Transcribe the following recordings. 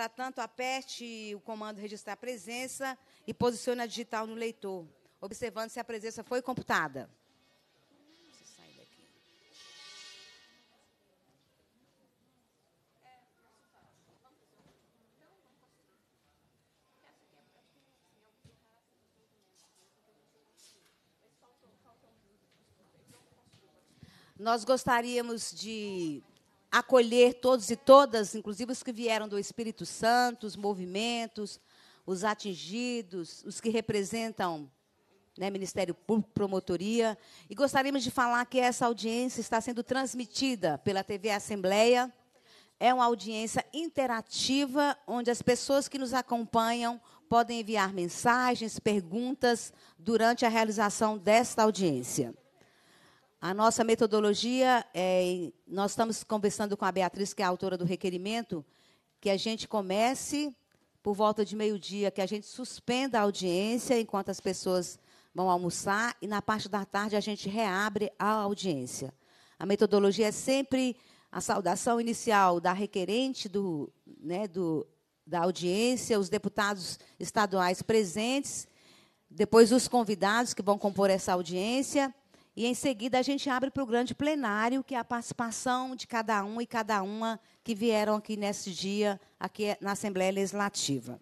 Para tanto, aperte o comando registrar presença e posicione a digital no leitor, observando se a presença foi computada. Nós gostaríamos de acolher todos e todas, inclusive os que vieram do Espírito Santo, os movimentos, os atingidos, os que representam né, Ministério Público, Promotoria. E gostaríamos de falar que essa audiência está sendo transmitida pela TV Assembleia. É uma audiência interativa, onde as pessoas que nos acompanham podem enviar mensagens, perguntas durante a realização desta audiência. A nossa metodologia é, nós estamos conversando com a Beatriz, que é a autora do requerimento, que a gente comece por volta de meio-dia, que a gente suspenda a audiência enquanto as pessoas vão almoçar e na parte da tarde a gente reabre a audiência. A metodologia é sempre a saudação inicial da requerente do, né, do, da audiência, os deputados estaduais presentes, depois os convidados que vão compor essa audiência e em seguida a gente abre para o grande plenário, que é a participação de cada um e cada uma que vieram aqui nesse dia, aqui na Assembleia Legislativa.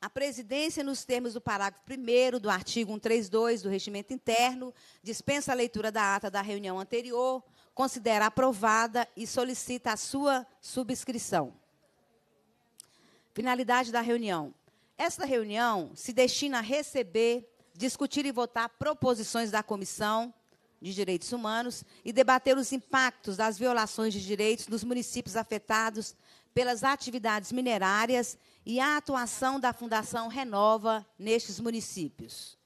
A presidência, nos termos do parágrafo 1 do artigo 132 do Regimento Interno, dispensa a leitura da ata da reunião anterior, considera aprovada e solicita a sua subscrição. Finalidade da reunião. Esta reunião se destina a receber, discutir e votar proposições da Comissão de Direitos Humanos e debater os impactos das violações de direitos dos municípios afetados pelas atividades minerárias e a atuação da Fundação Renova nestes municípios.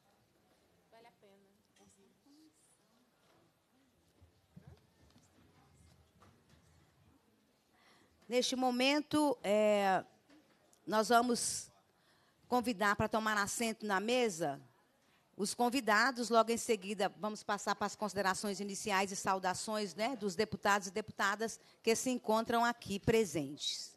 Neste momento, é, nós vamos convidar para tomar assento na mesa os convidados, logo em seguida, vamos passar para as considerações iniciais e saudações né, dos deputados e deputadas que se encontram aqui presentes.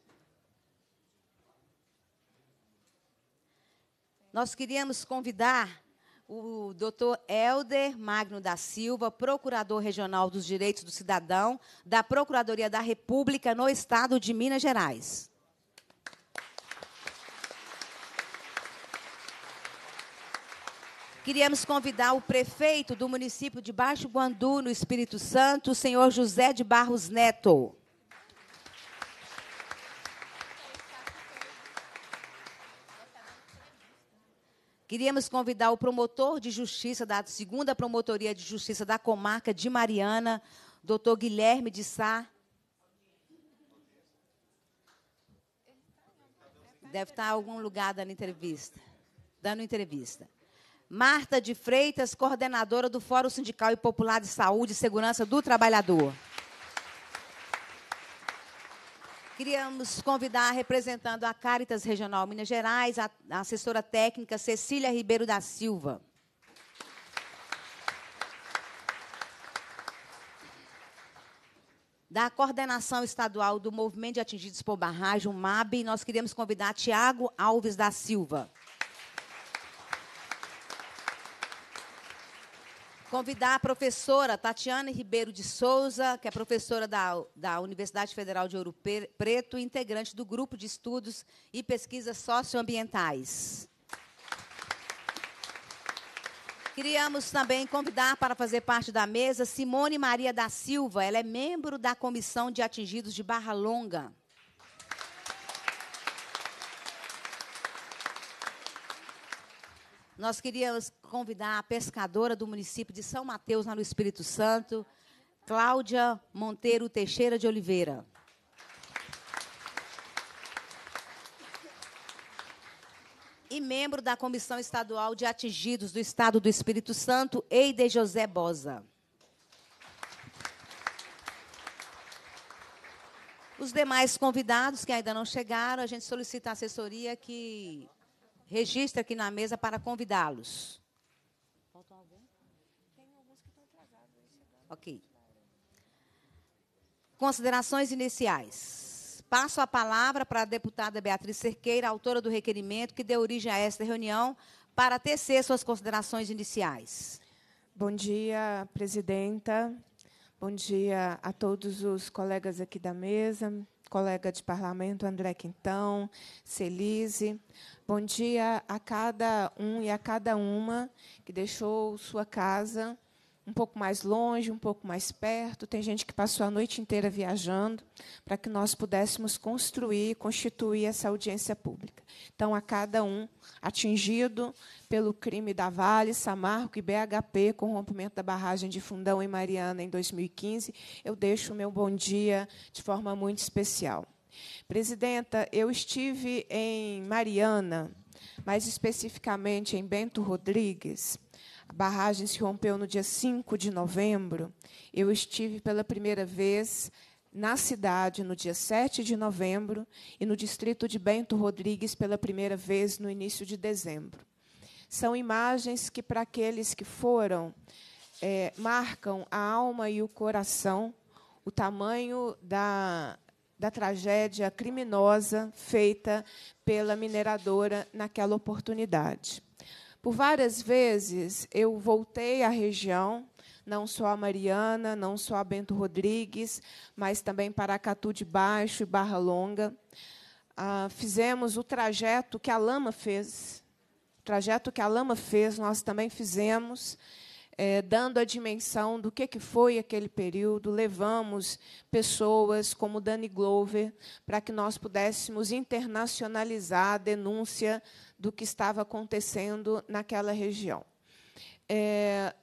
Nós queríamos convidar o doutor Helder Magno da Silva, procurador regional dos direitos do cidadão da Procuradoria da República no Estado de Minas Gerais. Queríamos convidar o prefeito do município de Baixo Guandu, no Espírito Santo, o senhor José de Barros Neto. Queríamos convidar o promotor de justiça da segunda promotoria de justiça da comarca de Mariana, doutor Guilherme de Sá. Deve estar em algum lugar dando entrevista. Dando entrevista. Marta de Freitas, coordenadora do Fórum Sindical e Popular de Saúde e Segurança do Trabalhador. Queríamos convidar, representando a Caritas Regional Minas Gerais, a assessora técnica Cecília Ribeiro da Silva. Da Coordenação Estadual do Movimento de Atingidos por Barragem, o MAB, nós queríamos convidar Tiago Alves da Silva. convidar a professora Tatiane Ribeiro de Souza, que é professora da, da Universidade Federal de Ouro Preto, integrante do Grupo de Estudos e Pesquisas Socioambientais. Queríamos também convidar para fazer parte da mesa Simone Maria da Silva, ela é membro da Comissão de Atingidos de Barra Longa. Nós queríamos convidar a pescadora do município de São Mateus, lá no Espírito Santo, Cláudia Monteiro Teixeira de Oliveira. E membro da Comissão Estadual de Atingidos do Estado do Espírito Santo, Eide José Bosa. Os demais convidados que ainda não chegaram, a gente solicita a assessoria que registro aqui na mesa para convidá-los. Faltam algum? Tem alguns que estão atrasados. Ok. Considerações iniciais. Passo a palavra para a deputada Beatriz Cerqueira, autora do requerimento que deu origem a esta reunião, para tecer suas considerações iniciais. Bom dia, presidenta. Bom dia a todos os colegas aqui da mesa, colega de parlamento André Quintão, Celise. Bom dia a cada um e a cada uma que deixou sua casa um pouco mais longe, um pouco mais perto. Tem gente que passou a noite inteira viajando para que nós pudéssemos construir, constituir essa audiência pública. Então, a cada um atingido pelo crime da Vale, Samarco e BHP, com o rompimento da barragem de Fundão em Mariana em 2015, eu deixo o meu bom dia de forma muito especial. Presidenta, eu estive em Mariana, mais especificamente em Bento Rodrigues, a barragem se rompeu no dia 5 de novembro. Eu estive pela primeira vez na cidade no dia 7 de novembro e no distrito de Bento Rodrigues pela primeira vez no início de dezembro. São imagens que, para aqueles que foram, é, marcam a alma e o coração, o tamanho da, da tragédia criminosa feita pela mineradora naquela oportunidade. Por várias vezes eu voltei à região, não só a Mariana, não só a Bento Rodrigues, mas também Paracatu de Baixo e Barra Longa. Ah, fizemos o trajeto que a Lama fez. O trajeto que a Lama fez, nós também fizemos. É, dando a dimensão do que, que foi aquele período, levamos pessoas como Dani Glover para que nós pudéssemos internacionalizar a denúncia do que estava acontecendo naquela região. É,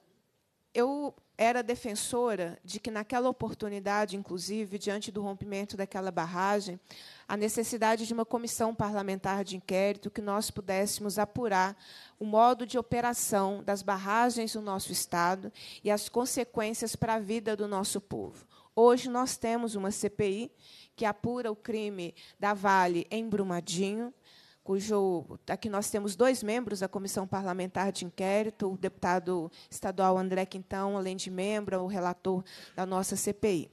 eu era defensora de que, naquela oportunidade, inclusive, diante do rompimento daquela barragem, a necessidade de uma comissão parlamentar de inquérito que nós pudéssemos apurar o modo de operação das barragens no nosso Estado e as consequências para a vida do nosso povo. Hoje nós temos uma CPI que apura o crime da Vale em Brumadinho, cujo aqui nós temos dois membros da comissão parlamentar de inquérito, o deputado estadual André Quintão, além de membro, o relator da nossa CPI.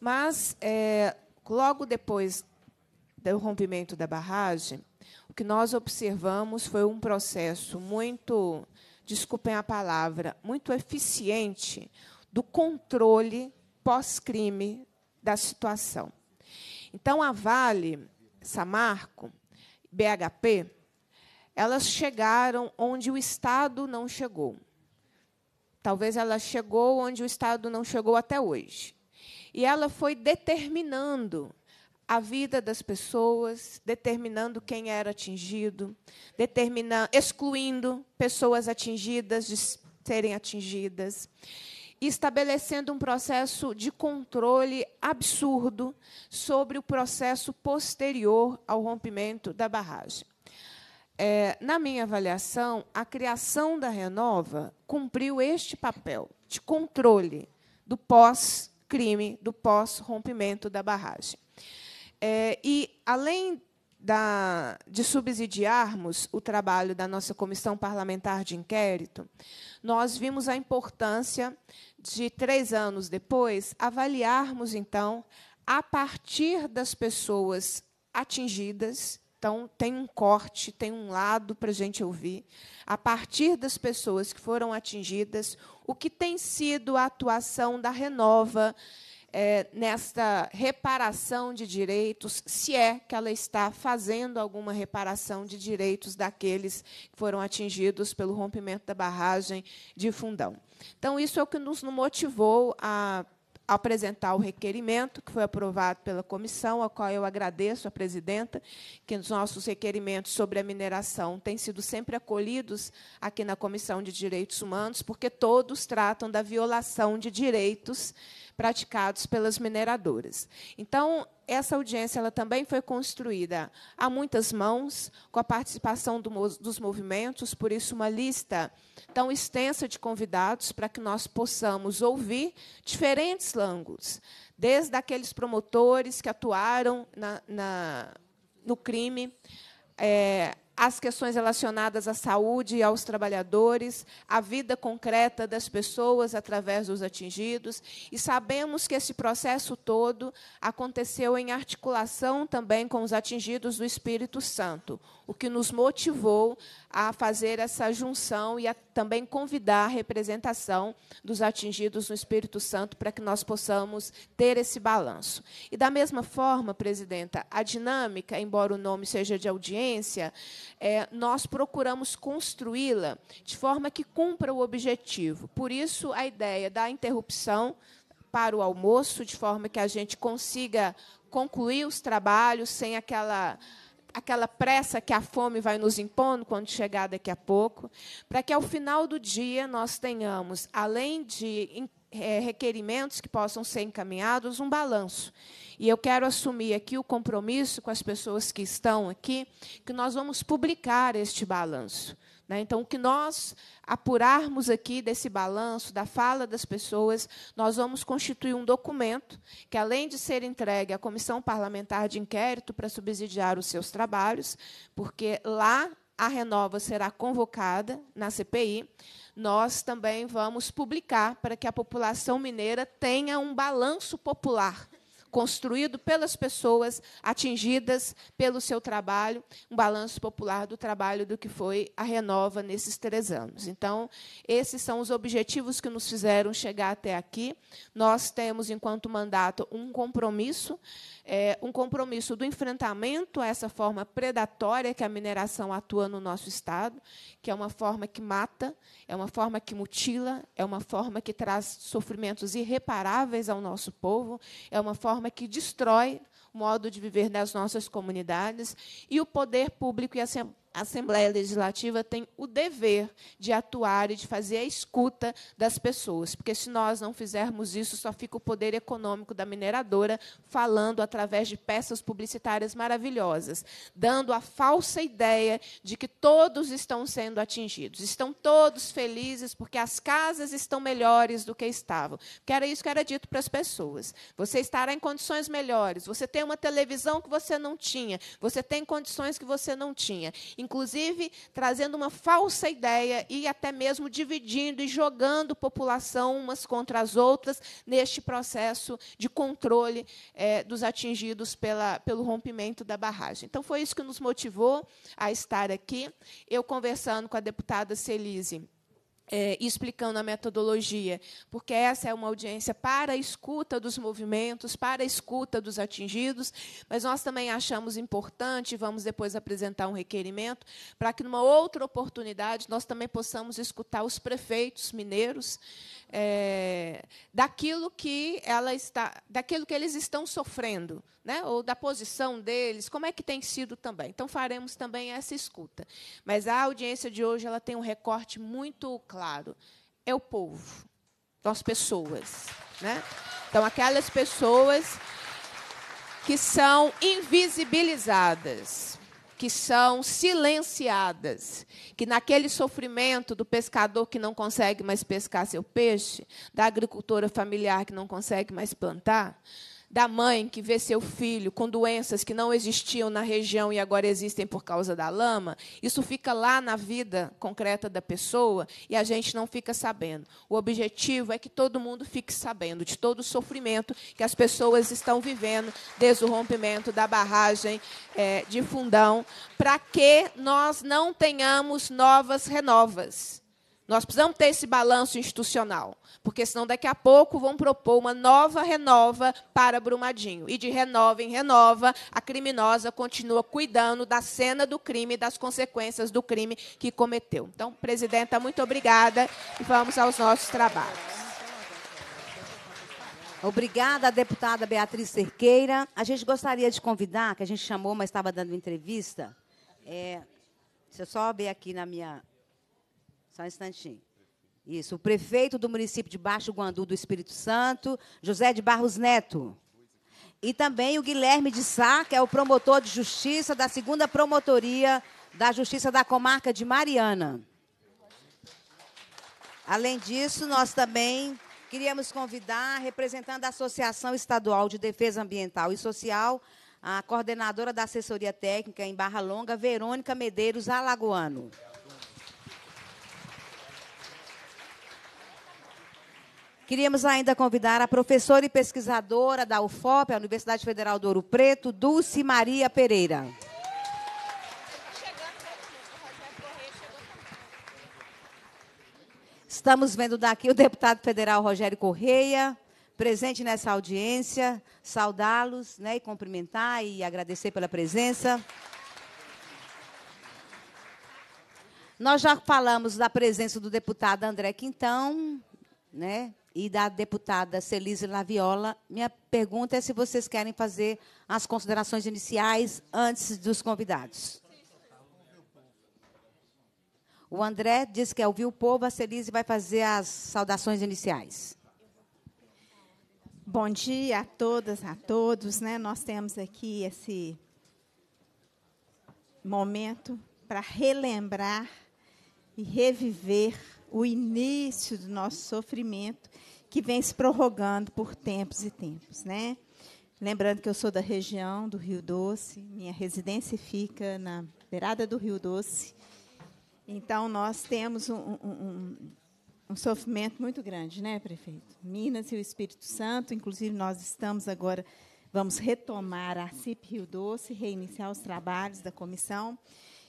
Mas é, logo depois do rompimento da barragem, o que nós observamos foi um processo muito, desculpem a palavra, muito eficiente do controle pós-crime da situação. Então a Vale Samarco BHP, elas chegaram onde o Estado não chegou. Talvez ela chegou onde o Estado não chegou até hoje. E ela foi determinando a vida das pessoas, determinando quem era atingido, determinando, excluindo pessoas atingidas de serem atingidas estabelecendo um processo de controle absurdo sobre o processo posterior ao rompimento da barragem. É, na minha avaliação, a criação da Renova cumpriu este papel de controle do pós-crime, do pós-rompimento da barragem. É, e, além da, de subsidiarmos o trabalho da nossa comissão parlamentar de inquérito, nós vimos a importância de três anos depois, avaliarmos, então, a partir das pessoas atingidas. Então, tem um corte, tem um lado para a gente ouvir. A partir das pessoas que foram atingidas, o que tem sido a atuação da Renova é, nesta reparação de direitos, se é que ela está fazendo alguma reparação de direitos daqueles que foram atingidos pelo rompimento da barragem de Fundão. Então, isso é o que nos motivou a apresentar o requerimento, que foi aprovado pela comissão, a qual eu agradeço à presidenta, que os nossos requerimentos sobre a mineração têm sido sempre acolhidos aqui na Comissão de Direitos Humanos, porque todos tratam da violação de direitos praticados pelas mineradoras. Então, essa audiência ela também foi construída a muitas mãos, com a participação do, dos movimentos, por isso, uma lista tão extensa de convidados para que nós possamos ouvir diferentes ângulos, desde aqueles promotores que atuaram na, na no crime. É, as questões relacionadas à saúde e aos trabalhadores, à vida concreta das pessoas através dos atingidos, e sabemos que esse processo todo aconteceu em articulação também com os atingidos do Espírito Santo, o que nos motivou a fazer essa junção e a também convidar a representação dos atingidos no Espírito Santo para que nós possamos ter esse balanço. E da mesma forma, presidenta, a dinâmica, embora o nome seja de audiência, é, nós procuramos construí-la de forma que cumpra o objetivo. Por isso, a ideia da interrupção para o almoço, de forma que a gente consiga concluir os trabalhos sem aquela aquela pressa que a fome vai nos impondo quando chegar daqui a pouco, para que ao final do dia nós tenhamos, além de é, requerimentos que possam ser encaminhados, um balanço. E eu quero assumir aqui o compromisso com as pessoas que estão aqui, que nós vamos publicar este balanço. Né? Então, o que nós apurarmos aqui desse balanço, da fala das pessoas, nós vamos constituir um documento que, além de ser entregue à Comissão Parlamentar de Inquérito para subsidiar os seus trabalhos, porque lá a Renova será convocada na CPI, nós também vamos publicar para que a população mineira tenha um balanço popular construído pelas pessoas atingidas pelo seu trabalho, um balanço popular do trabalho do que foi a Renova nesses três anos. Então, esses são os objetivos que nos fizeram chegar até aqui. Nós temos, enquanto mandato, um compromisso, é, um compromisso do enfrentamento a essa forma predatória que a mineração atua no nosso Estado, que é uma forma que mata, é uma forma que mutila, é uma forma que traz sofrimentos irreparáveis ao nosso povo, é uma forma forma que destrói o modo de viver das nossas comunidades e o poder público e a a Assembleia Legislativa tem o dever de atuar e de fazer a escuta das pessoas, porque se nós não fizermos isso, só fica o poder econômico da mineradora falando através de peças publicitárias maravilhosas, dando a falsa ideia de que todos estão sendo atingidos, estão todos felizes porque as casas estão melhores do que estavam. Que era isso que era dito para as pessoas. Você estará em condições melhores, você tem uma televisão que você não tinha, você tem condições que você não tinha inclusive trazendo uma falsa ideia e até mesmo dividindo e jogando população umas contra as outras neste processo de controle é, dos atingidos pela, pelo rompimento da barragem. Então, foi isso que nos motivou a estar aqui. Eu conversando com a deputada Celise é, explicando a metodologia, porque essa é uma audiência para a escuta dos movimentos, para a escuta dos atingidos, mas nós também achamos importante, vamos depois apresentar um requerimento, para que, numa outra oportunidade, nós também possamos escutar os prefeitos mineiros, é, daquilo que ela está, daquilo que eles estão sofrendo, né? ou da posição deles, como é que tem sido também. Então faremos também essa escuta. Mas a audiência de hoje ela tem um recorte muito claro. É o povo, as pessoas, né? Então aquelas pessoas que são invisibilizadas que são silenciadas, que naquele sofrimento do pescador que não consegue mais pescar seu peixe, da agricultora familiar que não consegue mais plantar, da mãe que vê seu filho com doenças que não existiam na região e agora existem por causa da lama, isso fica lá na vida concreta da pessoa e a gente não fica sabendo. O objetivo é que todo mundo fique sabendo de todo o sofrimento que as pessoas estão vivendo desde o rompimento da barragem é, de fundão, para que nós não tenhamos novas renovas. Nós precisamos ter esse balanço institucional, porque senão daqui a pouco vão propor uma nova renova para Brumadinho. E de renova em renova, a criminosa continua cuidando da cena do crime, das consequências do crime que cometeu. Então, presidenta, muito obrigada e vamos aos nossos trabalhos. Obrigada, deputada Beatriz Cerqueira. A gente gostaria de convidar, que a gente chamou, mas estava dando entrevista. É, deixa eu só ver aqui na minha só um instantinho. Isso, o prefeito do município de Baixo Guandu do Espírito Santo, José de Barros Neto. E também o Guilherme de Sá, que é o promotor de justiça da segunda promotoria da Justiça da Comarca de Mariana. Além disso, nós também queríamos convidar, representando a Associação Estadual de Defesa Ambiental e Social, a coordenadora da assessoria técnica em Barra Longa, Verônica Medeiros Alagoano. Queríamos ainda convidar a professora e pesquisadora da UFOP, a Universidade Federal do Ouro Preto, Dulce Maria Pereira. Estamos vendo daqui o deputado federal Rogério Correia, presente nessa audiência, saudá-los né, e cumprimentar e agradecer pela presença. Nós já falamos da presença do deputado André Quintão, né, e da deputada Celise Laviola. Minha pergunta é se vocês querem fazer as considerações iniciais antes dos convidados. O André diz que é ouvir o povo, a Celise vai fazer as saudações iniciais. Bom dia a todas, a todos. Né? Nós temos aqui esse momento para relembrar e reviver o início do nosso sofrimento que vem se prorrogando por tempos e tempos, né? Lembrando que eu sou da região do Rio Doce, minha residência fica na beirada do Rio Doce. Então, nós temos um, um, um, um sofrimento muito grande, né, prefeito? Minas e o Espírito Santo, inclusive, nós estamos agora, vamos retomar a CIP Rio Doce, reiniciar os trabalhos da comissão.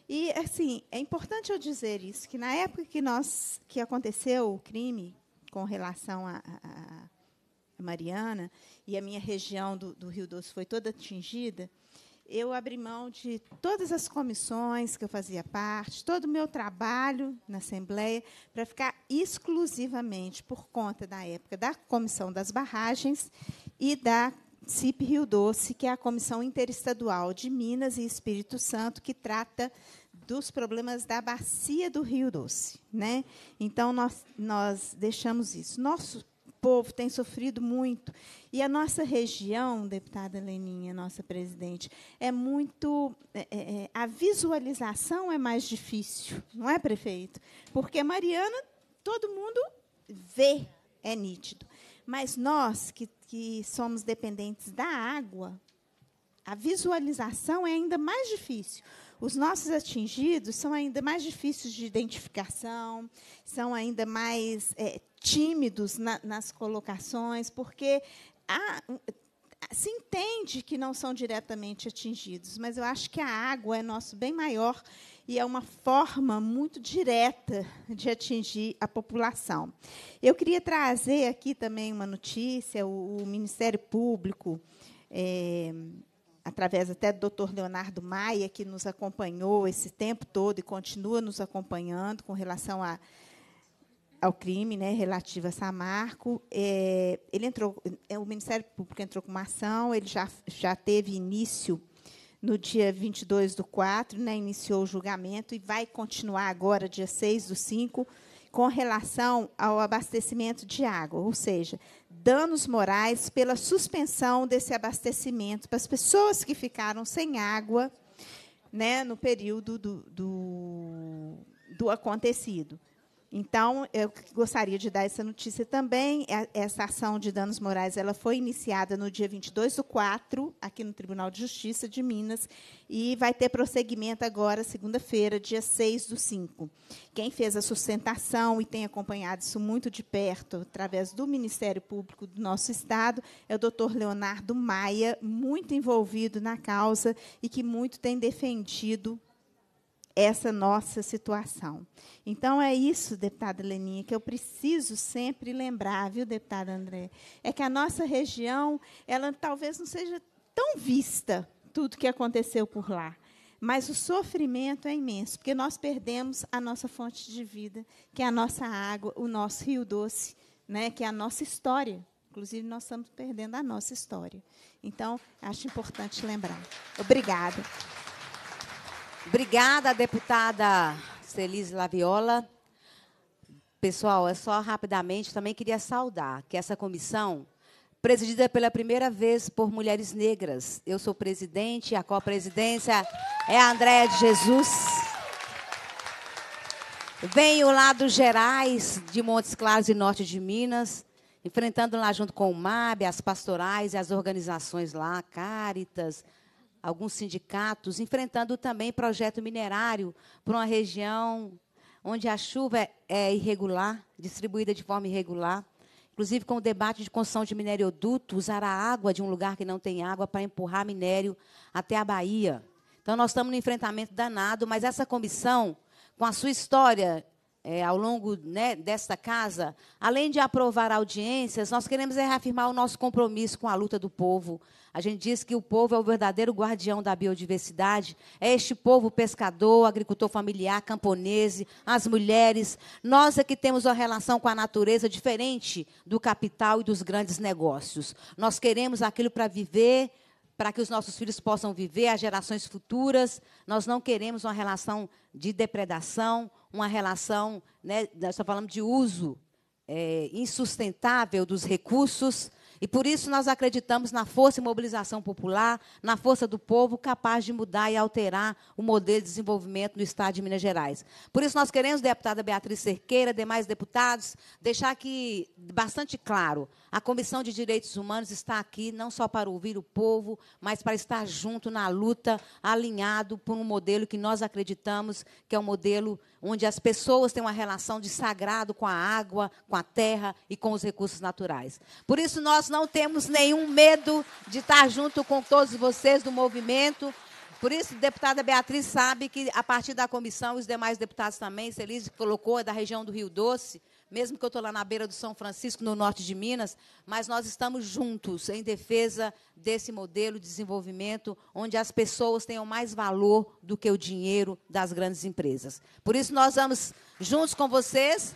E, assim, é importante eu dizer isso, que na época que, nós, que aconteceu o crime com relação a, a, a Mariana, e a minha região do, do Rio Doce foi toda atingida, eu abri mão de todas as comissões que eu fazia parte, todo o meu trabalho na Assembleia, para ficar exclusivamente por conta da época da Comissão das Barragens e da CIP Rio Doce, que é a Comissão Interestadual de Minas e Espírito Santo, que trata dos problemas da bacia do Rio Doce. Né? Então, nós, nós deixamos isso. Nosso povo tem sofrido muito. E a nossa região, deputada Leninha, nossa presidente, é muito. É, é, é a visualização é mais difícil, não é, prefeito? Porque Mariana, todo mundo vê, é nítido. Mas nós, que, que somos dependentes da água, a visualização é ainda mais difícil. Os nossos atingidos são ainda mais difíceis de identificação, são ainda mais é, tímidos na, nas colocações, porque há, se entende que não são diretamente atingidos, mas eu acho que a água é nosso bem maior e é uma forma muito direta de atingir a população. Eu queria trazer aqui também uma notícia: o, o Ministério Público. É, através até do Dr. Leonardo Maia, que nos acompanhou esse tempo todo e continua nos acompanhando com relação a, ao crime né, relativo a Samarco. É, ele entrou, é, o Ministério Público entrou com uma ação, ele já, já teve início no dia 22 do 4, né, iniciou o julgamento e vai continuar agora, dia 6 do 5, com relação ao abastecimento de água, ou seja, danos morais pela suspensão desse abastecimento para as pessoas que ficaram sem água né, no período do, do, do acontecido. Então, eu gostaria de dar essa notícia também. Essa ação de danos morais ela foi iniciada no dia 22 do 4, aqui no Tribunal de Justiça de Minas, e vai ter prosseguimento agora, segunda-feira, dia 6 do 5. Quem fez a sustentação e tem acompanhado isso muito de perto, através do Ministério Público do nosso Estado, é o doutor Leonardo Maia, muito envolvido na causa e que muito tem defendido essa nossa situação. Então, é isso, deputada Leninha, que eu preciso sempre lembrar, viu, deputada André? É que a nossa região, ela talvez não seja tão vista tudo que aconteceu por lá. Mas o sofrimento é imenso, porque nós perdemos a nossa fonte de vida, que é a nossa água, o nosso rio doce, né, que é a nossa história. Inclusive, nós estamos perdendo a nossa história. Então, acho importante lembrar. Obrigada. Obrigada, deputada Celise Laviola. Pessoal, é só rapidamente, também queria saudar que essa comissão, presidida pela primeira vez por mulheres negras, eu sou presidente, a co-presidência é a Andréa de Jesus. Venho lá dos Gerais, de Montes Claros e Norte de Minas, enfrentando lá junto com o MAB, as pastorais e as organizações lá, Caritas, alguns sindicatos, enfrentando também projeto minerário para uma região onde a chuva é, é irregular, distribuída de forma irregular. Inclusive, com o debate de construção de mineroduto, usar a água de um lugar que não tem água para empurrar minério até a Bahia. Então, nós estamos no enfrentamento danado, mas essa comissão, com a sua história é, ao longo né, desta casa, além de aprovar audiências, nós queremos é reafirmar o nosso compromisso com a luta do povo. A gente diz que o povo é o verdadeiro guardião da biodiversidade, é este povo pescador, agricultor familiar, camponês, as mulheres. Nós é que temos uma relação com a natureza diferente do capital e dos grandes negócios. Nós queremos aquilo para viver, para que os nossos filhos possam viver, as gerações futuras. Nós não queremos uma relação de depredação uma relação, né, nós só falamos de uso é, insustentável dos recursos, e por isso nós acreditamos na força e mobilização popular, na força do povo capaz de mudar e alterar o modelo de desenvolvimento do Estado de Minas Gerais. Por isso nós queremos, deputada Beatriz Cerqueira, demais deputados, deixar aqui bastante claro, a Comissão de Direitos Humanos está aqui não só para ouvir o povo, mas para estar junto na luta, alinhado por um modelo que nós acreditamos que é um modelo onde as pessoas têm uma relação de sagrado com a água, com a terra e com os recursos naturais. Por isso, nós não temos nenhum medo de estar junto com todos vocês do movimento. Por isso, deputada Beatriz sabe que, a partir da comissão, os demais deputados também, Celise colocou, é da região do Rio Doce, mesmo que eu estou lá na beira do São Francisco, no norte de Minas, mas nós estamos juntos em defesa desse modelo de desenvolvimento onde as pessoas tenham mais valor do que o dinheiro das grandes empresas. Por isso, nós vamos juntos com vocês.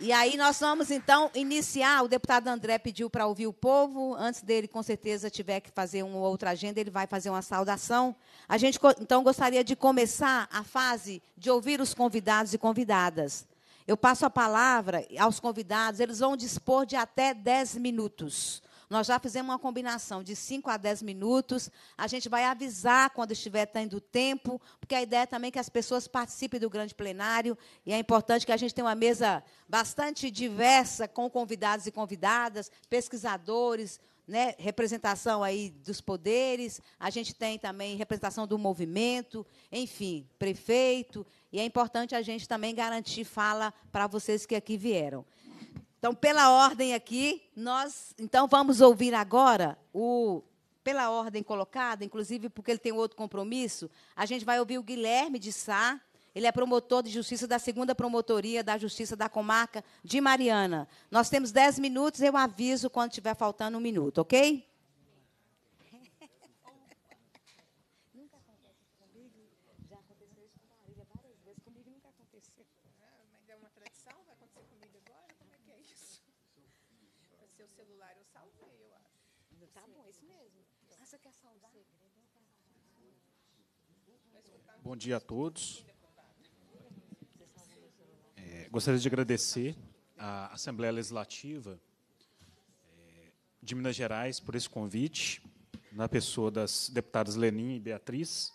E aí nós vamos então iniciar. O deputado André pediu para ouvir o povo. Antes dele, com certeza, tiver que fazer uma outra agenda, ele vai fazer uma saudação. A gente então gostaria de começar a fase de ouvir os convidados e convidadas. Eu passo a palavra aos convidados, eles vão dispor de até 10 minutos. Nós já fizemos uma combinação de 5 a 10 minutos. A gente vai avisar quando estiver tendo tempo, porque a ideia é também que as pessoas participem do grande plenário. E é importante que a gente tenha uma mesa bastante diversa, com convidados e convidadas, pesquisadores, né, representação aí dos poderes, a gente tem também representação do movimento, enfim, prefeito, e é importante a gente também garantir fala para vocês que aqui vieram. Então, pela ordem aqui, nós então vamos ouvir agora o pela ordem colocada, inclusive porque ele tem outro compromisso, a gente vai ouvir o Guilherme de Sá, ele é promotor de justiça da segunda promotoria da justiça da comarca de Mariana. Nós temos dez minutos, eu aviso quando estiver faltando um minuto, ok? Bom dia a todos. É, gostaria de agradecer à Assembleia Legislativa é, de Minas Gerais por esse convite, na pessoa das deputadas Lenin e Beatriz.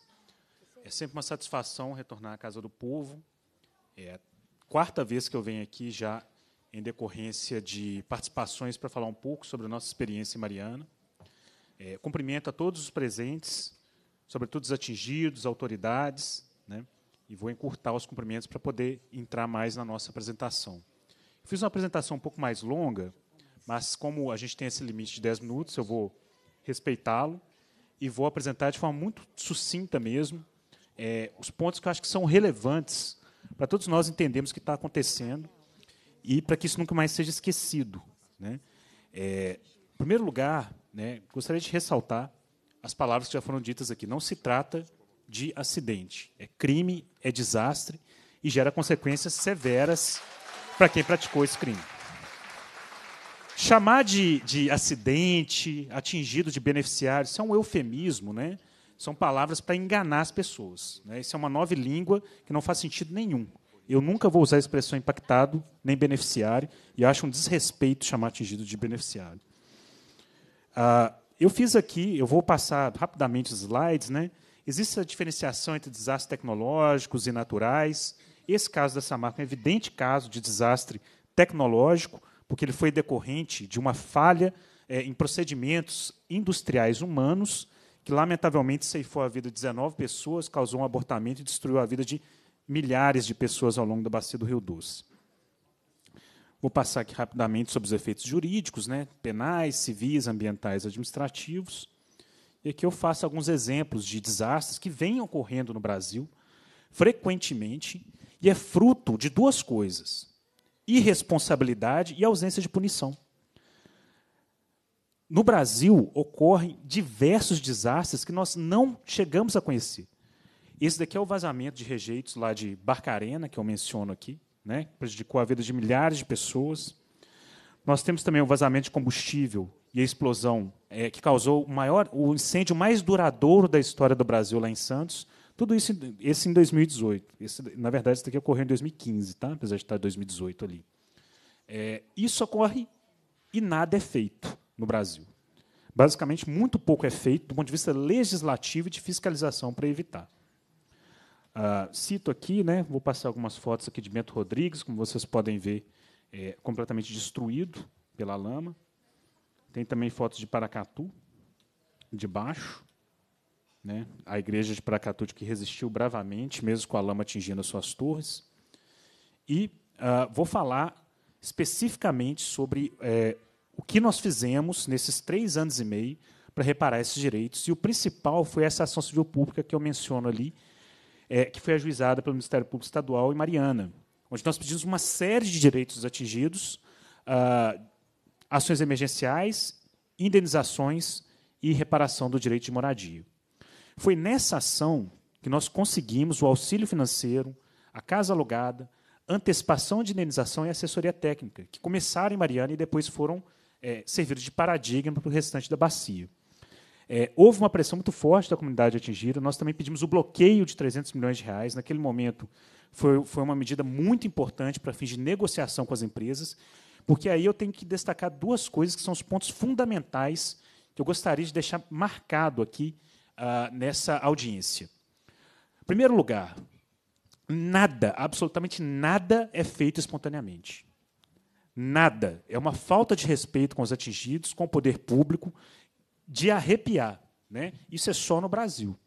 É sempre uma satisfação retornar à Casa do Povo. É a quarta vez que eu venho aqui já em decorrência de participações para falar um pouco sobre a nossa experiência em Mariana. É, cumprimento a todos os presentes sobretudo os atingidos, autoridades, né? e vou encurtar os cumprimentos para poder entrar mais na nossa apresentação. Fiz uma apresentação um pouco mais longa, mas como a gente tem esse limite de 10 minutos, eu vou respeitá-lo e vou apresentar de forma muito sucinta mesmo é, os pontos que eu acho que são relevantes para todos nós entendermos o que está acontecendo e para que isso nunca mais seja esquecido. Né? É, em primeiro lugar, né, gostaria de ressaltar as palavras que já foram ditas aqui. Não se trata de acidente. É crime, é desastre e gera consequências severas para quem praticou esse crime. Chamar de, de acidente, atingido de beneficiário, isso é um eufemismo, né? São palavras para enganar as pessoas. Né? Isso é uma nova língua que não faz sentido nenhum. Eu nunca vou usar a expressão impactado nem beneficiário e acho um desrespeito chamar atingido de beneficiário. Ah, eu fiz aqui, eu vou passar rapidamente os slides, né? Existe a diferenciação entre desastres tecnológicos e naturais. Esse caso da Samarco é um evidente caso de desastre tecnológico, porque ele foi decorrente de uma falha é, em procedimentos industriais humanos, que lamentavelmente ceifou a vida de 19 pessoas, causou um abortamento e destruiu a vida de milhares de pessoas ao longo da bacia do Rio Doce. Vou passar aqui rapidamente sobre os efeitos jurídicos, né? penais, civis, ambientais, administrativos. E aqui eu faço alguns exemplos de desastres que vêm ocorrendo no Brasil frequentemente e é fruto de duas coisas: irresponsabilidade e ausência de punição. No Brasil ocorrem diversos desastres que nós não chegamos a conhecer. Esse daqui é o vazamento de rejeitos lá de Barcarena, que eu menciono aqui, né, que prejudicou a vida de milhares de pessoas. Nós temos também o vazamento de combustível e a explosão é, que causou o maior, o incêndio mais duradouro da história do Brasil lá em Santos. Tudo isso esse em 2018. Esse, na verdade, isso daqui ocorreu em 2015, tá? apesar de estar em 2018 ali. É, isso ocorre e nada é feito no Brasil. Basicamente, muito pouco é feito do ponto de vista legislativo e de fiscalização para evitar. Ah, cito aqui, né, vou passar algumas fotos aqui de Bento Rodrigues, como vocês podem ver, é, completamente destruído pela lama. Tem também fotos de Paracatu, de baixo. Né, a igreja de Paracatu que resistiu bravamente, mesmo com a lama atingindo as suas torres. E uh, vou falar especificamente sobre é, o que nós fizemos nesses três anos e meio para reparar esses direitos. E o principal foi essa ação civil pública que eu menciono ali, é, que foi ajuizada pelo Ministério Público Estadual em Mariana, onde nós pedimos uma série de direitos atingidos, ah, ações emergenciais, indenizações e reparação do direito de moradia. Foi nessa ação que nós conseguimos o auxílio financeiro, a casa alugada, antecipação de indenização e assessoria técnica, que começaram em Mariana e depois foram é, servidos de paradigma para o restante da bacia. É, houve uma pressão muito forte da comunidade atingida. Nós também pedimos o bloqueio de 300 milhões de reais. Naquele momento, foi, foi uma medida muito importante para fins de negociação com as empresas, porque aí eu tenho que destacar duas coisas que são os pontos fundamentais que eu gostaria de deixar marcado aqui uh, nessa audiência. Em primeiro lugar, nada, absolutamente nada é feito espontaneamente. Nada. É uma falta de respeito com os atingidos, com o poder público de arrepiar. Né? Isso é só no Brasil.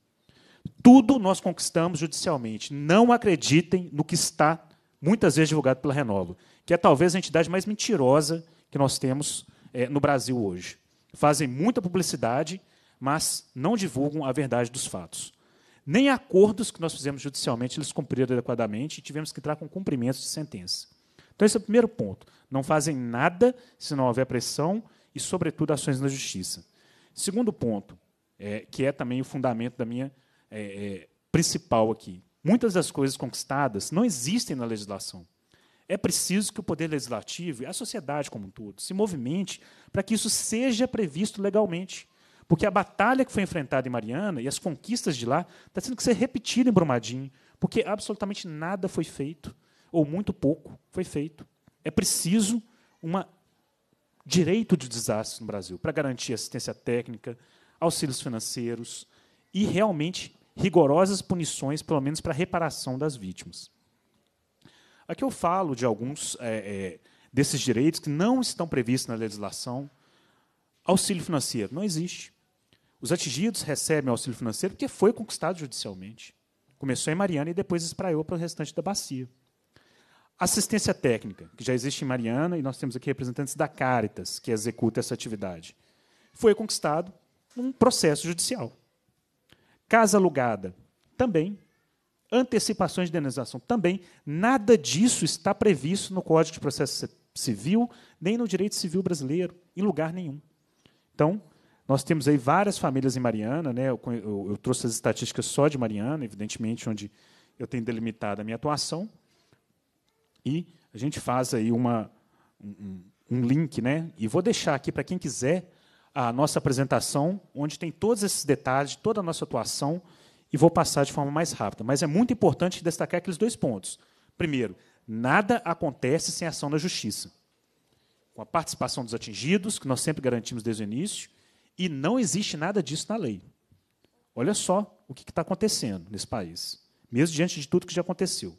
Tudo nós conquistamos judicialmente. Não acreditem no que está muitas vezes divulgado pela Renovo, que é talvez a entidade mais mentirosa que nós temos é, no Brasil hoje. Fazem muita publicidade, mas não divulgam a verdade dos fatos. Nem acordos que nós fizemos judicialmente eles cumpriram adequadamente e tivemos que entrar com cumprimentos de sentença. Então, esse é o primeiro ponto. Não fazem nada se não houver pressão e, sobretudo, ações na justiça. Segundo ponto, é, que é também o fundamento da minha é, é, principal aqui. Muitas das coisas conquistadas não existem na legislação. É preciso que o poder legislativo e a sociedade como um todo se movimente para que isso seja previsto legalmente. Porque a batalha que foi enfrentada em Mariana e as conquistas de lá está tendo que ser repetida em Brumadinho, porque absolutamente nada foi feito, ou muito pouco foi feito. É preciso uma direito de desastre no Brasil, para garantir assistência técnica, auxílios financeiros e realmente rigorosas punições, pelo menos para reparação das vítimas. Aqui eu falo de alguns é, é, desses direitos que não estão previstos na legislação. Auxílio financeiro não existe. Os atingidos recebem auxílio financeiro porque foi conquistado judicialmente. Começou em Mariana e depois espraiou para o restante da bacia. Assistência técnica, que já existe em Mariana, e nós temos aqui representantes da Caritas, que executa essa atividade. Foi conquistado num processo judicial. Casa alugada, também. Antecipações de indenização, também. Nada disso está previsto no Código de Processo Civil, nem no Direito Civil Brasileiro, em lugar nenhum. Então, nós temos aí várias famílias em Mariana, né? eu, eu, eu trouxe as estatísticas só de Mariana, evidentemente, onde eu tenho delimitado a minha atuação, e a gente faz aí uma, um, um link, né? E vou deixar aqui para quem quiser a nossa apresentação, onde tem todos esses detalhes, toda a nossa atuação, e vou passar de forma mais rápida. Mas é muito importante destacar aqueles dois pontos. Primeiro, nada acontece sem ação da justiça. Com a participação dos atingidos, que nós sempre garantimos desde o início, e não existe nada disso na lei. Olha só o que está acontecendo nesse país, mesmo diante de tudo que já aconteceu.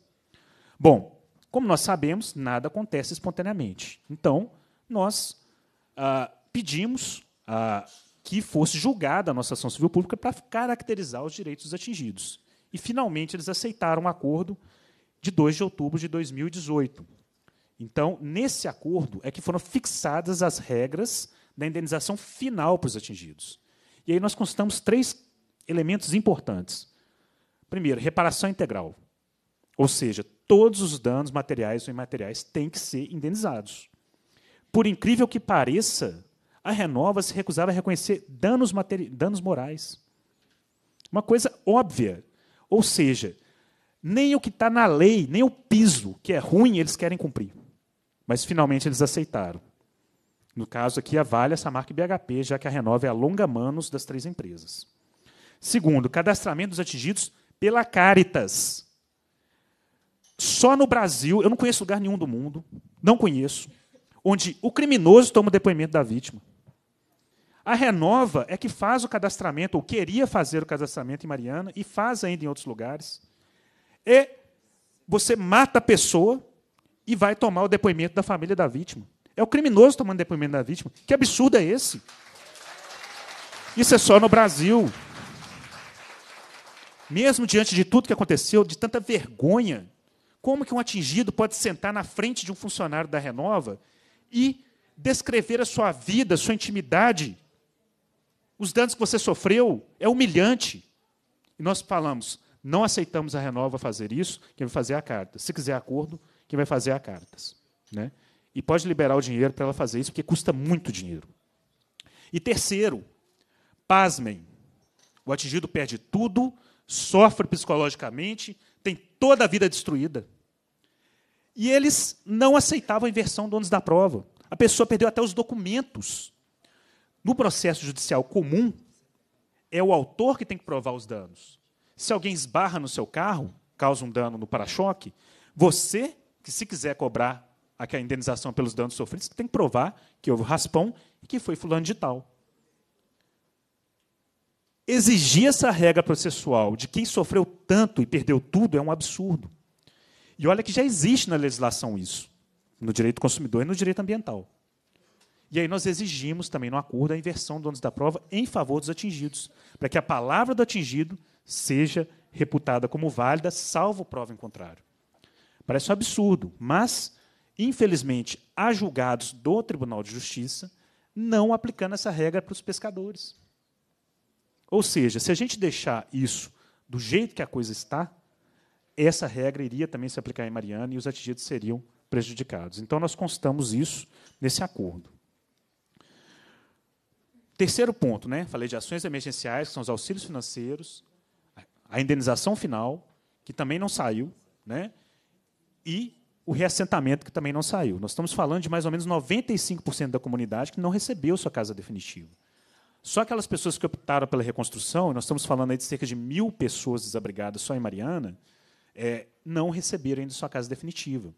Bom, como nós sabemos, nada acontece espontaneamente. Então, nós ah, pedimos ah, que fosse julgada a nossa ação civil pública para caracterizar os direitos dos atingidos. E, finalmente, eles aceitaram o um acordo de 2 de outubro de 2018. Então, nesse acordo é que foram fixadas as regras da indenização final para os atingidos. E aí nós constamos três elementos importantes. Primeiro, reparação integral. Ou seja, todos os danos materiais ou imateriais têm que ser indenizados. Por incrível que pareça, a Renova se recusava a reconhecer danos, danos morais. Uma coisa óbvia. Ou seja, nem o que está na lei, nem o piso, que é ruim, eles querem cumprir. Mas finalmente eles aceitaram. No caso aqui, a Vale, marca Samarc BHP, já que a Renova é a longa manos das três empresas. Segundo, cadastramento dos atingidos pela Caritas. Só no Brasil, eu não conheço lugar nenhum do mundo, não conheço, onde o criminoso toma o depoimento da vítima. A Renova é que faz o cadastramento, ou queria fazer o cadastramento em Mariana, e faz ainda em outros lugares. E você mata a pessoa e vai tomar o depoimento da família da vítima. É o criminoso tomando depoimento da vítima. Que absurdo é esse? Isso é só no Brasil. Mesmo diante de tudo que aconteceu, de tanta vergonha como que um atingido pode sentar na frente de um funcionário da Renova e descrever a sua vida, a sua intimidade, os danos que você sofreu, é humilhante. E nós falamos, não aceitamos a Renova fazer isso, quem vai fazer é a carta. Se quiser acordo, quem vai fazer é a cartas, né? E pode liberar o dinheiro para ela fazer isso, porque custa muito dinheiro. E terceiro, pasmem. O atingido perde tudo, sofre psicologicamente, toda a vida destruída. E eles não aceitavam a inversão do ônus da prova. A pessoa perdeu até os documentos. No processo judicial comum, é o autor que tem que provar os danos. Se alguém esbarra no seu carro, causa um dano no para-choque, você, que se quiser cobrar a indenização pelos danos sofridos, tem que provar que houve raspão e que foi fulano de tal. Exigir essa regra processual de quem sofreu tanto e perdeu tudo é um absurdo. E olha que já existe na legislação isso, no direito do consumidor e no direito ambiental. E aí nós exigimos também no acordo a inversão do ônus da prova em favor dos atingidos, para que a palavra do atingido seja reputada como válida, salvo prova em contrário. Parece um absurdo, mas, infelizmente, há julgados do Tribunal de Justiça não aplicando essa regra para os pescadores. Ou seja, se a gente deixar isso do jeito que a coisa está, essa regra iria também se aplicar em Mariana e os atingidos seriam prejudicados. Então, nós constamos isso nesse acordo. Terceiro ponto, né? falei de ações emergenciais, que são os auxílios financeiros, a indenização final, que também não saiu, né? e o reassentamento, que também não saiu. Nós estamos falando de mais ou menos 95% da comunidade que não recebeu sua casa definitiva. Só aquelas pessoas que optaram pela reconstrução, nós estamos falando aí de cerca de mil pessoas desabrigadas só em Mariana, é, não receberam ainda sua casa definitiva.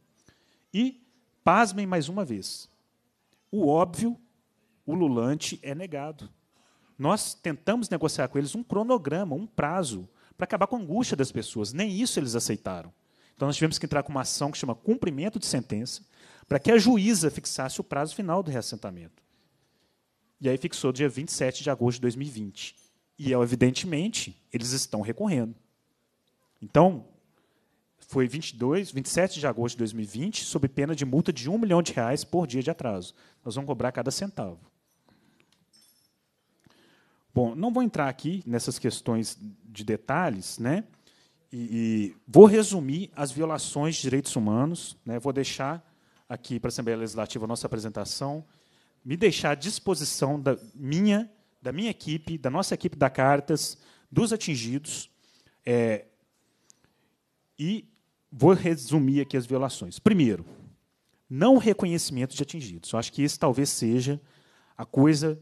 E, pasmem mais uma vez, o óbvio, o Lulante é negado. Nós tentamos negociar com eles um cronograma, um prazo, para acabar com a angústia das pessoas. Nem isso eles aceitaram. Então, nós tivemos que entrar com uma ação que chama cumprimento de sentença, para que a juíza fixasse o prazo final do reassentamento. E aí fixou dia 27 de agosto de 2020. E, é, evidentemente, eles estão recorrendo. Então, foi 22, 27 de agosto de 2020, sob pena de multa de um milhão de reais por dia de atraso. Nós vamos cobrar cada centavo. Bom, não vou entrar aqui nessas questões de detalhes, né? E, e vou resumir as violações de direitos humanos, né? Vou deixar aqui para a Assembleia Legislativa a nossa apresentação me deixar à disposição da minha, da minha equipe, da nossa equipe da Cartas, dos atingidos. É, e vou resumir aqui as violações. Primeiro, não reconhecimento de atingidos. Eu acho que esse talvez seja a coisa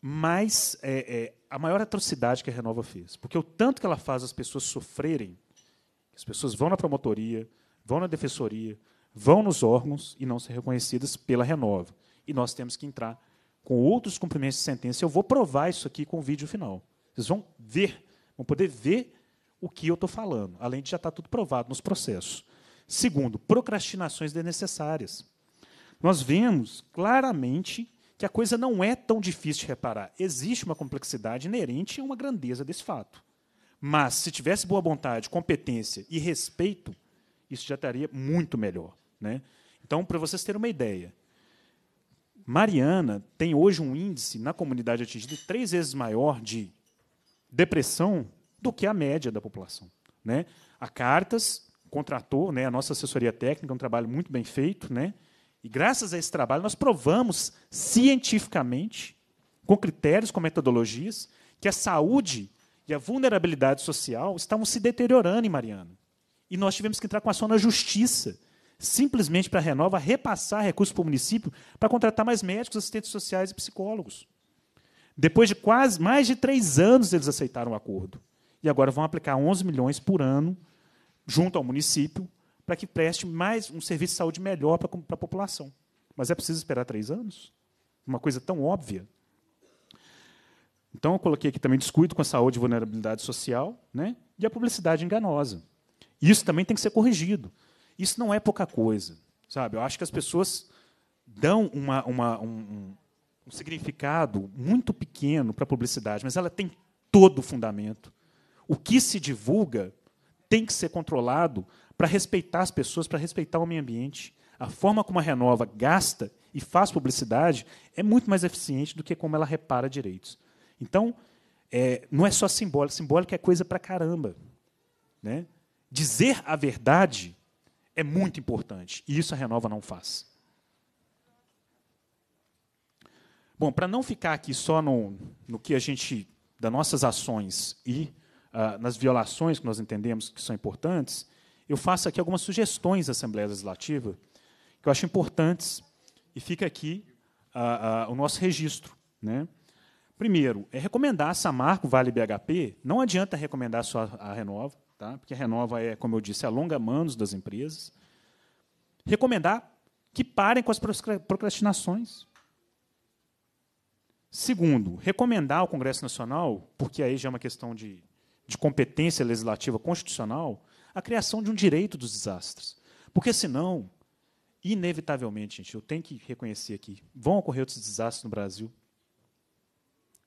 mais é, é, a maior atrocidade que a Renova fez, porque o tanto que ela faz as pessoas sofrerem, as pessoas vão na promotoria, vão na defensoria, vão nos órgãos e não são reconhecidas pela Renova e nós temos que entrar com outros cumprimentos de sentença. Eu vou provar isso aqui com o vídeo final. Vocês vão ver, vão poder ver o que eu estou falando, além de já estar tá tudo provado nos processos. Segundo, procrastinações desnecessárias. Nós vemos claramente que a coisa não é tão difícil de reparar. Existe uma complexidade inerente a uma grandeza desse fato. Mas, se tivesse boa vontade, competência e respeito, isso já estaria muito melhor. Né? Então, para vocês terem uma ideia, Mariana tem hoje um índice na comunidade atingida três vezes maior de depressão do que a média da população. Né? A Cartas contratou né, a nossa assessoria técnica, um trabalho muito bem feito, né? e graças a esse trabalho nós provamos cientificamente, com critérios, com metodologias, que a saúde e a vulnerabilidade social estavam se deteriorando em Mariana. E nós tivemos que entrar com ação na justiça simplesmente para a Renova repassar recursos para o município para contratar mais médicos, assistentes sociais e psicólogos. Depois de quase mais de três anos, eles aceitaram o acordo. E agora vão aplicar 11 milhões por ano junto ao município para que preste mais um serviço de saúde melhor para, para a população. Mas é preciso esperar três anos? Uma coisa tão óbvia. Então, eu coloquei aqui também descuido com a saúde e vulnerabilidade social né? e a publicidade enganosa. Isso também tem que ser corrigido. Isso não é pouca coisa, sabe? Eu acho que as pessoas dão uma, uma, um, um significado muito pequeno para a publicidade, mas ela tem todo o fundamento. O que se divulga tem que ser controlado para respeitar as pessoas, para respeitar o meio ambiente. A forma como a Renova gasta e faz publicidade é muito mais eficiente do que como ela repara direitos. Então, é, não é só simbólico, simbólico é coisa para caramba. Né? Dizer a verdade é muito importante. E isso a Renova não faz. Bom, para não ficar aqui só no, no que a gente, das nossas ações e ah, nas violações que nós entendemos que são importantes, eu faço aqui algumas sugestões à Assembleia Legislativa que eu acho importantes e fica aqui ah, ah, o nosso registro. Né? Primeiro, é recomendar a Samarco Vale BHP, não adianta recomendar só a Renova, tá? porque a Renova é, como eu disse, a longa manos das empresas. Recomendar que parem com as procrastinações. Segundo, recomendar ao Congresso Nacional, porque aí já é uma questão de, de competência legislativa constitucional, a criação de um direito dos desastres. Porque senão, inevitavelmente, gente, eu tenho que reconhecer aqui, vão ocorrer outros desastres no Brasil.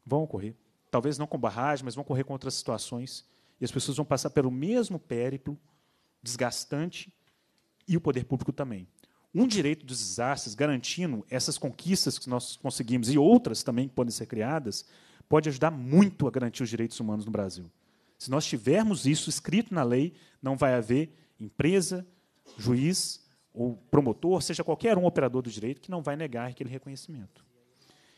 Vão ocorrer. Talvez não com barragem, mas vão ocorrer com outras situações. E as pessoas vão passar pelo mesmo périplo desgastante e o poder público também. Um direito dos desastres, garantindo essas conquistas que nós conseguimos e outras também que podem ser criadas, pode ajudar muito a garantir os direitos humanos no Brasil. Se nós tivermos isso escrito na lei, não vai haver empresa, juiz ou promotor, seja qualquer um operador do direito, que não vai negar aquele reconhecimento.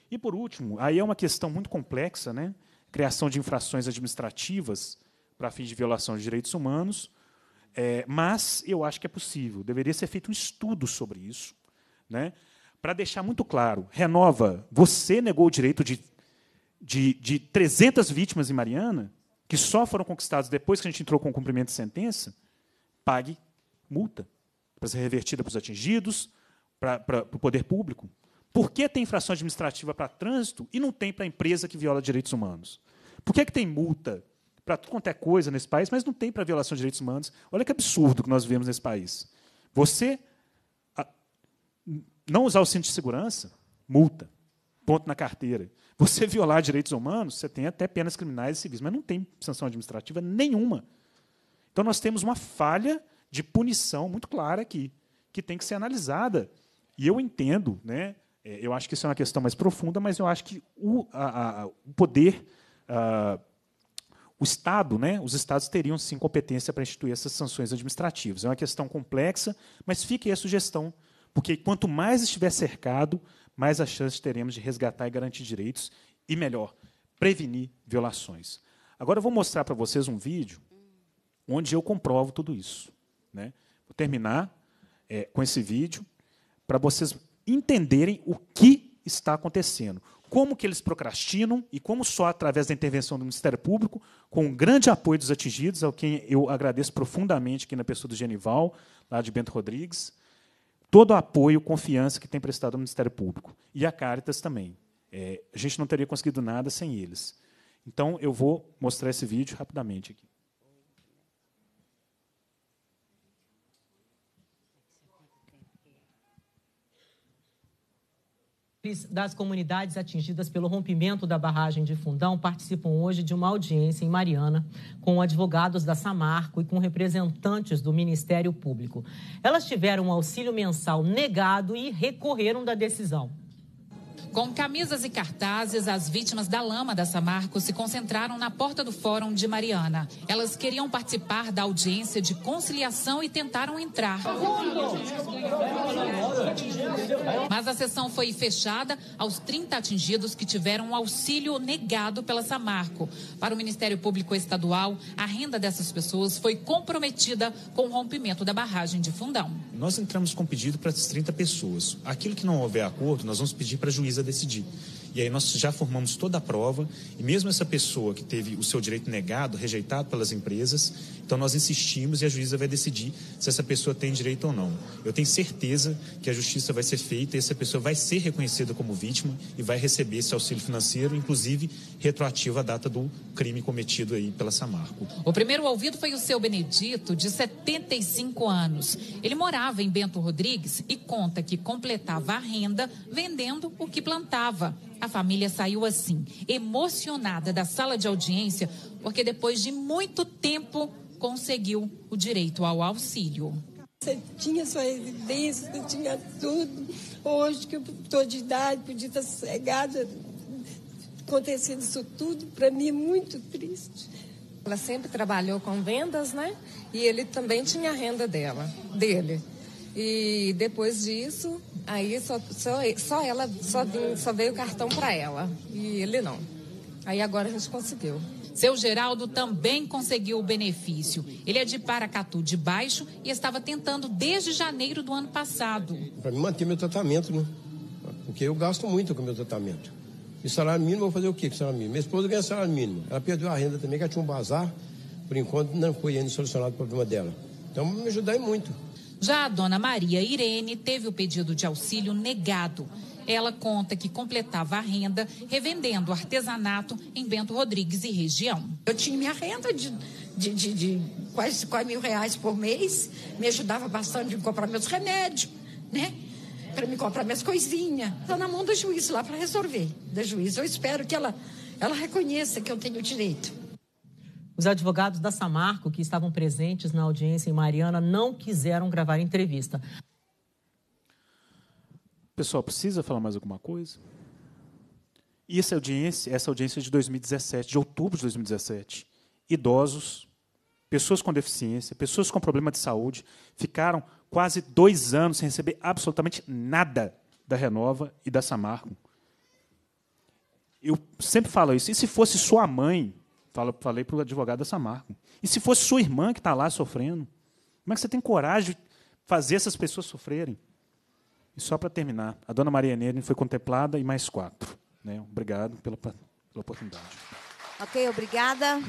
E, por último, aí é uma questão muito complexa, né? criação de infrações administrativas, para fins de violação de direitos humanos, é, mas eu acho que é possível. Deveria ser feito um estudo sobre isso, né? para deixar muito claro. Renova, você negou o direito de, de, de 300 vítimas em Mariana, que só foram conquistados depois que a gente entrou com o cumprimento de sentença, pague multa para ser revertida para os atingidos, para, para, para o poder público. Por que tem infração administrativa para trânsito e não tem para a empresa que viola direitos humanos? Por que, é que tem multa para tudo quanto é coisa nesse país, mas não tem para violação de direitos humanos. Olha que absurdo que nós vivemos nesse país. Você a, não usar o cinto de segurança, multa, ponto na carteira. Você violar direitos humanos, você tem até penas criminais e civis, mas não tem sanção administrativa nenhuma. Então nós temos uma falha de punição muito clara aqui, que tem que ser analisada. E eu entendo, né? É, eu acho que isso é uma questão mais profunda, mas eu acho que o, a, a, o poder ah, o Estado, né, os Estados teriam sim competência para instituir essas sanções administrativas. É uma questão complexa, mas fique aí a sugestão, porque quanto mais estiver cercado, mais a chance teremos de resgatar e garantir direitos e, melhor, prevenir violações. Agora eu vou mostrar para vocês um vídeo onde eu comprovo tudo isso. Né? Vou terminar é, com esse vídeo para vocês entenderem o que está acontecendo como que eles procrastinam e como só através da intervenção do Ministério Público, com o grande apoio dos atingidos, ao quem eu agradeço profundamente aqui na pessoa do Genival, lá de Bento Rodrigues, todo o apoio, confiança que tem prestado ao Ministério Público. E a Caritas também. É, a gente não teria conseguido nada sem eles. Então, eu vou mostrar esse vídeo rapidamente aqui. das comunidades atingidas pelo rompimento da barragem de Fundão participam hoje de uma audiência em Mariana com advogados da Samarco e com representantes do Ministério Público. Elas tiveram um auxílio mensal negado e recorreram da decisão. Com camisas e cartazes, as vítimas da lama da Samarco se concentraram na porta do Fórum de Mariana. Elas queriam participar da audiência de conciliação e tentaram entrar. Mas a sessão foi fechada aos 30 atingidos que tiveram um auxílio negado pela Samarco. Para o Ministério Público Estadual, a renda dessas pessoas foi comprometida com o rompimento da barragem de Fundão. Nós entramos com pedido para as 30 pessoas. Aquilo que não houver acordo, nós vamos pedir para a juíza decidir. E aí nós já formamos toda a prova, e mesmo essa pessoa que teve o seu direito negado, rejeitado pelas empresas, então nós insistimos e a juíza vai decidir se essa pessoa tem direito ou não. Eu tenho certeza que a justiça vai ser feita e essa pessoa vai ser reconhecida como vítima e vai receber esse auxílio financeiro, inclusive retroativo à data do crime cometido aí pela Samarco. O primeiro ouvido foi o seu Benedito, de 75 anos. Ele morava em Bento Rodrigues e conta que completava a renda vendendo o que plantava. A família saiu assim, emocionada da sala de audiência, porque depois de muito tempo conseguiu o direito ao auxílio. Você tinha sua residência, você tinha tudo. Hoje que eu estou de idade, podia estar sossegada. Acontecendo isso tudo, para mim é muito triste. Ela sempre trabalhou com vendas, né? E ele também tinha a renda dela, dele. E depois disso, Aí só, só, só ela, só, veio, só veio o cartão para ela. E ele não. Aí agora a gente conseguiu. Seu Geraldo também conseguiu o benefício. Ele é de Paracatu de Baixo e estava tentando desde janeiro do ano passado. Para me manter meu tratamento, né? Porque eu gasto muito com meu tratamento. E salário mínimo, eu vou fazer o quê com salário mínimo? Minha esposa ganha salário mínimo. Ela perdeu a renda também, que ela tinha um bazar. Por enquanto, não foi ainda solucionado o problema dela. Então, me ajudar muito. Já a dona Maria Irene teve o pedido de auxílio negado. Ela conta que completava a renda revendendo artesanato em Bento Rodrigues e região. Eu tinha minha renda de, de, de, de quase, quase mil reais por mês, me ajudava bastante em comprar meus remédios, né? Para me comprar minhas coisinhas. Está na mão do juiz lá para resolver. Da juíza, eu espero que ela, ela reconheça que eu tenho direito. Os advogados da Samarco, que estavam presentes na audiência em Mariana, não quiseram gravar entrevista. Pessoal, precisa falar mais alguma coisa? E essa audiência, essa audiência de 2017, de outubro de 2017, idosos, pessoas com deficiência, pessoas com problema de saúde, ficaram quase dois anos sem receber absolutamente nada da Renova e da Samarco. Eu sempre falo isso. E se fosse sua mãe Falei para o advogado da marca. E se fosse sua irmã que está lá sofrendo? Como é que você tem coragem de fazer essas pessoas sofrerem? E só para terminar, a dona Maria Neri foi contemplada e mais quatro. Né? Obrigado pela, pela oportunidade. Ok, obrigada.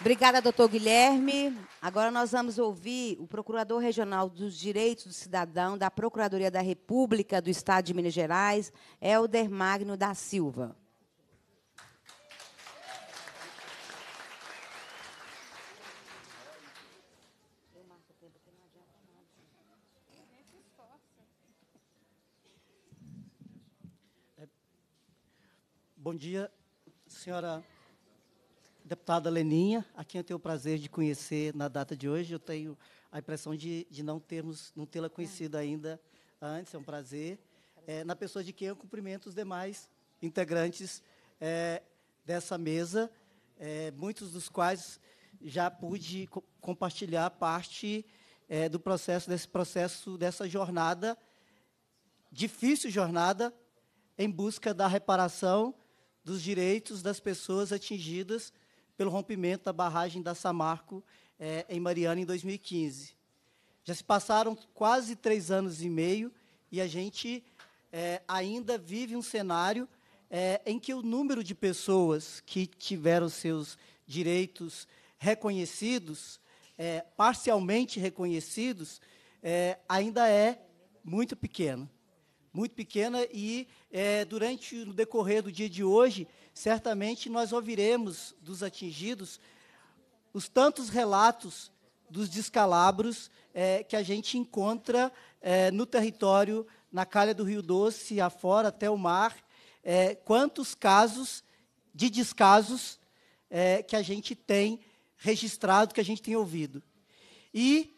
Obrigada, doutor Guilherme. Agora nós vamos ouvir o Procurador Regional dos Direitos do Cidadão da Procuradoria da República do Estado de Minas Gerais, Helder Magno da Silva. Bom dia, senhora deputada Leninha, a quem eu tenho o prazer de conhecer na data de hoje. Eu tenho a impressão de, de não termos, não tê-la conhecido ainda antes, é um prazer. É, na pessoa de quem eu cumprimento os demais integrantes é, dessa mesa, é, muitos dos quais já pude co compartilhar parte é, do processo, desse processo, dessa jornada, difícil jornada, em busca da reparação dos direitos das pessoas atingidas pelo rompimento da barragem da Samarco é, em Mariana em 2015. Já se passaram quase três anos e meio e a gente é, ainda vive um cenário é, em que o número de pessoas que tiveram seus direitos reconhecidos, parcialmente reconhecidos, ainda é muito pequeno muito pequena e é, durante o decorrer do dia de hoje, certamente nós ouviremos dos atingidos os tantos relatos dos descalabros é, que a gente encontra é, no território, na calha do Rio Doce, afora, até o mar, é, quantos casos de descasos é, que a gente tem registrado, que a gente tem ouvido. E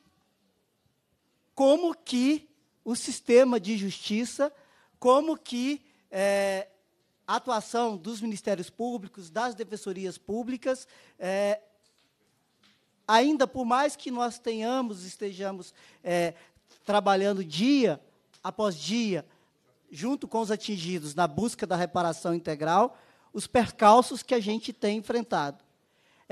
como que o sistema de justiça, como que é, a atuação dos ministérios públicos, das defensorias públicas, é, ainda por mais que nós tenhamos, estejamos é, trabalhando dia após dia, junto com os atingidos, na busca da reparação integral, os percalços que a gente tem enfrentado.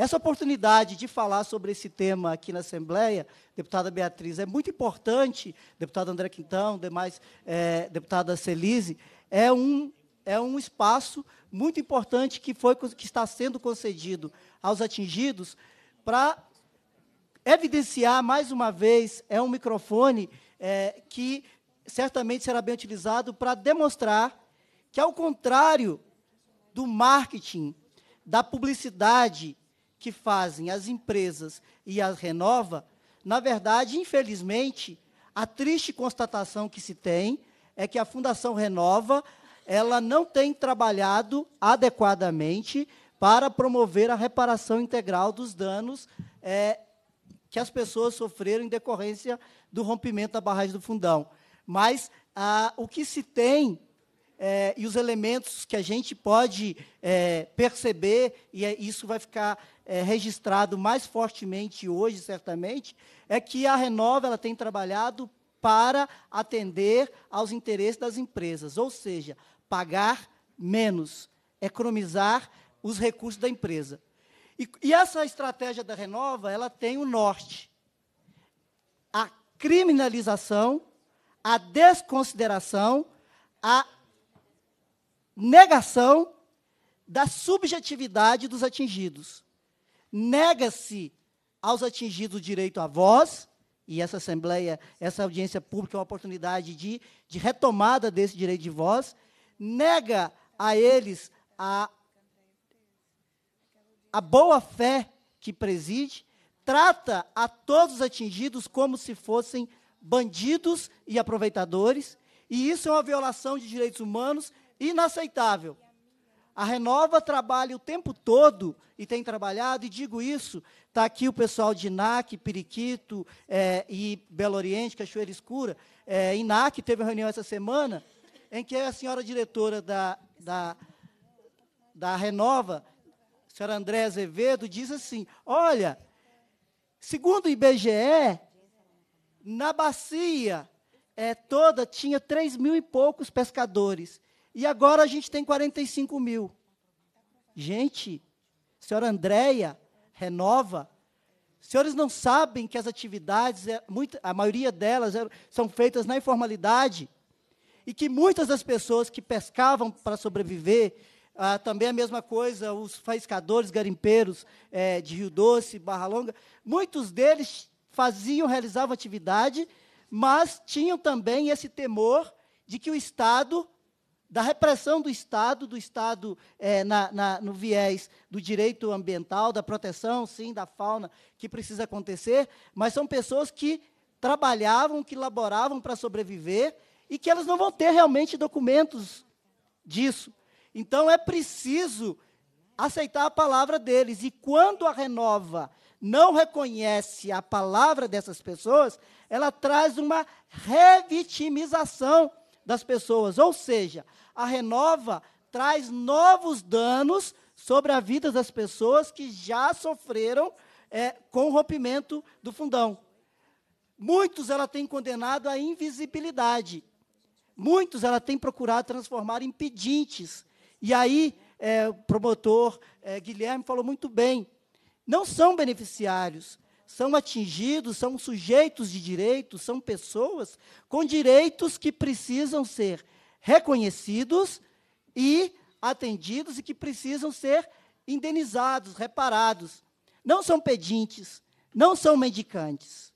Essa oportunidade de falar sobre esse tema aqui na Assembleia, deputada Beatriz, é muito importante, deputado André Quintão, demais é, deputada Celise, é um, é um espaço muito importante que, foi, que está sendo concedido aos atingidos para evidenciar, mais uma vez, é um microfone é, que certamente será bem utilizado para demonstrar que, ao contrário do marketing, da publicidade que fazem as empresas e a renova, na verdade, infelizmente, a triste constatação que se tem é que a Fundação Renova ela não tem trabalhado adequadamente para promover a reparação integral dos danos é, que as pessoas sofreram em decorrência do rompimento da barragem do Fundão. Mas o que se tem é, e os elementos que a gente pode é, perceber, e é, isso vai ficar é, registrado mais fortemente hoje, certamente, é que a Renova ela tem trabalhado para atender aos interesses das empresas, ou seja, pagar menos, economizar os recursos da empresa. E, e essa estratégia da Renova ela tem o um norte: a criminalização, a desconsideração, a negação da subjetividade dos atingidos nega-se aos atingidos o direito à voz, e essa Assembleia, essa audiência pública é uma oportunidade de, de retomada desse direito de voz, nega a eles a, a boa fé que preside, trata a todos os atingidos como se fossem bandidos e aproveitadores, e isso é uma violação de direitos humanos inaceitável. A Renova trabalha o tempo todo e tem trabalhado, e digo isso, está aqui o pessoal de INAC, Periquito é, e Belo Oriente, Cachoeira Escura. É, INAC teve uma reunião essa semana em que a senhora diretora da, da, da Renova, a senhora André Azevedo, diz assim, olha, segundo o IBGE, na bacia é, toda tinha 3 mil e poucos pescadores, e agora a gente tem 45 mil. Gente, senhora Andréia, renova. Senhores não sabem que as atividades, é, a maioria delas é, são feitas na informalidade e que muitas das pessoas que pescavam para sobreviver, ah, também a mesma coisa, os faiscadores, garimpeiros é, de Rio Doce, Barra Longa, muitos deles faziam, realizavam atividade, mas tinham também esse temor de que o Estado da repressão do Estado, do Estado é, na, na, no viés do direito ambiental, da proteção, sim, da fauna, que precisa acontecer, mas são pessoas que trabalhavam, que laboravam para sobreviver e que elas não vão ter realmente documentos disso. Então, é preciso aceitar a palavra deles. E quando a renova não reconhece a palavra dessas pessoas, ela traz uma revitimização das pessoas. Ou seja, a renova traz novos danos sobre a vida das pessoas que já sofreram é, com o rompimento do fundão. Muitos ela tem condenado à invisibilidade. Muitos ela tem procurado transformar em pedintes. E aí, é, o promotor é, Guilherme falou muito bem. Não são beneficiários, são atingidos, são sujeitos de direitos, são pessoas com direitos que precisam ser reconhecidos e atendidos e que precisam ser indenizados, reparados. Não são pedintes, não são mendicantes.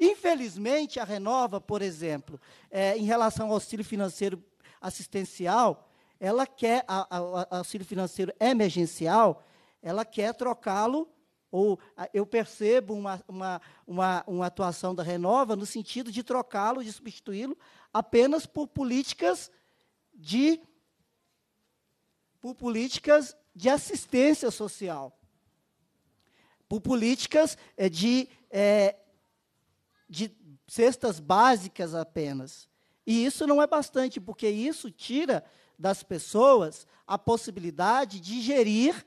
Infelizmente, a Renova, por exemplo, é, em relação ao auxílio financeiro assistencial, ela quer, o auxílio financeiro emergencial, ela quer trocá-lo ou ah, eu percebo uma, uma, uma, uma atuação da Renova no sentido de trocá-lo, de substituí-lo, apenas por políticas de por políticas de assistência social, por políticas é, de, é, de cestas básicas apenas. E isso não é bastante, porque isso tira das pessoas a possibilidade de gerir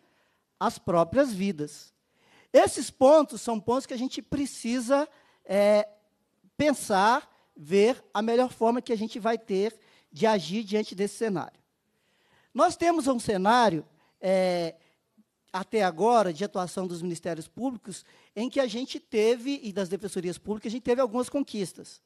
as próprias vidas. Esses pontos são pontos que a gente precisa é, pensar, ver a melhor forma que a gente vai ter de agir diante desse cenário. Nós temos um cenário, é, até agora, de atuação dos ministérios públicos, em que a gente teve, e das defensorias públicas, a gente teve algumas conquistas.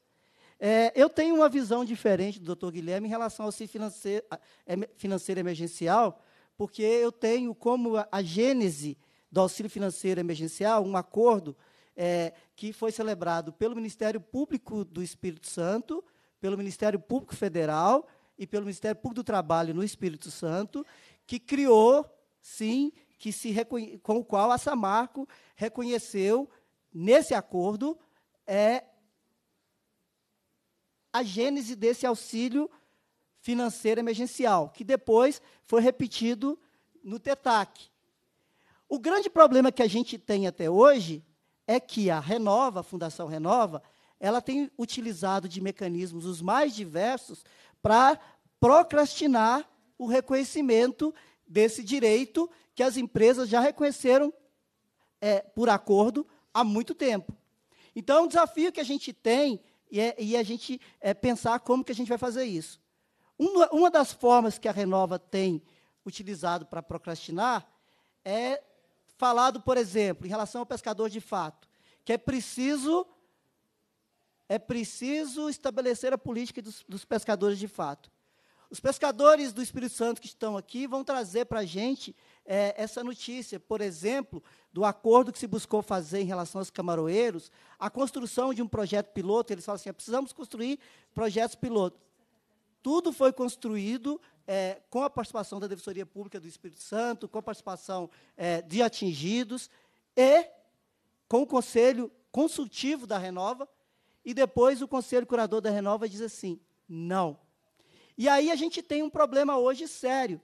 É, eu tenho uma visão diferente do Dr. Guilherme em relação ao CIF financeiro, é, financeiro emergencial, porque eu tenho como a, a gênese do auxílio financeiro emergencial, um acordo é, que foi celebrado pelo Ministério Público do Espírito Santo, pelo Ministério Público Federal e pelo Ministério Público do Trabalho no Espírito Santo, que criou, sim, que se com o qual a Samarco reconheceu nesse acordo é a gênese desse auxílio financeiro emergencial, que depois foi repetido no TETAC. O grande problema que a gente tem até hoje é que a Renova, a Fundação Renova, ela tem utilizado de mecanismos os mais diversos para procrastinar o reconhecimento desse direito que as empresas já reconheceram é, por acordo há muito tempo. Então, o é desafio que a gente tem e é, e a gente é, pensar como que a gente vai fazer isso. Uma, uma das formas que a Renova tem utilizado para procrastinar é falado, por exemplo, em relação ao pescador de fato, que é preciso é preciso estabelecer a política dos, dos pescadores de fato. Os pescadores do Espírito Santo que estão aqui vão trazer para a gente é, essa notícia, por exemplo, do acordo que se buscou fazer em relação aos camaroeiros, a construção de um projeto piloto. Eles falam assim: precisamos construir projetos piloto. Tudo foi construído é, com a participação da Defensoria Pública do Espírito Santo, com a participação é, de atingidos e com o Conselho Consultivo da Renova, e depois o Conselho Curador da Renova diz assim: não. E aí a gente tem um problema hoje sério.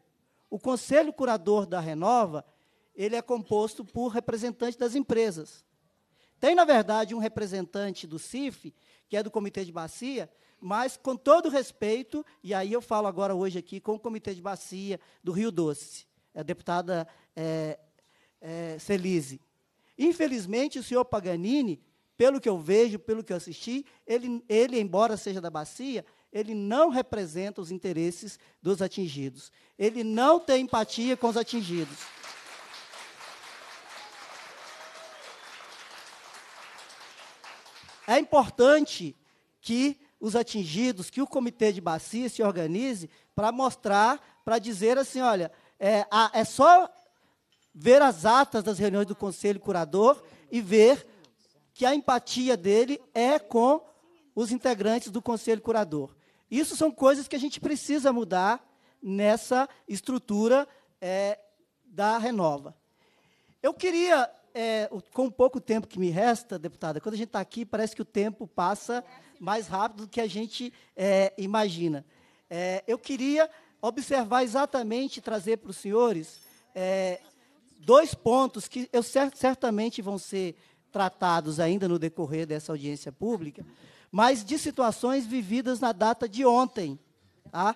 O Conselho Curador da Renova ele é composto por representantes das empresas. Tem, na verdade, um representante do CIF, que é do Comitê de Bacia, mas com todo respeito, e aí eu falo agora hoje aqui com o Comitê de Bacia do Rio Doce, é a deputada é, é, Celise. Infelizmente, o senhor Paganini, pelo que eu vejo, pelo que eu assisti, ele, ele, embora seja da bacia, ele não representa os interesses dos atingidos. Ele não tem empatia com os atingidos. É importante que os atingidos, que o comitê de bacia se organize para mostrar, para dizer assim, olha, é, a, é só ver as atas das reuniões do conselho curador e ver que a empatia dele é com os integrantes do conselho curador. Isso são coisas que a gente precisa mudar nessa estrutura é, da Renova. Eu queria é, com o pouco tempo que me resta, deputada, quando a gente está aqui, parece que o tempo passa mais rápido do que a gente é, imagina. É, eu queria observar exatamente, trazer para os senhores é, dois pontos que eu certamente vão ser tratados ainda no decorrer dessa audiência pública, mas de situações vividas na data de ontem, tá?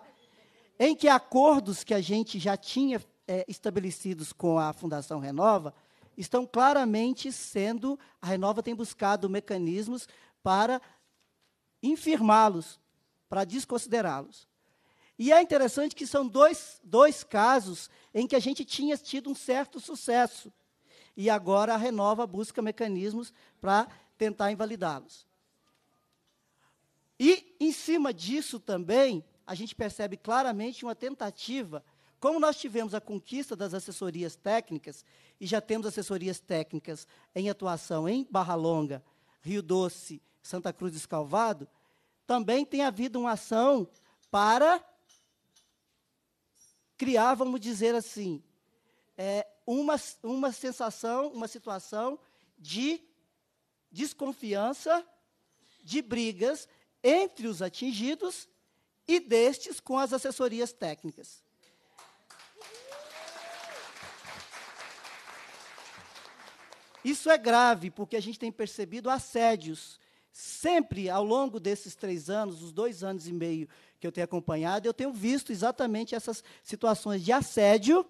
em que acordos que a gente já tinha é, estabelecidos com a Fundação Renova estão claramente sendo, a Renova tem buscado mecanismos para infirmá-los, para desconsiderá-los. E é interessante que são dois, dois casos em que a gente tinha tido um certo sucesso. E agora a Renova busca mecanismos para tentar invalidá-los. E, em cima disso também, a gente percebe claramente uma tentativa como nós tivemos a conquista das assessorias técnicas, e já temos assessorias técnicas em atuação em Barra Longa, Rio Doce, Santa Cruz do Escalvado, também tem havido uma ação para criar, vamos dizer assim, é, uma, uma sensação, uma situação de desconfiança, de brigas entre os atingidos e destes com as assessorias técnicas. Isso é grave, porque a gente tem percebido assédios. Sempre ao longo desses três anos, os dois anos e meio que eu tenho acompanhado, eu tenho visto exatamente essas situações de assédio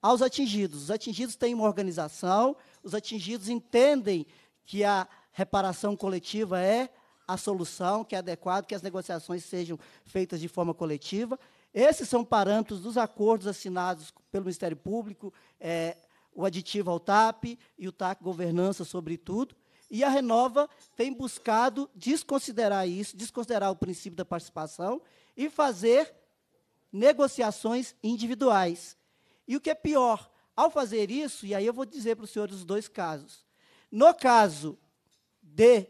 aos atingidos. Os atingidos têm uma organização, os atingidos entendem que a reparação coletiva é a solução, que é adequado que as negociações sejam feitas de forma coletiva. Esses são parâmetros dos acordos assinados pelo Ministério Público, é, o aditivo ao TAP e o TAC governança, sobretudo. E a Renova tem buscado desconsiderar isso, desconsiderar o princípio da participação e fazer negociações individuais. E o que é pior, ao fazer isso, e aí eu vou dizer para os senhores os dois casos. No caso de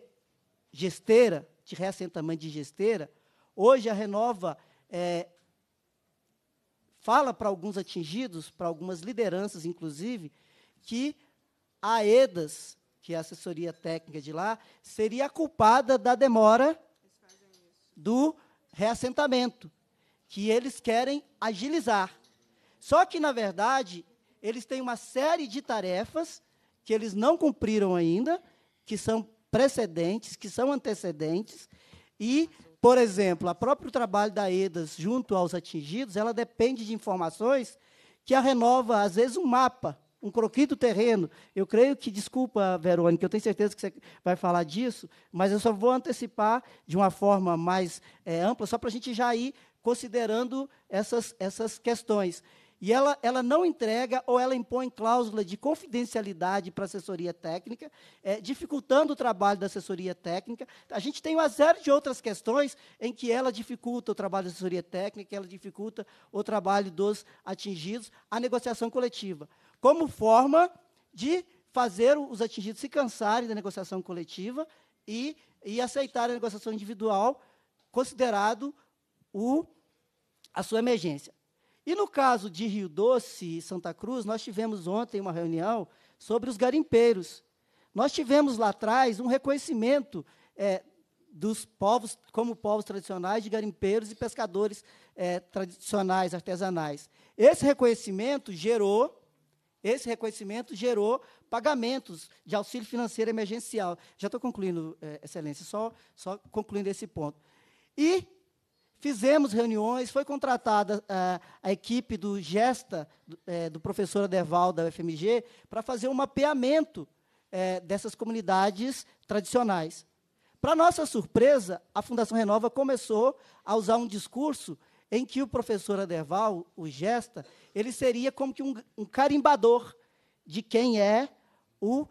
gesteira, de reassentamento de gesteira, hoje a Renova é, fala para alguns atingidos, para algumas lideranças, inclusive, que a EDAS, que é a assessoria técnica de lá, seria a culpada da demora do reassentamento, que eles querem agilizar. Só que, na verdade, eles têm uma série de tarefas que eles não cumpriram ainda, que são precedentes, que são antecedentes, e por exemplo, o próprio trabalho da EDAS junto aos atingidos, ela depende de informações que a renova, às vezes, um mapa, um croquis do terreno. Eu creio que, desculpa, Verônica, eu tenho certeza que você vai falar disso, mas eu só vou antecipar de uma forma mais é, ampla, só para a gente já ir considerando essas, essas questões. E ela, ela não entrega ou ela impõe cláusula de confidencialidade para a assessoria técnica, é, dificultando o trabalho da assessoria técnica. A gente tem uma série de outras questões em que ela dificulta o trabalho da assessoria técnica, ela dificulta o trabalho dos atingidos, a negociação coletiva, como forma de fazer os atingidos se cansarem da negociação coletiva e, e aceitarem a negociação individual, considerado o, a sua emergência. E no caso de Rio Doce e Santa Cruz, nós tivemos ontem uma reunião sobre os garimpeiros. Nós tivemos lá atrás um reconhecimento é, dos povos, como povos tradicionais, de garimpeiros e pescadores é, tradicionais, artesanais. Esse reconhecimento gerou, esse reconhecimento gerou pagamentos de auxílio financeiro emergencial. Já estou concluindo, é, Excelência, só, só concluindo esse ponto. E Fizemos reuniões, foi contratada eh, a equipe do Gesta, do, eh, do professor Aderval da UFMG, para fazer um mapeamento eh, dessas comunidades tradicionais. Para nossa surpresa, a Fundação Renova começou a usar um discurso em que o professor Aderval, o Gesta, ele seria como que um, um carimbador de quem é o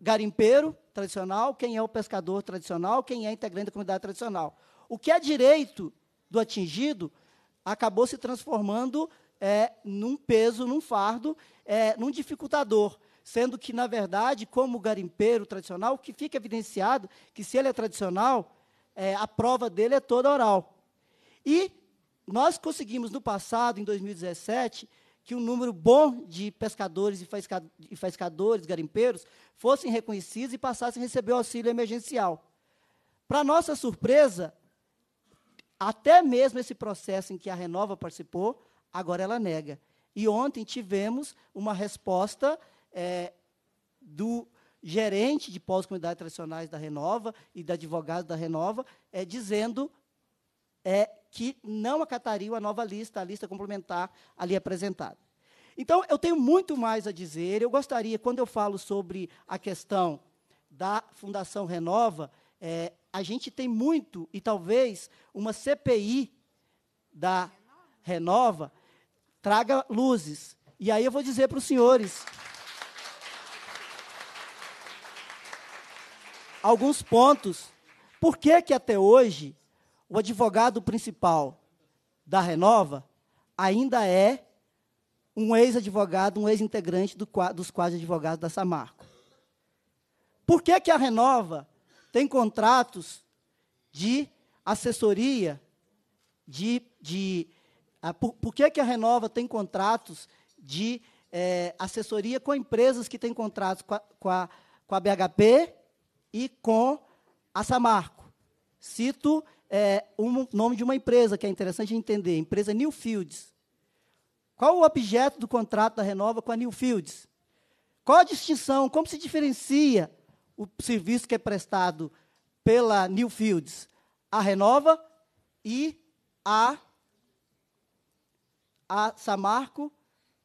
garimpeiro tradicional, quem é o pescador tradicional, quem é integrante da comunidade tradicional. O que é direito do atingido acabou se transformando é, num peso, num fardo, é, num dificultador. Sendo que, na verdade, como garimpeiro tradicional, o que fica evidenciado que, se ele é tradicional, é, a prova dele é toda oral. E nós conseguimos, no passado, em 2017, que um número bom de pescadores e faiscadores, garimpeiros, fossem reconhecidos e passassem a receber o auxílio emergencial. Para nossa surpresa, até mesmo esse processo em que a Renova participou, agora ela nega. E ontem tivemos uma resposta é, do gerente de pós-comunidades tradicionais da Renova e da advogada da Renova, é, dizendo é, que não acataria a nova lista, a lista complementar ali apresentada. Então, eu tenho muito mais a dizer. Eu gostaria, quando eu falo sobre a questão da Fundação Renova, é, a gente tem muito, e talvez uma CPI da Renova traga luzes. E aí eu vou dizer para os senhores alguns pontos. Por que, que até hoje o advogado principal da Renova ainda é um ex-advogado, um ex-integrante do, dos quadros advogados da Samarco? Por que, que a Renova tem contratos de assessoria, de. de ah, por, por que, que a Renova tem contratos de é, assessoria com empresas que têm contratos com a, com, a, com a BHP e com a Samarco? Cito é, um nome de uma empresa que é interessante entender, empresa Newfields. Qual o objeto do contrato da Renova com a Newfields? Qual a distinção? Como se diferencia o serviço que é prestado pela Newfields, a Renova e a, a Samarco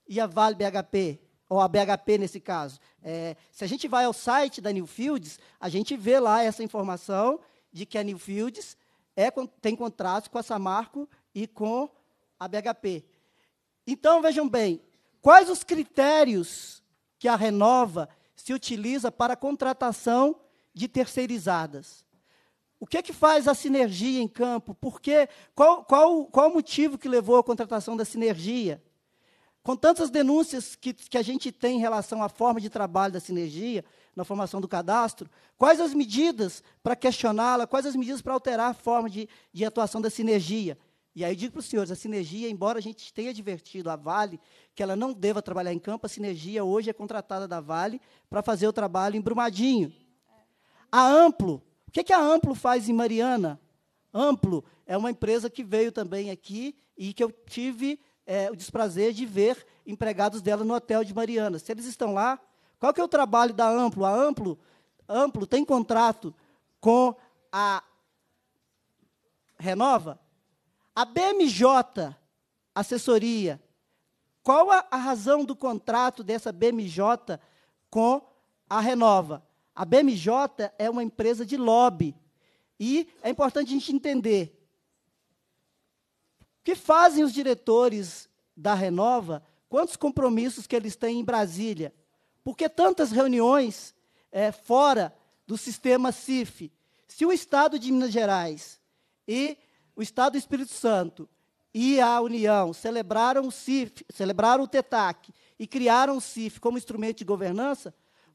e a Vale BHP, ou a BHP nesse caso. É, se a gente vai ao site da Newfields, a gente vê lá essa informação de que a Newfields é, tem contratos com a Samarco e com a BHP. Então, vejam bem, quais os critérios que a Renova se utiliza para a contratação de terceirizadas. O que é que faz a sinergia em campo? Por quê? Qual, qual, qual o motivo que levou à contratação da sinergia? Com tantas denúncias que, que a gente tem em relação à forma de trabalho da sinergia, na formação do cadastro, quais as medidas para questioná-la, quais as medidas para alterar a forma de, de atuação da sinergia? E aí digo para os senhores, a sinergia, embora a gente tenha advertido a Vale que ela não deva trabalhar em campo, a sinergia hoje é contratada da Vale para fazer o trabalho em Brumadinho. A Amplo, o que, que a Amplo faz em Mariana? Amplo é uma empresa que veio também aqui e que eu tive é, o desprazer de ver empregados dela no hotel de Mariana. Se eles estão lá, qual que é o trabalho da Amplo? A Amplo, Amplo tem contrato com a Renova? A BMJ, assessoria, qual a, a razão do contrato dessa BMJ com a Renova? A BMJ é uma empresa de lobby. E é importante a gente entender o que fazem os diretores da Renova, quantos compromissos que eles têm em Brasília, por que tantas reuniões é, fora do sistema CIF? Se o Estado de Minas Gerais e o Estado do Espírito Santo e a União celebraram o CIF, celebraram o TETAC e criaram o CIF como instrumento de governança,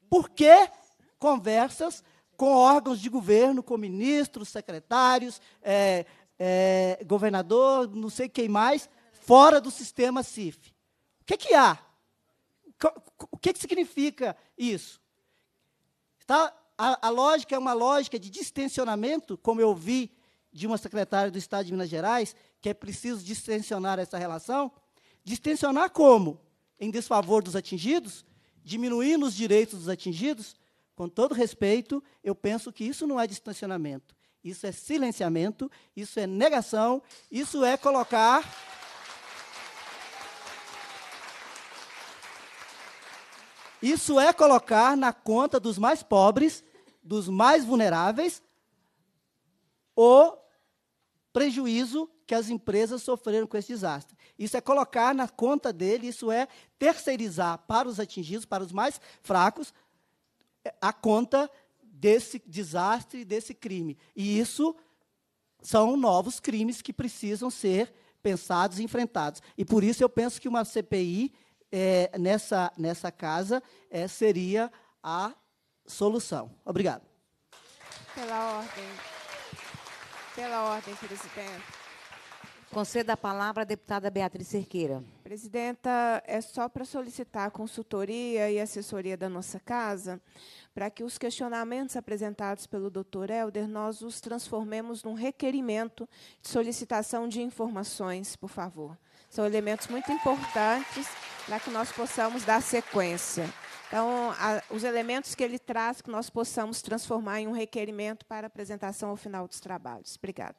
por que conversas com órgãos de governo, com ministros, secretários, é, é, governador, não sei quem mais, fora do sistema CIF? O que, é que há? O que, é que significa isso? Está A, a lógica é uma lógica de distensionamento, como eu vi de uma secretária do Estado de Minas Gerais que é preciso distensionar essa relação. Distensionar como? Em desfavor dos atingidos? Diminuindo os direitos dos atingidos? Com todo respeito, eu penso que isso não é distensionamento. Isso é silenciamento, isso é negação, isso é colocar. Isso é colocar na conta dos mais pobres, dos mais vulneráveis, o prejuízo que as empresas sofreram com esse desastre. Isso é colocar na conta dele, isso é terceirizar para os atingidos, para os mais fracos, a conta desse desastre, desse crime. E isso são novos crimes que precisam ser pensados e enfrentados. E por isso eu penso que uma CPI é, nessa, nessa casa é, seria a solução. Obrigado. Pela ordem. Pela ordem, presidente. Conceda a palavra à deputada Beatriz Cerqueira. Presidenta, é só para solicitar a consultoria e assessoria da nossa casa para que os questionamentos apresentados pelo doutor Helder nós os transformemos num requerimento de solicitação de informações, por favor. São elementos muito importantes para que nós possamos dar sequência. Então, a, os elementos que ele traz que nós possamos transformar em um requerimento para apresentação ao final dos trabalhos. Obrigada.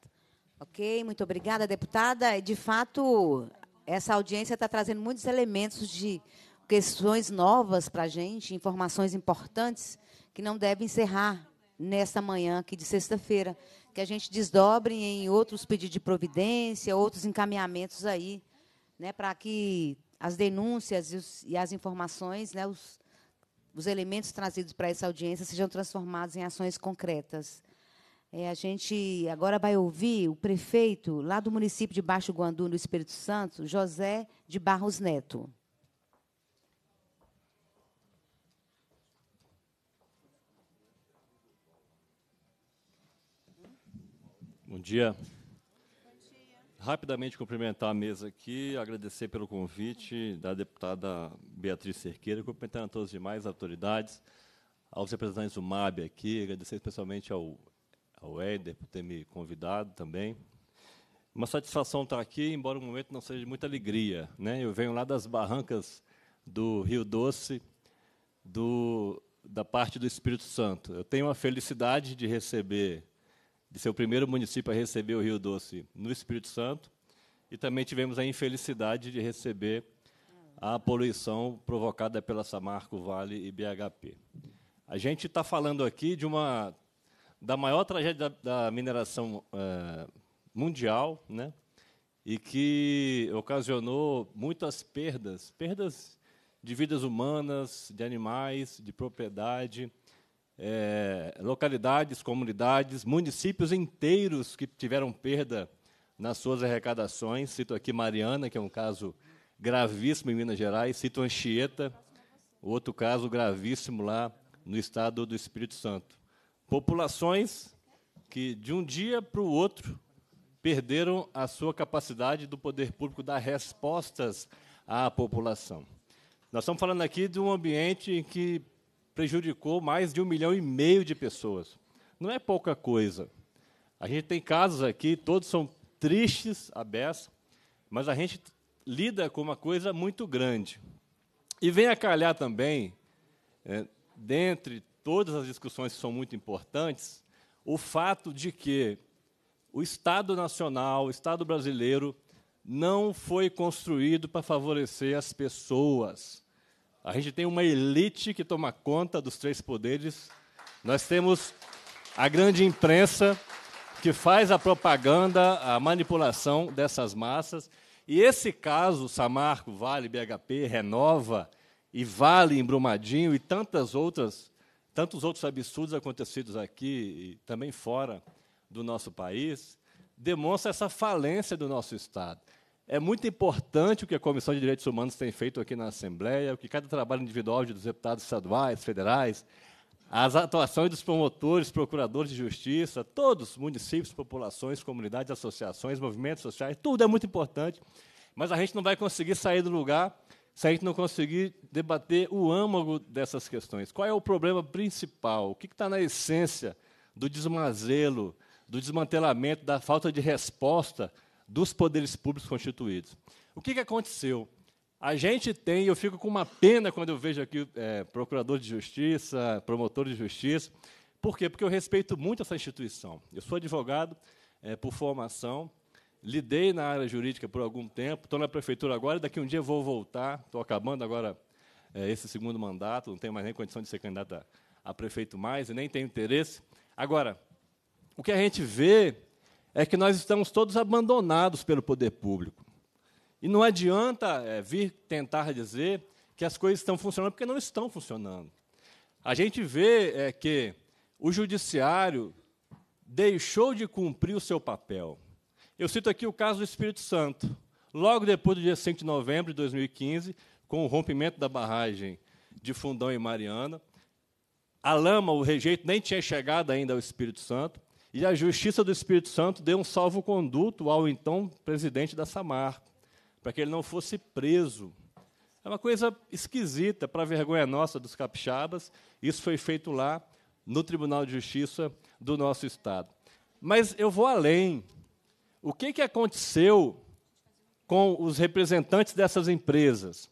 Ok, muito obrigada, deputada. De fato, essa audiência está trazendo muitos elementos de questões novas para a gente, informações importantes que não devem encerrar nesta manhã aqui de sexta-feira, que a gente desdobre em outros pedidos de providência, outros encaminhamentos aí, né, para que as denúncias e, os, e as informações, né, os, os elementos trazidos para essa audiência sejam transformados em ações concretas. É, a gente agora vai ouvir o prefeito lá do município de Baixo Guandu, no Espírito Santo, José de Barros Neto. Bom dia rapidamente cumprimentar a mesa aqui, agradecer pelo convite da deputada Beatriz Cerqueira, cumprimentar a todas as demais autoridades, aos representantes do MAB aqui, agradecer especialmente ao, ao Éder por ter me convidado também. Uma satisfação estar aqui, embora o momento não seja de muita alegria. Né? Eu venho lá das barrancas do Rio Doce, do, da parte do Espírito Santo. Eu tenho a felicidade de receber de ser o primeiro município a receber o Rio Doce no Espírito Santo, e também tivemos a infelicidade de receber a poluição provocada pela Samarco, Vale e BHP. A gente está falando aqui de uma da maior tragédia da, da mineração é, mundial, né? e que ocasionou muitas perdas, perdas de vidas humanas, de animais, de propriedade, é, localidades, comunidades, municípios inteiros que tiveram perda nas suas arrecadações. Cito aqui Mariana, que é um caso gravíssimo em Minas Gerais, cito Anchieta, outro caso gravíssimo lá no estado do Espírito Santo. Populações que, de um dia para o outro, perderam a sua capacidade do poder público dar respostas à população. Nós estamos falando aqui de um ambiente em que prejudicou mais de um milhão e meio de pessoas. Não é pouca coisa. A gente tem casos aqui, todos são tristes, a beça, mas a gente lida com uma coisa muito grande. E vem a calhar também, é, dentre todas as discussões que são muito importantes, o fato de que o Estado Nacional, o Estado brasileiro, não foi construído para favorecer as pessoas. A gente tem uma elite que toma conta dos três poderes. Nós temos a grande imprensa que faz a propaganda, a manipulação dessas massas. E esse caso, Samarco, Vale, BHP, Renova e Vale em Brumadinho e tantas outras, tantos outros absurdos acontecidos aqui e também fora do nosso país, demonstra essa falência do nosso Estado. É muito importante o que a Comissão de Direitos Humanos tem feito aqui na Assembleia, o que cada trabalho individual de dos deputados estaduais, federais, as atuações dos promotores, procuradores de justiça, todos, municípios, populações, comunidades, associações, movimentos sociais, tudo é muito importante, mas a gente não vai conseguir sair do lugar se a gente não conseguir debater o âmago dessas questões. Qual é o problema principal? O que está na essência do desmazelo, do desmantelamento, da falta de resposta dos poderes públicos constituídos. O que, que aconteceu? A gente tem, eu fico com uma pena quando eu vejo aqui é, procurador de justiça, promotor de justiça. Por quê? Porque eu respeito muito essa instituição. Eu sou advogado é, por formação, lidei na área jurídica por algum tempo, estou na prefeitura agora, daqui um dia vou voltar, estou acabando agora é, esse segundo mandato, não tenho mais nem condição de ser candidato a, a prefeito mais, e nem tenho interesse. Agora, o que a gente vê é que nós estamos todos abandonados pelo poder público. E não adianta é, vir tentar dizer que as coisas estão funcionando, porque não estão funcionando. A gente vê é, que o judiciário deixou de cumprir o seu papel. Eu cito aqui o caso do Espírito Santo. Logo depois do dia 5 de novembro de 2015, com o rompimento da barragem de Fundão e Mariana, a lama, o rejeito, nem tinha chegado ainda ao Espírito Santo e a justiça do Espírito Santo deu um salvo-conduto ao então presidente da Samar, para que ele não fosse preso. É uma coisa esquisita, para a vergonha nossa dos capixabas. Isso foi feito lá no Tribunal de Justiça do nosso Estado. Mas eu vou além. O que, que aconteceu com os representantes dessas empresas?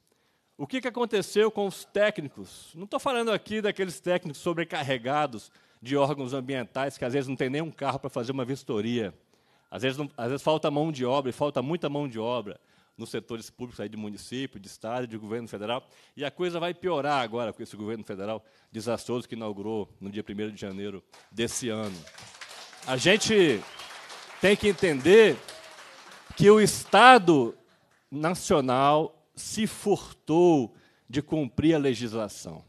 O que, que aconteceu com os técnicos? Não estou falando aqui daqueles técnicos sobrecarregados, de órgãos ambientais que às vezes não tem nenhum carro para fazer uma vistoria. Às vezes, não, às vezes falta mão de obra, e falta muita mão de obra nos setores públicos aí de município, de estado, de governo federal. E a coisa vai piorar agora com esse governo federal desastroso que inaugurou no dia 1 de janeiro desse ano. A gente tem que entender que o Estado Nacional se furtou de cumprir a legislação.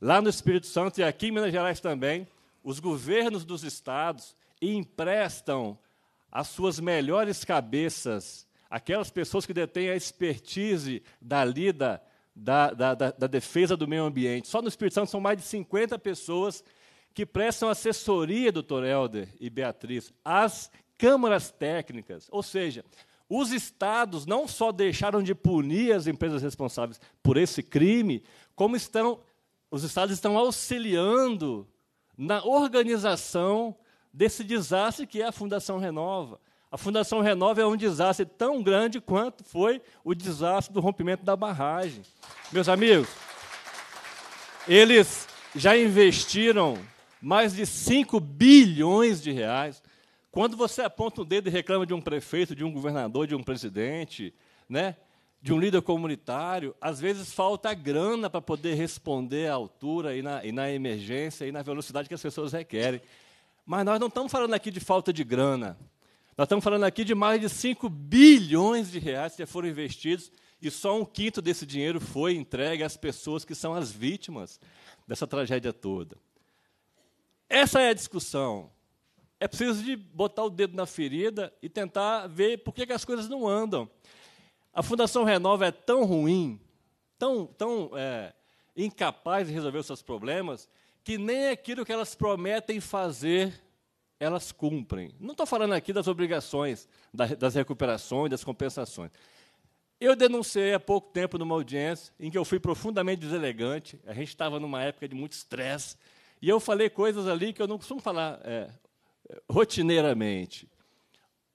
Lá no Espírito Santo e aqui em Minas Gerais também, os governos dos estados emprestam as suas melhores cabeças, aquelas pessoas que detêm a expertise da lida, da, da, da, da defesa do meio ambiente. Só no Espírito Santo são mais de 50 pessoas que prestam assessoria, doutor Helder e Beatriz, às câmaras técnicas. Ou seja, os estados não só deixaram de punir as empresas responsáveis por esse crime, como estão, os estados estão auxiliando na organização desse desastre que é a Fundação Renova. A Fundação Renova é um desastre tão grande quanto foi o desastre do rompimento da barragem. Meus amigos, eles já investiram mais de 5 bilhões de reais. Quando você aponta o um dedo e reclama de um prefeito, de um governador, de um presidente, né? de um líder comunitário, às vezes falta grana para poder responder à altura e na, e na emergência e na velocidade que as pessoas requerem. Mas nós não estamos falando aqui de falta de grana. Nós estamos falando aqui de mais de 5 bilhões de reais que já foram investidos e só um quinto desse dinheiro foi entregue às pessoas que são as vítimas dessa tragédia toda. Essa é a discussão. É preciso de botar o dedo na ferida e tentar ver por que, que as coisas não andam. A Fundação Renova é tão ruim, tão, tão é, incapaz de resolver os seus problemas, que nem aquilo que elas prometem fazer elas cumprem. Não estou falando aqui das obrigações, das recuperações, das compensações. Eu denunciei há pouco tempo numa audiência em que eu fui profundamente deselegante. A gente estava numa época de muito estresse. E eu falei coisas ali que eu não costumo falar é, é rotineiramente.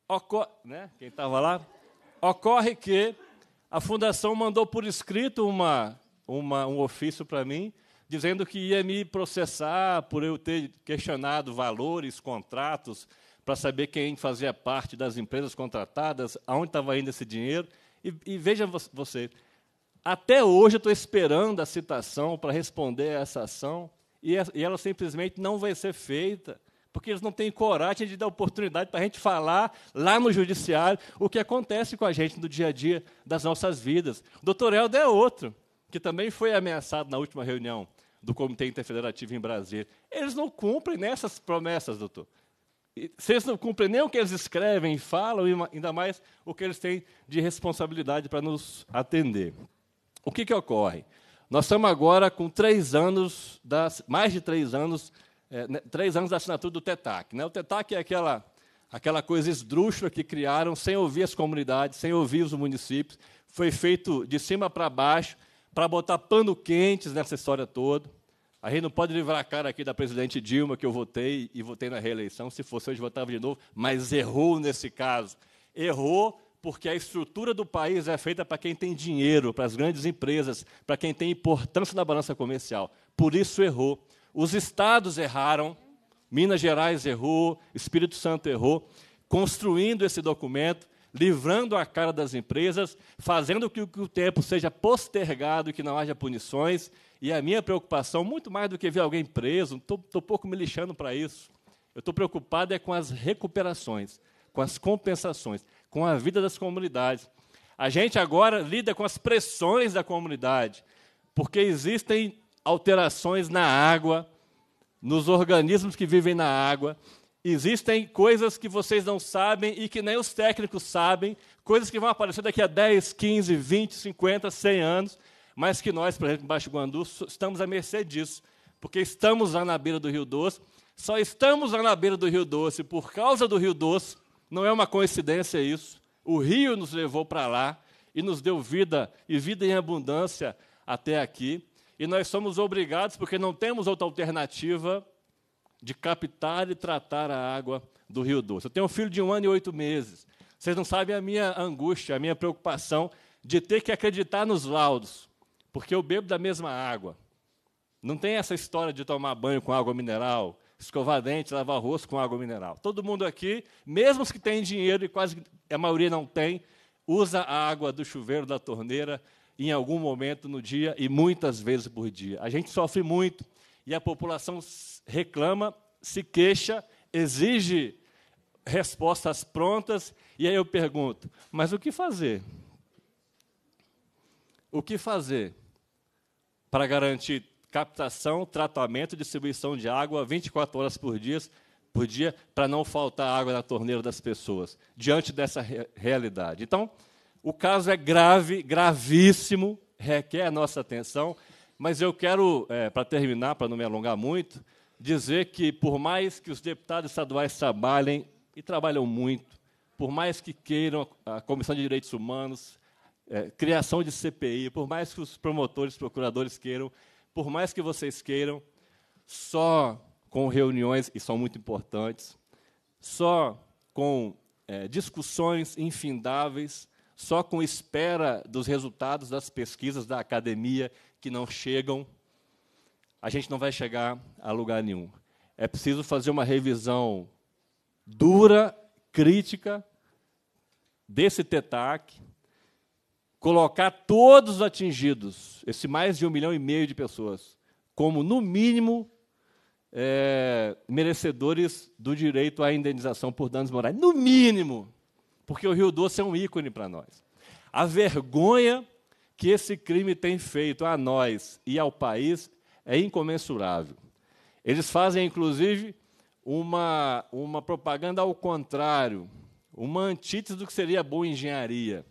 Oco, né? Quem estava lá? Ocorre que a fundação mandou por escrito uma, uma um ofício para mim, dizendo que ia me processar por eu ter questionado valores, contratos, para saber quem fazia parte das empresas contratadas, aonde estava indo esse dinheiro. E, e veja você, até hoje eu estou esperando a citação para responder a essa ação é, e, ela simplesmente não vai ser feita porque eles não têm coragem de dar oportunidade para a gente falar lá no judiciário o que acontece com a gente no dia a dia das nossas vidas. O doutor Helder é outro, que também foi ameaçado na última reunião do Comitê Interfederativo em Brasília. Eles não cumprem nessas promessas, doutor. eles não cumprem nem o que eles escrevem e falam, ainda mais o que eles têm de responsabilidade para nos atender. O que, que ocorre? Nós estamos agora com três anos, das, mais de três anos é, né, três anos da assinatura do TETAC. Né? O TETAC é aquela, aquela coisa esdrúxula que criaram sem ouvir as comunidades, sem ouvir os municípios. Foi feito de cima para baixo para botar pano quentes nessa história toda. A gente não pode livrar a cara aqui da presidente Dilma, que eu votei e votei na reeleição. Se fosse hoje, votava de novo, mas errou nesse caso. Errou porque a estrutura do país é feita para quem tem dinheiro, para as grandes empresas, para quem tem importância na balança comercial. Por isso errou. Os estados erraram, Minas Gerais errou, Espírito Santo errou, construindo esse documento, livrando a cara das empresas, fazendo com que o tempo seja postergado e que não haja punições. E a minha preocupação, muito mais do que ver alguém preso, estou pouco me lixando para isso. Eu estou preocupado é com as recuperações, com as compensações, com a vida das comunidades. A gente agora lida com as pressões da comunidade, porque existem alterações na água, nos organismos que vivem na água. Existem coisas que vocês não sabem e que nem os técnicos sabem, coisas que vão aparecer daqui a 10, 15, 20, 50, 100 anos, mas que nós, por exemplo, em Baixo Guandu, estamos à mercê disso, porque estamos lá na beira do Rio Doce, só estamos lá na beira do Rio Doce por causa do Rio Doce, não é uma coincidência isso. O rio nos levou para lá e nos deu vida e vida em abundância até aqui e nós somos obrigados, porque não temos outra alternativa, de captar e tratar a água do Rio Doce. Eu tenho um filho de um ano e oito meses. Vocês não sabem a minha angústia, a minha preocupação de ter que acreditar nos laudos, porque eu bebo da mesma água. Não tem essa história de tomar banho com água mineral, escovar dente, lavar rosto com água mineral. Todo mundo aqui, mesmo os que têm dinheiro e quase a maioria não tem, usa a água do chuveiro, da torneira, em algum momento no dia e muitas vezes por dia. A gente sofre muito e a população reclama, se queixa, exige respostas prontas, e aí eu pergunto: mas o que fazer? O que fazer para garantir captação, tratamento, distribuição de água 24 horas por dia, por dia para não faltar água na torneira das pessoas, diante dessa re realidade? Então, o caso é grave, gravíssimo, requer a nossa atenção, mas eu quero, é, para terminar, para não me alongar muito, dizer que, por mais que os deputados estaduais trabalhem, e trabalham muito, por mais que queiram a Comissão de Direitos Humanos, é, criação de CPI, por mais que os promotores, procuradores queiram, por mais que vocês queiram, só com reuniões, e são muito importantes, só com é, discussões infindáveis, só com espera dos resultados das pesquisas da academia que não chegam, a gente não vai chegar a lugar nenhum. É preciso fazer uma revisão dura, crítica, desse TETAC, colocar todos os atingidos, esse mais de um milhão e meio de pessoas, como, no mínimo, é, merecedores do direito à indenização por danos morais. No mínimo! porque o Rio Doce é um ícone para nós. A vergonha que esse crime tem feito a nós e ao país é incomensurável. Eles fazem, inclusive, uma, uma propaganda ao contrário, uma antítese do que seria boa engenharia.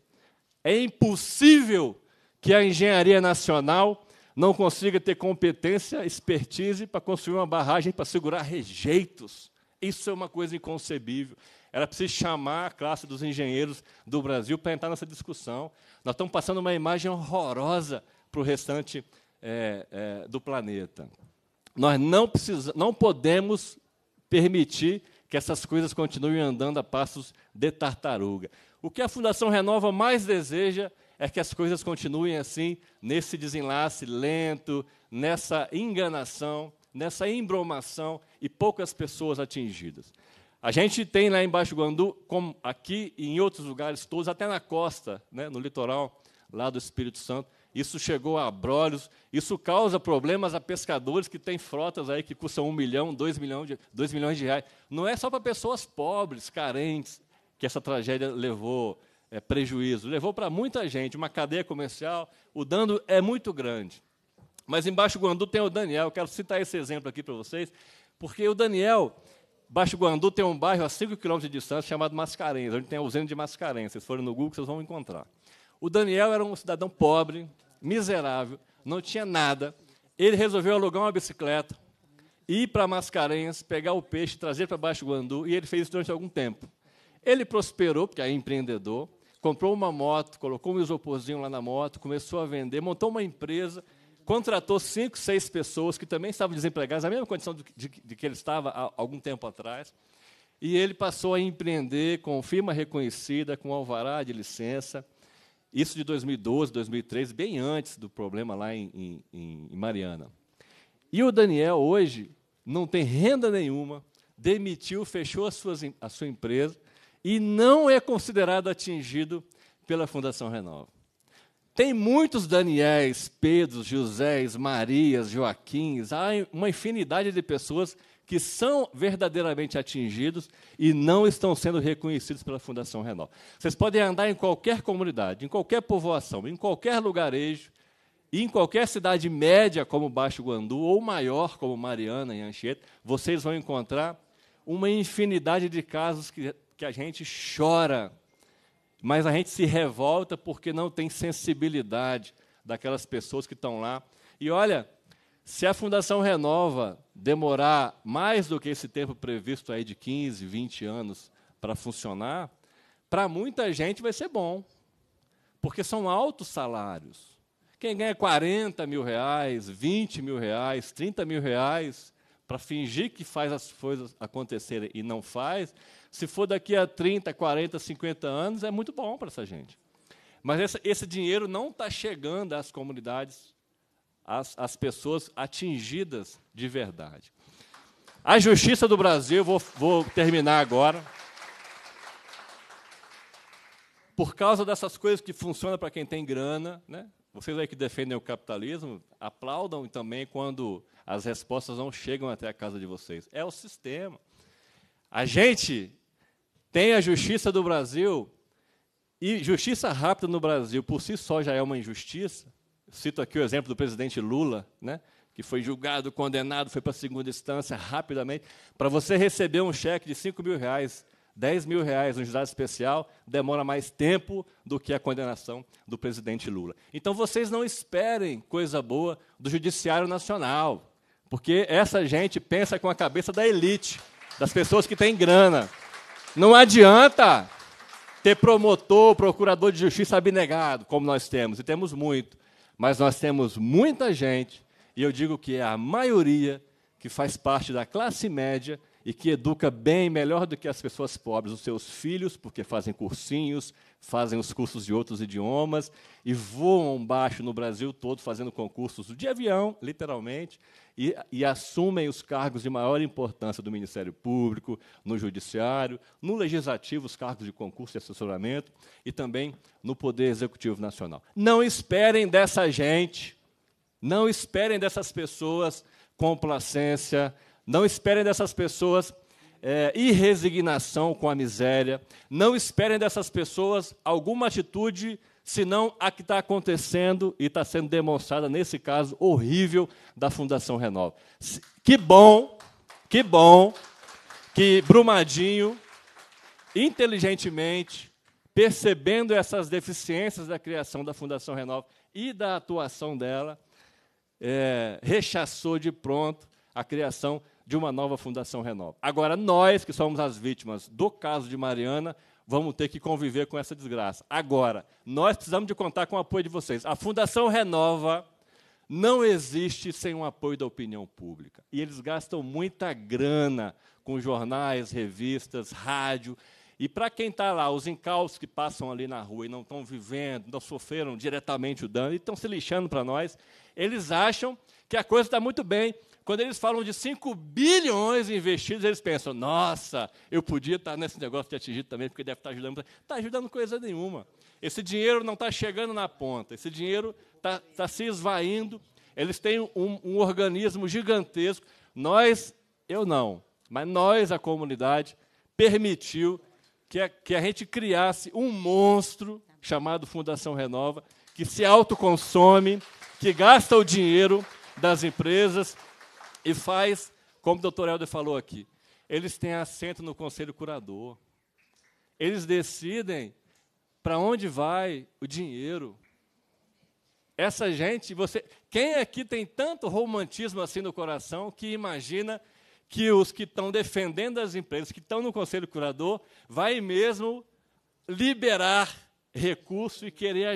É impossível que a engenharia nacional não consiga ter competência, expertise para construir uma barragem para segurar rejeitos. Isso é uma coisa inconcebível. Era preciso chamar a classe dos engenheiros do Brasil para entrar nessa discussão. Nós estamos passando uma imagem horrorosa para o restante é, é, do planeta. Nós não, precisa, não podemos permitir que essas coisas continuem andando a passos de tartaruga. O que a Fundação Renova mais deseja é que as coisas continuem assim, nesse desenlace lento, nessa enganação, nessa embromação e poucas pessoas atingidas. A gente tem lá embaixo do Guandu, como aqui e em outros lugares todos, até na costa, né, no litoral lá do Espírito Santo, isso chegou a abrolhos, isso causa problemas a pescadores que têm frotas aí que custam um milhão, dois milhões de, dois milhões de reais. Não é só para pessoas pobres, carentes, que essa tragédia levou é, prejuízo. Levou para muita gente, uma cadeia comercial, o dano é muito grande. Mas embaixo do Guandu tem o Daniel, quero citar esse exemplo aqui para vocês, porque o Daniel, Baixo Guandu tem um bairro a 5 quilômetros de distância chamado Mascarenhas, onde tem a usina de Mascarenhas. Vocês forem no Google, vocês vão encontrar. O Daniel era um cidadão pobre, miserável, não tinha nada. Ele resolveu alugar uma bicicleta, ir para Mascarenhas, pegar o peixe, trazer para Baixo Guandu, e ele fez isso durante algum tempo. Ele prosperou, porque é empreendedor, comprou uma moto, colocou um isoporzinho lá na moto, começou a vender, montou uma empresa contratou cinco, seis pessoas que também estavam desempregadas, a mesma condição de, de, de que ele estava há algum tempo atrás, e ele passou a empreender com firma reconhecida, com alvará de licença, isso de 2012, 2013, bem antes do problema lá em, em, em Mariana. E o Daniel, hoje, não tem renda nenhuma, demitiu, fechou a, suas, a sua empresa e não é considerado atingido pela Fundação Renova. Tem muitos Daniéis, Pedros, Joséis, Marias, Joaquins, há uma infinidade de pessoas que são verdadeiramente atingidos e não estão sendo reconhecidos pela Fundação Renal. Vocês podem andar em qualquer comunidade, em qualquer povoação, em qualquer lugarejo, em qualquer cidade média como Baixo Guandu ou maior como Mariana e Anchieta, vocês vão encontrar uma infinidade de casos que, que a gente chora mas a gente se revolta porque não tem sensibilidade daquelas pessoas que estão lá. E olha, se a Fundação Renova demorar mais do que esse tempo previsto aí de 15, 20 anos para funcionar, para muita gente vai ser bom, porque são altos salários. Quem ganha 40 mil reais, 20 mil reais, 30 mil reais, para fingir que faz as coisas acontecerem e não faz, se for daqui a 30, 40, 50 anos, é muito bom para essa gente. Mas esse dinheiro não está chegando às comunidades, às, às pessoas atingidas de verdade. A justiça do Brasil, vou, vou, terminar agora. Por causa dessas coisas que funcionam para quem tem grana, né? vocês aí que defendem o capitalismo, aplaudam também quando as respostas não chegam até a casa de vocês. É o sistema. A gente tem a justiça do Brasil, e justiça rápida no Brasil por si só já é uma injustiça. Cito aqui o exemplo do presidente Lula, né? que foi julgado, condenado, foi para a segunda instância rapidamente. Para você receber um cheque de 5 mil reais, 10 mil reais no um juizado especial, demora mais tempo do que a condenação do presidente Lula. Então vocês não esperem coisa boa do Judiciário Nacional, porque essa gente pensa com a cabeça da elite, das pessoas que têm grana. Não adianta ter promotor, procurador de justiça abnegado, como nós temos, e temos muito. Mas nós temos muita gente, e eu digo que é a maioria, que faz parte da classe média e que educa bem, melhor do que as pessoas pobres, os seus filhos, porque fazem cursinhos, fazem os cursos de outros idiomas e voam baixo no Brasil todo fazendo concursos de avião, literalmente, e, e assumem os cargos de maior importância do Ministério Público, no Judiciário, no Legislativo, os cargos de concurso e assessoramento, e também no Poder Executivo Nacional. Não esperem dessa gente, não esperem dessas pessoas complacência, não esperem dessas pessoas é, irresignação com a miséria, não esperem dessas pessoas alguma atitude senão a que está acontecendo e está sendo demonstrada nesse caso horrível da Fundação Renova. Que bom, que bom que Brumadinho, inteligentemente, percebendo essas deficiências da criação da Fundação Renova e da atuação dela, é, rechaçou de pronto a criação de uma nova Fundação Renova. Agora, nós que somos as vítimas do caso de Mariana, Vamos ter que conviver com essa desgraça. Agora, nós precisamos de contar com o apoio de vocês. A Fundação Renova não existe sem o apoio da opinião pública. E eles gastam muita grana com jornais, revistas, rádio. E para quem está lá, os encalços que passam ali na rua e não estão vivendo, não sofreram diretamente o dano e estão se lixando para nós, eles acham que a coisa está muito bem. Quando eles falam de 5 bilhões investidos, eles pensam: nossa, eu podia estar nesse negócio de atingir também, porque deve estar ajudando. Está ajudando coisa nenhuma. Esse dinheiro não está chegando na ponta, esse dinheiro está, tá se esvaindo. Eles têm um, um organismo gigantesco. Nós, eu não, mas nós, a comunidade, permitiu que a, que a gente criasse um monstro chamado Fundação Renova, que se autoconsome, que gasta o dinheiro das empresas e faz, como o doutor Helder falou aqui, eles têm assento no conselho curador. Eles decidem para onde vai o dinheiro. Essa gente, você, quem aqui tem tanto romantismo assim no coração que imagina que os que estão defendendo as empresas, que estão no conselho curador, vai mesmo liberar recurso e querer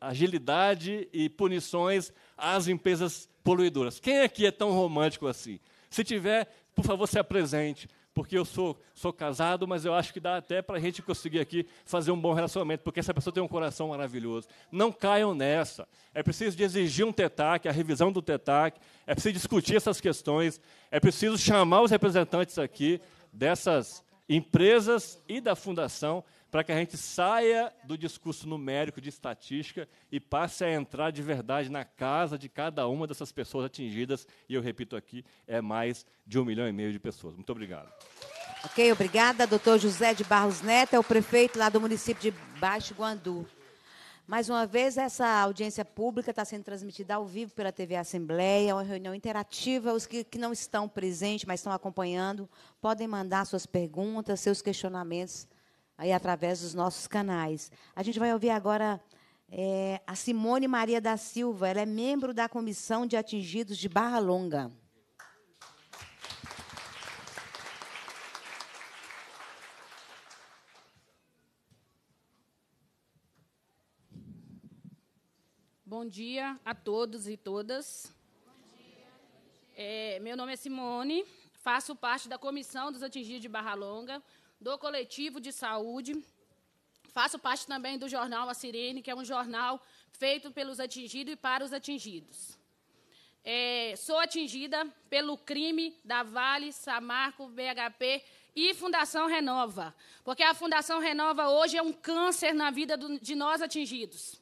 agilidade e punições às empresas poluidoras. Quem aqui é tão romântico assim? Se tiver, por favor, se apresente, porque eu sou, sou casado, mas eu acho que dá até para a gente conseguir aqui fazer um bom relacionamento, porque essa pessoa tem um coração maravilhoso. Não caiam nessa. É preciso exigir um TETAC, a revisão do TETAC, é preciso discutir essas questões, é preciso chamar os representantes aqui dessas empresas e da fundação para que a gente saia do discurso numérico de estatística e passe a entrar de verdade na casa de cada uma dessas pessoas atingidas. E eu repito aqui, é mais de um milhão e meio de pessoas. Muito obrigado. Ok, obrigada, doutor José de Barros Neto, é o prefeito lá do município de Baixo Guandu. Mais uma vez, essa audiência pública está sendo transmitida ao vivo pela TV Assembleia, é uma reunião interativa. Os que, que não estão presentes, mas estão acompanhando, podem mandar suas perguntas, seus questionamentos aí através dos nossos canais. A gente vai ouvir agora é, a Simone Maria da Silva, ela é membro da Comissão de Atingidos de Barra Longa. Bom dia a todos e todas. É, meu nome é Simone, faço parte da Comissão dos Atingidos de Barra Longa do coletivo de saúde. Faço parte também do jornal A Sirene, que é um jornal feito pelos atingidos e para os atingidos. É, sou atingida pelo crime da Vale, Samarco, BHP e Fundação Renova, porque a Fundação Renova hoje é um câncer na vida do, de nós atingidos.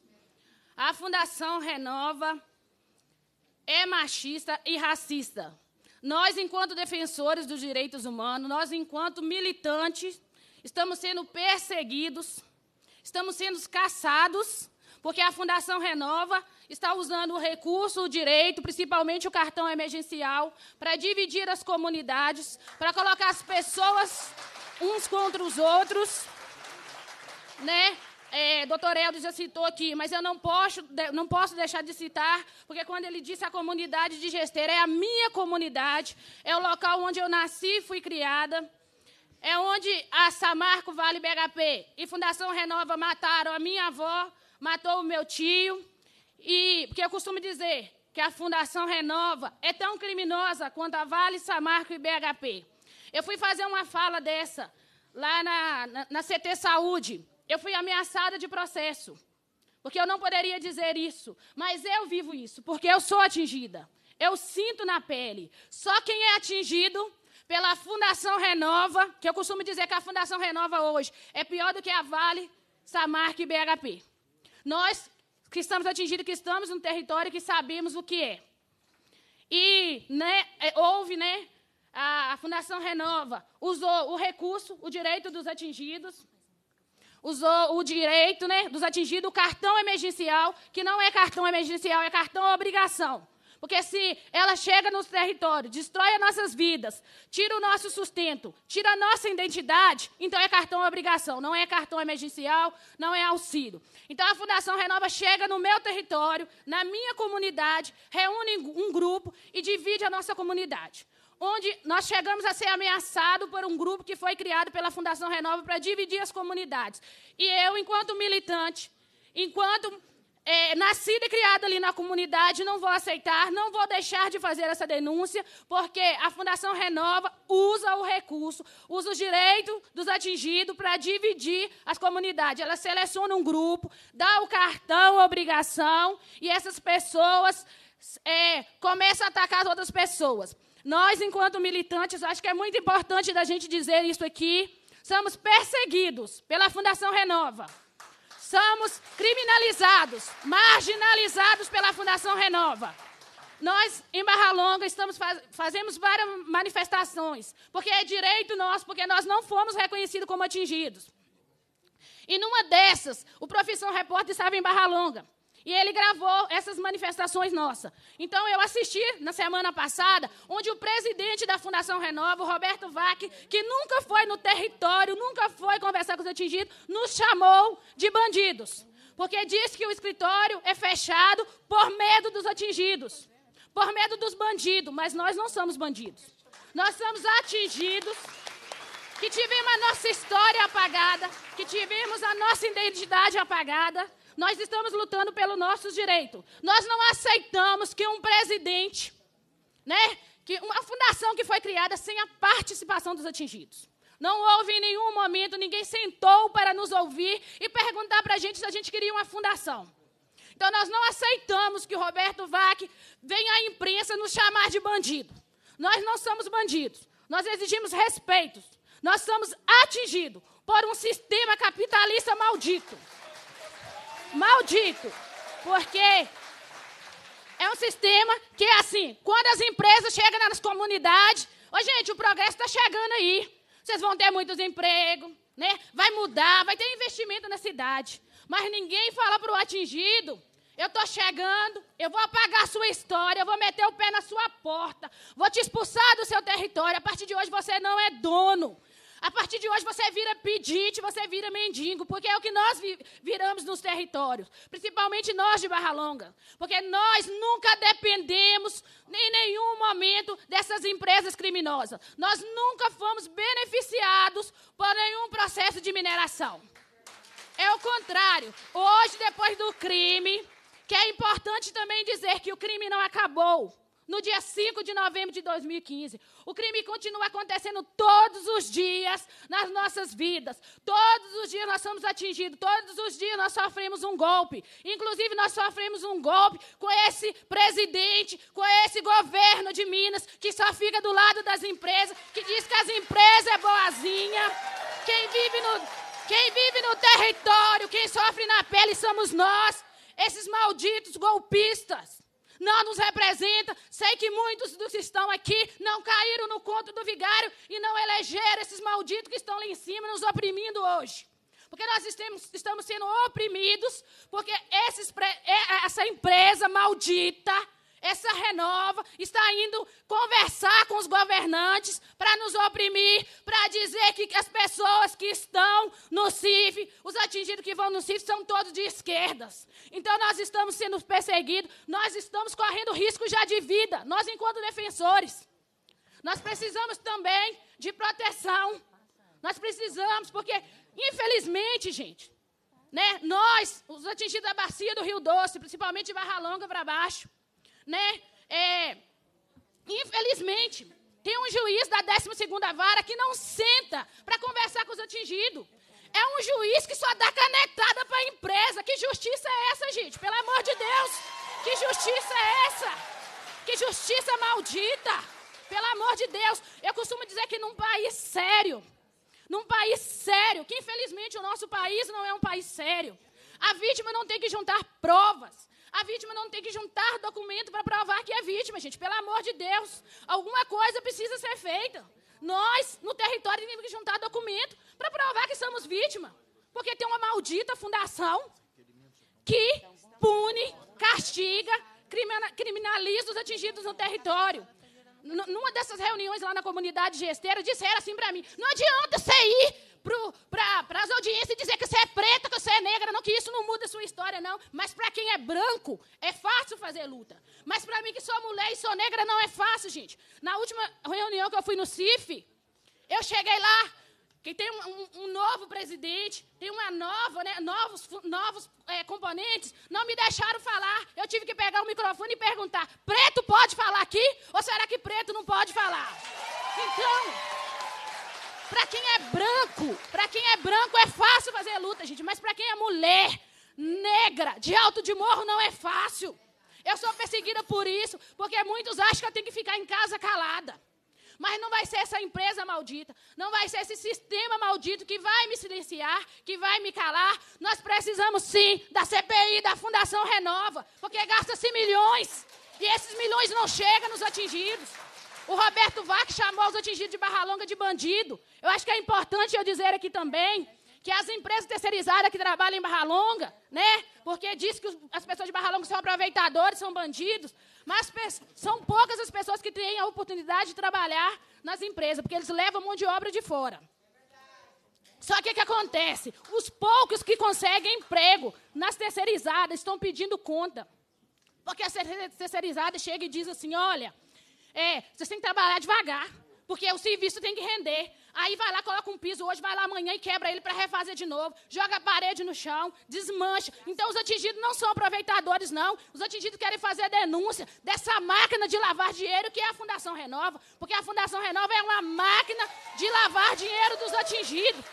A Fundação Renova é machista e racista. Nós, enquanto defensores dos direitos humanos, nós, enquanto militantes, estamos sendo perseguidos, estamos sendo caçados, porque a Fundação Renova está usando o recurso, o direito, principalmente o cartão emergencial, para dividir as comunidades, para colocar as pessoas uns contra os outros, né? é, doutor Eldo já citou aqui, mas eu não posso, não posso deixar de citar, porque quando ele disse a comunidade de Gesteira, é a minha comunidade, é o local onde eu nasci e fui criada, é onde a Samarco Vale BHP e Fundação Renova mataram a minha avó, matou o meu tio, e porque eu costumo dizer que a Fundação Renova é tão criminosa quanto a Vale, Samarco e BHP. Eu fui fazer uma fala dessa lá na, na, na CT Saúde, eu fui ameaçada de processo, porque eu não poderia dizer isso, mas eu vivo isso, porque eu sou atingida. Eu sinto na pele. Só quem é atingido pela Fundação Renova, que eu costumo dizer que a Fundação Renova hoje é pior do que a Vale, Samarc e BHP. Nós que estamos atingidos, que estamos no território, que sabemos o que é. E né, é, houve, né, a, Fundação Renova usou o recurso, o direito dos atingidos, usou o direito né, dos atingidos, o cartão emergencial, que não é cartão emergencial, é cartão obrigação. Porque se ela chega nos territórios, destrói as nossas vidas, tira o nosso sustento, tira a nossa identidade, então é cartão obrigação, não é cartão emergencial, não é auxílio. Então a Fundação Renova chega no meu território, na minha comunidade, reúne um grupo e divide a nossa comunidade onde nós chegamos a ser ameaçados por um grupo que foi criado pela Fundação Renova para dividir as comunidades. E eu, enquanto militante, enquanto é, nascida e criada ali na comunidade, não vou aceitar, não vou deixar de fazer essa denúncia, porque a Fundação Renova usa o recurso, usa os direitos dos atingidos para dividir as comunidades. Ela seleciona um grupo, dá o cartão, a obrigação, e essas pessoas é, começam a atacar as outras pessoas. Nós, enquanto militantes, acho que é muito importante da gente dizer isso aqui. Somos perseguidos pela Fundação Renova. Somos criminalizados, marginalizados pela Fundação Renova. Nós, em Barra Longa, estamos faz fazemos várias manifestações, porque é direito nosso, porque nós não fomos reconhecidos como atingidos. E numa dessas, o Profissão Repórter estava em Barra Longa. E ele gravou essas manifestações nossas. Então eu assisti na semana passada, onde o presidente da Fundação Renova, Roberto Vac, que nunca foi no território, nunca foi conversar com os atingidos, nos chamou de bandidos. Porque diz que o escritório é fechado por medo dos atingidos, por medo dos bandidos, mas nós não somos bandidos. Nós somos atingidos que tivemos a nossa história apagada, que tivemos a nossa identidade apagada, nós estamos lutando pelo nosso direito. Nós não aceitamos que um presidente, né, que uma fundação que foi criada sem a participação dos atingidos. Não houve em nenhum momento ninguém sentou para nos ouvir e perguntar para a gente se a gente queria uma fundação. Então nós não aceitamos que o Roberto Vac venha à imprensa nos chamar de bandido. Nós não somos bandidos. Nós exigimos respeitos. Nós somos atingidos por um sistema capitalista maldito. Maldito. Porque é um sistema que é assim, quando as empresas chegam nas comunidades, ô gente, o progresso está chegando aí. Vocês vão ter muitos empregos, né? Vai mudar, vai ter investimento na cidade. Mas ninguém fala para o atingido, eu estou chegando, eu vou apagar a sua história, eu vou meter o pé na sua porta, vou te expulsar do seu território. A partir de hoje você não é dono. A partir de hoje você vira pedinte, você vira mendigo, porque é o que nós viramos nos territórios, principalmente nós de Barra Longa, porque nós nunca dependemos em nenhum momento dessas empresas criminosas. Nós nunca fomos beneficiados por nenhum processo de mineração. É o contrário. Hoje, depois do crime, que é importante também dizer que o crime não acabou no dia 5 de novembro de 2015. O crime continua acontecendo todos os dias nas nossas vidas. Todos os dias nós somos atingidos, todos os dias nós sofremos um golpe. Inclusive, nós sofremos um golpe com esse presidente, com esse governo de Minas, que só fica do lado das empresas, que diz que as empresas é boazinha. Quem vive no. Quem vive no território, quem sofre na pele somos nós, esses malditos golpistas não nos representa. Sei que muitos dos que estão aqui não caíram no conto do vigário e não elegeram esses malditos que estão lá em cima nos oprimindo hoje. Porque nós estamos, sendo oprimidos, porque esses, é, é, essa empresa maldita essa renova está indo conversar com os governantes para nos oprimir, para dizer que as pessoas que estão no CIF, os atingidos que vão no CIF, são todos de esquerdas. Então nós estamos sendo perseguidos, nós estamos correndo risco já de vida, nós enquanto defensores. Nós precisamos também de proteção. Nós precisamos, porque, infelizmente, gente, né, nós, os atingidos da bacia do Rio Doce, principalmente de Barra Longa para baixo, né? É, infelizmente, tem um juiz da 12ª vara que não senta para conversar com os atingidos. É um juiz que só dá canetada para a empresa. Que justiça é essa, gente? Pelo amor de Deus! Que justiça é essa? Que justiça maldita! Pelo amor de Deus, eu costumo dizer que num país sério, num país sério, que infelizmente o nosso país não é um país sério, a vítima não tem que juntar provas, a vítima não tem que juntar documento para provar que é vítima, gente. Pelo amor de Deus, alguma coisa precisa ser feita. Nós, no território, temos que juntar documento para provar que somos vítima. Porque tem uma maldita fundação que pune, castiga, criminaliza os atingidos no território. Numa dessas reuniões lá na comunidade gesteira, disseram assim para mim: não adianta você ir para as audiências dizer que você é preta, que você é negra, não que isso não muda a sua história, não. Mas para quem é branco, é fácil fazer luta. Mas para mim, que sou mulher e sou negra, não é fácil, gente. Na última reunião que eu fui no CIF, eu cheguei lá, que tem um, um, um, novo presidente, tem uma nova, né, novos, novos é, componentes, não me deixaram falar. Eu tive que pegar o microfone e perguntar: preto pode falar aqui? Ou será que preto não pode falar? Então. Para quem é branco, para quem é branco é fácil fazer luta, gente, mas para quem é mulher, negra, de alto de morro não é fácil. Eu sou perseguida por isso, porque muitos acham que eu tenho que ficar em casa calada. Mas não vai ser essa empresa maldita, não vai ser esse sistema maldito que vai me silenciar, que vai me calar. Nós precisamos sim da CPI, da Fundação Renova, porque gasta-se milhões e esses milhões não chegam nos atingidos. O Roberto Vac chamou os atingidos de Barra Longa de bandido. Eu acho que é importante eu dizer aqui também que as empresas terceirizadas que trabalham em Barra Longa, né? Porque diz que as pessoas de Barra Longa são aproveitadores, são bandidos, mas são poucas as pessoas que têm a oportunidade de trabalhar nas empresas, porque eles levam mão de obra de fora. Só que o que acontece? Os poucos que conseguem emprego nas terceirizadas estão pedindo conta. Porque a terceirizada chega e diz assim: olha, é, vocês têm que trabalhar devagar, porque o serviço tem que render. Aí vai lá, coloca um piso hoje, vai lá amanhã e quebra ele para refazer de novo. Joga a parede no chão, desmancha. Então os atingidos não são aproveitadores, não. Os atingidos querem fazer a denúncia dessa máquina de lavar dinheiro que é a Fundação Renova. Porque a Fundação Renova é uma máquina de lavar dinheiro dos atingidos.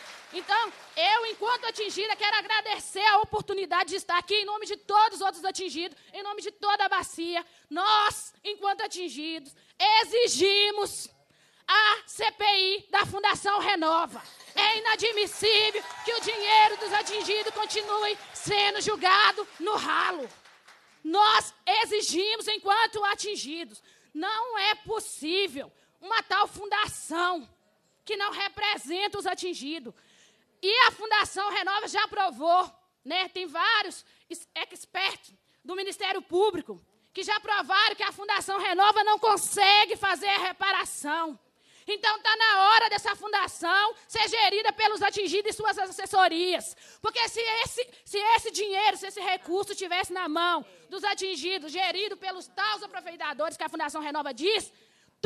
Então, eu, enquanto atingida, quero agradecer a oportunidade de estar aqui em nome de todos os outros atingidos, em nome de toda a bacia, nós, enquanto atingidos, exigimos a CPI da Fundação Renova. É inadmissível que o dinheiro dos atingidos continue sendo julgado no ralo. Nós exigimos enquanto atingidos. Não é possível uma tal fundação que não representa os atingidos. E a Fundação Renova já aprovou, né? Tem vários expertos do Ministério Público que já provaram que a Fundação Renova não consegue fazer a reparação. Então está na hora dessa fundação ser gerida pelos atingidos e suas assessorias. Porque se esse, se esse dinheiro, se esse recurso estivesse na mão dos atingidos, gerido pelos tais aproveitadores que a Fundação Renova diz,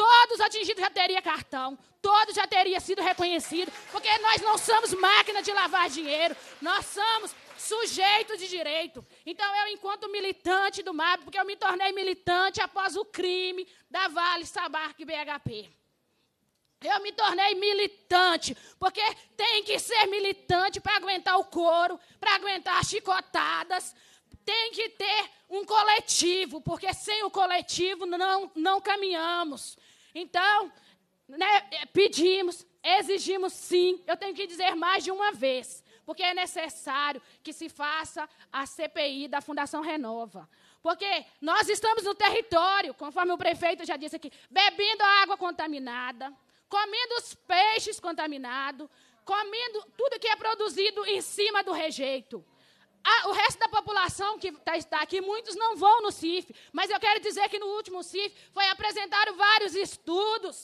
Todos atingidos já teria cartão, todos já teria sido reconhecido, porque nós não somos máquina de lavar dinheiro, nós somos sujeito de direito. Então, eu, enquanto militante do MAP, porque eu me tornei militante após o crime da Vale Sabarc BHP. Eu me tornei militante, porque tem que ser militante para aguentar o couro, para aguentar as chicotadas, tem que ter um coletivo, porque sem o coletivo não, não caminhamos. Então, né, é, pedimos, exigimos sim. Eu tenho que dizer mais de uma vez, porque é necessário que se faça a CPI da Fundação Renova. Porque nós estamos no território, conforme o prefeito já disse aqui, bebendo água contaminada, comendo os peixes contaminados, comendo tudo que é produzido em cima do rejeito. A, o resto da população que tá, está aqui, muitos não vão no CIF, mas eu quero dizer que no último CIF foi apresentado vários estudos,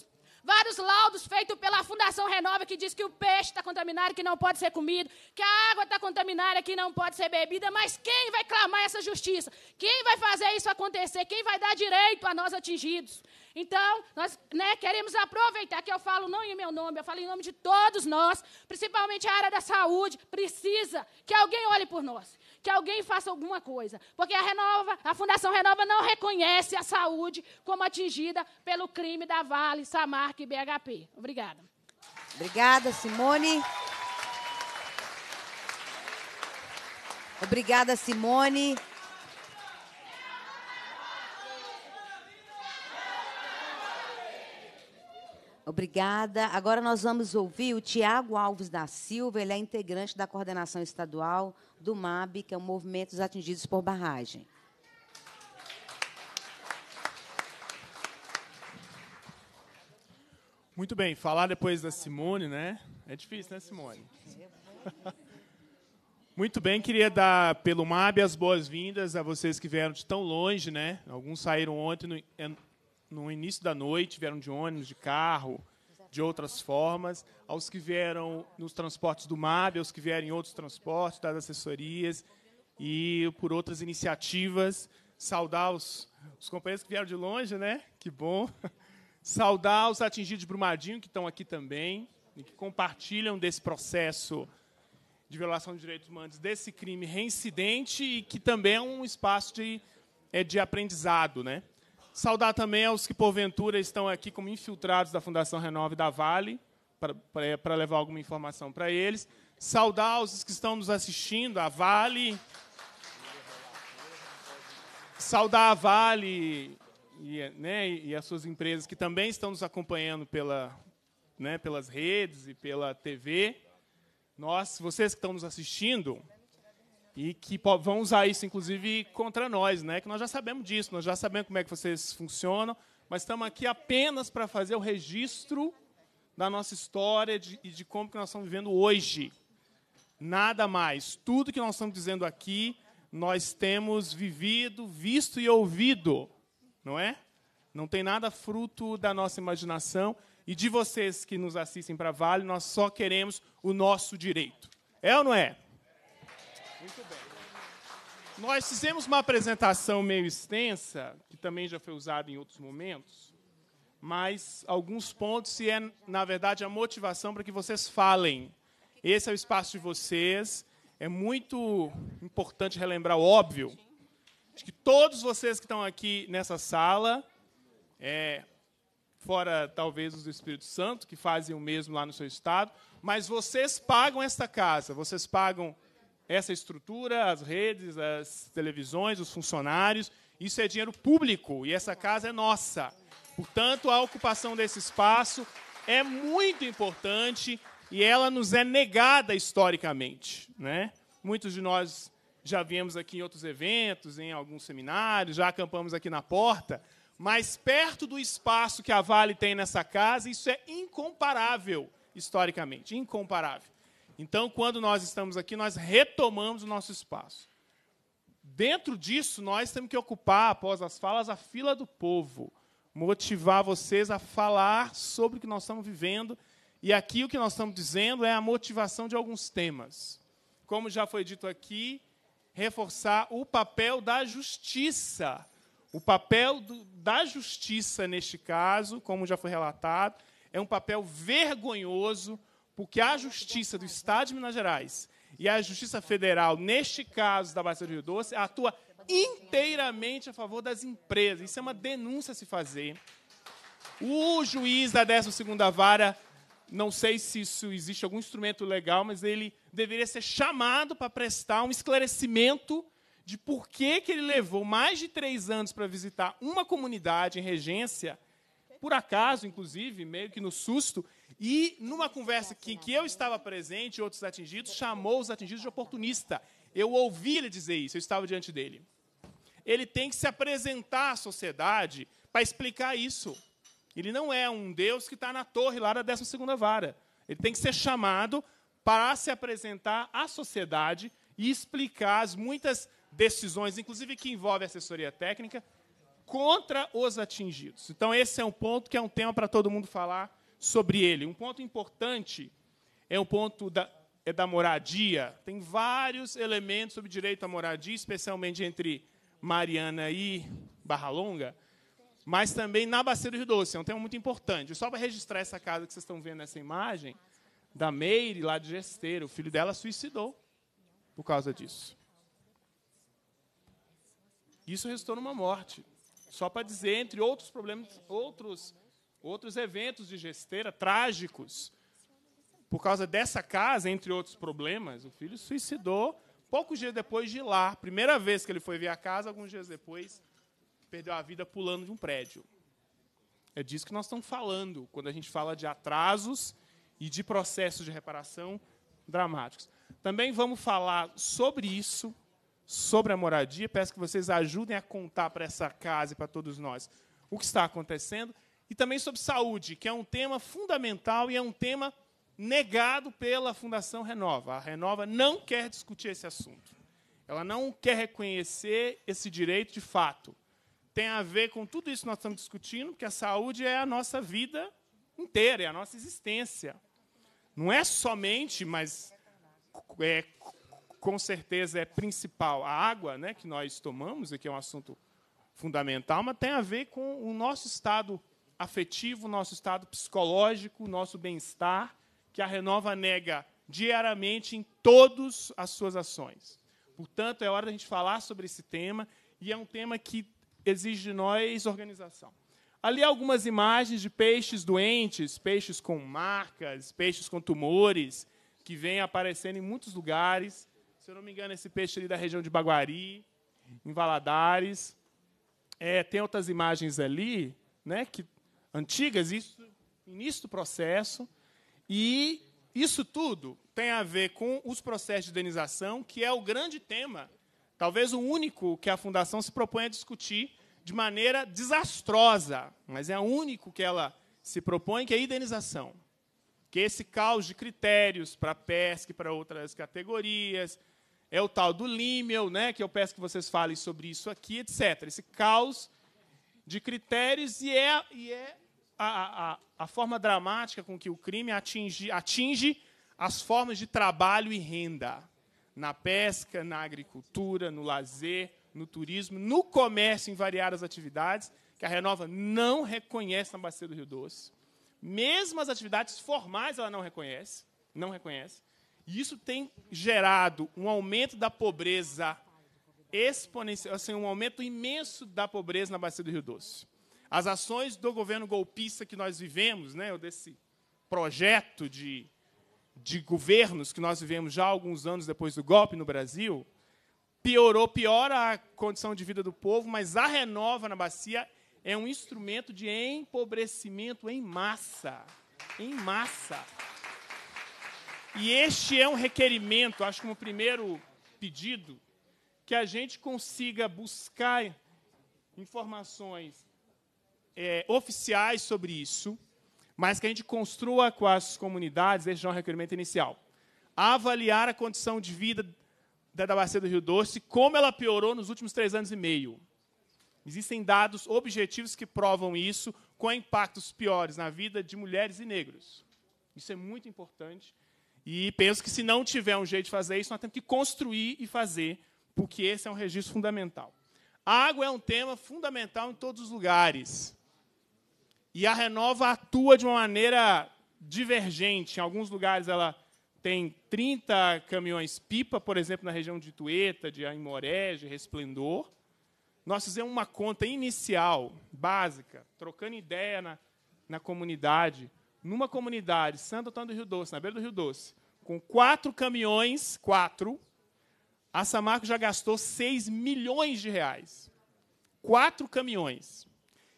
vários laudos feitos pela Fundação Renova que diz que o peixe está contaminado, que não pode ser comido, que a água está contaminada, que não pode ser bebida. Mas quem vai clamar essa justiça? Quem vai fazer isso acontecer? Quem vai dar direito a nós atingidos? Então, nós né, queremos aproveitar que eu falo não em meu nome, eu falo em nome de todos nós, principalmente a área da saúde, precisa que alguém olhe por nós, que alguém faça alguma coisa. Porque a, Renova, a Fundação Renova não reconhece a saúde como atingida pelo crime da Vale, Samarc e BHP. Obrigada. Obrigada, Simone. Obrigada, Simone. Obrigada. Agora nós vamos ouvir o Tiago Alves da Silva, ele é integrante da coordenação estadual do MAB, que é o Movimento dos Atingidos por Barragem. Muito bem, falar depois da Simone, né? É difícil, né, Simone? Muito bem, queria dar pelo MAB as boas-vindas a vocês que vieram de tão longe, né? Alguns saíram ontem, no início da noite, vieram de ônibus, de carro, de outras formas, aos que vieram nos transportes do MAB, aos que vieram em outros transportes, das assessorias e por outras iniciativas. Saudar os, os companheiros que vieram de longe, né? Que bom. Saudar os atingidos de Brumadinho, que estão aqui também, e que compartilham desse processo de violação de direitos humanos, desse crime reincidente e que também é um espaço de, é, de aprendizado, né? Saudar também aos que, porventura, estão aqui como infiltrados da Fundação Renove da Vale, para levar alguma informação para eles. Saudar aos que estão nos assistindo, a Vale. Saudar a Vale e, né, e as suas empresas que também estão nos acompanhando pela, né, pelas redes e pela TV. Nós, vocês que estão nos assistindo, e que vão usar isso, inclusive, contra nós, né? Que nós já sabemos disso, nós já sabemos como é que vocês funcionam, mas estamos aqui apenas para fazer o registro da nossa história de, e de como que nós estamos vivendo hoje. Nada mais. Tudo que nós estamos dizendo aqui, nós temos vivido, visto e ouvido, não é? Não tem nada fruto da nossa imaginação. E de vocês que nos assistem para Vale, nós só queremos o nosso direito. É ou não é? Muito bem. Nós fizemos uma apresentação meio extensa, que também já foi usada em outros momentos, mas alguns pontos e é, na verdade, a motivação para que vocês falem. Esse é o espaço de vocês. É muito importante relembrar óbvio de que todos vocês que estão aqui nessa sala, é, fora talvez os do Espírito Santo, que fazem o mesmo lá no seu estado, mas vocês pagam esta casa, vocês pagam essa estrutura, as redes, as televisões, os funcionários. Isso é dinheiro público e essa casa é nossa. Portanto, a ocupação desse espaço é muito importante e ela nos é negada historicamente. Né? Muitos de nós já viemos aqui em outros eventos, em alguns seminários, já acampamos aqui na porta, mas perto do espaço que a Vale tem nessa casa, isso é incomparável historicamente incomparável. Então, quando nós estamos aqui, nós retomamos o nosso espaço. Dentro disso, nós temos que ocupar, após as falas, a fila do povo. Motivar vocês a falar sobre o que nós estamos vivendo. E aqui o que nós estamos dizendo é a motivação de alguns temas. Como já foi dito aqui, reforçar o papel da justiça. O papel do, da justiça, neste caso, como já foi relatado, é um papel vergonhoso porque a Justiça do Estado de Minas Gerais e a Justiça Federal, neste caso da Bacia do Rio Doce, atua inteiramente a favor das empresas. Isso é uma denúncia a se fazer. O juiz da 12ª Vara, não sei se isso existe algum instrumento legal, mas ele deveria ser chamado para prestar um esclarecimento de por que, que ele levou mais de três anos para visitar uma comunidade em regência, por acaso, inclusive, meio que no susto, e numa conversa que, em que eu estava presente, outros atingidos, chamou os atingidos de oportunista. Eu ouvi ele dizer isso, eu estava diante dele. Ele tem que se apresentar à sociedade para explicar isso. Ele não é um Deus que está na torre lá da 12 vara. Ele tem que ser chamado para se apresentar à sociedade e explicar as muitas decisões, inclusive que envolve assessoria técnica, contra os atingidos. Então, esse é um ponto que é um tema para todo mundo falar sobre ele. Um ponto importante é o ponto da, é da moradia. Tem vários elementos sobre direito à moradia, especialmente entre Mariana e Barra Longa, mas também na Bacia do Rio Doce. É um tema muito importante. Só para registrar essa casa que vocês estão vendo nessa imagem, da Meire, lá de Gesteira. O filho dela suicidou por causa disso. Isso resultou numa morte. Só para dizer, entre outros problemas, outros outros eventos de gesteira trágicos. Por causa dessa casa, entre outros problemas, o filho suicidou poucos dias depois de ir lá. Primeira vez que ele foi ver a casa, alguns dias depois, perdeu a vida pulando de um prédio. É disso que nós estamos falando quando a gente fala de atrasos e de processos de reparação dramáticos. Também vamos falar sobre isso, sobre a moradia. Peço que vocês ajudem a contar para essa casa e para todos nós o que está acontecendo e também sobre saúde, que é um tema fundamental e é um tema negado pela Fundação Renova. A Renova não quer discutir esse assunto. Ela não quer reconhecer esse direito de fato. Tem a ver com tudo isso que nós estamos discutindo, porque a saúde é a nossa vida inteira, é a nossa existência. Não é somente, mas é, com certeza é principal a água né, que nós tomamos, e que é um assunto fundamental, mas tem a ver com o nosso estado afetivo, nosso estado psicológico, nosso bem-estar, que a Renova nega diariamente em todas as suas ações. Portanto, é hora da gente falar sobre esse tema e é um tema que exige de nós organização. Ali algumas imagens de peixes doentes, peixes com marcas, peixes com tumores, que vêm aparecendo em muitos lugares. Se eu não me engano, esse peixe ali da região de Baguari, em Valadares. É, tem outras imagens ali, né, que antigas, isso início do processo, e isso tudo tem a ver com os processos de indenização, que é o grande tema, talvez o único que a Fundação se propõe a discutir de maneira desastrosa, mas é o único que ela se propõe, que é a indenização. Que esse caos de critérios para pesca e para outras categorias, é o tal do Limel, né, que eu peço que vocês falem sobre isso aqui, etc. Esse caos de critérios e é, e é a, a, a forma dramática com que o crime atinge, atinge as formas de trabalho e renda na pesca, na agricultura, no lazer, no turismo, no comércio, em variadas atividades, que a Renova não reconhece na Bacia do Rio Doce. Mesmo as atividades formais ela não reconhece, não reconhece. E isso tem gerado um aumento da pobreza exponencial, assim, um aumento imenso da pobreza na bacia do Rio Doce. As ações do governo golpista que nós vivemos, né, desse projeto de, de governos que nós vivemos já alguns anos depois do golpe no Brasil, piorou, piora a condição de vida do povo, mas a renova na bacia é um instrumento de empobrecimento em massa. Em massa. E este é um requerimento, acho que um primeiro pedido que a gente consiga buscar informações é, oficiais sobre isso, mas que a gente construa com as comunidades, desde é um requerimento inicial, avaliar a condição de vida da, da bacia do Rio Doce, como ela piorou nos últimos três anos e meio. Existem dados objetivos que provam isso, com impactos piores na vida de mulheres e negros. Isso é muito importante. E penso que se não tiver um jeito de fazer isso, nós temos que construir e fazer porque esse é um registro fundamental. A água é um tema fundamental em todos os lugares. E a Renova atua de uma maneira divergente. Em alguns lugares ela tem 30 caminhões pipa, por exemplo, na região de Tueta, de Aimoré, de Resplendor. Nós fizemos uma conta inicial, básica, trocando ideia na, na comunidade. Numa comunidade, Santo Antônio do Rio Doce, na beira do Rio Doce, com quatro caminhões, quatro, a Samarco já gastou 6 milhões de reais. Quatro caminhões.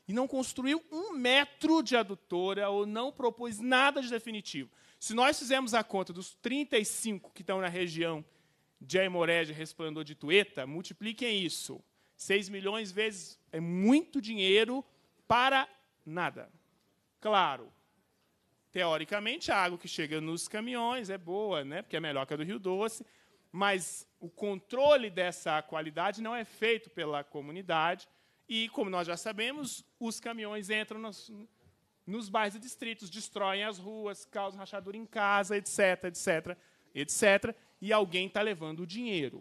E não construiu um metro de adutora ou não propôs nada de definitivo. Se nós fizermos a conta dos 35 que estão na região de Aimoré, de Resplandor, de Tueta, multipliquem isso. 6 milhões vezes é muito dinheiro para nada. Claro, teoricamente, a água que chega nos caminhões é boa, né? porque é melhor que a do Rio Doce, mas o controle dessa qualidade não é feito pela comunidade. E, como nós já sabemos, os caminhões entram nos, nos bairros e distritos, destroem as ruas, causam rachadura em casa, etc, etc, etc. E alguém está levando o dinheiro.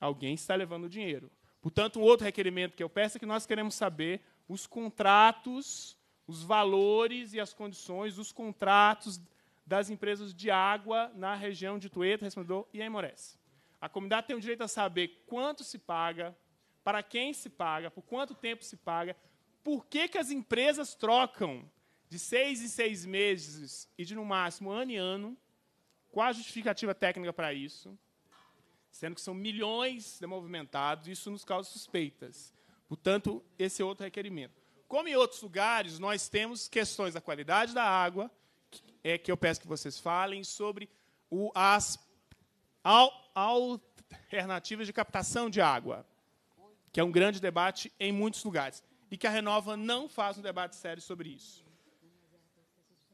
Alguém está levando o dinheiro. Portanto, um outro requerimento que eu peço é que nós queremos saber os contratos, os valores e as condições dos contratos das empresas de água na região de Tueta, Resplendor e Aimorés. A comunidade tem o direito a saber quanto se paga, para quem se paga, por quanto tempo se paga, por que, que as empresas trocam de seis em seis meses e de, no máximo, ano e ano, qual a justificativa técnica para isso, sendo que são milhões de movimentados, e isso nos causa suspeitas. Portanto, esse é outro requerimento. Como em outros lugares, nós temos questões da qualidade da água, é que eu peço que vocês falem sobre o, as al, alternativas de captação de água, que é um grande debate em muitos lugares, e que a Renova não faz um debate sério sobre isso.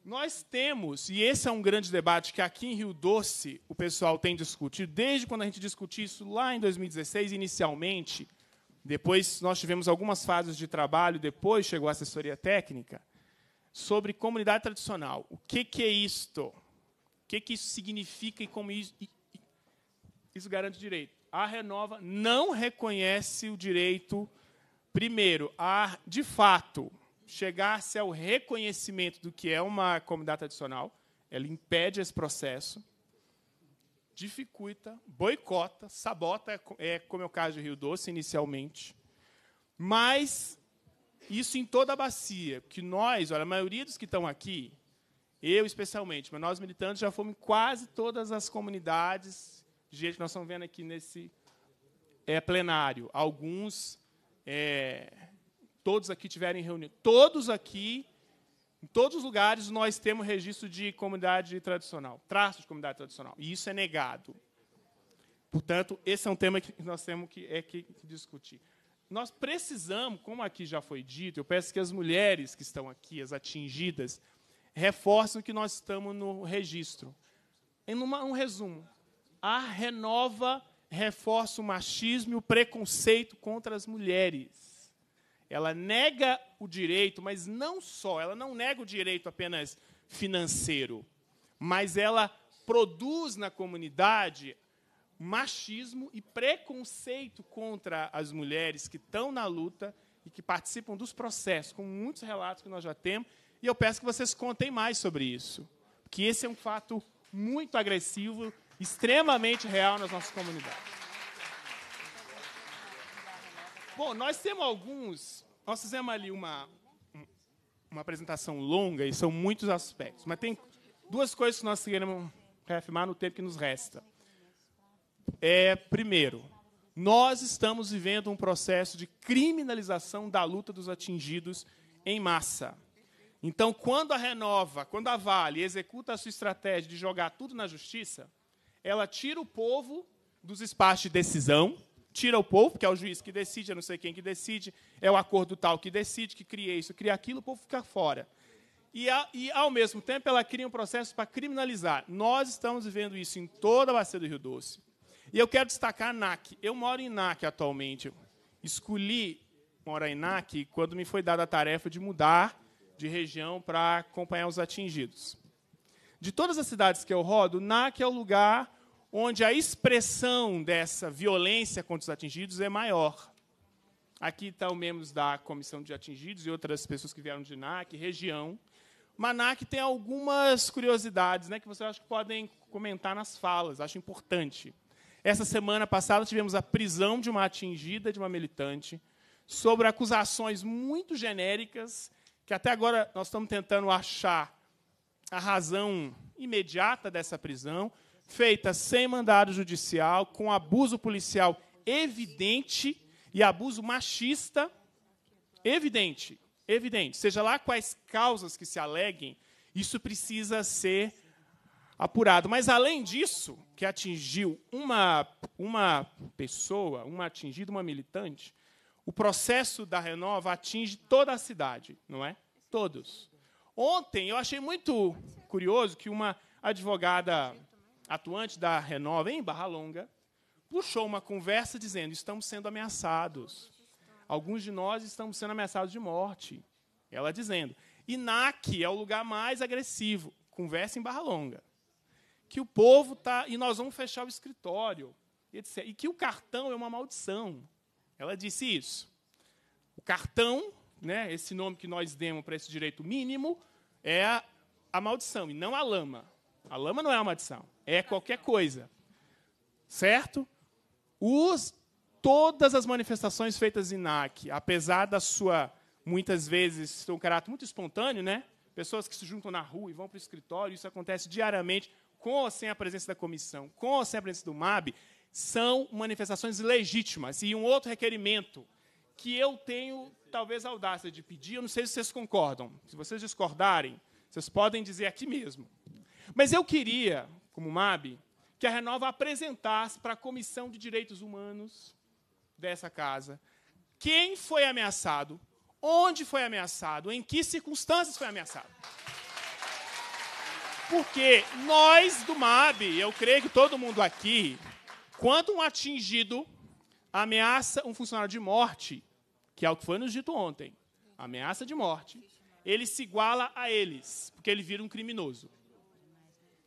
Nós temos, e esse é um grande debate que aqui em Rio Doce o pessoal tem discutido, desde quando a gente discutiu isso lá em 2016, inicialmente, depois nós tivemos algumas fases de trabalho, depois chegou a assessoria técnica, sobre comunidade tradicional. O que, que é isto? O que, que isso significa e como isso, isso garante direito? A Renova não reconhece o direito, primeiro, a, de fato, chegar-se ao reconhecimento do que é uma comunidade tradicional. Ela impede esse processo, dificulta, boicota, sabota, é, é como é o caso de Rio Doce inicialmente. Mas isso em toda a bacia, que nós, olha, a maioria dos que estão aqui, eu especialmente, mas nós militantes já fomos em quase todas as comunidades, de gente que nós estamos vendo aqui nesse é, plenário. Alguns, é, todos aqui tiverem reunido, todos aqui, em todos os lugares, nós temos registro de comunidade tradicional, traços de comunidade tradicional, e isso é negado. Portanto, esse é um tema que nós temos que, é, que discutir. Nós precisamos, como aqui já foi dito, eu peço que as mulheres que estão aqui, as atingidas, reforcem que nós estamos no registro. Em uma, um resumo, a renova reforça o machismo e o preconceito contra as mulheres. Ela nega o direito, mas não só, ela não nega o direito apenas financeiro, mas ela produz na comunidade machismo e preconceito contra as mulheres que estão na luta e que participam dos processos, com muitos relatos que nós já temos. E eu peço que vocês contem mais sobre isso, porque esse é um fato muito agressivo, extremamente real nas nossas comunidades. Bom, nós temos alguns. Nós fizemos ali uma, uma apresentação longa e são muitos aspectos, mas tem duas coisas que nós queremos reafirmar no tempo que nos resta é, primeiro, nós estamos vivendo um processo de criminalização da luta dos atingidos em massa. Então, quando a Renova, quando a Vale executa a sua estratégia de jogar tudo na justiça, ela tira o povo dos espaços de decisão, tira o povo, que é o juiz que decide, é não sei quem que decide, é o acordo tal que decide, que cria isso, cria aquilo, o povo fica fora. E, a, e ao mesmo tempo, ela cria um processo para criminalizar. Nós estamos vivendo isso em toda a Bacia do Rio Doce. E eu quero destacar NAC. Eu moro em NAC atualmente. Escolhi morar em NAC quando me foi dada a tarefa de mudar de região para acompanhar os atingidos. De todas as cidades que eu rodo, NAC é o lugar onde a expressão dessa violência contra os atingidos é maior. Aqui estão tá membros da comissão de atingidos e outras pessoas que vieram de NAC, região. Manac tem algumas curiosidades né, que você acha que podem comentar nas falas, acho importante. Essa semana passada tivemos a prisão de uma atingida, de uma militante, sobre acusações muito genéricas, que até agora nós estamos tentando achar a razão imediata dessa prisão, feita sem mandado judicial, com abuso policial evidente e abuso machista evidente, evidente. Seja lá quais causas que se aleguem, isso precisa ser apurado. Mas, além disso, que atingiu uma, uma pessoa, uma atingida, uma militante, o processo da Renova atinge toda a cidade, não é? Todos. Ontem eu achei muito curioso que uma advogada atuante da Renova em Barra Longa puxou uma conversa dizendo: "Estamos sendo ameaçados. Alguns de nós estamos sendo ameaçados de morte". Ela dizendo: Inácio é o lugar mais agressivo. Conversa em Barra Longa" que o povo está. E nós vamos fechar o escritório. E que o cartão é uma maldição. Ela disse isso. O cartão, né, esse nome que nós demos para esse direito mínimo, é a, a maldição, e não a lama. A lama não é uma maldição, é qualquer coisa. Certo? Os, todas as manifestações feitas em NAC, apesar da sua, muitas vezes, ter um caráter muito espontâneo, né? pessoas que se juntam na rua e vão para o escritório, isso acontece diariamente com ou sem a presença da comissão, com ou sem a presença do MAB, são manifestações legítimas. E um outro requerimento que eu tenho, talvez, a audácia de pedir, eu não sei se vocês concordam. Se vocês discordarem, vocês podem dizer aqui mesmo. Mas eu queria, como MAB, que a Renova apresentasse para a Comissão de Direitos Humanos dessa casa quem foi ameaçado, onde foi ameaçado, em que circunstâncias foi ameaçado. Porque nós do MAB, eu creio que todo mundo aqui, quando um atingido ameaça um funcionário de morte, que é o que foi nos dito ontem, ameaça de morte, ele se iguala a eles, porque ele vira um criminoso.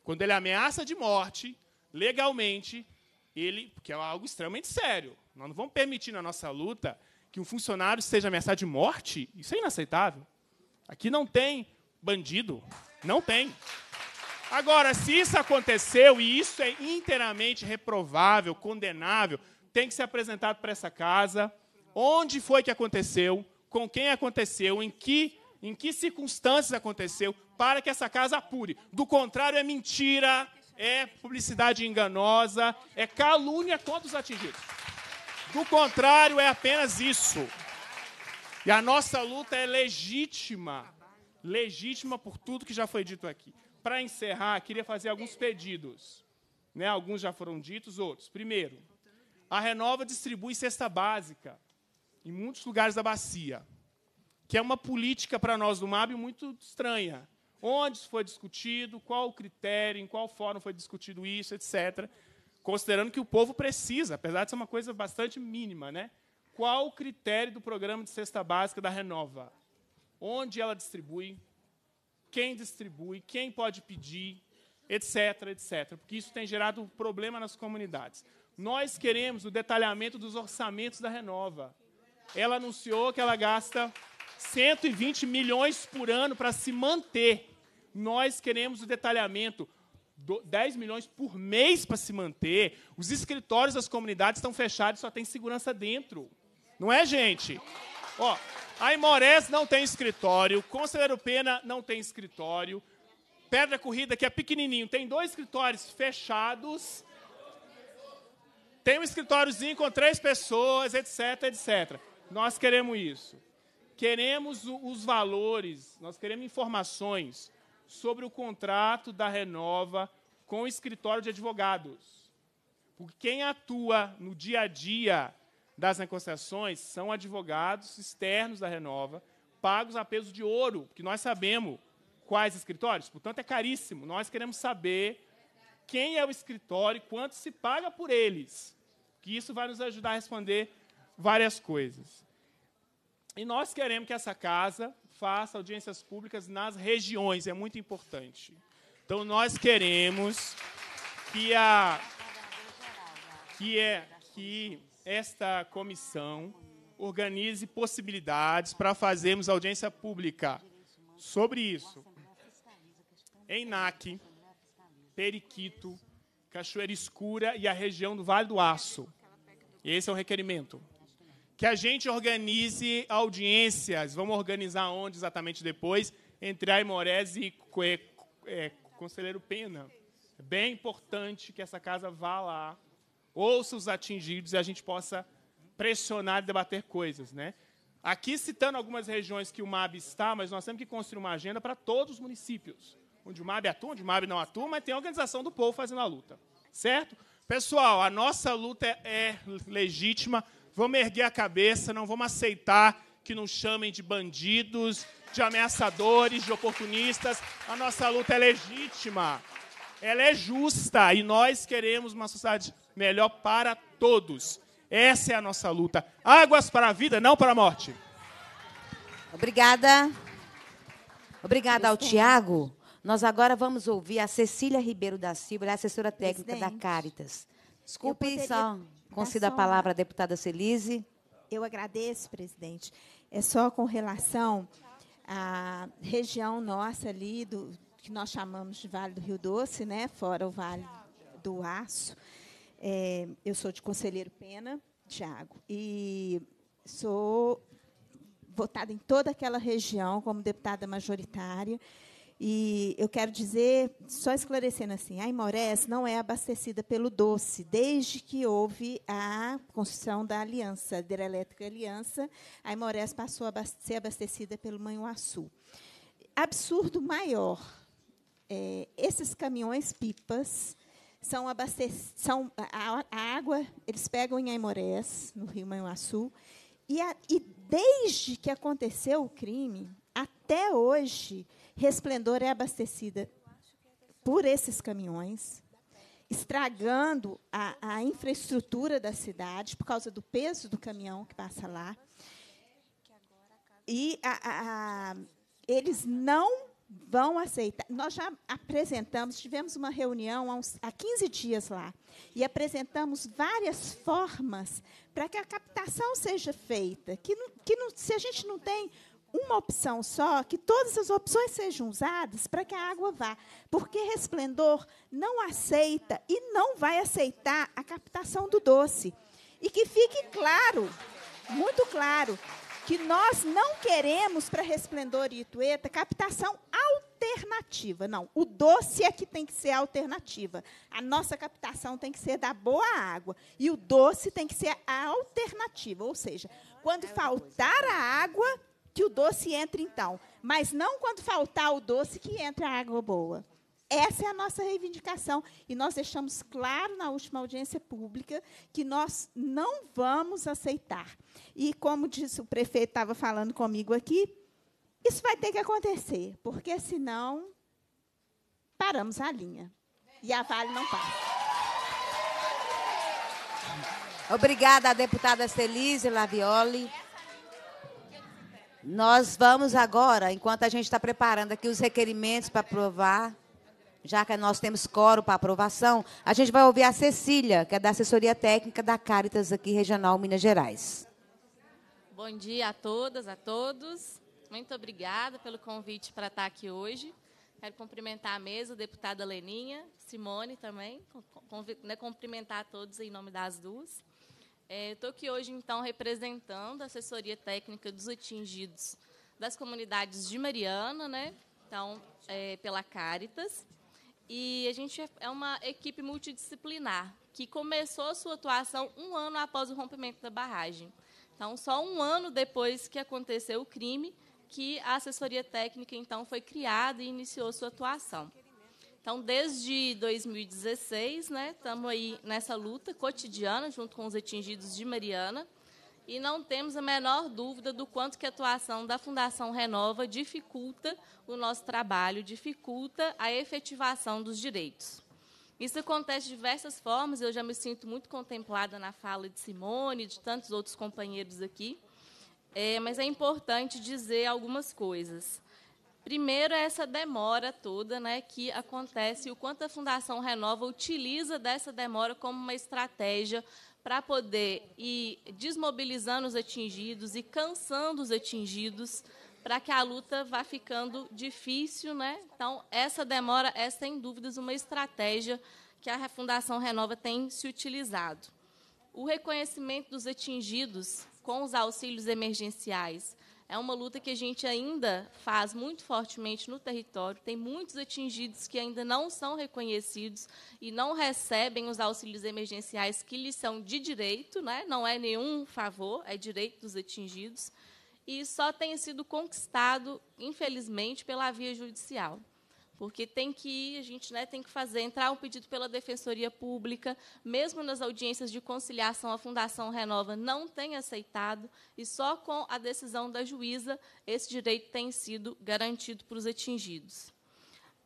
Quando ele ameaça de morte, legalmente, ele, porque é algo extremamente sério, nós não vamos permitir na nossa luta que um funcionário seja ameaçado de morte, isso é inaceitável. Aqui não tem bandido, não tem. Agora, se isso aconteceu, e isso é inteiramente reprovável, condenável, tem que ser apresentado para essa casa. Onde foi que aconteceu? Com quem aconteceu? Em que, em que circunstâncias aconteceu? Para que essa casa apure. Do contrário, é mentira, é publicidade enganosa, é calúnia contra os atingidos. Do contrário, é apenas isso. E a nossa luta é legítima legítima por tudo que já foi dito aqui para encerrar, queria fazer alguns pedidos. Né? Alguns já foram ditos, outros. Primeiro, a Renova distribui cesta básica em muitos lugares da bacia, que é uma política para nós do MAB muito estranha. Onde isso foi discutido, qual o critério, em qual fórum foi discutido isso, etc. Considerando que o povo precisa, apesar de ser uma coisa bastante mínima, né? Qual o critério do programa de cesta básica da Renova? Onde ela distribui, quem distribui, quem pode pedir, etc, etc. Porque isso tem gerado um problema nas comunidades. Nós queremos o detalhamento dos orçamentos da Renova. Ela anunciou que ela gasta 120 milhões por ano para se manter. Nós queremos o detalhamento. 10 milhões por mês para se manter. Os escritórios das comunidades estão fechados, só tem segurança dentro. Não é, gente? Ó, Imores não tem escritório, Conselheiro Pena não tem escritório, Pedra Corrida, que é pequenininho, tem dois escritórios fechados, tem um escritóriozinho com três pessoas, etc, etc. Nós queremos isso. Queremos os valores, nós queremos informações sobre o contrato da Renova com o escritório de advogados. Porque quem atua no dia a dia das negociações são advogados externos da Renova, pagos a peso de ouro, porque nós sabemos quais escritórios, portanto é caríssimo. Nós queremos saber quem é o escritório e quanto se paga por eles, que isso vai nos ajudar a responder várias coisas. E nós queremos que essa casa faça audiências públicas nas regiões, é muito importante. Então nós queremos que a que é que esta comissão organize possibilidades para fazermos audiência pública sobre isso. Em NAC, Periquito, Cachoeira Escura e a região do Vale do Aço. Esse é o requerimento. Que a gente organize audiências. Vamos organizar onde exatamente depois? Entre Aimorés e é, Conselheiro Pena. É bem importante que essa casa vá lá ouça os atingidos e a gente possa pressionar e debater coisas, né? Aqui citando algumas regiões que o MAB está, mas nós temos que construir uma agenda para todos os municípios. Onde o MAB atua, onde o MAB não atua, mas tem a organização do povo fazendo a luta. Certo? Pessoal, a nossa luta é, é legítima. Vamos erguer a cabeça, não vamos aceitar que nos chamem de bandidos, de ameaçadores, de oportunistas. A nossa luta é legítima. Ela é justa e nós queremos uma sociedade melhor para todos. Essa é a nossa luta. Águas para a vida, não para a morte. Obrigada. Obrigada ao Tiago. Nós agora vamos ouvir a Cecília Ribeiro da Silva, é assessora técnica Presidente, da Caritas. Desculpe, só concedo a palavra à deputada Celise. Eu agradeço, presidente. É só com relação à região nossa ali, do, que nós chamamos de Vale do Rio Doce, né, fora o Vale do Aço. É, eu sou de Conselheiro Pena, Tiago, e sou votada em toda aquela região como deputada majoritária. E eu quero dizer, só esclarecendo assim, a Imores não é abastecida pelo doce, desde que houve a construção da aliança, a hidrelétrica aliança, a Imores passou a ser abastecida pelo Manhuaçu. Absurdo maior, é, esses caminhões-pipas são abastecidos, são a, a, água eles pegam em Aimorés, no Rio Manhuaçu, e, a, e desde que aconteceu o crime até hoje, Resplendor é abastecida por esses caminhões, estragando a, a infraestrutura da cidade por causa do peso do caminhão que passa lá. E a, a, eles não vão aceitar. Nós já apresentamos, tivemos uma reunião há, uns, há 15 dias lá, e apresentamos várias formas para que a captação seja feita. Que, que não, se a gente não tem uma opção só, que todas as opções sejam usadas para que a água vá. Porque Resplendor não aceita e não vai aceitar a captação do doce. E que fique claro, muito claro, que nós não queremos para Resplendor e Itueta captação alternativa. Não, o doce é que tem que ser a alternativa. A nossa captação tem que ser da boa água e o doce tem que ser a alternativa, ou seja, quando faltar a água, que o doce entre então, mas não quando faltar o doce que entre a água boa. Essa é a nossa reivindicação. E nós deixamos claro na última audiência pública que nós não vamos aceitar. E, como disse o prefeito, estava falando comigo aqui, isso vai ter que acontecer, porque senão paramos a linha. E a Vale não passa. Obrigada, deputada Celise Lavioli. Nós vamos agora, enquanto a gente está preparando aqui os requerimentos para aprovar já que nós temos coro para aprovação, a gente vai ouvir a Cecília, que é da assessoria técnica da Caritas aqui regional Minas Gerais. Bom dia a todas, a todos. Muito obrigada pelo convite para estar aqui hoje. Quero cumprimentar a mesa, a deputada Leninha, Simone também, né, cumprimentar a todos em nome das duas. Estou é, aqui hoje, então, representando a assessoria técnica dos atingidos das comunidades de Mariana, né? Então, é, pela Caritas. E a gente é, é uma equipe multidisciplinar que começou sua atuação um ano após o rompimento da barragem. Então, só um ano depois que aconteceu o crime, que a assessoria técnica então foi criada e iniciou sua atuação. Então, desde 2016, né, estamos aí nessa luta cotidiana junto com os atingidos de Mariana e não temos a menor dúvida do quanto que a atuação da Fundação Renova dificulta o nosso trabalho, dificulta a efetivação dos direitos. Isso acontece de diversas formas, eu já me sinto muito contemplada na fala de Simone, de tantos outros companheiros aqui, é, mas é importante dizer algumas coisas. Primeiro, é essa demora toda né, que acontece, o quanto a Fundação Renova utiliza dessa demora como uma estratégia para poder ir desmobilizando os atingidos e cansando os atingidos para que a luta vá ficando difícil, né? Então, essa demora é sem dúvidas uma estratégia que a Refundação Renova tem se utilizado. O reconhecimento dos atingidos com os auxílios emergenciais é uma luta que a gente ainda faz muito fortemente no território. Tem muitos atingidos que ainda não são reconhecidos e não recebem os auxílios emergenciais que lhes são de direito, né? não é nenhum favor, é direito dos atingidos. E só tem sido conquistado, infelizmente, pela via judicial porque tem que ir, a gente né, tem que fazer, entrar um pedido pela Defensoria Pública, mesmo nas audiências de conciliação, a Fundação Renova não tem aceitado, e só com a decisão da juíza esse direito tem sido garantido para os atingidos.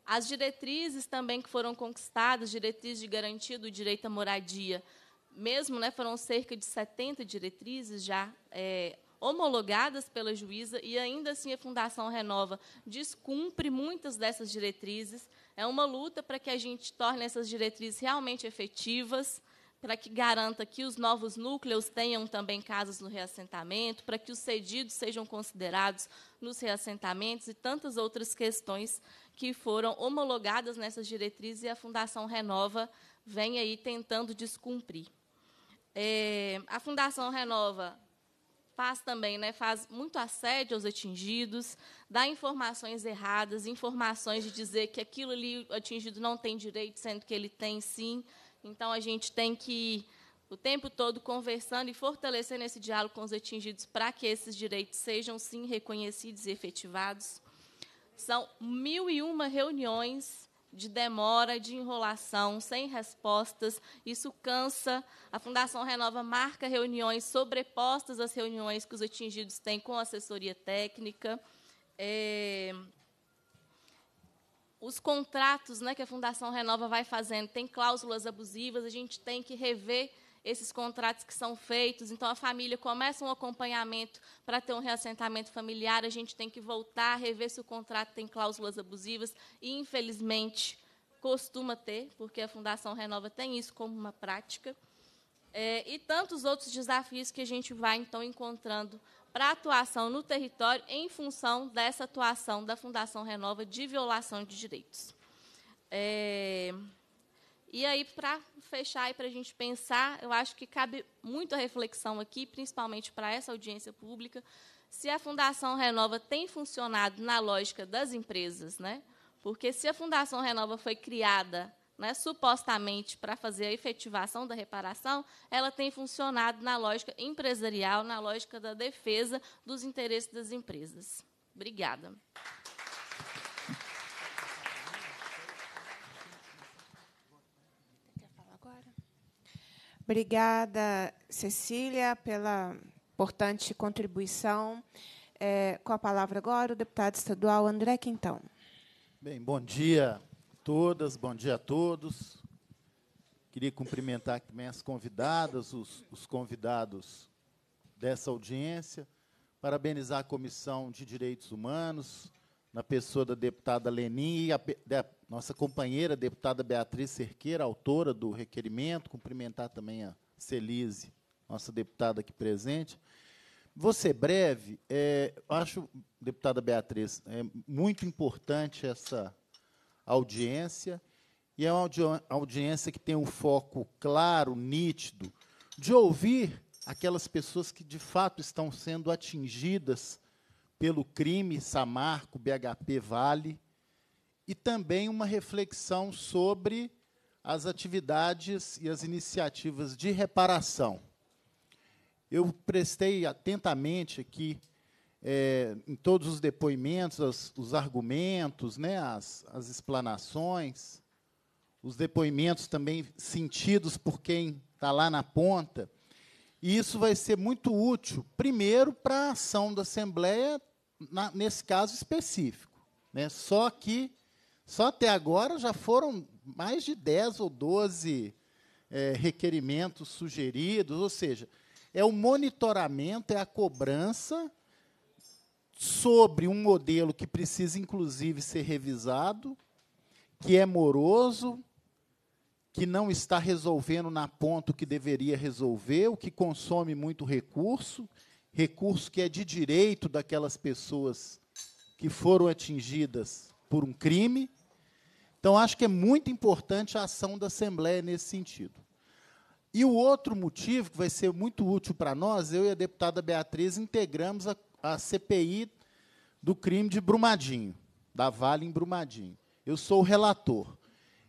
As diretrizes também que foram conquistadas, diretrizes de garantia do direito à moradia, mesmo né, foram cerca de 70 diretrizes já é, homologadas pela juíza e ainda assim a Fundação Renova descumpre muitas dessas diretrizes. É uma luta para que a gente torne essas diretrizes realmente efetivas, para que garanta que os novos núcleos tenham também casas no reassentamento, para que os cedidos sejam considerados nos reassentamentos e tantas outras questões que foram homologadas nessas diretrizes e a Fundação Renova vem aí tentando descumprir. É, a Fundação Renova faz também, né, faz muito assédio aos atingidos, dá informações erradas, informações de dizer que aquilo ali o atingido não tem direito, sendo que ele tem sim. Então a gente tem que o tempo todo conversando e fortalecendo esse diálogo com os atingidos para que esses direitos sejam sim reconhecidos e efetivados. São mil e uma reuniões de demora, de enrolação, sem respostas. Isso cansa. A Fundação Renova marca reuniões sobrepostas às reuniões que os atingidos têm com a assessoria técnica. É... Os contratos né, que a Fundação Renova vai fazendo têm cláusulas abusivas, a gente tem que rever esses contratos que são feitos. Então, a família começa um acompanhamento para ter um reassentamento familiar, a gente tem que voltar, rever se o contrato tem cláusulas abusivas, e, infelizmente, costuma ter, porque a Fundação Renova tem isso como uma prática. É, e tantos outros desafios que a gente vai, então, encontrando para atuação no território em função dessa atuação da Fundação Renova de violação de direitos. É... E aí, para fechar e para a gente pensar, eu acho que cabe muita reflexão aqui, principalmente para essa audiência pública, se a Fundação Renova tem funcionado na lógica das empresas, né? Porque se a Fundação Renova foi criada né, supostamente para fazer a efetivação da reparação, ela tem funcionado na lógica empresarial, na lógica da defesa dos interesses das empresas. Obrigada. Obrigada, Cecília, pela importante contribuição. É, com a palavra agora o deputado estadual André Quintão. Bem, bom dia a todas, bom dia a todos. Queria cumprimentar minhas convidadas, os, os convidados dessa audiência, parabenizar a Comissão de Direitos Humanos, na pessoa da deputada Lenin e a, da nossa companheira, a deputada Beatriz Cerqueira, autora do requerimento, cumprimentar também a Celise, nossa deputada aqui presente. Vou ser breve, é, acho, deputada Beatriz, é muito importante essa audiência, e é uma audiência que tem um foco claro, nítido, de ouvir aquelas pessoas que de fato estão sendo atingidas pelo crime, Samarco, BHP Vale, e também uma reflexão sobre as atividades e as iniciativas de reparação. Eu prestei atentamente aqui, é, em todos os depoimentos, os, os argumentos, né, as, as explanações, os depoimentos também sentidos por quem está lá na ponta, e isso vai ser muito útil, primeiro, para a ação da Assembleia, na, nesse caso específico. Né? Só que, só até agora, já foram mais de 10 ou 12 é, requerimentos sugeridos, ou seja, é o monitoramento, é a cobrança sobre um modelo que precisa, inclusive, ser revisado, que é moroso, que não está resolvendo na ponto que deveria resolver, o que consome muito recurso, recurso que é de direito daquelas pessoas que foram atingidas por um crime. Então, acho que é muito importante a ação da Assembleia nesse sentido. E o outro motivo, que vai ser muito útil para nós, eu e a deputada Beatriz integramos a, a CPI do crime de Brumadinho, da Vale em Brumadinho. Eu sou o relator.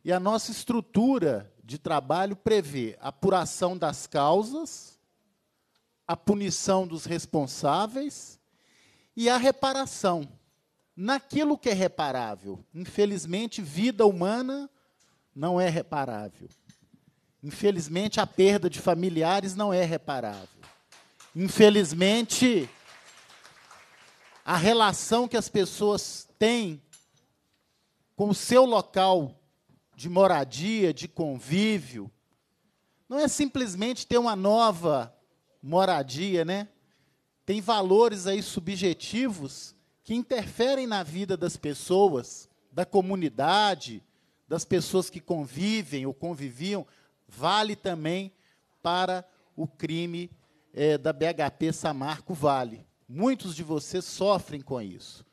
E a nossa estrutura de trabalho prevê a apuração das causas, a punição dos responsáveis e a reparação naquilo que é reparável. Infelizmente, vida humana não é reparável. Infelizmente, a perda de familiares não é reparável. Infelizmente, a relação que as pessoas têm com o seu local de moradia, de convívio. Não é simplesmente ter uma nova moradia, né? Tem valores aí subjetivos que interferem na vida das pessoas, da comunidade, das pessoas que convivem ou conviviam, vale também para o crime é, da BHP Samarco Vale. Muitos de vocês sofrem com isso.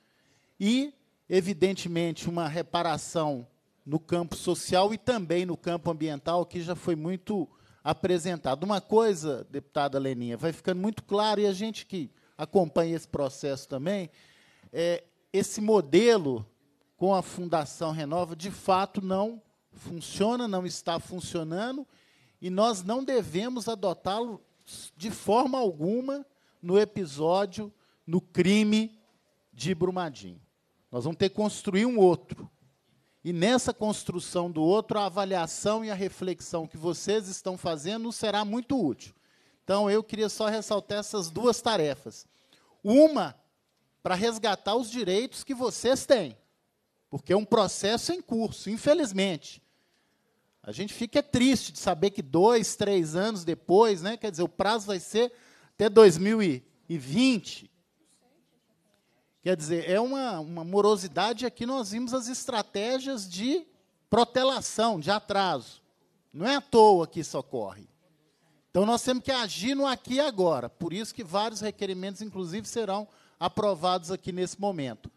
E, evidentemente, uma reparação no campo social e também no campo ambiental, que já foi muito apresentado. Uma coisa, deputada Leninha, vai ficando muito claro, e a gente que acompanha esse processo também, é, esse modelo com a Fundação Renova, de fato, não funciona, não está funcionando, e nós não devemos adotá-lo de forma alguma no episódio, no crime de Brumadinho. Nós vamos ter que construir um outro. E nessa construção do outro, a avaliação e a reflexão que vocês estão fazendo será muito útil. Então, eu queria só ressaltar essas duas tarefas. Uma, para resgatar os direitos que vocês têm, porque é um processo em curso, infelizmente. A gente fica triste de saber que dois, três anos depois, né, quer dizer, o prazo vai ser até 2020, Quer dizer, é uma, uma morosidade. Aqui nós vimos as estratégias de protelação, de atraso. Não é à toa que isso ocorre. Então nós temos que agir no aqui e agora. Por isso que vários requerimentos, inclusive, serão aprovados aqui nesse momento.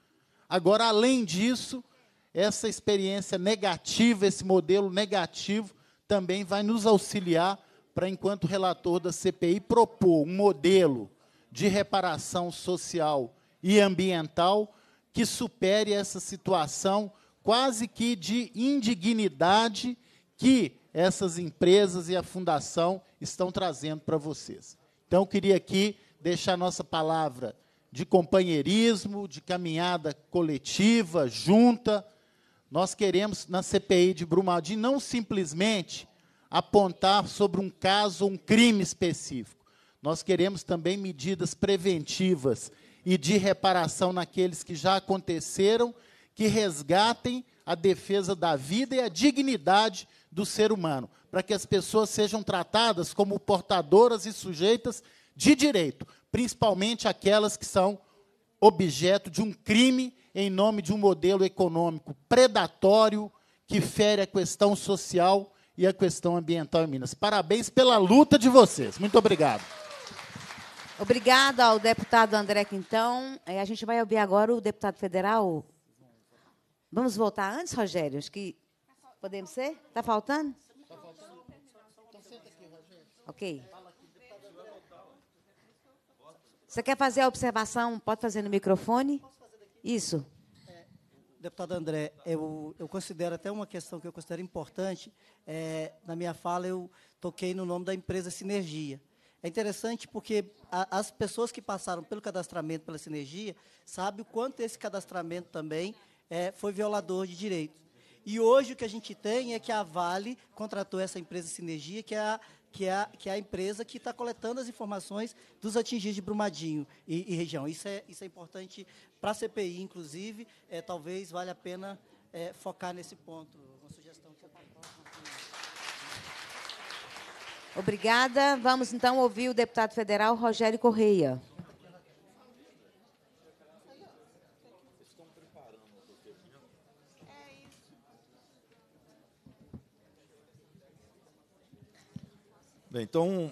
Agora, além disso, essa experiência negativa, esse modelo negativo, também vai nos auxiliar para, enquanto relator da CPI, propor um modelo de reparação social e ambiental que supere essa situação quase que de indignidade que essas empresas e a fundação estão trazendo para vocês. Então, eu queria aqui deixar nossa palavra de companheirismo, de caminhada coletiva, junta. Nós queremos, na CPI de Brumadinho, não simplesmente apontar sobre um caso, um crime específico. Nós queremos também medidas preventivas e de reparação naqueles que já aconteceram, que resgatem a defesa da vida e a dignidade do ser humano, para que as pessoas sejam tratadas como portadoras e sujeitas de direito, principalmente aquelas que são objeto de um crime em nome de um modelo econômico predatório que fere a questão social e a questão ambiental em Minas. Parabéns pela luta de vocês. Muito obrigado. Obrigada ao deputado André Quintão. É, a gente vai ouvir agora o deputado federal. Vamos voltar antes, Rogério? Acho que podemos ser? Está faltando? Está faltando. Então senta aqui, Rogério. Ok. Você quer fazer a observação? Pode fazer no microfone? Isso. Deputado André, eu, eu, considero até uma questão que eu considero importante. É, na minha fala, eu toquei no nome da empresa Sinergia. É interessante porque a, as pessoas que passaram pelo cadastramento, pela sinergia, sabem o quanto esse cadastramento também é, foi violador de direitos. E hoje o que a gente tem é que a Vale contratou essa empresa Sinergia, que é a, que é a, que é a empresa que está coletando as informações dos atingidos de Brumadinho e, e região. Isso é, isso é importante para a CPI, inclusive, é, talvez valha a pena é, focar nesse ponto. Obrigada. Vamos então ouvir o deputado federal Rogério Correia. Bem, então,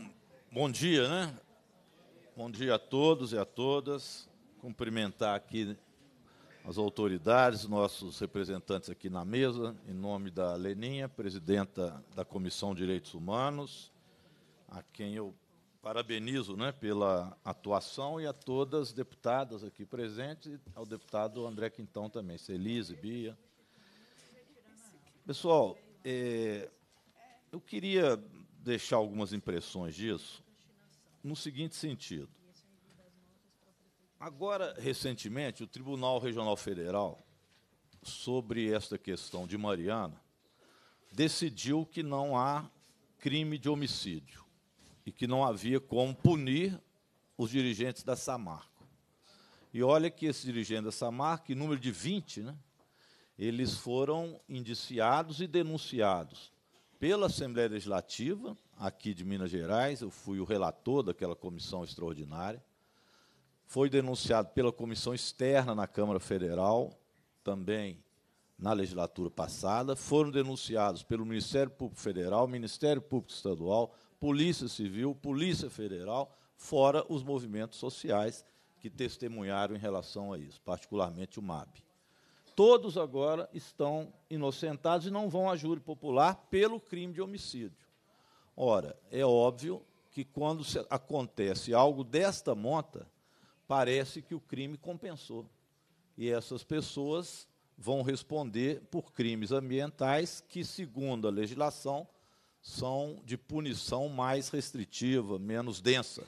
bom dia, né? Bom dia a todos e a todas. Cumprimentar aqui as autoridades, nossos representantes aqui na mesa, em nome da Leninha, presidenta da Comissão de Direitos Humanos, a quem eu parabenizo né, pela atuação e a todas as deputadas aqui presentes, ao deputado André Quintão também, Celise, Bia. Pessoal, é, eu queria deixar algumas impressões disso no seguinte sentido. Agora, recentemente, o Tribunal Regional Federal, sobre esta questão de Mariana, decidiu que não há crime de homicídio e que não havia como punir os dirigentes da Samarco. E olha que esses dirigentes da Samarco, em número de 20, né, eles foram indiciados e denunciados pela Assembleia Legislativa, aqui de Minas Gerais, eu fui o relator daquela comissão extraordinária, foi denunciado pela comissão externa na Câmara Federal, também na legislatura passada, foram denunciados pelo Ministério Público Federal, Ministério Público Estadual, Polícia Civil, Polícia Federal, fora os movimentos sociais que testemunharam em relação a isso, particularmente o MAB. Todos agora estão inocentados e não vão à júri popular pelo crime de homicídio. Ora, é óbvio que quando acontece algo desta monta, parece que o crime compensou. E essas pessoas vão responder por crimes ambientais que, segundo a legislação, são de punição mais restritiva, menos densa.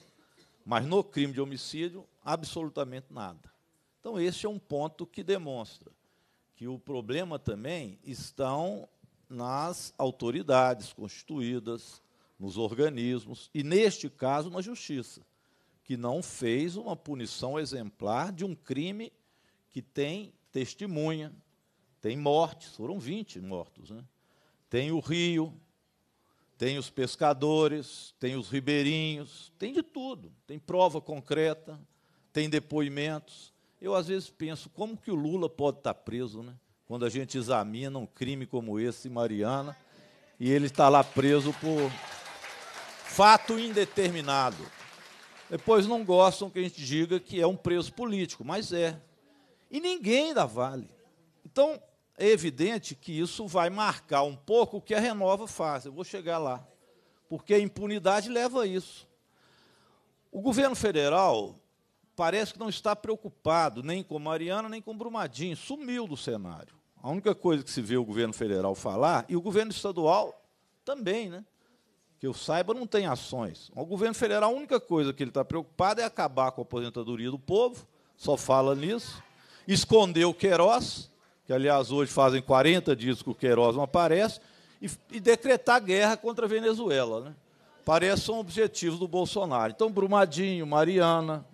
Mas no crime de homicídio, absolutamente nada. Então, esse é um ponto que demonstra que o problema também estão nas autoridades constituídas, nos organismos e, neste caso, na justiça, que não fez uma punição exemplar de um crime que tem testemunha, tem mortes, foram 20 mortos, né? tem o Rio, tem os pescadores, tem os ribeirinhos, tem de tudo, tem prova concreta, tem depoimentos. Eu às vezes penso como que o Lula pode estar tá preso, né? Quando a gente examina um crime como esse, Mariana, e ele está lá preso por fato indeterminado. Depois não gostam que a gente diga que é um preso político, mas é. E ninguém dá vale. Então, é evidente que isso vai marcar um pouco o que a Renova faz. Eu vou chegar lá. Porque a impunidade leva a isso. O governo federal parece que não está preocupado nem com Mariana, nem com Brumadinho. Sumiu do cenário. A única coisa que se vê o governo federal falar, e o governo estadual também, né? Que eu saiba, não tem ações. O governo federal, a única coisa que ele está preocupado é acabar com a aposentadoria do povo, só fala nisso. Escondeu o Queiroz, que aliás hoje fazem 40 dias que o Queiroz não aparece, e, e decretar guerra contra a Venezuela. Né? Parece um objetivo do Bolsonaro. Então, Brumadinho, Mariana,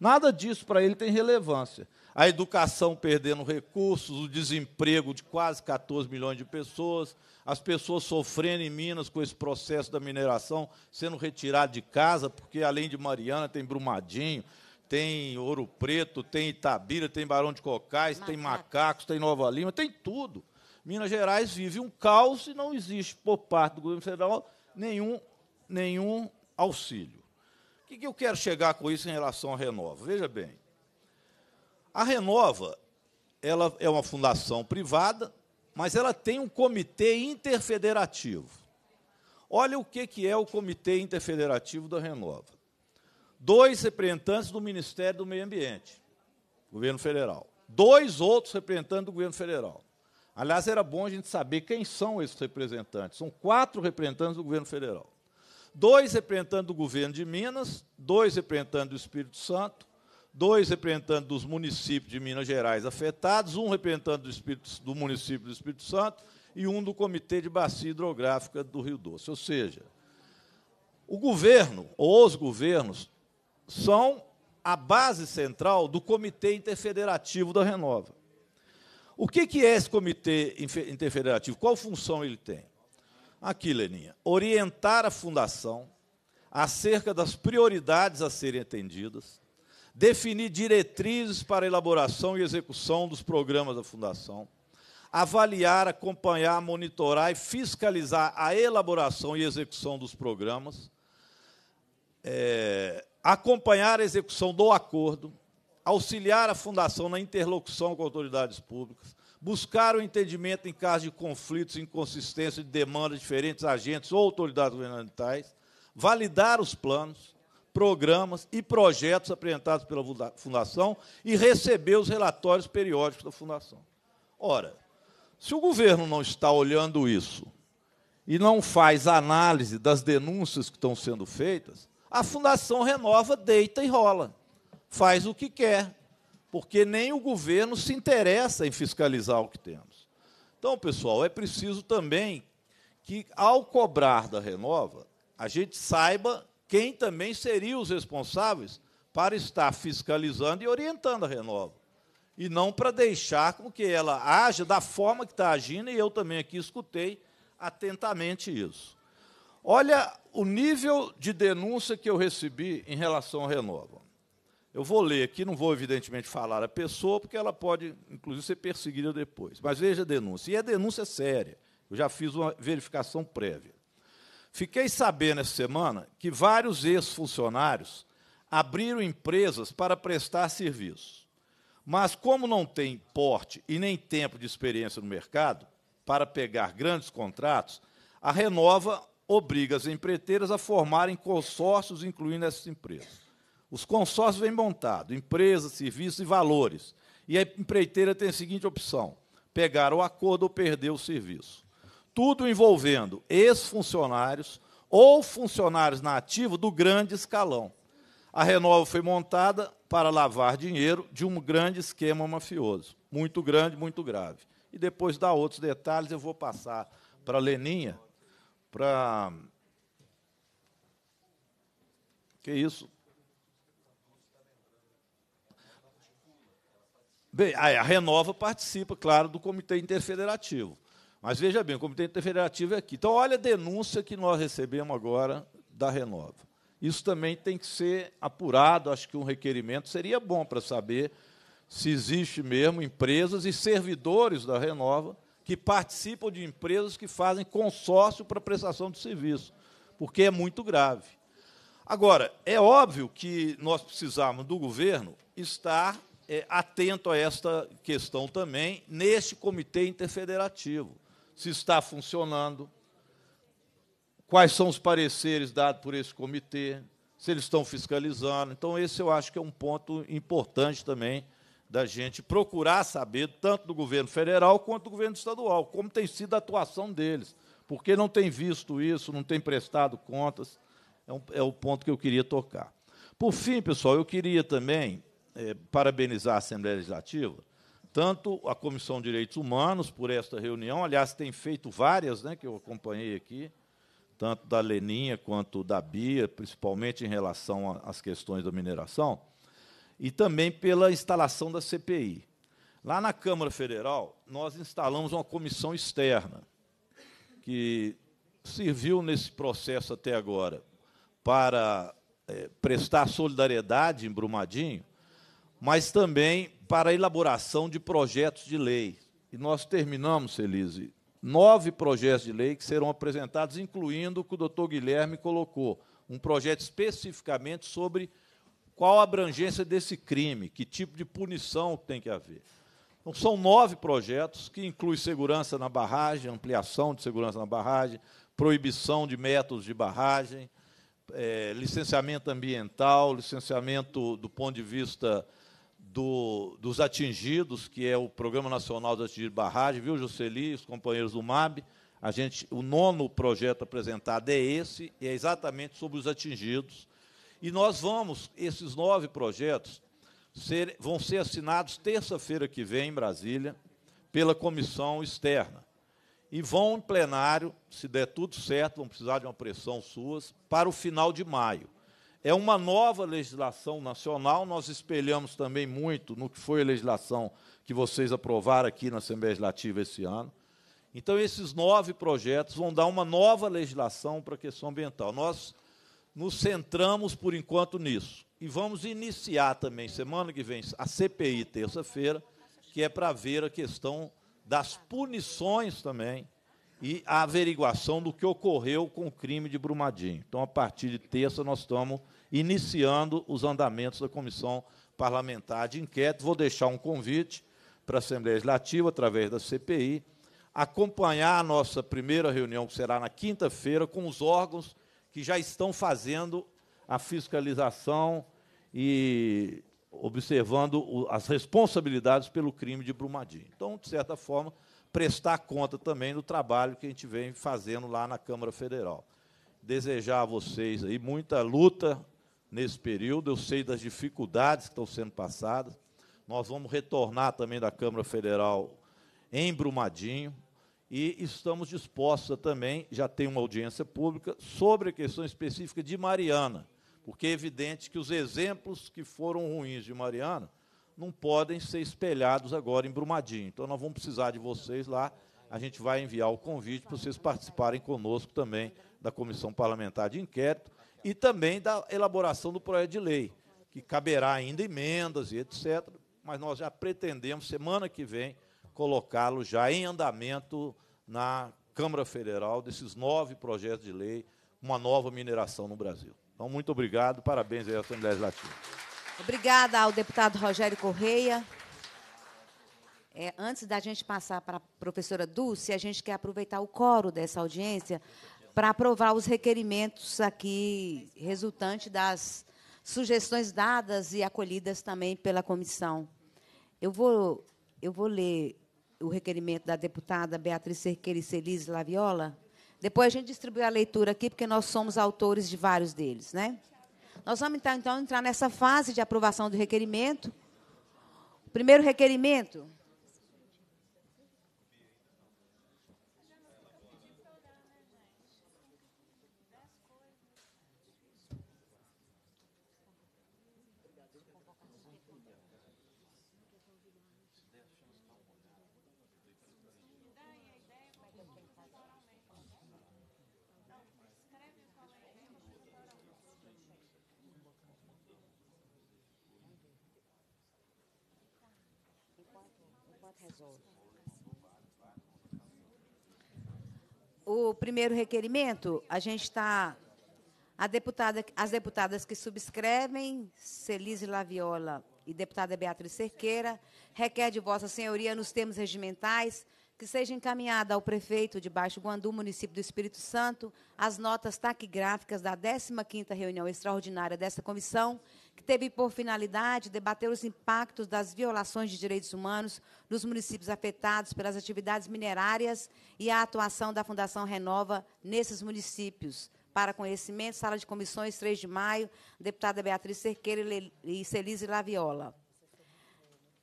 nada disso para ele tem relevância. A educação perdendo recursos, o desemprego de quase 14 milhões de pessoas, as pessoas sofrendo em Minas com esse processo da mineração, sendo retirado de casa, porque além de Mariana tem Brumadinho, tem Ouro Preto, tem Itabira, tem Barão de Cocais, tem Macacos, tem Nova Lima, tem tudo. Minas Gerais vive um caos e não existe, por parte do governo federal, nenhum, nenhum auxílio. O que, que eu quero chegar com isso em relação à Renova? Veja bem, a Renova ela é uma fundação privada, mas ela tem um comitê interfederativo. Olha o que, que é o comitê interfederativo da Renova dois representantes do Ministério do Meio Ambiente, governo federal, dois outros representantes do governo federal. Aliás, era bom a gente saber quem são esses representantes. São quatro representantes do governo federal. Dois representantes do governo de Minas, dois representantes do Espírito Santo, dois representantes dos municípios de Minas Gerais afetados, um representante do, Espírito, do município do Espírito Santo e um do Comitê de Bacia Hidrográfica do Rio Doce. Ou seja, o governo, ou os governos, são a base central do Comitê Interfederativo da Renova. O que, que é esse Comitê Interfederativo? Qual função ele tem? Aqui, Leninha. Orientar a Fundação acerca das prioridades a serem atendidas, definir diretrizes para elaboração e execução dos programas da Fundação, avaliar, acompanhar, monitorar e fiscalizar a elaboração e execução dos programas, é, acompanhar a execução do acordo, auxiliar a Fundação na interlocução com autoridades públicas, buscar o entendimento em caso de conflitos, inconsistência de demanda de diferentes agentes ou autoridades governamentais, validar os planos, programas e projetos apresentados pela Fundação e receber os relatórios periódicos da Fundação. Ora, se o governo não está olhando isso e não faz análise das denúncias que estão sendo feitas, a Fundação Renova deita e rola, faz o que quer, porque nem o governo se interessa em fiscalizar o que temos. Então, pessoal, é preciso também que, ao cobrar da Renova, a gente saiba quem também seria os responsáveis para estar fiscalizando e orientando a Renova. E não para deixar com que ela haja da forma que está agindo, e eu também aqui escutei atentamente isso. Olha o nível de denúncia que eu recebi em relação ao Renova. Eu vou ler aqui, não vou evidentemente falar a pessoa, porque ela pode, inclusive, ser perseguida depois. Mas veja a denúncia. E a é denúncia é séria. Eu já fiz uma verificação prévia. Fiquei sabendo essa semana que vários ex-funcionários abriram empresas para prestar serviços. Mas, como não tem porte e nem tempo de experiência no mercado para pegar grandes contratos, a Renova obriga as empreiteiras a formarem consórcios, incluindo essas empresas. Os consórcios vêm montados, empresas, serviços e valores. E a empreiteira tem a seguinte opção: pegar o acordo ou perder o serviço. Tudo envolvendo ex-funcionários ou funcionários nativos do grande escalão. A Renova foi montada para lavar dinheiro de um grande esquema mafioso, muito grande, muito grave. E depois dá outros detalhes, eu vou passar para a Leninha para. Que isso? Bem, a Renova participa, claro, do Comitê Interfederativo. Mas veja bem, o Comitê Interfederativo é aqui. Então, olha a denúncia que nós recebemos agora da Renova. Isso também tem que ser apurado, acho que um requerimento seria bom para saber se existe mesmo empresas e servidores da Renova que participam de empresas que fazem consórcio para prestação de serviço, porque é muito grave. Agora, é óbvio que nós precisamos do governo estar é, atento a esta questão também neste comitê interfederativo. Se está funcionando, quais são os pareceres dados por esse comitê, se eles estão fiscalizando. Então, esse eu acho que é um ponto importante também da gente procurar saber, tanto do governo federal quanto do governo estadual, como tem sido a atuação deles. Porque não tem visto isso, não tem prestado contas. É, um, é o ponto que eu queria tocar. Por fim, pessoal, eu queria também é, parabenizar a Assembleia Legislativa, tanto a Comissão de Direitos Humanos por esta reunião, aliás, tem feito várias, né, que eu acompanhei aqui, tanto da Leninha quanto da Bia, principalmente em relação às questões da mineração e também pela instalação da CPI. Lá na Câmara Federal, nós instalamos uma comissão externa, que serviu nesse processo até agora para é, prestar solidariedade em Brumadinho, mas também para a elaboração de projetos de lei. E nós terminamos, Elise, nove projetos de lei que serão apresentados, incluindo o que o doutor Guilherme colocou, um projeto especificamente sobre qual a abrangência desse crime, que tipo de punição tem que haver. Então, são nove projetos que incluem segurança na barragem, ampliação de segurança na barragem, proibição de métodos de barragem, é, licenciamento ambiental, licenciamento do ponto de vista do, dos atingidos, que é o Programa Nacional dos Atingidos de Barragem, viu, Jusceli, os companheiros do MAB? A gente, o nono projeto apresentado é esse, e é exatamente sobre os atingidos, e nós vamos, esses nove projetos, ser, vão ser assinados terça-feira que vem em Brasília pela comissão externa. E vão em plenário, se der tudo certo, vão precisar de uma pressão suas, para o final de maio. É uma nova legislação nacional, nós espelhamos também muito no que foi a legislação que vocês aprovaram aqui na Assembleia Legislativa esse ano. Então, esses nove projetos vão dar uma nova legislação para a questão ambiental. Nós nos centramos por enquanto nisso. E vamos iniciar também, semana que vem, a CPI, terça-feira, que é para ver a questão das punições também e a averiguação do que ocorreu com o crime de Brumadinho. Então, a partir de terça, nós estamos iniciando os andamentos da Comissão Parlamentar de Inquérito. Vou deixar um convite para a Assembleia Legislativa, através da CPI, acompanhar a nossa primeira reunião, que será na quinta-feira, com os órgãos que já estão fazendo a fiscalização e observando as responsabilidades pelo crime de Brumadinho. Então, de certa forma, prestar conta também do trabalho que a gente vem fazendo lá na Câmara Federal. Desejar a vocês aí muita luta nesse período, eu sei das dificuldades que estão sendo passadas. Nós vamos retornar também da Câmara Federal em Brumadinho, e estamos dispostos a também, já tem uma audiência pública, sobre a questão específica de Mariana, porque é evidente que os exemplos que foram ruins de Mariana não podem ser espelhados agora em Brumadinho. Então, nós vamos precisar de vocês lá. A gente vai enviar o convite para vocês participarem conosco também da Comissão Parlamentar de Inquérito e também da elaboração do projeto de lei, que caberá ainda emendas e etc. Mas nós já pretendemos, semana que vem, colocá-lo já em andamento na Câmara Federal desses nove projetos de lei, uma nova mineração no Brasil. Então, muito obrigado, parabéns aí à Assembleia Legislativa. Obrigada ao deputado Rogério Correia. É, antes da gente passar para a professora Dulce, a gente quer aproveitar o coro dessa audiência para aprovar os requerimentos aqui resultante das sugestões dadas e acolhidas também pela comissão. Eu vou, eu vou ler o requerimento da deputada Beatriz Cerqueira e Celise Laviola. Depois a gente distribui a leitura aqui, porque nós somos autores de vários deles. Né? Nós vamos, então, então entrar nessa fase de aprovação do requerimento. O primeiro requerimento Resolve. O primeiro requerimento, a gente está. A deputada, as deputadas que subscrevem, Celise Laviola e deputada Beatriz Cerqueira, requer de Vossa Senhoria, nos termos regimentais, que seja encaminhada ao prefeito de Baixo Guandu, município do Espírito Santo, as notas taquigráficas da 15 reunião extraordinária desta comissão, que teve por finalidade debater os impactos das violações de direitos humanos nos municípios afetados pelas atividades minerárias e a atuação da Fundação Renova nesses municípios. Para conhecimento, sala de comissões, 3 de maio, deputada Beatriz Cerqueira e Celise Laviola.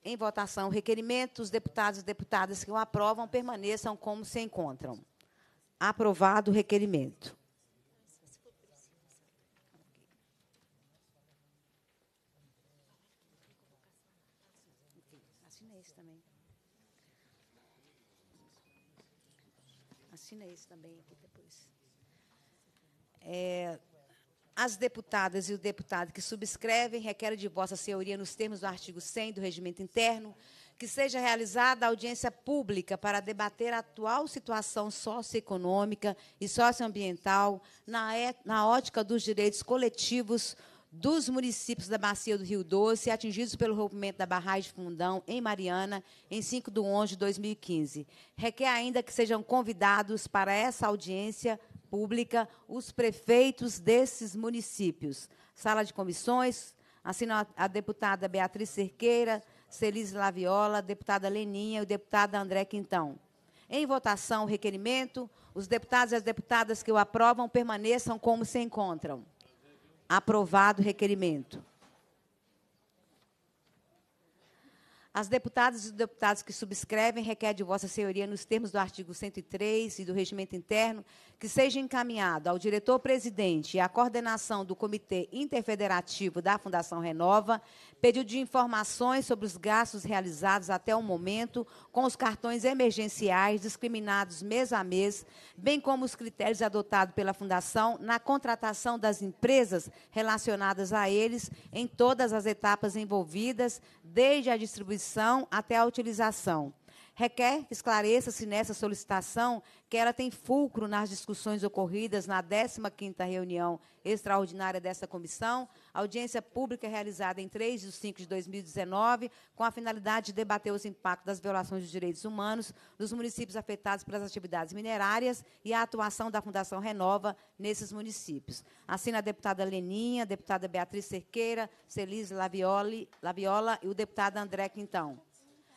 Em votação, requerimento, os deputados e deputadas que o aprovam permaneçam como se encontram. Aprovado o requerimento. chinês também aqui depois. É, as deputadas e o deputado que subscrevem requerem de vossa senhoria, nos termos do artigo 100 do Regimento Interno, que seja realizada audiência pública para debater a atual situação socioeconômica e socioambiental na, é, na ótica dos direitos coletivos dos municípios da Bacia do Rio Doce atingidos pelo rompimento da barragem Fundão, em Mariana, em 5 de 11 de 2015. Requer ainda que sejam convidados para essa audiência pública os prefeitos desses municípios. Sala de comissões, assinam a deputada Beatriz Cerqueira, Celis Laviola, deputada Leninha e o deputado André Quintão. Em votação o requerimento, os deputados e as deputadas que o aprovam permaneçam como se encontram. Aprovado o requerimento. As deputadas e deputados que subscrevem requer de Vossa Senhoria, nos termos do artigo 103 e do Regimento Interno, que seja encaminhado ao diretor-presidente e à coordenação do Comitê Interfederativo da Fundação Renova pedido de informações sobre os gastos realizados até o momento com os cartões emergenciais discriminados mês a mês, bem como os critérios adotados pela Fundação na contratação das empresas relacionadas a eles em todas as etapas envolvidas, desde a distribuição até a utilização requer que esclareça-se nessa solicitação que ela tem fulcro nas discussões ocorridas na 15ª reunião extraordinária dessa comissão, audiência pública realizada em 3 de 5 de 2019, com a finalidade de debater os impactos das violações dos direitos humanos dos municípios afetados pelas atividades minerárias e a atuação da Fundação Renova nesses municípios. Assina a deputada Leninha, a deputada Beatriz Cerqueira, Celise Laviola e o deputado André Quintão.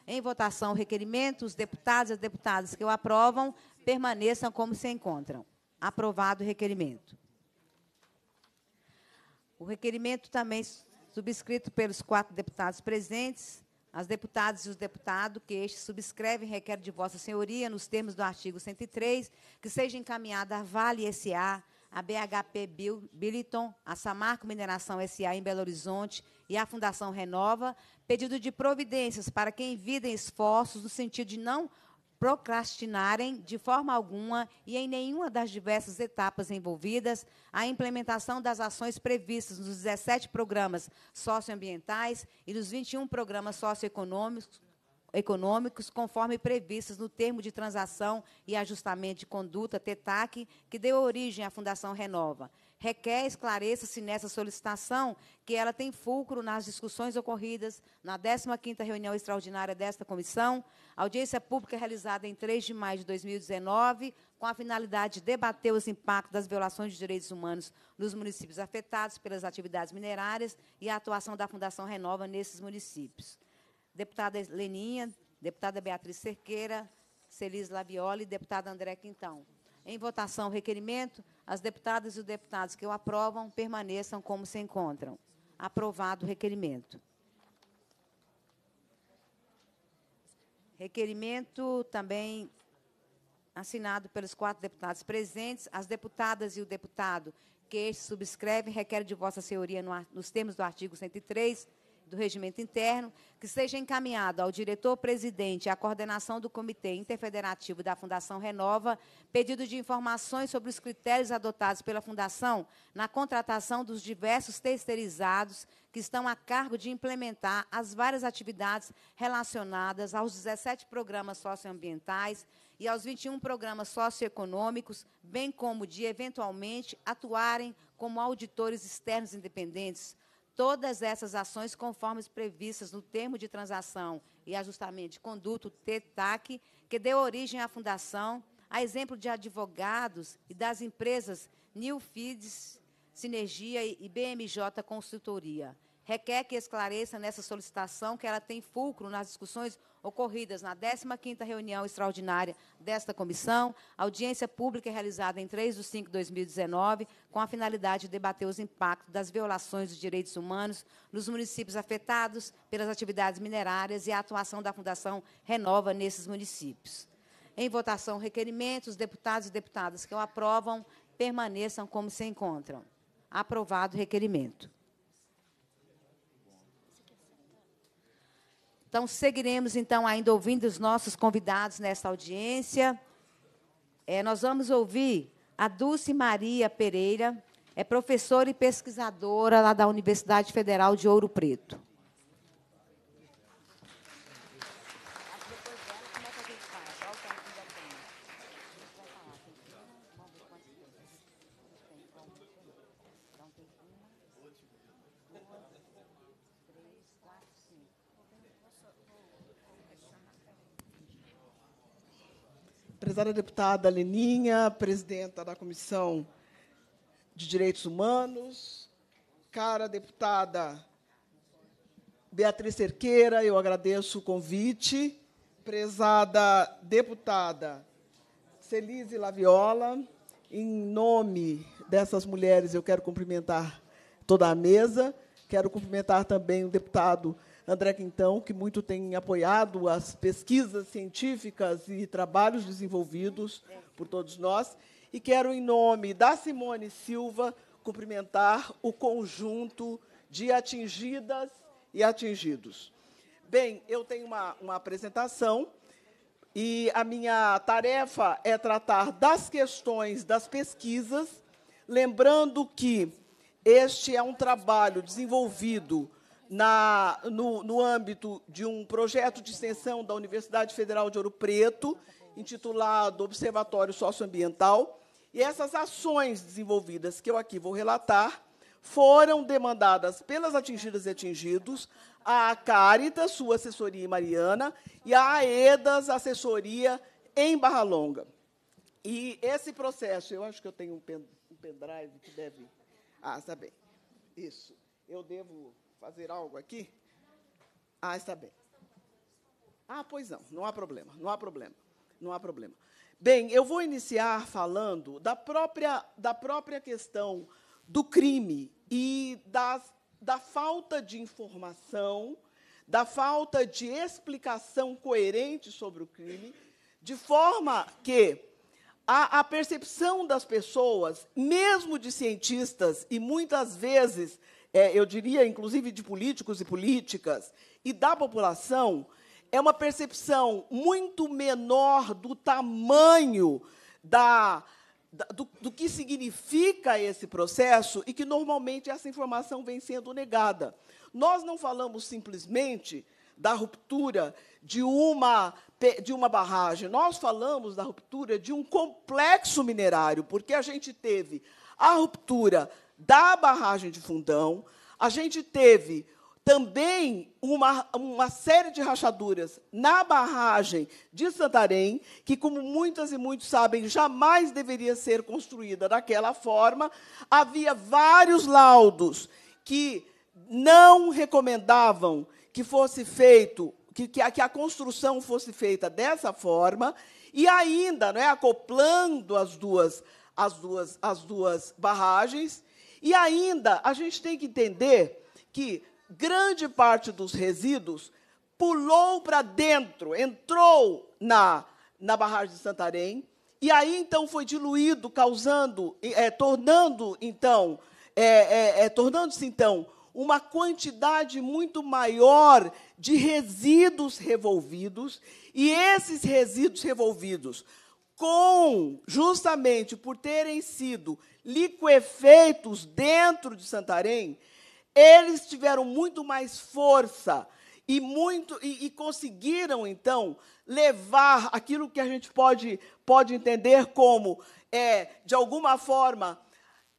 Em votação, o requerimento, os deputados e as deputadas que o aprovam permaneçam como se encontram. Aprovado o requerimento. O requerimento também subscrito pelos quatro deputados presentes, as deputadas e os deputados que este subscrevem requer de vossa senhoria, nos termos do artigo 103, que seja encaminhada a Vale S.A., a BHP Billiton, a Samarco Mineração S.A. em Belo Horizonte e a Fundação Renova, pedido de providências para que envidem esforços no sentido de não procrastinarem de forma alguma e em nenhuma das diversas etapas envolvidas a implementação das ações previstas nos 17 programas socioambientais e nos 21 programas socioeconômicos econômicos, conforme previstos no termo de transação e ajustamento de conduta TETAC, que deu origem à Fundação Renova requer esclareça-se nessa solicitação que ela tem fulcro nas discussões ocorridas na 15ª reunião extraordinária desta comissão, audiência pública é realizada em 3 de maio de 2019, com a finalidade de debater os impactos das violações de direitos humanos nos municípios afetados pelas atividades minerárias e a atuação da Fundação Renova nesses municípios. Deputada Leninha, deputada Beatriz Cerqueira, Celis Lavioli e deputada André Quintão. Em votação, requerimento, as deputadas e os deputados que o aprovam permaneçam como se encontram. Aprovado o requerimento. Requerimento também assinado pelos quatro deputados presentes. As deputadas e o deputado que este subscreve requer de vossa senhoria, nos termos do artigo 103 do Regimento Interno, que seja encaminhado ao diretor-presidente e à coordenação do Comitê Interfederativo da Fundação Renova pedido de informações sobre os critérios adotados pela Fundação na contratação dos diversos terceirizados que estão a cargo de implementar as várias atividades relacionadas aos 17 programas socioambientais e aos 21 programas socioeconômicos, bem como de, eventualmente, atuarem como auditores externos independentes todas essas ações conforme previstas no termo de transação e ajustamento de conduto o TETAC, que deu origem à fundação, a exemplo de advogados e das empresas Newfields, Sinergia e BMJ Consultoria. Requer que esclareça nessa solicitação que ela tem fulcro nas discussões ocorridas na 15ª reunião extraordinária desta comissão, audiência pública é realizada em 3 de 5 de 2019, com a finalidade de debater os impactos das violações dos direitos humanos nos municípios afetados pelas atividades minerárias e a atuação da Fundação Renova nesses municípios. Em votação, requerimentos, os deputados e deputadas que o aprovam permaneçam como se encontram. Aprovado o requerimento. Então, seguiremos, então, ainda ouvindo os nossos convidados nesta audiência. É, nós vamos ouvir a Dulce Maria Pereira, é professora e pesquisadora lá da Universidade Federal de Ouro Preto. prezada deputada Leninha, presidenta da Comissão de Direitos Humanos. Cara deputada Beatriz Cerqueira, eu agradeço o convite. Prezada deputada Celise Laviola, em nome dessas mulheres, eu quero cumprimentar toda a mesa. Quero cumprimentar também o deputado André Quintão, que muito tem apoiado as pesquisas científicas e trabalhos desenvolvidos por todos nós. E quero, em nome da Simone Silva, cumprimentar o conjunto de atingidas e atingidos. Bem, eu tenho uma, uma apresentação. E a minha tarefa é tratar das questões das pesquisas, lembrando que este é um trabalho desenvolvido na, no, no âmbito de um projeto de extensão da Universidade Federal de Ouro Preto, intitulado Observatório Socioambiental. E essas ações desenvolvidas, que eu aqui vou relatar, foram demandadas pelas atingidas e atingidos, à Caritas, sua assessoria em Mariana, e à AEDAS, assessoria em Barra Longa. E esse processo, eu acho que eu tenho um pendrive que deve. Ah, está bem. Isso. Eu devo fazer algo aqui? Ah, está bem. Ah, pois não, não há problema, não há problema, não há problema. Bem, eu vou iniciar falando da própria, da própria questão do crime e das, da falta de informação, da falta de explicação coerente sobre o crime, de forma que a, a percepção das pessoas, mesmo de cientistas e muitas vezes é, eu diria, inclusive de políticos e políticas, e da população, é uma percepção muito menor do tamanho da, da do, do que significa esse processo e que, normalmente, essa informação vem sendo negada. Nós não falamos simplesmente da ruptura de uma, de uma barragem. Nós falamos da ruptura de um complexo minerário, porque a gente teve a ruptura da barragem de Fundão. A gente teve também uma, uma série de rachaduras na barragem de Santarém, que, como muitas e muitos sabem, jamais deveria ser construída daquela forma. Havia vários laudos que não recomendavam que fosse feito, que, que, a, que a construção fosse feita dessa forma, e ainda, é, acoplando as duas, as duas, as duas barragens, e ainda a gente tem que entender que grande parte dos resíduos pulou para dentro, entrou na, na barragem de Santarém, e aí então foi diluído, causando, é, tornando então, é, é, é, tornando-se então uma quantidade muito maior de resíduos revolvidos, e esses resíduos revolvidos com justamente por terem sido liquefeitos dentro de Santarém, eles tiveram muito mais força e muito e, e, conseguiram então levar aquilo que a gente pode pode entender como é de alguma forma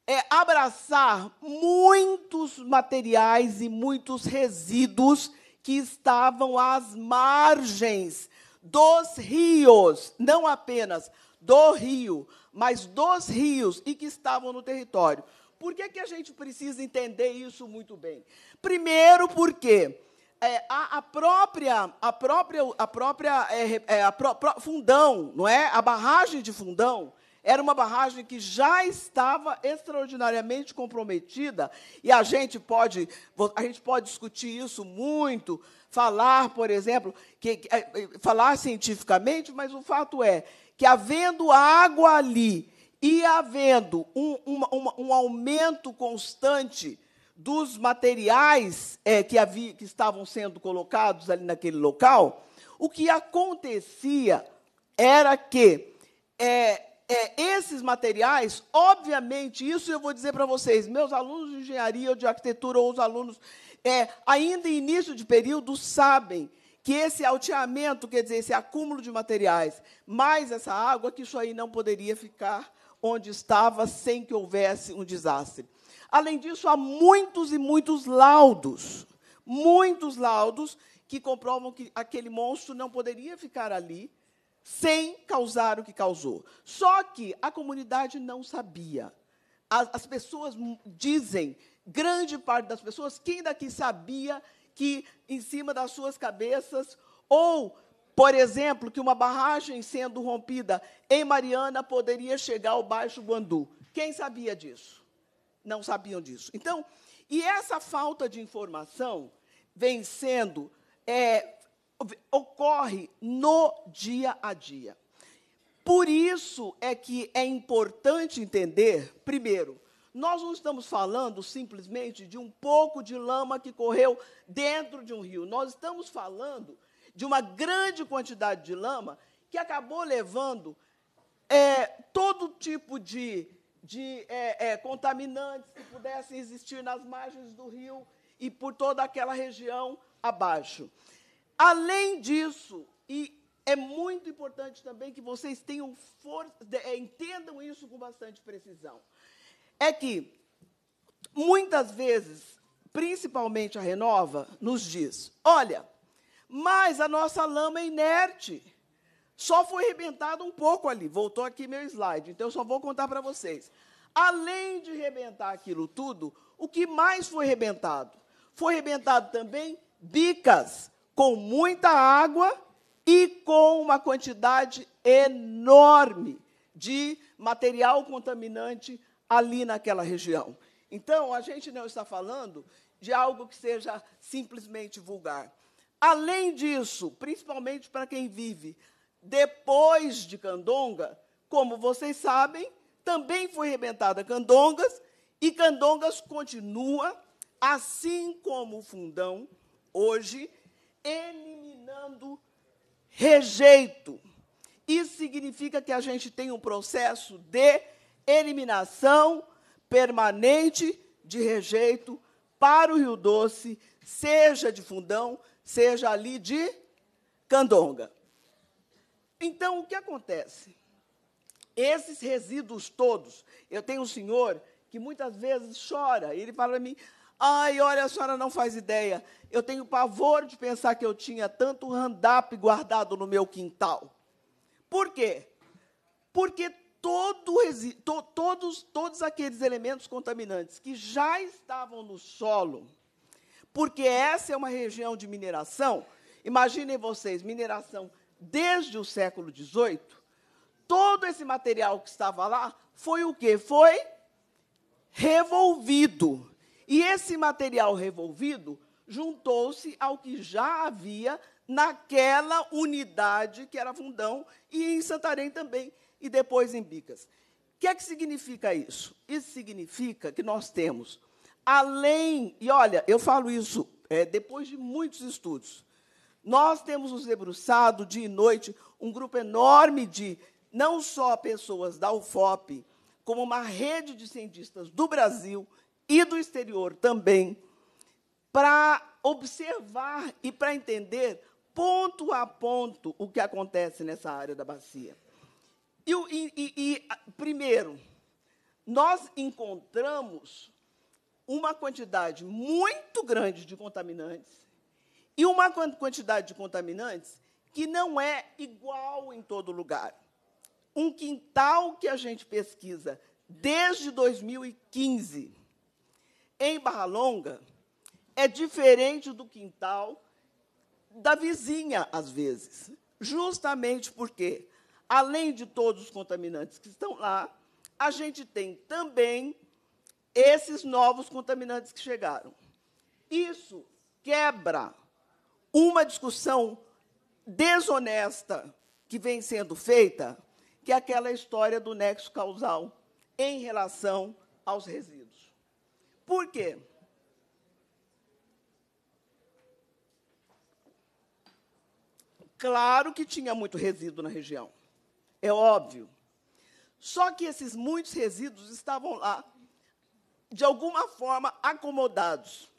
é abraçar muitos materiais e muitos resíduos que estavam às margens dos rios, não apenas do rio, mas dos rios e que estavam no território. Por que, que a gente precisa entender isso muito bem? Primeiro, porque é, a, a, própria, a própria, a própria é, é a pro, pro, fundão, não é? A barragem de fundão era uma barragem que já estava extraordinariamente comprometida e a gente pode, a gente pode discutir isso muito falar, por exemplo, que, é, é, falar cientificamente, mas o fato é que, havendo água ali e havendo um, um aumento constante dos materiais é, que, havia, que estavam sendo colocados ali naquele local, o que acontecia era que é, é, esses materiais, obviamente, isso eu vou dizer para vocês, meus alunos de engenharia ou de arquitetura, ou os alunos é, ainda início de período, sabem que esse alteamento, quer dizer, esse acúmulo de materiais, mais essa água, que isso aí não poderia ficar onde estava sem que houvesse um desastre. Além disso, há muitos e muitos laudos, muitos laudos que comprovam que aquele monstro não poderia ficar ali sem causar o que causou. Só que a comunidade não sabia. As, as pessoas dizem grande parte das pessoas, quem daqui sabia que em cima das suas cabeças, ou, por exemplo, que uma barragem sendo rompida em Mariana poderia chegar ao Baixo Guandu? Quem sabia disso? Não sabiam disso. Então, e essa falta de informação vem sendo, é, ocorre no dia a dia. Por isso é que é importante entender, primeiro, nós não estamos falando simplesmente de um pouco de lama que correu dentro de um rio. Nós estamos falando de uma grande quantidade de lama que acabou levando é, todo tipo de, de é, é, contaminantes que pudessem existir nas margens do rio e por toda aquela região abaixo. Além disso, e é muito importante também que vocês tenham é, entendam isso com bastante precisão é que muitas vezes, principalmente a Renova, nos diz: olha, mas a nossa lama é inerte. Só foi arrebentado um pouco ali. Voltou aqui meu slide, então eu só vou contar para vocês. Além de arrebentar aquilo tudo, o que mais foi arrebentado? Foi arrebentado também bicas com muita água e com uma quantidade enorme de material contaminante ali naquela região. Então, a gente não está falando de algo que seja simplesmente vulgar. Além disso, principalmente para quem vive depois de Candonga, como vocês sabem, também foi rebentada Candongas, e Candongas continua, assim como o Fundão, hoje, eliminando rejeito. Isso significa que a gente tem um processo de eliminação permanente de rejeito para o Rio Doce, seja de Fundão, seja ali de Candonga. Então, o que acontece? Esses resíduos todos, eu tenho um senhor que muitas vezes chora, ele fala para mim, Ai, olha, a senhora não faz ideia. Eu tenho pavor de pensar que eu tinha tanto randap guardado no meu quintal. Por quê? Porque todo, to, todos, todos aqueles elementos contaminantes que já estavam no solo, porque essa é uma região de mineração. Imaginem vocês, mineração desde o século XVIII, todo esse material que estava lá foi o quê? Foi revolvido. E esse material revolvido juntou-se ao que já havia naquela unidade que era Fundão e em Santarém também e depois em Bicas. O que é que significa isso? Isso significa que nós temos, além, e olha, eu falo isso é, depois de muitos estudos, nós temos nos debruçado dia e noite um grupo enorme de não só pessoas da UFOP, como uma rede de cientistas do Brasil e do exterior também, para observar e para entender ponto a ponto o que acontece nessa área da bacia. E, e, e, primeiro, nós encontramos uma quantidade muito grande de contaminantes e uma quantidade de contaminantes que não é igual em todo lugar. Um quintal que a gente pesquisa desde 2015 em Barra Longa é diferente do quintal da vizinha, às vezes. Justamente porque além de todos os contaminantes que estão lá, a gente tem também esses novos contaminantes que chegaram. Isso quebra uma discussão desonesta que vem sendo feita, que é aquela história do nexo causal em relação aos resíduos. Por quê? Claro que tinha muito resíduo na região é óbvio. Só que esses muitos resíduos estavam lá, de alguma forma, acomodados.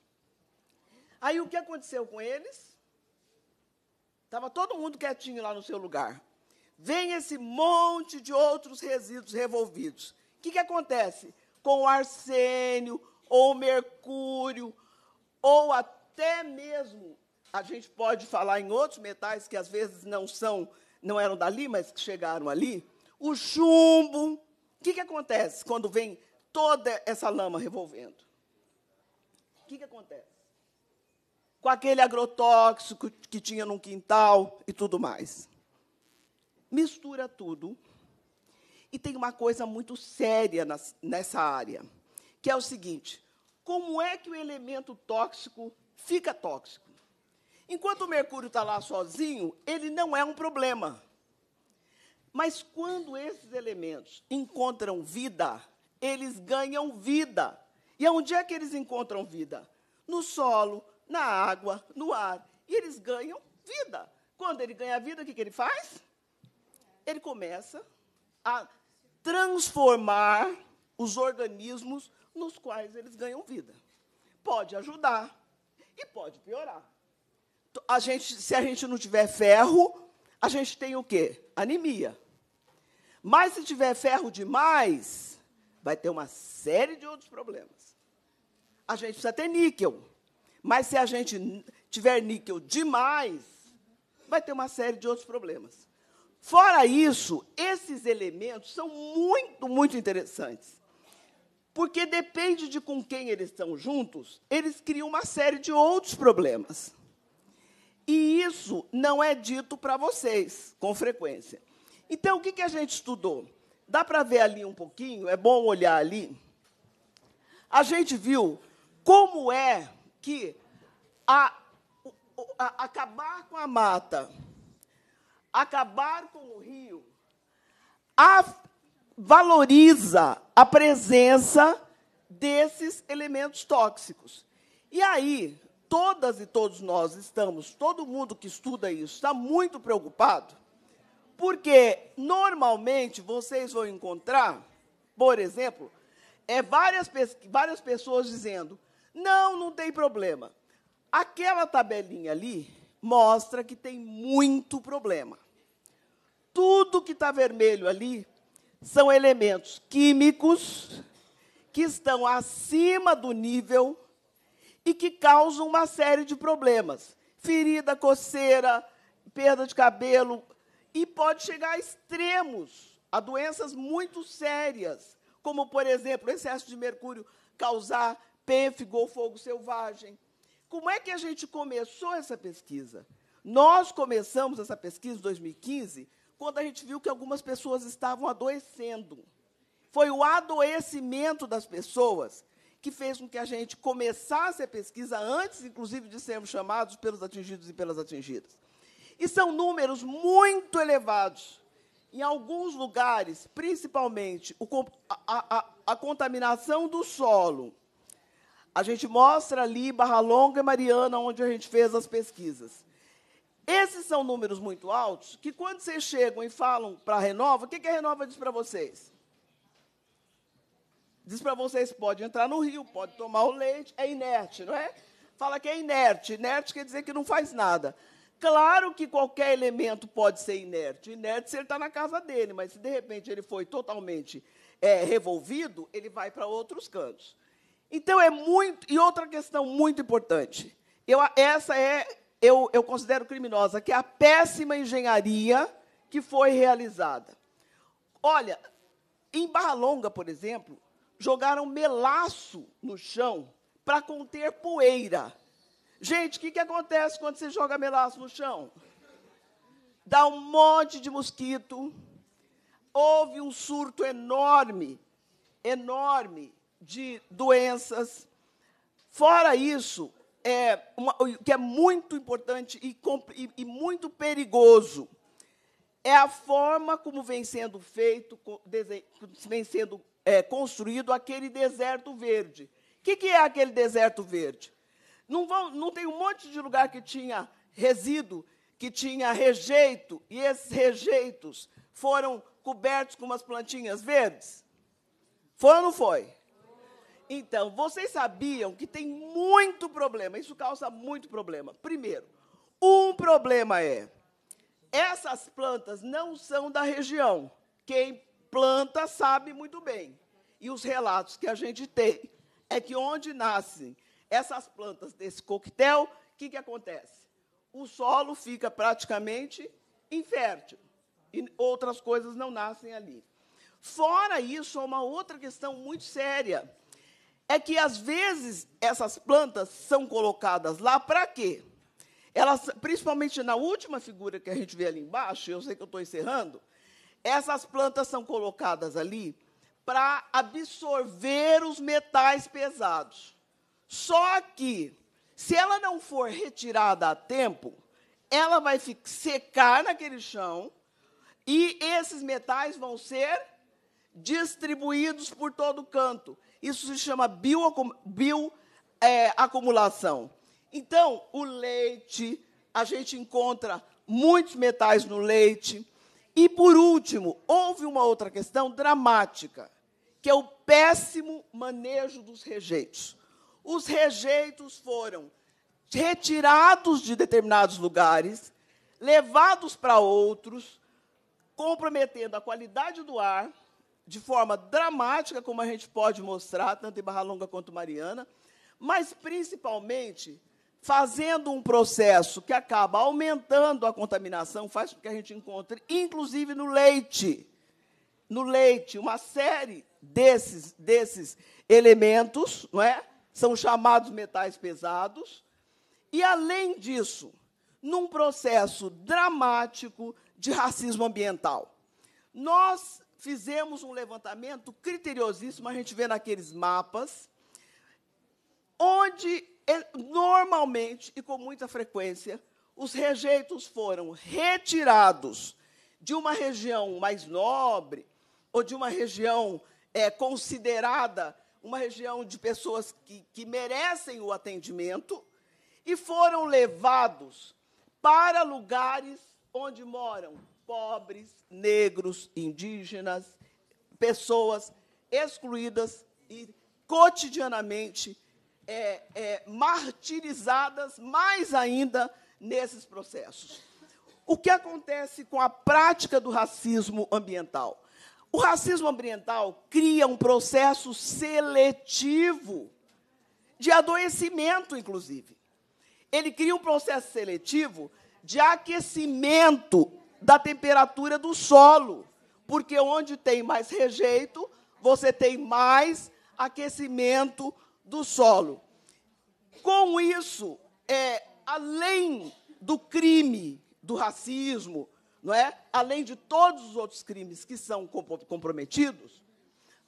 Aí o que aconteceu com eles? Estava todo mundo quietinho lá no seu lugar. Vem esse monte de outros resíduos revolvidos. O que, que acontece? Com o arsênio, ou mercúrio, ou até mesmo, a gente pode falar em outros metais que às vezes não são não eram dali, mas que chegaram ali, o chumbo. O que, que acontece quando vem toda essa lama revolvendo? O que, que acontece? Com aquele agrotóxico que tinha num quintal e tudo mais. Mistura tudo. E tem uma coisa muito séria nessa área, que é o seguinte: como é que o elemento tóxico fica tóxico? Enquanto o Mercúrio está lá sozinho, ele não é um problema. Mas quando esses elementos encontram vida, eles ganham vida. E onde é que eles encontram vida? No solo, na água, no ar. E eles ganham vida. Quando ele ganha vida, o que, que ele faz? Ele começa a transformar os organismos nos quais eles ganham vida. Pode ajudar e pode piorar a gente, se a gente não tiver ferro, a gente tem o quê? Anemia. Mas se tiver ferro demais, vai ter uma série de outros problemas. A gente precisa ter níquel. Mas se a gente tiver níquel demais, vai ter uma série de outros problemas. Fora isso, esses elementos são muito, muito interessantes. Porque depende de com quem eles estão juntos, eles criam uma série de outros problemas. E isso não é dito para vocês com frequência. Então, o que, que a gente estudou? Dá para ver ali um pouquinho? É bom olhar ali. A gente viu como é que a, a, acabar com a mata, acabar com o rio, a, valoriza a presença desses elementos tóxicos. E aí, todas e todos nós estamos, todo mundo que estuda isso, está muito preocupado, porque normalmente vocês vão encontrar, por exemplo, é várias, várias pessoas dizendo: não, não tem problema. Aquela tabelinha ali mostra que tem muito problema. Tudo que está vermelho ali são elementos químicos que estão acima do nível e que causam uma série de problemas: ferida, coceira, perda de cabelo, e pode chegar a extremos, a doenças muito sérias, como, por exemplo, o excesso de mercúrio causar pênfigo ou fogo selvagem. Como é que a gente começou essa pesquisa? Nós começamos essa pesquisa em 2015, quando a gente viu que algumas pessoas estavam adoecendo. Foi o adoecimento das pessoas que fez com que a gente começasse a pesquisa antes, inclusive, de sermos chamados pelos atingidos e pelas atingidas. E são números muito elevados. Em alguns lugares, principalmente o, a, a, a contaminação do solo. A gente mostra ali Barra Longa e Mariana, onde a gente fez as pesquisas. Esses são números muito altos que, quando vocês chegam e falam para a Renova, o que, que a Renova diz para vocês? Diz para vocês, pode entrar no rio, pode tomar o leite, é inerte, não é? Fala que é inerte. Inerte quer dizer que não faz nada. Claro que qualquer elemento pode ser inerte. Inerte se ele está na casa dele, mas se de repente ele foi totalmente é, revolvido, ele vai para outros cantos. Então é muito. E outra questão muito importante. Eu, essa é, eu, eu considero criminosa, que é a péssima engenharia que foi realizada. Olha, em Barra Longa, por exemplo, jogaram melaço no chão para conter poeira. Gente, o que, que acontece quando você joga melaço no chão? Dá um monte de mosquito. Houve um surto enorme, enorme de doenças. Fora isso, é uma, que é muito importante e, e, e muito perigoso é a forma como vem sendo feito, vem sendo é, construído aquele deserto verde. O que, que, é aquele deserto verde? Não, vão, não tem um monte de lugar que tinha resíduo, que tinha rejeito, e esses rejeitos foram cobertos com umas plantinhas verdes? Foi ou não foi? Então, vocês sabiam que tem muito problema, isso causa muito problema. Primeiro, um problema é: essas plantas não são da região. Quem planta sabe muito bem. E os relatos que a gente tem é que onde nascem essas plantas desse coquetel, o que, que acontece? O solo fica praticamente infértil. E outras coisas não nascem ali. Fora isso, uma outra questão muito séria é que, às vezes, essas plantas são colocadas lá para quê? Elas, principalmente na última figura que a gente vê ali embaixo, eu sei que eu estou encerrando, essas plantas são colocadas ali para absorver os metais pesados. Só que, se ela não for retirada a tempo, ela vai secar naquele chão e esses metais vão ser distribuídos por todo canto. Isso se chama bioacumulação. Bio, é, então, o leite, a gente encontra muitos metais no leite. E por último, houve uma outra questão dramática, que é o péssimo manejo dos rejeitos. Os rejeitos foram retirados de determinados lugares, levados para outros, comprometendo a qualidade do ar de forma dramática, como a gente pode mostrar, tanto em Barra Longa quanto Mariana, mas principalmente fazendo um processo que acaba aumentando a contaminação, faz com que a gente encontre, inclusive no leite, no leite, uma série desses, desses elementos, não é? são chamados metais pesados, e além disso, num processo dramático de racismo ambiental. Nós fizemos um levantamento criteriosíssimo, a gente vê naqueles mapas, onde é, normalmente e com muita frequência, os rejeitos foram retirados de uma região mais nobre ou de uma região é, considerada uma região de pessoas que, que merecem o atendimento e foram levados para lugares onde moram pobres, negros, indígenas, pessoas excluídas e cotidianamente é, é, martirizadas mais ainda nesses processos. O que acontece com a prática do racismo ambiental? O racismo ambiental cria um processo seletivo de adoecimento, inclusive. Ele cria um processo seletivo de aquecimento da temperatura do solo, porque onde tem mais rejeito, você tem mais aquecimento do solo. Com isso, é, além do crime do racismo, não é? Além de todos os outros crimes que são comprometidos,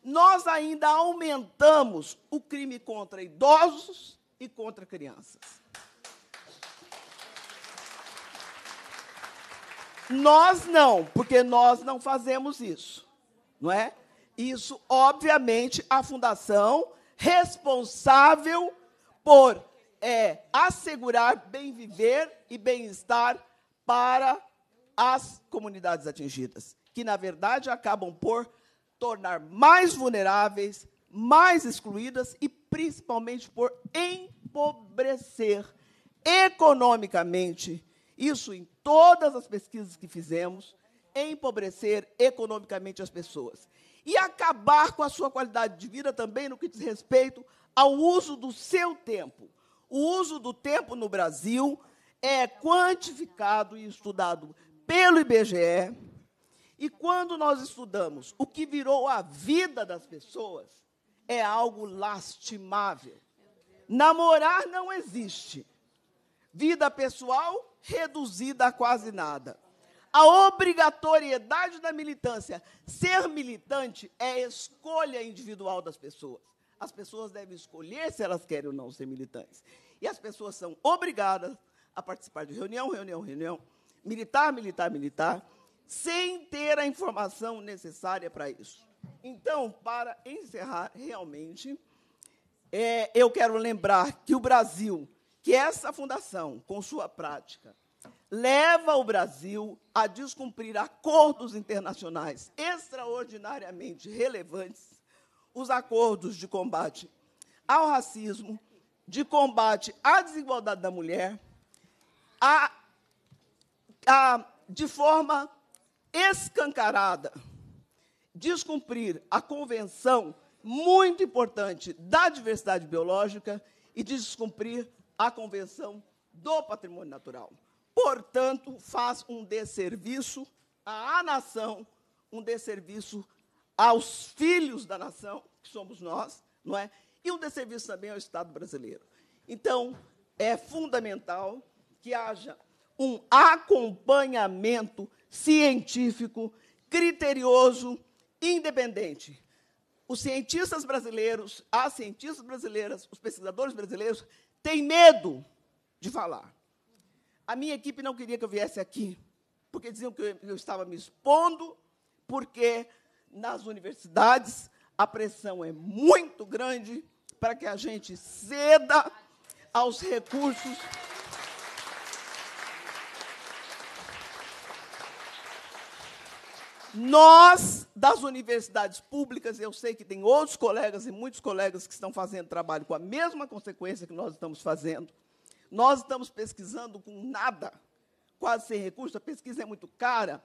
nós ainda aumentamos o crime contra idosos e contra crianças. Nós não, porque nós não fazemos isso, não é? Isso, obviamente, a fundação responsável por é, assegurar bem viver e bem-estar para as comunidades atingidas, que na verdade acabam por tornar mais vulneráveis, mais excluídas e principalmente por empobrecer economicamente. Isso em todas as pesquisas que fizemos, empobrecer economicamente as pessoas e acabar com a sua qualidade de vida também no que diz respeito ao uso do seu tempo. O uso do tempo no Brasil é quantificado e estudado pelo IBGE. E quando nós estudamos o que virou a vida das pessoas, é algo lastimável. Namorar não existe. Vida pessoal reduzida a quase nada a obrigatoriedade da militância. Ser militante é escolha individual das pessoas. As pessoas devem escolher se elas querem ou não ser militantes. E as pessoas são obrigadas a participar de reunião, reunião, reunião, militar, militar, militar, sem ter a informação necessária para isso. Então, para encerrar realmente, é, eu quero lembrar que o Brasil, que essa fundação, com sua prática, leva o Brasil a descumprir acordos internacionais extraordinariamente relevantes, os acordos de combate ao racismo, de combate à desigualdade da mulher, a, a, de forma escancarada, descumprir a convenção muito importante da diversidade biológica e descumprir a convenção do patrimônio natural portanto, faz um desserviço à nação, um desserviço aos filhos da nação, que somos nós, não é? E um desserviço também ao Estado brasileiro. Então, é fundamental que haja um acompanhamento científico, criterioso, independente. Os cientistas brasileiros, as cientistas brasileiras, os pesquisadores brasileiros têm medo de falar. A minha equipe não queria que eu viesse aqui, porque diziam que eu, estava me expondo, porque nas universidades a pressão é muito grande para que a gente ceda aos recursos. Nós, das universidades públicas, eu sei que tem outros colegas e muitos colegas que estão fazendo trabalho com a mesma consequência que nós estamos fazendo, nós estamos pesquisando com nada, quase sem recurso, a pesquisa é muito cara.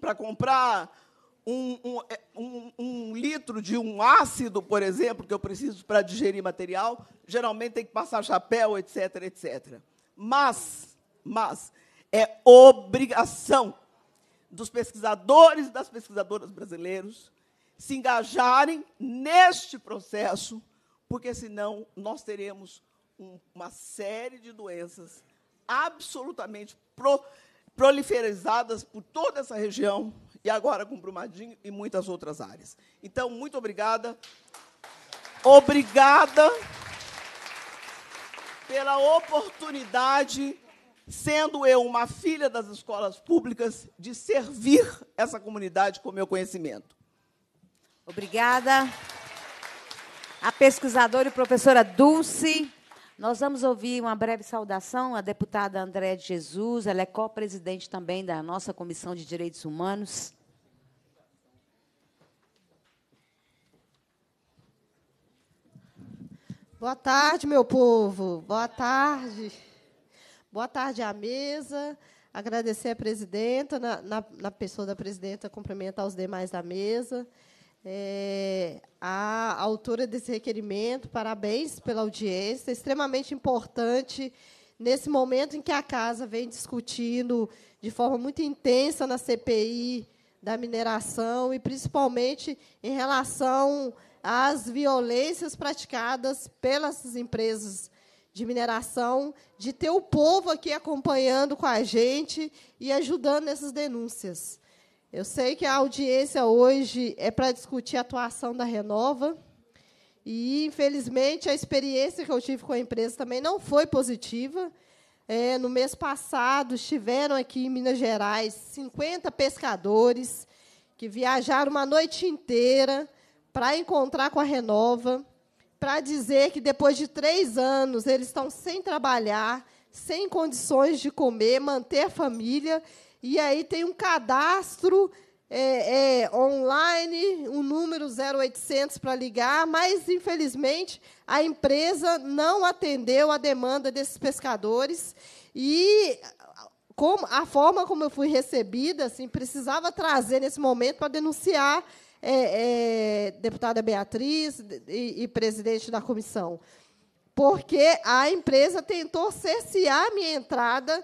Para comprar um, um, é, um, um, litro de um ácido, por exemplo, que eu preciso para digerir material, geralmente tem que passar chapéu, etc, etc. Mas, mas é obrigação dos pesquisadores e das pesquisadoras brasileiros se engajarem neste processo, porque senão nós teremos um, uma série de doenças absolutamente pro, proliferizadas por toda essa região e agora com Brumadinho e muitas outras áreas. Então, muito obrigada. Obrigada pela oportunidade, sendo eu uma filha das escolas públicas, de servir essa comunidade com meu conhecimento. Obrigada. A pesquisadora e professora Dulce. Nós vamos ouvir uma breve saudação à deputada Andréa de Jesus, ela é co-presidente também da nossa Comissão de Direitos Humanos. Boa tarde, meu povo. Boa tarde. Boa tarde à mesa. Agradecer à presidenta, na, na, na pessoa da presidenta, cumprimentar os demais da mesa é, a autora desse requerimento. Parabéns pela audiência, extremamente importante nesse momento em que a casa vem discutindo de forma muito intensa na CPI da mineração e principalmente em relação às violências praticadas pelas empresas de mineração, de ter o povo aqui acompanhando com a gente e ajudando nessas denúncias. Eu sei que a audiência hoje é para discutir a atuação da Renova. E, infelizmente, a experiência que eu tive com a empresa também não foi positiva. É, no mês passado, estiveram aqui em Minas Gerais 50 pescadores que viajaram uma noite inteira para encontrar com a Renova, para dizer que, depois de três anos, eles estão sem trabalhar, sem condições de comer, manter a família e aí tem um cadastro é, é, online, um número 0800 para ligar, mas, infelizmente, a empresa não atendeu a demanda desses pescadores. E como, a forma como eu fui recebida, assim, precisava trazer nesse momento para denunciar é, é deputada Beatriz e, e presidente da comissão. Porque a empresa tentou cercear a minha entrada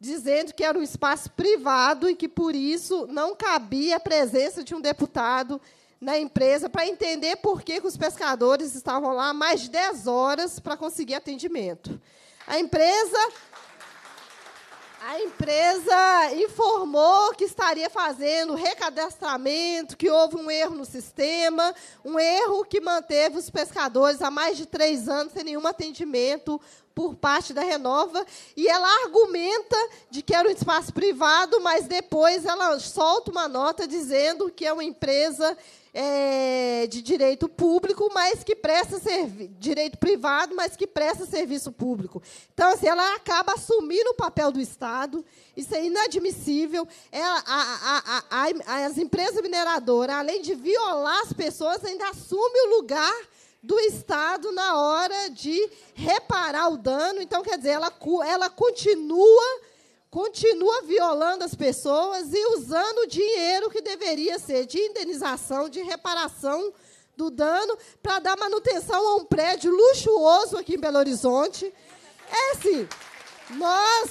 dizendo que era um espaço privado e que, por isso, não cabia a presença de um deputado na empresa para entender por que, os pescadores estavam lá mais de 10 horas para conseguir atendimento. A empresa a empresa informou que estaria fazendo recadastramento, que houve um erro no sistema, um erro que manteve os pescadores há mais de três anos sem nenhum atendimento por parte da Renova. E ela argumenta de que era um espaço privado, mas depois ela solta uma nota dizendo que é uma empresa é, de direito público, mas que presta direito privado, mas que presta serviço público. Então, assim, ela acaba assumindo o papel do Estado, isso é inadmissível. Ela, a, a, a, as empresas mineradoras, além de violar as pessoas, ainda assume o lugar do Estado na hora de reparar o dano. Então, quer dizer, ela, ela continua continua violando as pessoas e usando o dinheiro que deveria ser de indenização, de reparação do dano, para dar manutenção a um prédio luxuoso aqui em Belo Horizonte. É assim, nós,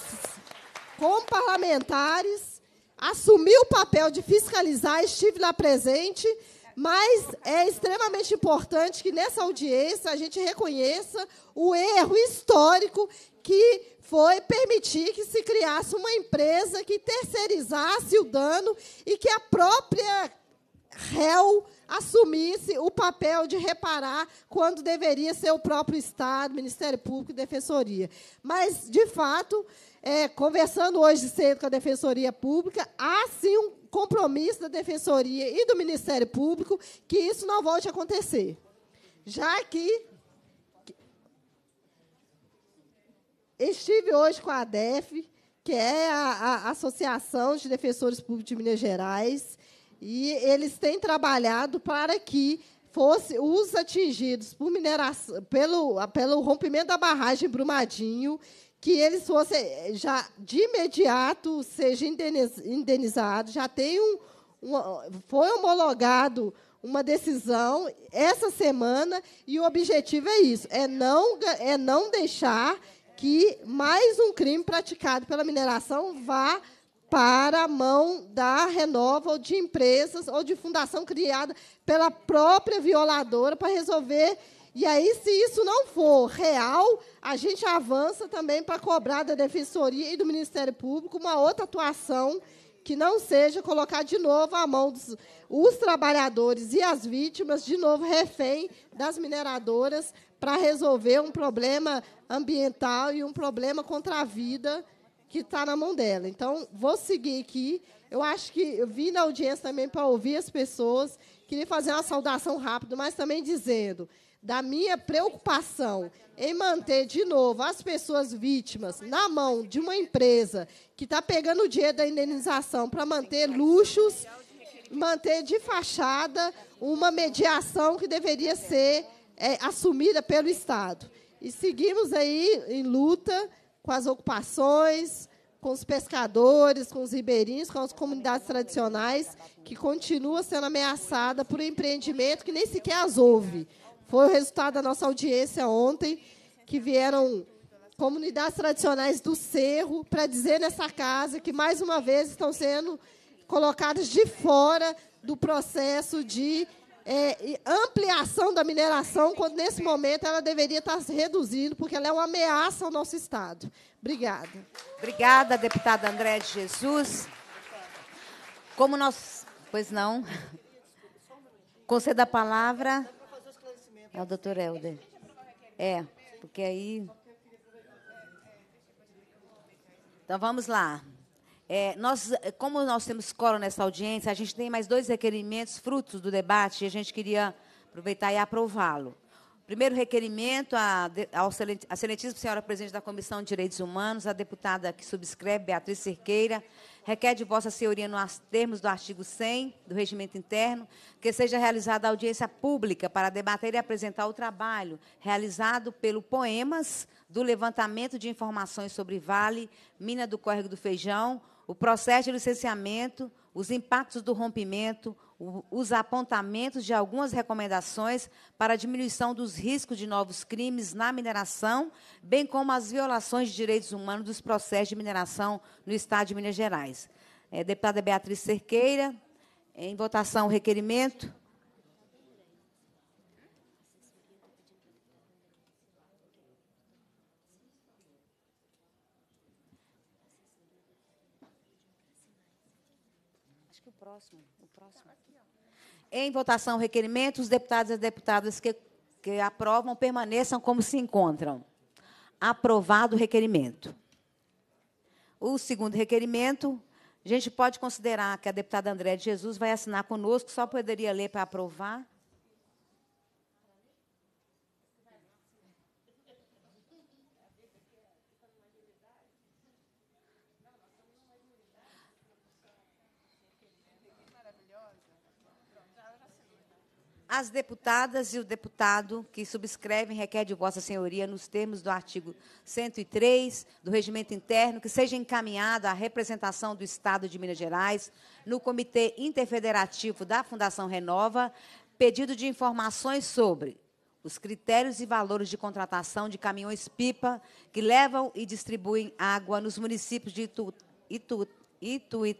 como parlamentares, assumi o papel de fiscalizar, estive lá presente, mas é extremamente importante que nessa audiência a gente reconheça o erro histórico que foi permitir que se criasse uma empresa que terceirizasse o dano e que a própria réu assumisse o papel de reparar quando deveria ser o próprio Estado, Ministério Público e Defensoria. Mas, de fato, é, conversando hoje cedo com a Defensoria Pública, há sim um compromisso da Defensoria e do Ministério Público que isso não volte a acontecer. Já que Estive hoje com a ADEF, que é a, a Associação de Defensores Públicos de Minas Gerais, e eles têm trabalhado para que fosse os atingidos por mineração, pelo, pelo rompimento da barragem Brumadinho, que eles fossem eh, já de imediato sejam indenizados, já tem um, um, foi homologado uma decisão essa semana e o objetivo é isso, é não é não deixar que mais um crime praticado pela mineração vá para a mão da Renova ou de empresas ou de fundação criada pela própria violadora para resolver. E aí, se isso não for real, a gente avança também para cobrar da Defensoria e do Ministério Público uma outra atuação que não seja colocar de novo a mão dos os trabalhadores e as vítimas de novo refém das mineradoras para resolver um problema ambiental e um problema contra a vida que está na mão dela. Então, vou seguir aqui. Eu acho que eu vim na audiência também para ouvir as pessoas. Queria fazer uma saudação rápida, mas também dizendo da minha preocupação em manter de novo as pessoas vítimas na mão de uma empresa que está pegando o dinheiro da indenização para manter luxos, manter de fachada uma mediação que deveria ser é, assumida pelo Estado. E seguimos aí em luta com as ocupações, com os pescadores, com os ribeirinhos, com as comunidades tradicionais, que continua sendo ameaçada por um empreendimento que nem sequer as ouve. Foi o resultado da nossa audiência ontem, que vieram comunidades tradicionais do Cerro para dizer nessa casa que, mais uma vez, estão sendo colocadas de fora do processo de é, ampliação da mineração, quando nesse momento ela deveria estar se reduzindo, porque ela é uma ameaça ao nosso Estado. Obrigada. Obrigada, deputada André de Jesus. Como nós. Pois não. Conceda a palavra ao doutor Helder. É, porque aí. Então vamos lá. É, nós, como nós temos coro nessa audiência, a gente tem mais dois requerimentos frutos do debate e a gente queria aproveitar e aprová-lo. Primeiro requerimento à, ao excelentíssima senhora presidente da Comissão de Direitos Humanos, a deputada que subscreve, Beatriz Cerqueira, requer de vossa senhoria, nos termos do artigo 100 do Regimento Interno, que seja realizada audiência pública para debater e apresentar o trabalho realizado pelo Poemas do levantamento de informações sobre Vale, Mina do Córrego do Feijão, o processo de licenciamento, os impactos do rompimento, os apontamentos de algumas recomendações para a diminuição dos riscos de novos crimes na mineração, bem como as violações de direitos humanos dos processos de mineração no Estado de Minas Gerais. É, deputada Beatriz Cerqueira, em votação o requerimento. Em votação, o requerimento, os deputados e as deputadas que, que aprovam permaneçam como se encontram. Aprovado o requerimento. O segundo requerimento, a gente pode considerar que a deputada André de Jesus vai assinar conosco, só poderia ler para aprovar, as deputadas e o deputado que subscrevem requer de Vossa Senhoria, nos termos do artigo 103 do Regimento Interno, que seja encaminhado à representação do Estado de Minas Gerais no Comitê Interfederativo da Fundação Renova, pedido de informações sobre os critérios e valores de contratação de caminhões-pipa que levam e distribuem água nos municípios de Itu, Itu, Itu,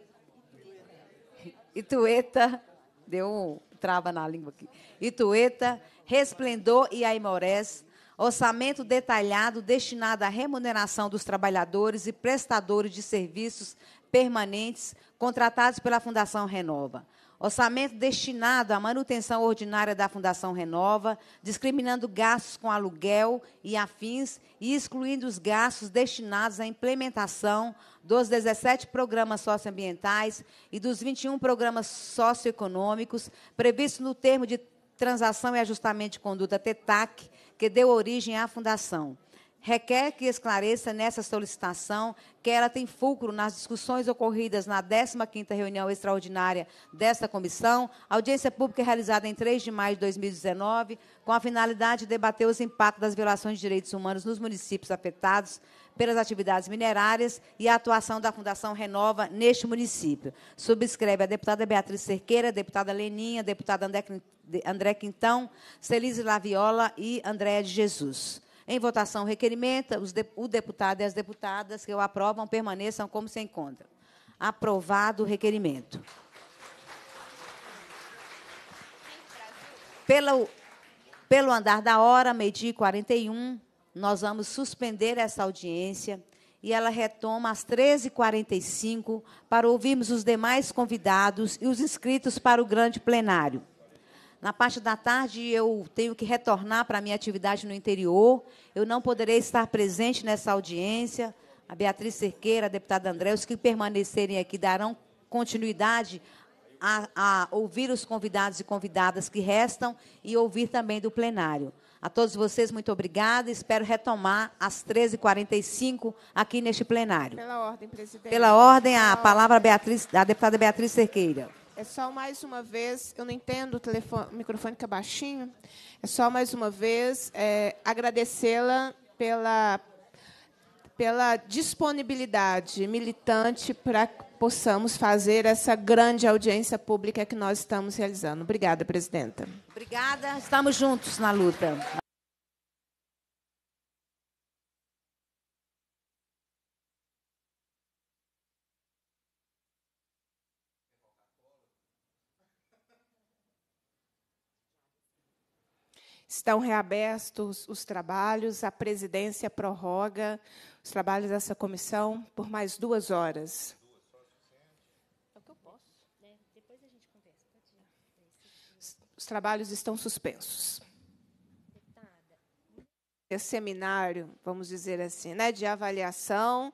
Itueta, deu um trava na língua aqui. Itueta, Resplendor e Aimorés. Orçamento detalhado destinado à remuneração dos trabalhadores e prestadores de serviços permanentes contratados pela Fundação Renova. Orçamento destinado à manutenção ordinária da Fundação Renova, discriminando gastos com aluguel e afins e excluindo os gastos destinados à implementação dos 17 programas socioambientais e dos 21 programas socioeconômicos previstos no termo de transação e ajustamento de conduta TETAC, que deu origem à fundação. Requer que esclareça nessa solicitação que ela tem fulcro nas discussões ocorridas na 15ª reunião extraordinária desta comissão, audiência pública realizada em 3 de maio de 2019, com a finalidade de debater os impactos das violações de direitos humanos nos municípios afetados pelas atividades minerárias e a atuação da Fundação Renova neste município. Subscreve a deputada Beatriz Cerqueira, deputada Leninha, deputada André Quintão, Celise Laviola e Andréa de Jesus. Em votação, requerimento, o deputado e as deputadas que o aprovam permaneçam como se encontram. Aprovado o requerimento. Pelo, pelo andar da hora, meio-dia e 41, nós vamos suspender essa audiência e ela retoma às 13h45 para ouvirmos os demais convidados e os inscritos para o grande plenário. Na parte da tarde, eu tenho que retornar para a minha atividade no interior. Eu não poderei estar presente nessa audiência. A Beatriz Cerqueira, a deputada André, os que permanecerem aqui darão continuidade a, a ouvir os convidados e convidadas que restam e ouvir também do plenário. A todos vocês, muito obrigada. Espero retomar às 13h45 aqui neste plenário. Pela ordem, presidente. Pela ordem, a palavra Beatriz, a deputada Beatriz Cerqueira. É só mais uma vez, eu não entendo o, telefone, o microfone que é baixinho. É só mais uma vez é, agradecê-la pela pela disponibilidade militante para que possamos fazer essa grande audiência pública que nós estamos realizando. Obrigada, presidenta. Obrigada, estamos juntos na luta. Estão reabertos os trabalhos, a presidência prorroga os trabalhos dessa comissão por mais duas horas. Os trabalhos estão suspensos. É seminário, vamos dizer assim, né, de avaliação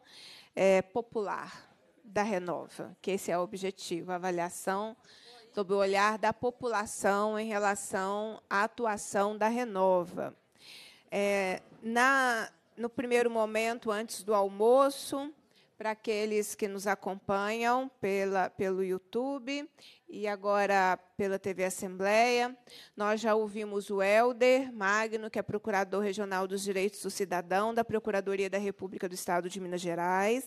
é, popular da Renova, que esse é o objetivo, avaliação popular sobre o olhar da população em relação à atuação da Renova. É, na, no primeiro momento, antes do almoço, para aqueles que nos acompanham pela, pelo YouTube, e agora pela TV Assembleia. Nós já ouvimos o Helder Magno, que é procurador regional dos direitos do cidadão da Procuradoria da República do Estado de Minas Gerais.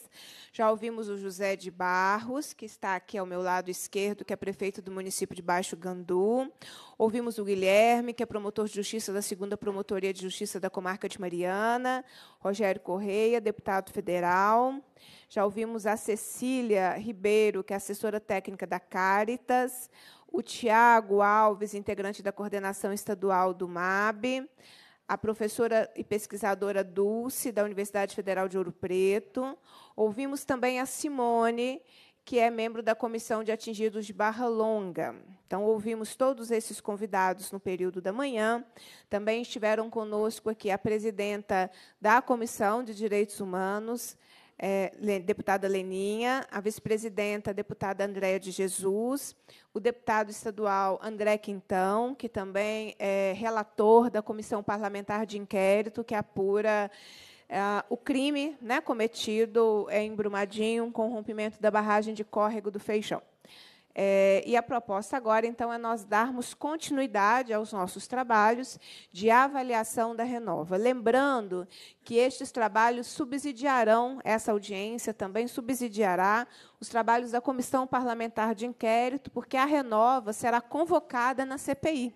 Já ouvimos o José de Barros, que está aqui ao meu lado esquerdo, que é prefeito do município de Baixo Gandu. Ouvimos o Guilherme, que é promotor de justiça da 2 Promotoria de Justiça da Comarca de Mariana. Rogério Correia, deputado federal. Já ouvimos a Cecília Ribeiro, que é assessora técnica da Caritas, o Tiago Alves, integrante da coordenação estadual do MAB, a professora e pesquisadora Dulce, da Universidade Federal de Ouro Preto. Ouvimos também a Simone, que é membro da Comissão de Atingidos de Barra Longa. Então, ouvimos todos esses convidados no período da manhã. Também estiveram conosco aqui a presidenta da Comissão de Direitos Humanos, é, deputada Leninha, a vice-presidenta, a deputada Andréa de Jesus, o deputado estadual André Quintão, que também é relator da Comissão Parlamentar de Inquérito, que apura é, o crime né, cometido em Brumadinho com o rompimento da barragem de córrego do Feijão. É, e a proposta agora, então, é nós darmos continuidade aos nossos trabalhos de avaliação da Renova. Lembrando que estes trabalhos subsidiarão, essa audiência também subsidiará os trabalhos da Comissão Parlamentar de Inquérito, porque a Renova será convocada na CPI.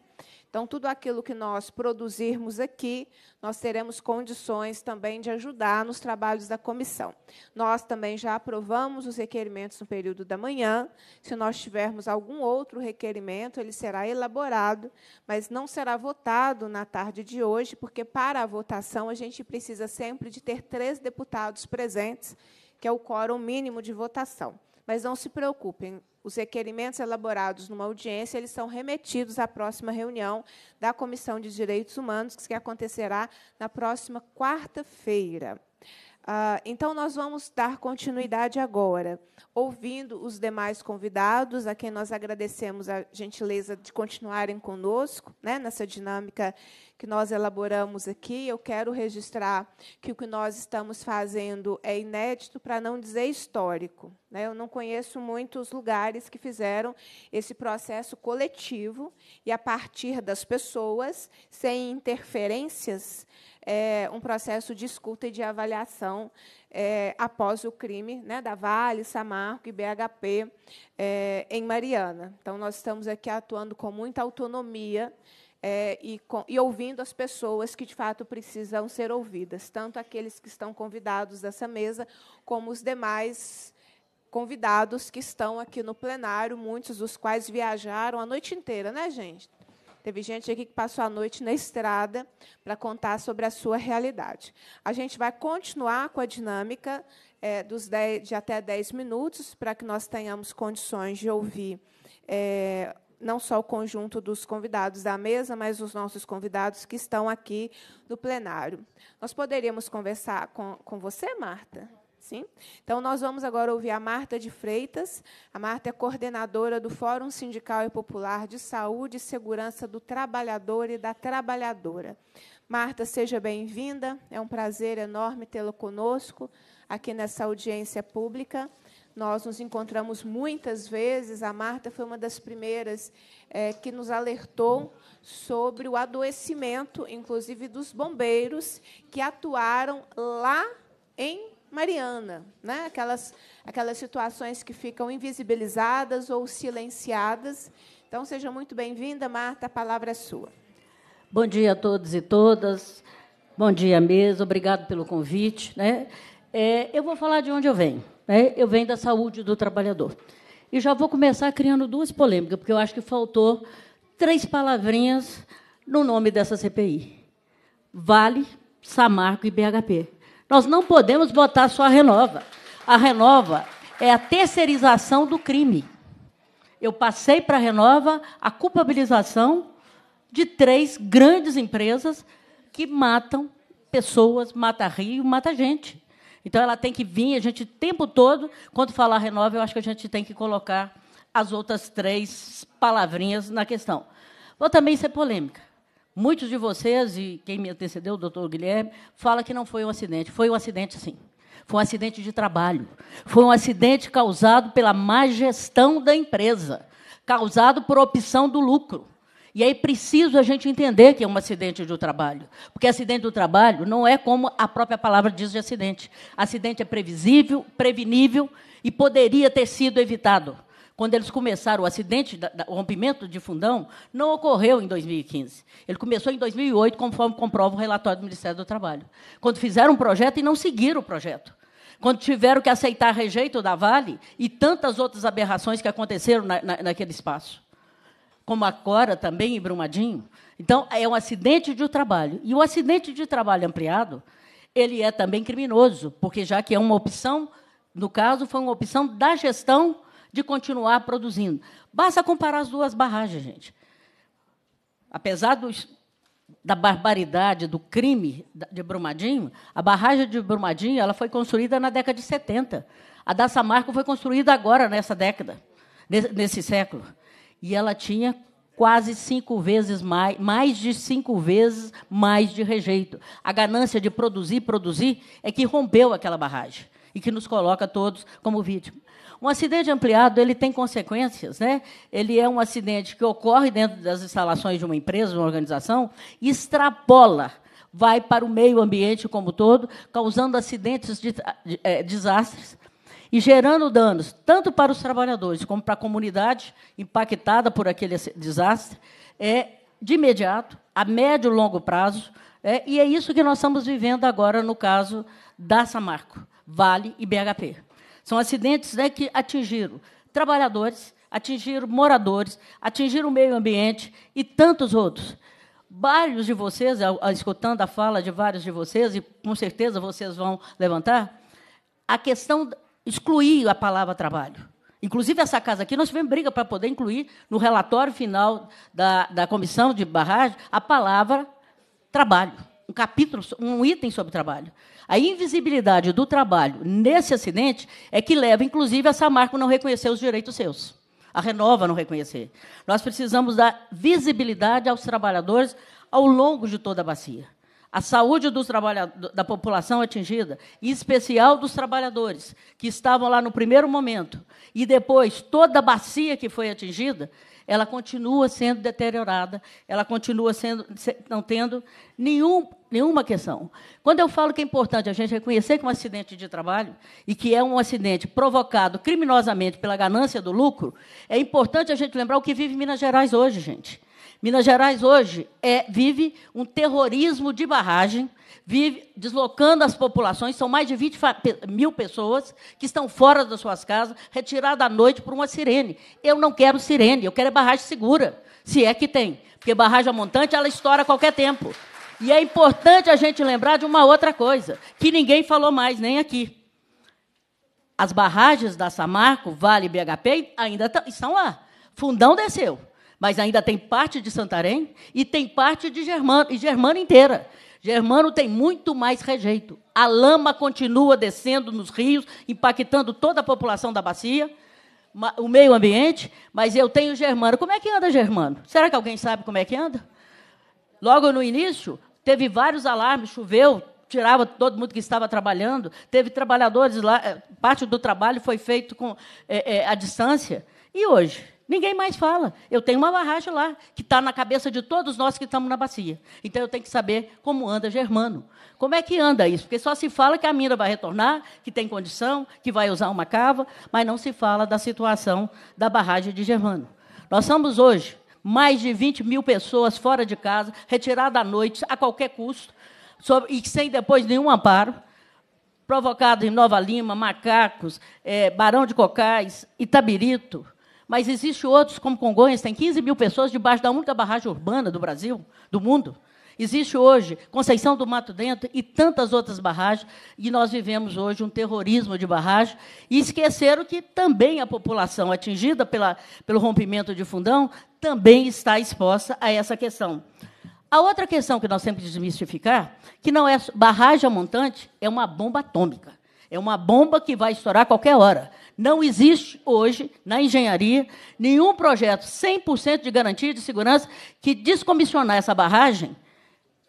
Então, tudo aquilo que nós produzirmos aqui, nós teremos condições também de ajudar nos trabalhos da comissão. Nós também já aprovamos os requerimentos no período da manhã. Se nós tivermos algum outro requerimento, ele será elaborado, mas não será votado na tarde de hoje, porque para a votação a gente precisa sempre de ter três deputados presentes, que é o quórum mínimo de votação. Mas não se preocupem, os requerimentos elaborados numa audiência eles são remetidos à próxima reunião da Comissão de Direitos Humanos, que acontecerá na próxima quarta-feira. Ah, então, nós vamos dar continuidade agora, ouvindo os demais convidados, a quem nós agradecemos a gentileza de continuarem conosco né, nessa dinâmica que nós elaboramos aqui, eu quero registrar que o que nós estamos fazendo é inédito, para não dizer histórico. Né? Eu não conheço muitos lugares que fizeram esse processo coletivo e, a partir das pessoas, sem interferências, é, um processo de escuta e de avaliação é, após o crime né, da Vale, Samarco e BHP é, em Mariana. Então, nós estamos aqui atuando com muita autonomia é, e, com, e, ouvindo as pessoas que de fato precisam ser ouvidas, tanto aqueles que estão convidados dessa mesa, como os demais convidados que estão aqui no plenário, muitos dos quais viajaram a noite inteira, né, gente? Teve gente aqui que passou a noite na estrada para contar sobre a sua realidade. A gente vai continuar com a dinâmica é, dos de até 10 minutos, para que nós tenhamos condições de ouvir. É, não só o conjunto dos convidados da mesa, mas os nossos convidados que estão aqui no plenário. Nós poderíamos conversar com, com você, Marta? Sim? Então, nós vamos agora ouvir a Marta de Freitas. A Marta é coordenadora do Fórum Sindical e Popular de Saúde e Segurança do Trabalhador e da Trabalhadora. Marta, seja bem-vinda. É um prazer enorme tê-la conosco aqui nessa audiência pública. Nós nos encontramos muitas vezes. A Marta foi uma das primeiras é, que nos alertou sobre o adoecimento, inclusive dos bombeiros que atuaram lá em Mariana, né? aquelas, aquelas situações que ficam invisibilizadas ou silenciadas. Então, seja muito bem-vinda, Marta, a palavra é sua. Bom dia a todos e todas. Bom dia, mesa. Obrigado pelo convite. Né? É, eu vou falar de onde eu venho. Né? Eu venho da saúde do trabalhador. E já vou começar criando duas polêmicas, porque eu acho que faltou três palavrinhas no nome dessa CPI: Vale, Samarco e BHP. Nós não podemos botar só a Renova. A Renova é a terceirização do crime. Eu passei para a Renova a culpabilização de três grandes empresas que matam pessoas, mata rio, mata gente. Então, ela tem que vir, a gente, o tempo todo, quando falar renova, eu acho que a gente tem que colocar as outras três palavrinhas na questão. Vou também ser polêmica. Muitos de vocês, e quem me antecedeu, o doutor Guilherme, fala que não foi um acidente. Foi um acidente, sim. Foi um acidente de trabalho. Foi um acidente causado pela má gestão da empresa, causado por opção do lucro. E aí preciso a gente entender que é um acidente do trabalho, porque acidente do trabalho não é como a própria palavra diz de acidente. Acidente é previsível, prevenível e poderia ter sido evitado. Quando eles começaram o acidente, o rompimento de fundão, não ocorreu em 2015. Ele começou em 2008, conforme comprova o relatório do Ministério do Trabalho. Quando fizeram um projeto e não seguiram o projeto quando tiveram que aceitar rejeito da Vale e tantas outras aberrações que aconteceram na, na, naquele espaço como a Cora também em Brumadinho. Então, é um acidente de trabalho. E o acidente de trabalho ampliado, ele é também criminoso, porque já que é uma opção, no caso, foi uma opção da gestão de continuar produzindo. Basta comparar as duas barragens, gente. Apesar dos, da barbaridade, do crime de Brumadinho, a barragem de Brumadinho ela foi construída na década de 70. A da Samarco foi construída agora, nessa década, nesse século. E ela tinha quase cinco vezes mais, mais de cinco vezes mais de rejeito. A ganância de produzir, produzir, é que rompeu aquela barragem e que nos coloca todos como vítima. Um acidente ampliado ele tem consequências, né? Ele é um acidente que ocorre dentro das instalações de uma empresa, de uma organização, e extrapola, vai para o meio ambiente como todo, causando acidentes de, de eh, é, desastres, e gerando danos tanto para os trabalhadores como para a comunidade impactada por aquele desastre, é de imediato, a médio e longo prazo, é, e é isso que nós estamos vivendo agora no caso da Samarco, Vale e BHP. São acidentes né, que atingiram trabalhadores, atingiram moradores, atingiram o meio ambiente e tantos outros. Vários de vocês, ao escutando a fala de vários de vocês, e com certeza vocês vão levantar, a questão excluir a palavra trabalho. Inclusive, essa casa aqui, nós tivemos briga para poder incluir no relatório final da, da comissão de barragem a palavra trabalho, um capítulo, um item sobre trabalho. A invisibilidade do trabalho nesse acidente é que leva, inclusive, a Samarco não reconhecer os direitos seus, a Renova não reconhecer. Nós precisamos dar visibilidade aos trabalhadores ao longo de toda a bacia a saúde da população atingida, em especial dos trabalhadores, que estavam lá no primeiro momento, e depois toda a bacia que foi atingida, ela continua sendo deteriorada, ela continua sendo, não tendo nenhum, nenhuma questão. Quando eu falo que é importante a gente reconhecer que um acidente de trabalho, e que é um acidente provocado criminosamente pela ganância do lucro, é importante a gente lembrar o que vive Minas Gerais hoje, gente. Minas Gerais hoje é, vive um terrorismo de barragem, vive deslocando as populações, são mais de 20 mil pessoas que estão fora das suas casas, retiradas à noite por uma sirene. Eu não quero sirene, eu quero é barragem segura, se é que tem, porque barragem montante ela estoura a qualquer tempo. E é importante a gente lembrar de uma outra coisa, que ninguém falou mais, nem aqui. As barragens da Samarco, Vale e BHP ainda estão lá. Fundão desceu mas ainda tem parte de Santarém e tem parte de Germano, e Germana inteira. Germano tem muito mais rejeito. A lama continua descendo nos rios, impactando toda a população da bacia, o meio ambiente, mas eu tenho Germano. Como é que anda Germano? Será que alguém sabe como é que anda? Logo no início, teve vários alarmes, choveu, tirava todo mundo que estava trabalhando, teve trabalhadores lá, eh, parte do trabalho foi feito com, é, é, à distância. E hoje? Ninguém mais fala. Eu tenho uma barragem lá, que está na cabeça de todos nós que estamos na bacia. Então eu tenho que saber como anda Germano. Como é que anda isso? Porque só se fala que a mina vai retornar, que tem condição, que vai usar uma cava, mas não se fala da situação da barragem de Germano. Nós somos hoje mais de 20 mil pessoas fora de casa, retiradas à noite, a qualquer custo, e sem depois nenhum amparo provocado em Nova Lima, Macacos, é, Barão de Cocais, Itabirito, mas existem outros, como Congonhas, tem 15 mil pessoas debaixo da única barragem urbana do Brasil, do mundo. Existe hoje Conceição do Mato Dentro e tantas outras barragens, e nós vivemos hoje um terrorismo de barragem, e esqueceram que também a população atingida pela, pelo rompimento de fundão também está exposta a essa questão. A outra questão que nós temos que desmistificar, que não é barragem montante, é uma bomba atômica. É uma bomba que vai estourar a qualquer hora. Não existe hoje, na engenharia, nenhum projeto 100% de garantia de segurança que descomissionar essa barragem,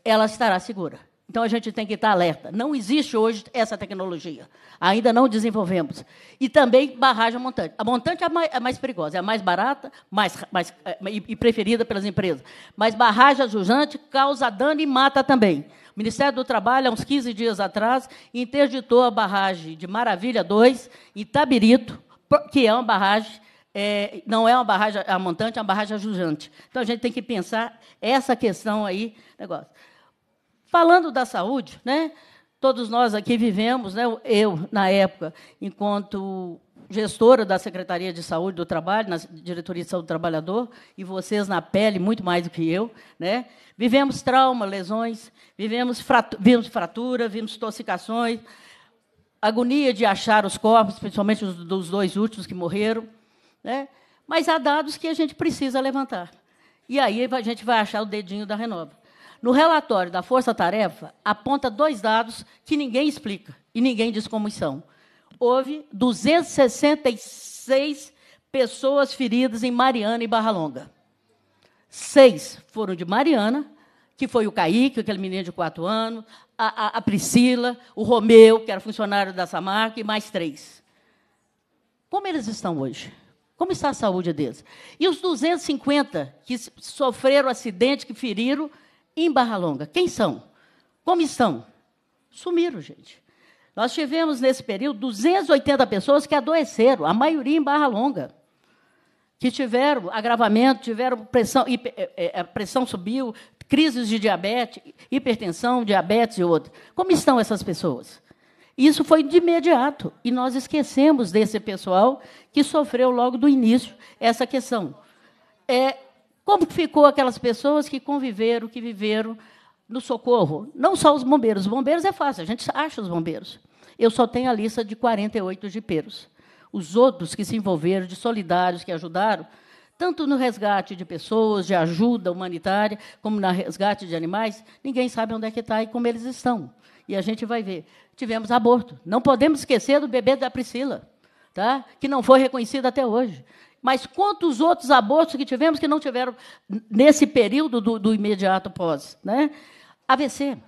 ela estará segura. Então a gente tem que estar alerta. Não existe hoje essa tecnologia. Ainda não desenvolvemos. E também barragem montante. A montante é a mais, é mais perigosa, é a mais barata mais, mais, é, e preferida pelas empresas. Mas barragem ajusante causa dano e mata também. Ministério do Trabalho, há uns 15 dias atrás, interditou a barragem de Maravilha 2, e Tabirito, que é uma barragem é, não é uma barragem a montante, é uma barragem ajudante. Então, a gente tem que pensar essa questão aí. Negócio. Falando da saúde, né, todos nós aqui vivemos, né, eu, na época, enquanto gestora da Secretaria de Saúde do Trabalho, na Diretoria de Saúde do Trabalhador, e vocês na pele muito mais do que eu, né? Vivemos trauma, lesões, vivemos fratura, vimos fratura, vimos toxicações, agonia de achar os corpos, principalmente os dos dois últimos que morreram, né? Mas há dados que a gente precisa levantar. E aí a gente vai achar o dedinho da Renova. No relatório da Força Tarefa, aponta dois dados que ninguém explica e ninguém diz como são houve 266 pessoas feridas em Mariana e Barra Longa. Seis foram de Mariana, que foi o Caíque, aquele menino de quatro anos, a, a, a Priscila, o Romeu, que era funcionário da Samarca, e mais três. Como eles estão hoje? Como está a saúde deles? E os 250 que sofreram acidente, que feriram em Barra Longa, quem são? Como estão? Sumiram, gente. Nós tivemos nesse período 280 pessoas que adoeceram, a maioria em Barra Longa, que tiveram agravamento, tiveram pressão, hiper, a eh, eh, eh, pressão subiu, crises de diabetes, hipertensão, diabetes e outros. Como estão essas pessoas? Isso foi de imediato e nós esquecemos desse pessoal que sofreu logo do início essa questão. É, como ficou aquelas pessoas que conviveram, que viveram no socorro? Não só os bombeiros. Os bombeiros é fácil, a gente acha os bombeiros eu só tenho a lista de 48 jipeiros. Os outros que se envolveram, de solidários que ajudaram, tanto no resgate de pessoas, de ajuda humanitária, como no resgate de animais, ninguém sabe onde é que está e como eles estão. E a gente vai ver. Tivemos aborto. Não podemos esquecer do bebê da Priscila, tá? que não foi reconhecido até hoje. Mas quantos outros abortos que tivemos que não tiveram nesse período do, do imediato pós? Né? AVC.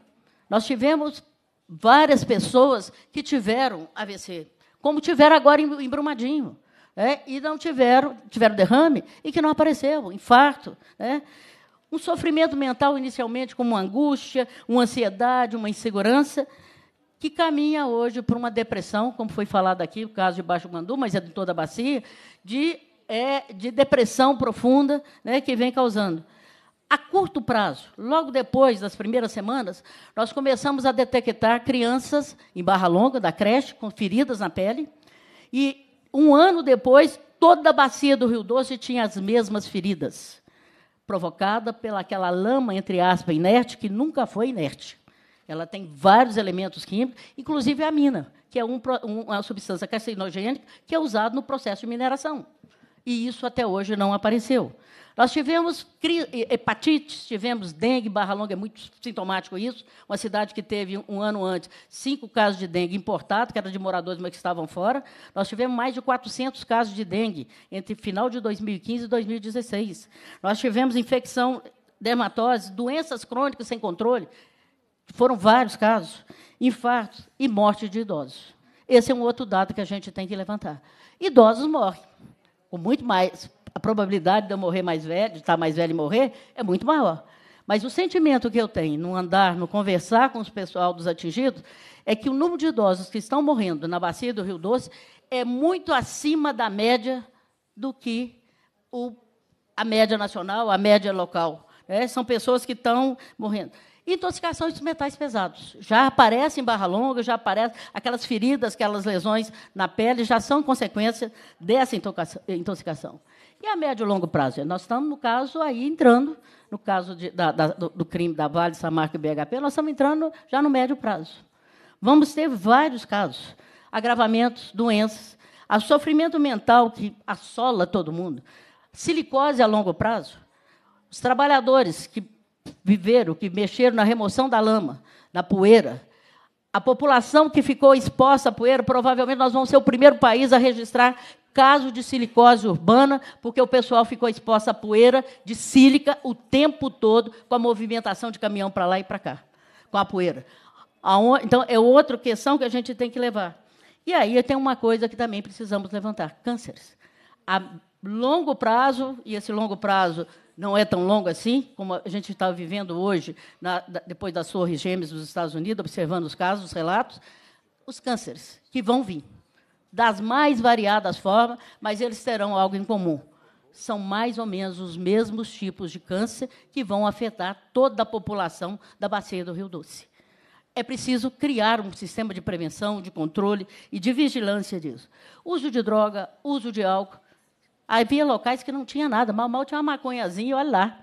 Nós tivemos várias pessoas que tiveram AVC, como tiveram agora em, Brumadinho, né? e não tiveram, tiveram derrame e que não apareceu, infarto. Né? Um sofrimento mental, inicialmente, como uma angústia, uma ansiedade, uma insegurança, que caminha hoje para uma depressão, como foi falado aqui, o caso de Baixo Guandu, mas é de toda a bacia, de, é, de depressão profunda né, que vem causando. A curto prazo, logo depois das primeiras semanas, nós começamos a detectar crianças em Barra Longa, da creche, com feridas na pele. E um ano depois, toda a bacia do Rio Doce tinha as mesmas feridas, provocada pelaquela lama, entre aspas, inerte, que nunca foi inerte. Ela tem vários elementos químicos, inclusive a amina, que é um, uma substância carcinogênica que é usada no processo de mineração. E isso até hoje não apareceu. Nós tivemos hepatites, tivemos dengue, Barra Longa é muito sintomático isso, uma cidade que teve, um ano antes, cinco casos de dengue importados, que era de moradores, mas que estavam fora. Nós tivemos mais de 400 casos de dengue entre final de 2015 e 2016. Nós tivemos infecção, dermatose, doenças crônicas sem controle, foram vários casos, infartos e morte de idosos. Esse é um outro dado que a gente tem que levantar. Idosos morrem, com muito mais a probabilidade de eu morrer mais velho, de estar mais velho e morrer, é muito maior. Mas o sentimento que eu tenho no andar, no conversar com os pessoal dos atingidos, é que o número de idosos que estão morrendo na bacia do Rio Doce é muito acima da média do que o, a média nacional, a média local. É, são pessoas que estão morrendo. Intoxicação de metais pesados. Já aparece em barra longa, já aparece aquelas feridas, aquelas lesões na pele, já são consequência dessa intoxicação. E a médio e longo prazo? É, nós estamos, no caso, aí entrando, no caso de, da, da, do, do, crime da Vale, Samarco e BHP, nós estamos entrando já no médio prazo. Vamos ter vários casos, agravamentos, doenças, a sofrimento mental que assola todo mundo, silicose a longo prazo, os trabalhadores que viveram, que mexeram na remoção da lama, na poeira, a população que ficou exposta à poeira, provavelmente nós vamos ser o primeiro país a registrar caso de silicose urbana, porque o pessoal ficou exposto à poeira de sílica o tempo todo, com a movimentação de caminhão para lá e para cá, com a poeira. Então, é outra questão que a gente tem que levar. E aí tem uma coisa que também precisamos levantar: cânceres. A longo prazo, e esse longo prazo não é tão longo assim, como a gente está vivendo hoje, na, depois das torres gêmeas dos Estados Unidos, observando os casos, os relatos, os cânceres que vão vir das mais variadas formas, mas eles terão algo em comum. São mais ou menos os mesmos tipos de câncer que vão afetar toda a população da bacia do Rio Doce. É preciso criar um sistema de prevenção, de controle e de vigilância disso. Uso de droga, uso de álcool. Havia locais que não tinha nada, mal, mal tinha uma maconhazinha, olha lá.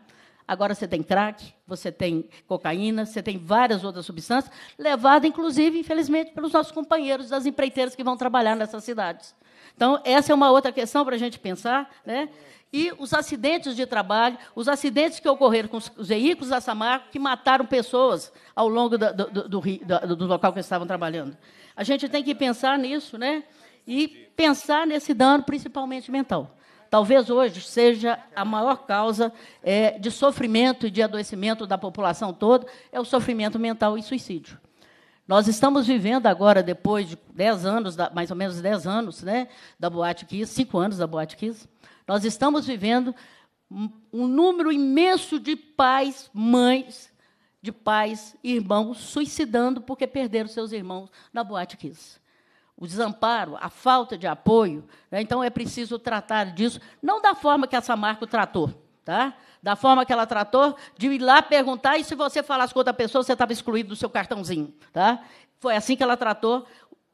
Agora você tem crack, você tem cocaína, você tem várias outras substâncias, levada, inclusive, infelizmente, pelos nossos companheiros das empreiteiras que vão trabalhar nessas cidades. Então, essa é uma outra questão para a gente pensar. Né? E os acidentes de trabalho, os acidentes que ocorreram com os veículos da Samarco, que mataram pessoas ao longo do, do, do, do, do local que estavam trabalhando. A gente tem que pensar nisso né? e pensar nesse dano, principalmente mental talvez hoje seja a maior causa é, de sofrimento e de adoecimento da população toda, é o sofrimento mental e suicídio. Nós estamos vivendo agora, depois de dez anos, mais ou menos 10 anos, né, da Boate Kiss, 5 anos da Boate Kiss, nós estamos vivendo um número imenso de pais, mães, de pais, irmãos, suicidando porque perderam seus irmãos na Boate Kiss o desamparo, a falta de apoio. Né? Então, é preciso tratar disso, não da forma que a Samarco tratou, tá? da forma que ela tratou, de ir lá perguntar, e se você falasse com outra pessoa, você estava excluído do seu cartãozinho. Tá? Foi assim que ela tratou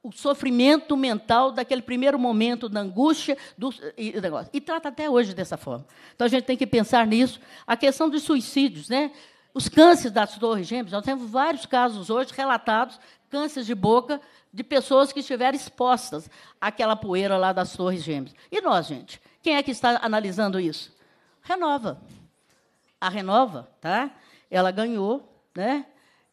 o sofrimento mental daquele primeiro momento da angústia do, e, do negócio. E trata até hoje dessa forma. Então, a gente tem que pensar nisso. A questão dos suicídios, né? Os cânceres das torres gêmeas, nós temos vários casos hoje relatados, cânceres de boca de pessoas que estiveram expostas àquela poeira lá das Torres Gêmeas. E nós, gente? Quem é que está analisando isso? Renova. A Renova, tá? ela ganhou, né?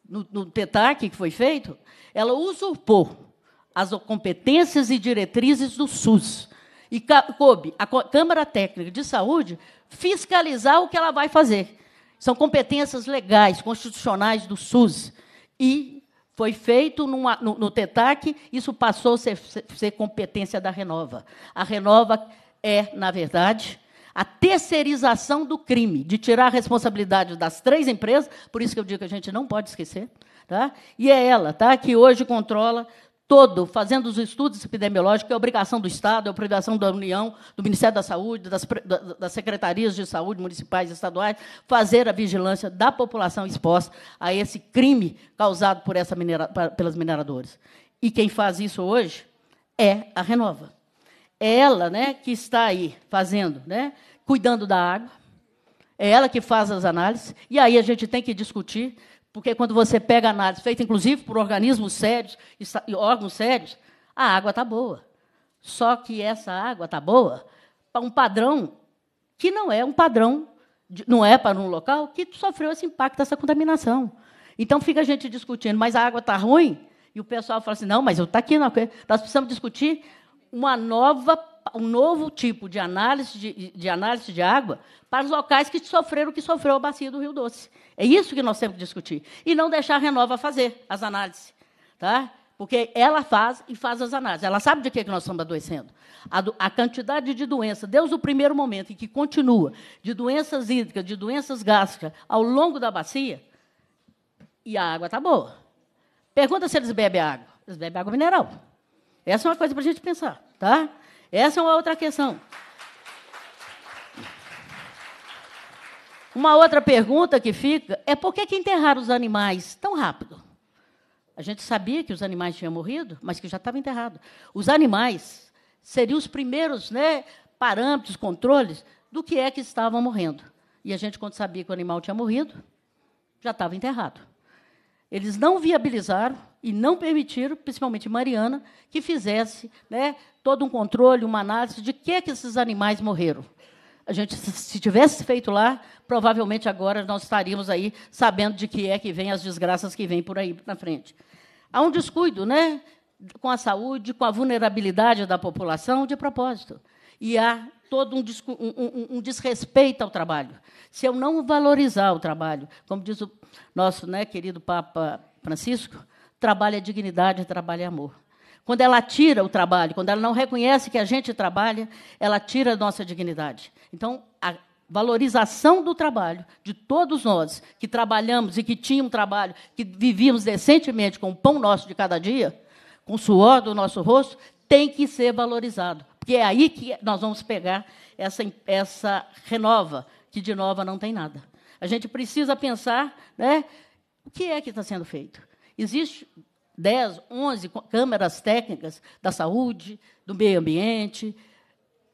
no, no TETAC que foi feito, ela usurpou as competências e diretrizes do SUS. E coube a Câmara Técnica de Saúde fiscalizar o que ela vai fazer. São competências legais, constitucionais do SUS. E foi feito numa, no, no TETAC, isso passou a ser, ser competência da Renova. A Renova é, na verdade, a terceirização do crime, de tirar a responsabilidade das três empresas, por isso que eu digo que a gente não pode esquecer, tá? e é ela tá, que hoje controla todo fazendo os estudos epidemiológicos, é obrigação do Estado, é obrigação da União, do Ministério da Saúde, das, das secretarias de saúde municipais e estaduais, fazer a vigilância da população exposta a esse crime causado por essa minera, pelas mineradoras. E quem faz isso hoje é a Renova. É ela né, que está aí fazendo, né, cuidando da água, é ela que faz as análises, e aí a gente tem que discutir porque quando você pega análise feita, inclusive, por organismos sérios e órgãos sérios, a água está boa. Só que essa água está boa para um padrão que não é um padrão, de, não é para um local que sofreu esse impacto, essa contaminação. Então fica a gente discutindo, mas a água está ruim? E o pessoal fala assim: não, mas eu tá aqui, não. nós precisamos discutir uma nova um novo tipo de análise de, de, análise de água para os locais que sofreram o que sofreu a bacia do Rio Doce. É isso que nós temos que discutir. E não deixar a Renova fazer as análises. Tá? Porque ela faz e faz as análises. Ela sabe de que, é que nós estamos adoecendo. A, do, a quantidade de doença, desde o primeiro momento em que continua, de doenças hídricas, de doenças gástricas, ao longo da bacia, e a água está boa. Pergunta se eles bebem água. Eles bebem água mineral. Essa é uma coisa para a gente pensar. Tá? Essa é uma outra questão. Uma outra pergunta que fica é por que, que enterraram os animais tão rápido? A gente sabia que os animais tinham morrido, mas que já estavam enterrados. Os animais seriam os primeiros né, parâmetros, controles do que é que estavam morrendo. E a gente, quando sabia que o animal tinha morrido, já estava enterrado. Eles não viabilizaram e não permitiram, principalmente Mariana, que fizesse né, todo um controle, uma análise de que, é que esses animais morreram. A gente, se tivesse feito lá, provavelmente agora nós estaríamos aí sabendo de que é que vem as desgraças que vêm por aí na frente. Há um descuido, né, com a saúde, com a vulnerabilidade da população, de propósito. E há todo um, um, um, desrespeito ao trabalho. Se eu não valorizar o trabalho, como diz o nosso né, querido Papa Francisco, trabalho é dignidade, trabalho é amor. Quando ela tira o trabalho, quando ela não reconhece que a gente trabalha, ela tira a nossa dignidade. Então, a valorização do trabalho de todos nós que trabalhamos e que tínhamos trabalho, que vivíamos decentemente com o pão nosso de cada dia, com o suor do nosso rosto, tem que ser valorizado. Porque é aí que nós vamos pegar essa, essa renova, que de nova não tem nada. A gente precisa pensar né, o que é que está sendo feito. Existem 10, 11 câmeras técnicas da saúde, do meio ambiente.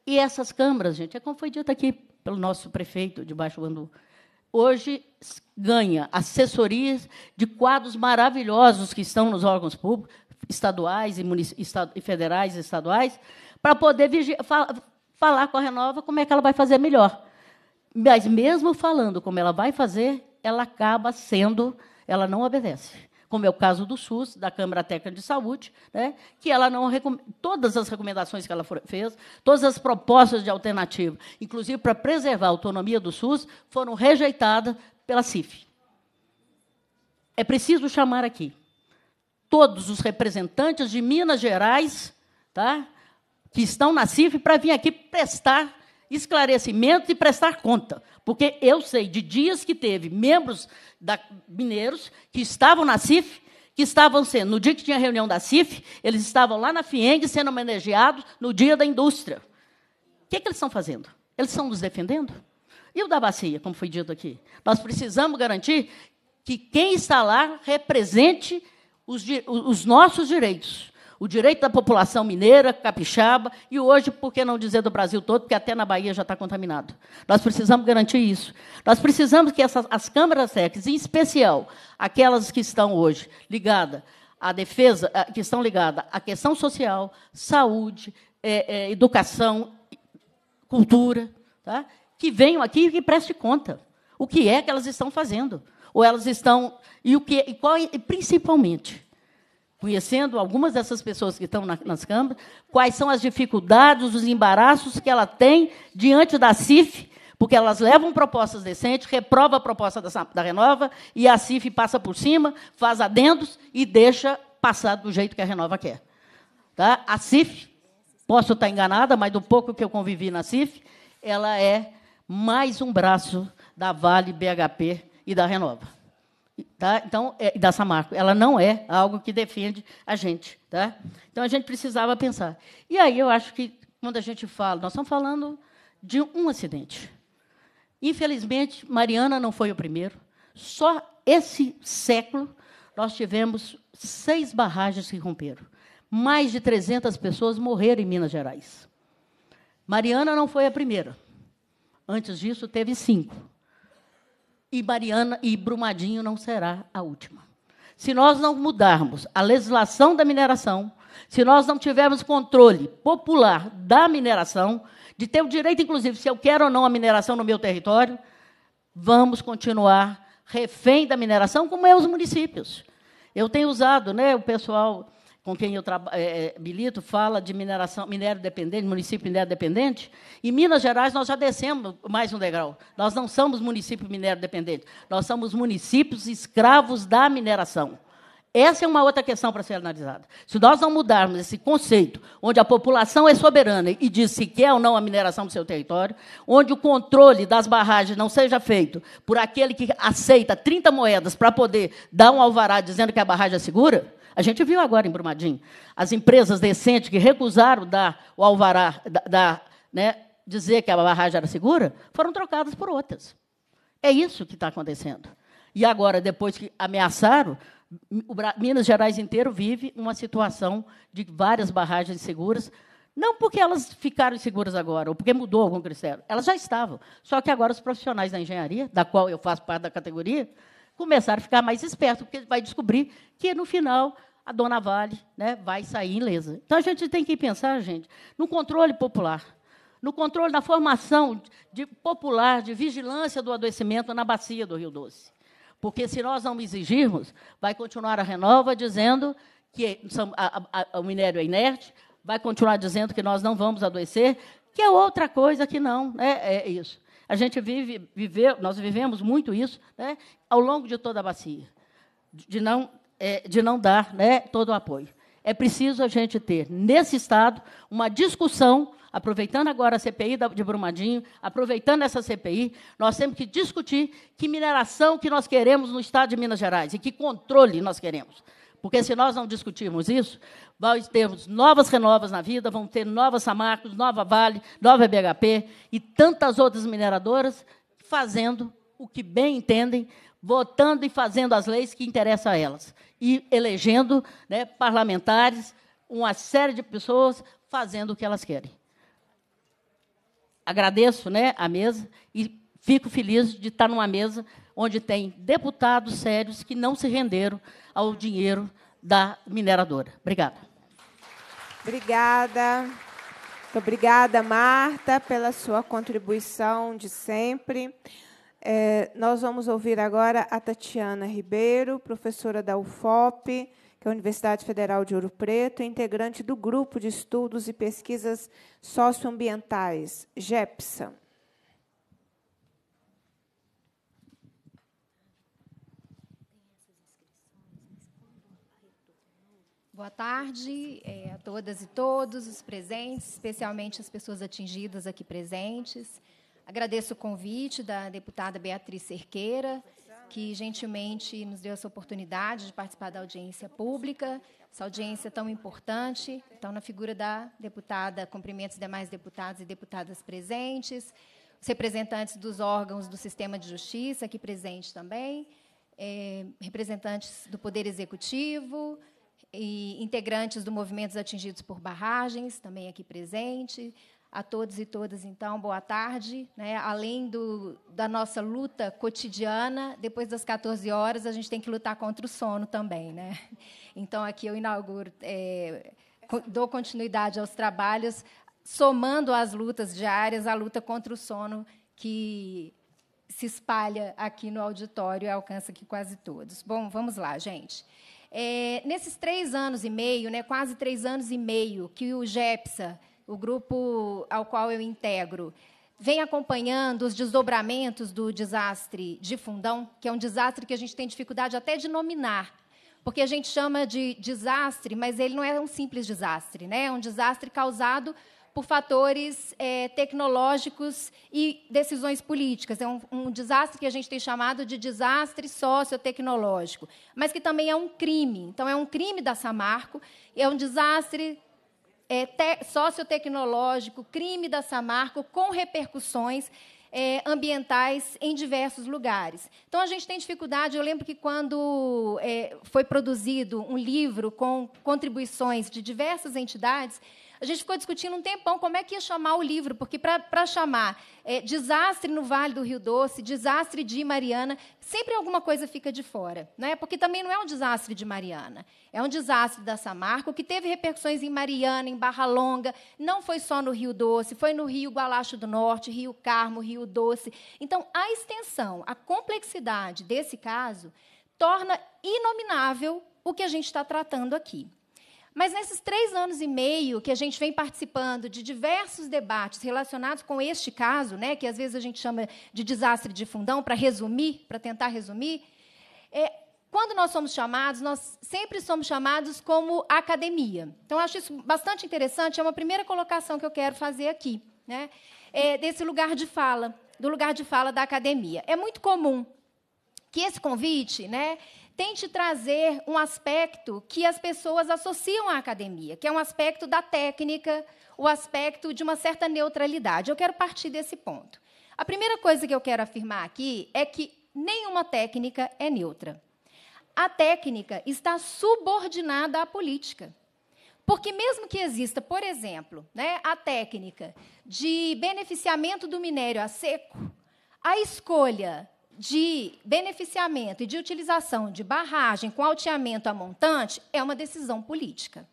E essas câmaras, gente, é como foi dito aqui pelo nosso prefeito de Baixo Guandu, hoje ganha assessorias de quadros maravilhosos que estão nos órgãos públicos, estaduais e, estad federais e estaduais, para poder fal falar com a Renova como é que ela vai fazer melhor. Mas mesmo falando como ela vai fazer, ela acaba sendo, ela não obedece como é o caso do SUS, da Câmara Técnica de Saúde, né, que ela não todas as recomendações que ela fez, todas as propostas de alternativa, inclusive para preservar a autonomia do SUS, foram rejeitadas pela CIF. É preciso chamar aqui todos os representantes de Minas Gerais, tá, que estão na CIF, para vir aqui prestar esclarecimento e prestar conta. Porque eu sei de dias que teve membros da, mineiros que estavam na CIF, que estavam sendo, no dia que tinha reunião da CIF, eles estavam lá na FIENG sendo homenageados no dia da indústria. O que, é que eles estão fazendo? Eles estão nos defendendo? E o da bacia, como foi dito aqui? Nós precisamos garantir que quem está lá represente os, os nossos direitos o direito da população mineira, capixaba, e hoje, por que não dizer do Brasil todo, porque até na Bahia já está contaminado. Nós precisamos garantir isso. Nós precisamos que essas, as câmaras RECs, em especial aquelas que estão hoje ligadas à defesa, eh, que estão ligadas à questão social, saúde, é, é, educação, cultura, tá? que venham aqui e que prestem conta. O que é que elas estão fazendo? Ou elas estão. E o que e qual é, e principalmente conhecendo algumas dessas pessoas que estão nas câmaras, quais são as dificuldades, os embaraços que ela tem diante da CIF, porque elas levam propostas decentes, reprova a proposta da, da Renova e a CIF passa por cima, faz adendos e deixa passar do jeito que a Renova quer. Tá? A CIF, posso estar enganada, mas do pouco que eu convivi na CIF, ela é mais um braço da Vale, BHP e da Renova. Tá? Então, é, da Samarco, ela não é algo que defende a gente. Tá? Então, a gente precisava pensar. E aí, eu acho que, quando a gente fala, nós estamos falando de um acidente. Infelizmente, Mariana não foi o primeiro. Só esse século, nós tivemos seis barragens que romperam. Mais de 300 pessoas morreram em Minas Gerais. Mariana não foi a primeira. Antes disso, teve cinco e Mariana e Brumadinho não será a última. Se nós não mudarmos a legislação da mineração, se nós não tivermos controle popular da mineração, de ter o direito, inclusive, se eu quero ou não a mineração no meu território, vamos continuar refém da mineração, como é os municípios. Eu tenho usado, né, o pessoal com quem eu é, milito, fala de mineração, minério dependente, município minério dependente. Em Minas Gerais, nós já descemos mais um degrau. Nós não somos município minério dependente, nós somos municípios escravos da mineração. Essa é uma outra questão para ser analisada. Se nós não mudarmos esse conceito, onde a população é soberana e diz se quer ou não a mineração do seu território, onde o controle das barragens não seja feito por aquele que aceita 30 moedas para poder dar um alvará dizendo que a barragem é segura, a gente viu agora em Brumadinho as empresas decentes que recusaram dar o alvará, da, da, né, dizer que a barragem era segura, foram trocadas por outras. É isso que está acontecendo. E agora, depois que ameaçaram, Minas Gerais inteiro vive uma situação de várias barragens seguras, não porque elas ficaram seguras agora, ou porque mudou algum critério. Elas já estavam. Só que agora os profissionais da engenharia, da qual eu faço parte da categoria, começaram a ficar mais espertos, porque vai descobrir que, no final, a dona Vale né, vai sair ilesa. Então a gente tem que pensar, gente, no controle popular, no controle da formação de popular de vigilância do adoecimento na bacia do Rio Doce. Porque se nós não exigirmos, vai continuar a Renova dizendo que a, a, a, o minério é inerte, vai continuar dizendo que nós não vamos adoecer, que é outra coisa que não né, é isso. A gente vive, viveu, nós vivemos muito isso né, ao longo de toda a bacia, de não é, de não dar né, todo o apoio. É preciso a gente ter, nesse Estado, uma discussão, aproveitando agora a CPI de Brumadinho, aproveitando essa CPI, nós temos que discutir que mineração que nós queremos no Estado de Minas Gerais e que controle nós queremos. Porque se nós não discutirmos isso, nós ter novas renovas na vida, vão ter novas Samarcos, nova Vale, nova BHP e tantas outras mineradoras fazendo o que bem entendem votando e fazendo as leis que interessam a elas, e elegendo né, parlamentares, uma série de pessoas fazendo o que elas querem. Agradeço né, a mesa e fico feliz de estar numa mesa onde tem deputados sérios que não se renderam ao dinheiro da mineradora. Obrigada. Obrigada. Muito obrigada, Marta, pela sua contribuição de sempre. É, nós vamos ouvir agora a Tatiana Ribeiro, professora da UFOP, que é a Universidade Federal de Ouro Preto, integrante do Grupo de Estudos e Pesquisas Socioambientais, GEPSA. Boa tarde é, a todas e todos os presentes, especialmente as pessoas atingidas aqui presentes. Agradeço o convite da deputada Beatriz Cerqueira, que gentilmente nos deu essa oportunidade de participar da audiência pública, essa audiência tão importante. Então, na figura da deputada, cumprimento os demais deputados e deputadas presentes, os representantes dos órgãos do sistema de justiça aqui presentes também, eh, representantes do Poder Executivo e integrantes do Movimentos Atingidos por Barragens também aqui presente, a todos e todas, então, boa tarde. Né? Além do, da nossa luta cotidiana, depois das 14 horas, a gente tem que lutar contra o sono também. Né? Então, aqui eu inauguro, é, dou continuidade aos trabalhos, somando as lutas diárias à luta contra o sono, que se espalha aqui no auditório e alcança aqui quase todos. Bom, vamos lá, gente. É, nesses três anos e meio, né, quase três anos e meio, que o GEPSA o grupo ao qual eu integro, vem acompanhando os desdobramentos do desastre de Fundão, que é um desastre que a gente tem dificuldade até de nominar, porque a gente chama de desastre, mas ele não é um simples desastre, né? é um desastre causado por fatores é, tecnológicos e decisões políticas. É um, um desastre que a gente tem chamado de desastre sociotecnológico, mas que também é um crime. Então, é um crime da Samarco, é um desastre é, te, sociotecnológico, crime da Samarco, com repercussões é, ambientais em diversos lugares. Então, a gente tem dificuldade. Eu lembro que, quando é, foi produzido um livro com contribuições de diversas entidades, a gente ficou discutindo um tempão como é que ia chamar o livro, porque para chamar é, desastre no Vale do Rio Doce, desastre de Mariana, sempre alguma coisa fica de fora, né? Porque também não é um desastre de Mariana, é um desastre da Samarco que teve repercussões em Mariana, em Barra Longa, não foi só no Rio Doce, foi no Rio Gualacho do Norte, Rio Carmo, Rio Doce. Então, a extensão, a complexidade desse caso torna inominável o que a gente está tratando aqui. Mas nesses três anos e meio que a gente vem participando de diversos debates relacionados com este caso, né, que às vezes a gente chama de desastre de fundão, para resumir, para tentar resumir, é, quando nós somos chamados, nós sempre somos chamados como academia. Então, acho isso bastante interessante, é uma primeira colocação que eu quero fazer aqui, né, é, desse lugar de fala, do lugar de fala da academia. É muito comum que esse convite, né, tente trazer um aspecto que as pessoas associam à academia, que é um aspecto da técnica, o aspecto de uma certa neutralidade. Eu quero partir desse ponto. A primeira coisa que eu quero afirmar aqui é que nenhuma técnica é neutra. A técnica está subordinada à política. Porque mesmo que exista, por exemplo, né, a técnica de beneficiamento do minério a seco, a escolha de beneficiamento e de utilização de barragem com alteamento a montante é uma decisão política.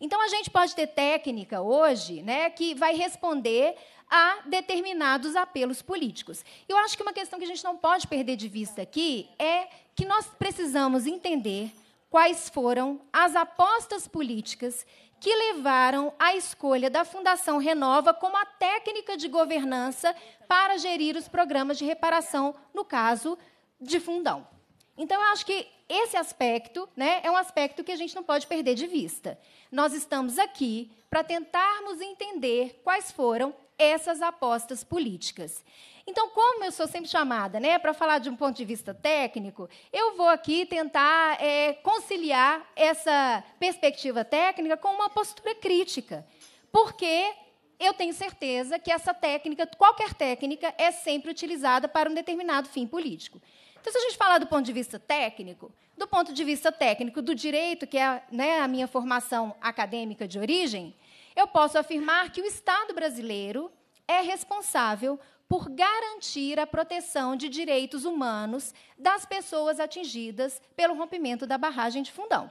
Então, a gente pode ter técnica hoje né, que vai responder a determinados apelos políticos. Eu acho que uma questão que a gente não pode perder de vista aqui é que nós precisamos entender quais foram as apostas políticas que levaram à escolha da Fundação Renova como a técnica de governança para gerir os programas de reparação, no caso de fundão. Então, eu acho que esse aspecto né, é um aspecto que a gente não pode perder de vista. Nós estamos aqui para tentarmos entender quais foram essas apostas políticas. Então, como eu sou sempre chamada né, para falar de um ponto de vista técnico, eu vou aqui tentar é, conciliar essa perspectiva técnica com uma postura crítica, porque eu tenho certeza que essa técnica, qualquer técnica, é sempre utilizada para um determinado fim político. Então, se a gente falar do ponto de vista técnico, do ponto de vista técnico do direito, que é né, a minha formação acadêmica de origem, eu posso afirmar que o Estado brasileiro é responsável por garantir a proteção de direitos humanos das pessoas atingidas pelo rompimento da barragem de Fundão.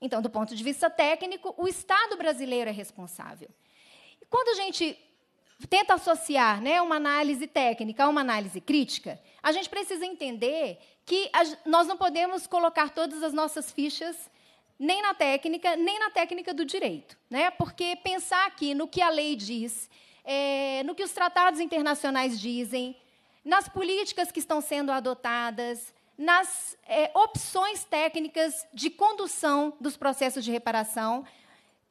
Então, do ponto de vista técnico, o Estado brasileiro é responsável. E quando a gente tenta associar né, uma análise técnica a uma análise crítica, a gente precisa entender que nós não podemos colocar todas as nossas fichas nem na técnica, nem na técnica do direito. Né? Porque pensar aqui no que a lei diz é, no que os tratados internacionais dizem, nas políticas que estão sendo adotadas, nas é, opções técnicas de condução dos processos de reparação.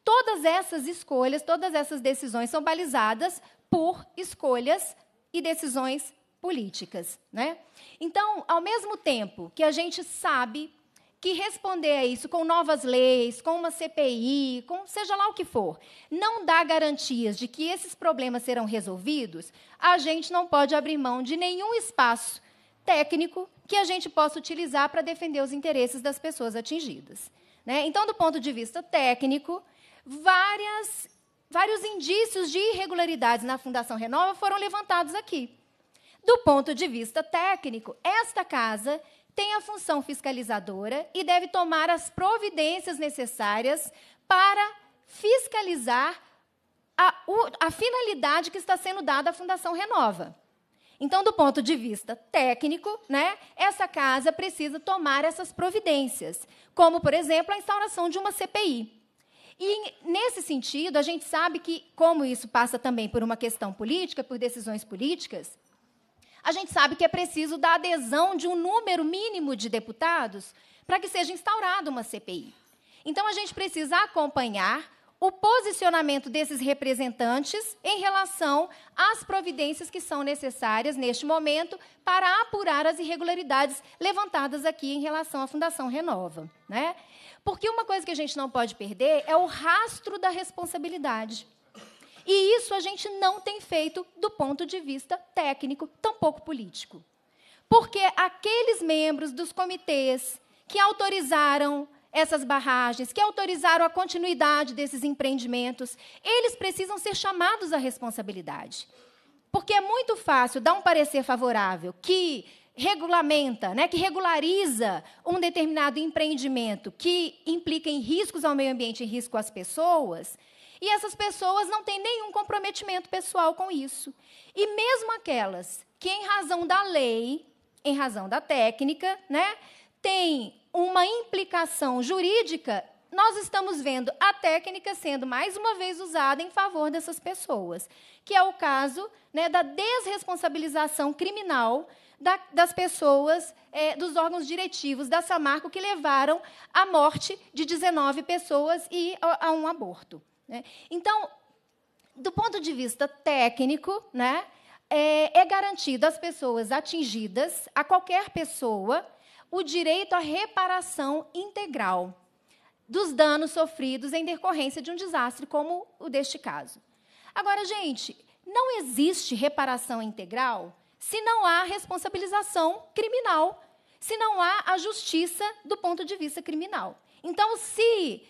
Todas essas escolhas, todas essas decisões são balizadas por escolhas e decisões políticas. Né? Então, ao mesmo tempo que a gente sabe que responder a isso com novas leis, com uma CPI, com seja lá o que for, não dá garantias de que esses problemas serão resolvidos, a gente não pode abrir mão de nenhum espaço técnico que a gente possa utilizar para defender os interesses das pessoas atingidas. Né? Então, do ponto de vista técnico, várias, vários indícios de irregularidades na Fundação Renova foram levantados aqui. Do ponto de vista técnico, esta casa tem a função fiscalizadora e deve tomar as providências necessárias para fiscalizar a, a finalidade que está sendo dada à Fundação Renova. Então, do ponto de vista técnico, né, essa casa precisa tomar essas providências, como, por exemplo, a instauração de uma CPI. E, nesse sentido, a gente sabe que, como isso passa também por uma questão política, por decisões políticas, a gente sabe que é preciso da adesão de um número mínimo de deputados para que seja instaurada uma CPI. Então, a gente precisa acompanhar o posicionamento desses representantes em relação às providências que são necessárias neste momento para apurar as irregularidades levantadas aqui em relação à Fundação Renova. Né? Porque uma coisa que a gente não pode perder é o rastro da responsabilidade. E isso a gente não tem feito do ponto de vista técnico, tampouco político. Porque aqueles membros dos comitês que autorizaram essas barragens, que autorizaram a continuidade desses empreendimentos, eles precisam ser chamados à responsabilidade. Porque é muito fácil dar um parecer favorável que regulamenta, né, que regulariza um determinado empreendimento que implica em riscos ao meio ambiente e risco às pessoas, e essas pessoas não têm nenhum comprometimento pessoal com isso. E mesmo aquelas que, em razão da lei, em razão da técnica, né, tem uma implicação jurídica, nós estamos vendo a técnica sendo mais uma vez usada em favor dessas pessoas, que é o caso né, da desresponsabilização criminal da, das pessoas, é, dos órgãos diretivos da Samarco que levaram à morte de 19 pessoas e a, a um aborto. Né? Então, do ponto de vista técnico, né, é, é garantido às pessoas atingidas, a qualquer pessoa, o direito à reparação integral dos danos sofridos em decorrência de um desastre como o deste caso. Agora, gente, não existe reparação integral se não há responsabilização criminal, se não há a justiça do ponto de vista criminal. Então, se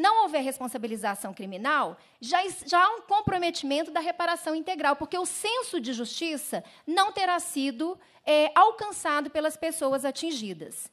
não houver responsabilização criminal, já, já há um comprometimento da reparação integral, porque o senso de justiça não terá sido é, alcançado pelas pessoas atingidas.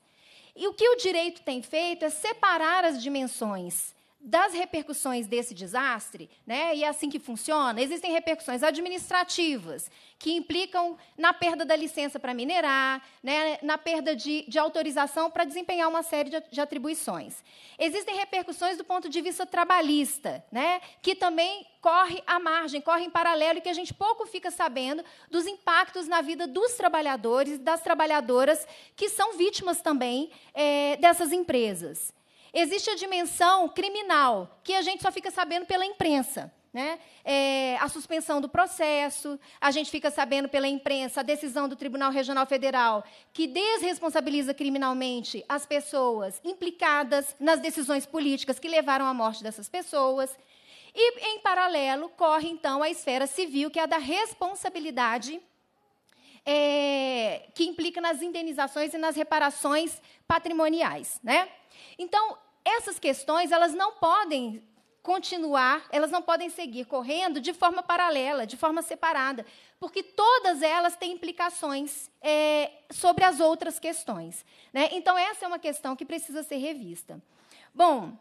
E o que o direito tem feito é separar as dimensões das repercussões desse desastre, né, e é assim que funciona, existem repercussões administrativas, que implicam na perda da licença para minerar, né, na perda de, de autorização para desempenhar uma série de, de, atribuições. Existem repercussões do ponto de vista trabalhista, né, que também corre à margem, corre em paralelo, e que a gente pouco fica sabendo dos impactos na vida dos trabalhadores e das trabalhadoras que são vítimas também é, dessas empresas. Existe a dimensão criminal, que a gente só fica sabendo pela imprensa. Né? É, a suspensão do processo, a gente fica sabendo pela imprensa a decisão do Tribunal Regional Federal que desresponsabiliza criminalmente as pessoas implicadas nas decisões políticas que levaram à morte dessas pessoas. E, em paralelo, corre então a esfera civil, que é a da responsabilidade é, que implica nas indenizações e nas reparações patrimoniais. Né? Então, essas questões, elas não podem continuar, elas não podem seguir correndo de forma paralela, de forma separada, porque todas elas têm implicações é, sobre as outras questões. Né? Então, essa é uma questão que precisa ser revista. Bom,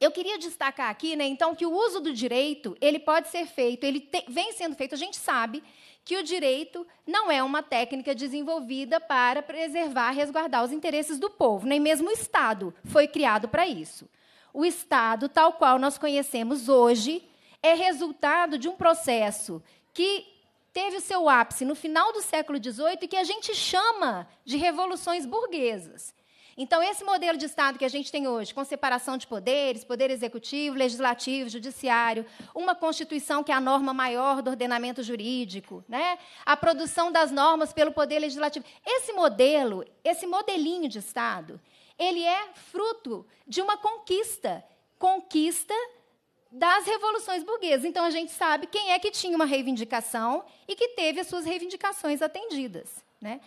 eu queria destacar aqui, né, então, que o uso do direito ele pode ser feito, ele te, vem sendo feito, a gente sabe que o direito não é uma técnica desenvolvida para preservar, resguardar os interesses do povo, nem mesmo o Estado foi criado para isso. O Estado, tal qual nós conhecemos hoje, é resultado de um processo que teve o seu ápice no final do século XVIII e que a gente chama de revoluções burguesas. Então, esse modelo de Estado que a gente tem hoje, com separação de poderes, poder executivo, legislativo, judiciário, uma Constituição que é a norma maior do ordenamento jurídico, né? a produção das normas pelo poder legislativo. Esse modelo, esse modelinho de Estado, ele é fruto de uma conquista. Conquista das revoluções burguesas. Então a gente sabe quem é que tinha uma reivindicação e que teve as suas reivindicações atendidas. Né?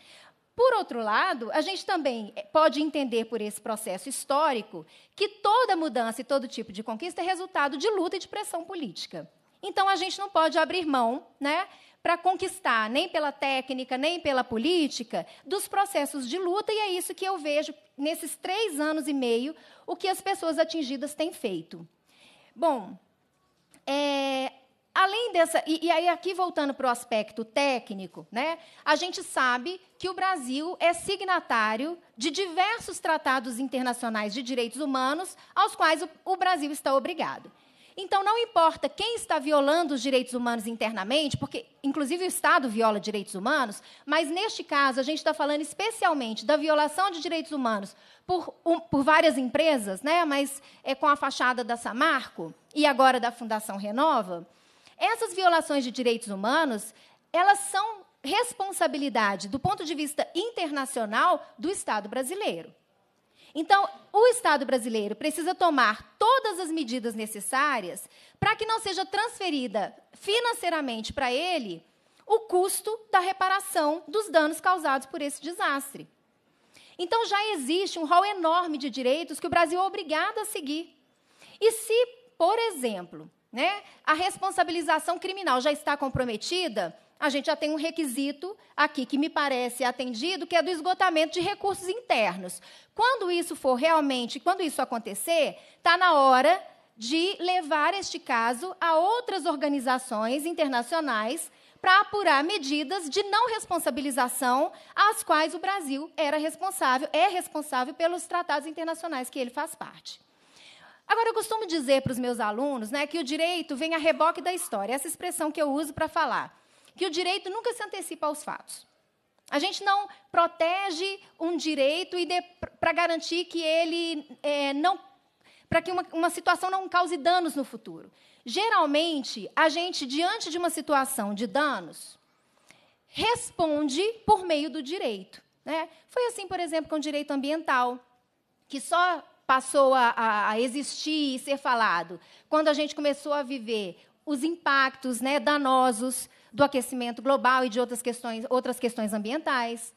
Por outro lado, a gente também eh, pode entender por esse processo histórico que toda mudança e todo tipo de conquista é resultado de luta e de pressão política. Então a gente não pode abrir mão, né, para conquistar, nem pela técnica, nem pela política, dos processos de luta, e é isso que eu vejo nesses três anos e meio, o que as pessoas atingidas têm feito. Bom, é, além dessa. E, e aí, aqui voltando para o aspecto técnico, né, a gente sabe que o Brasil é signatário de diversos tratados internacionais de direitos humanos, aos quais o, o Brasil está obrigado. Então, não importa quem está violando os direitos humanos internamente, porque, inclusive, o Estado viola direitos humanos, mas, neste caso, a gente está falando especialmente da violação de direitos humanos por, um, por várias empresas, né? mas é, com a fachada da Samarco e agora da Fundação Renova. Essas violações de direitos humanos, elas são responsabilidade, do ponto de vista internacional, do Estado brasileiro. Então, o Estado brasileiro precisa tomar todas as medidas necessárias para que não seja transferida financeiramente para ele o custo da reparação dos danos causados por esse desastre. Então, já existe um rol enorme de direitos que o Brasil é obrigado a seguir. E se, por exemplo, né? A responsabilização criminal já está comprometida? A gente já tem um requisito aqui que me parece atendido, que é do esgotamento de recursos internos. Quando isso for realmente, quando isso acontecer, está na hora de levar este caso a outras organizações internacionais para apurar medidas de não responsabilização às quais o Brasil era responsável, é responsável pelos tratados internacionais que ele faz parte. Agora, eu costumo dizer para os meus alunos né, que o direito vem a reboque da história, essa expressão que eu uso para falar, que o direito nunca se antecipa aos fatos. A gente não protege um direito para garantir que ele é, não. para que uma, uma situação não cause danos no futuro. Geralmente, a gente, diante de uma situação de danos, responde por meio do direito. Né? Foi assim, por exemplo, com o direito ambiental, que só passou a, a, a existir e ser falado, quando a gente começou a viver os impactos né, danosos do aquecimento global e de outras questões, outras questões ambientais.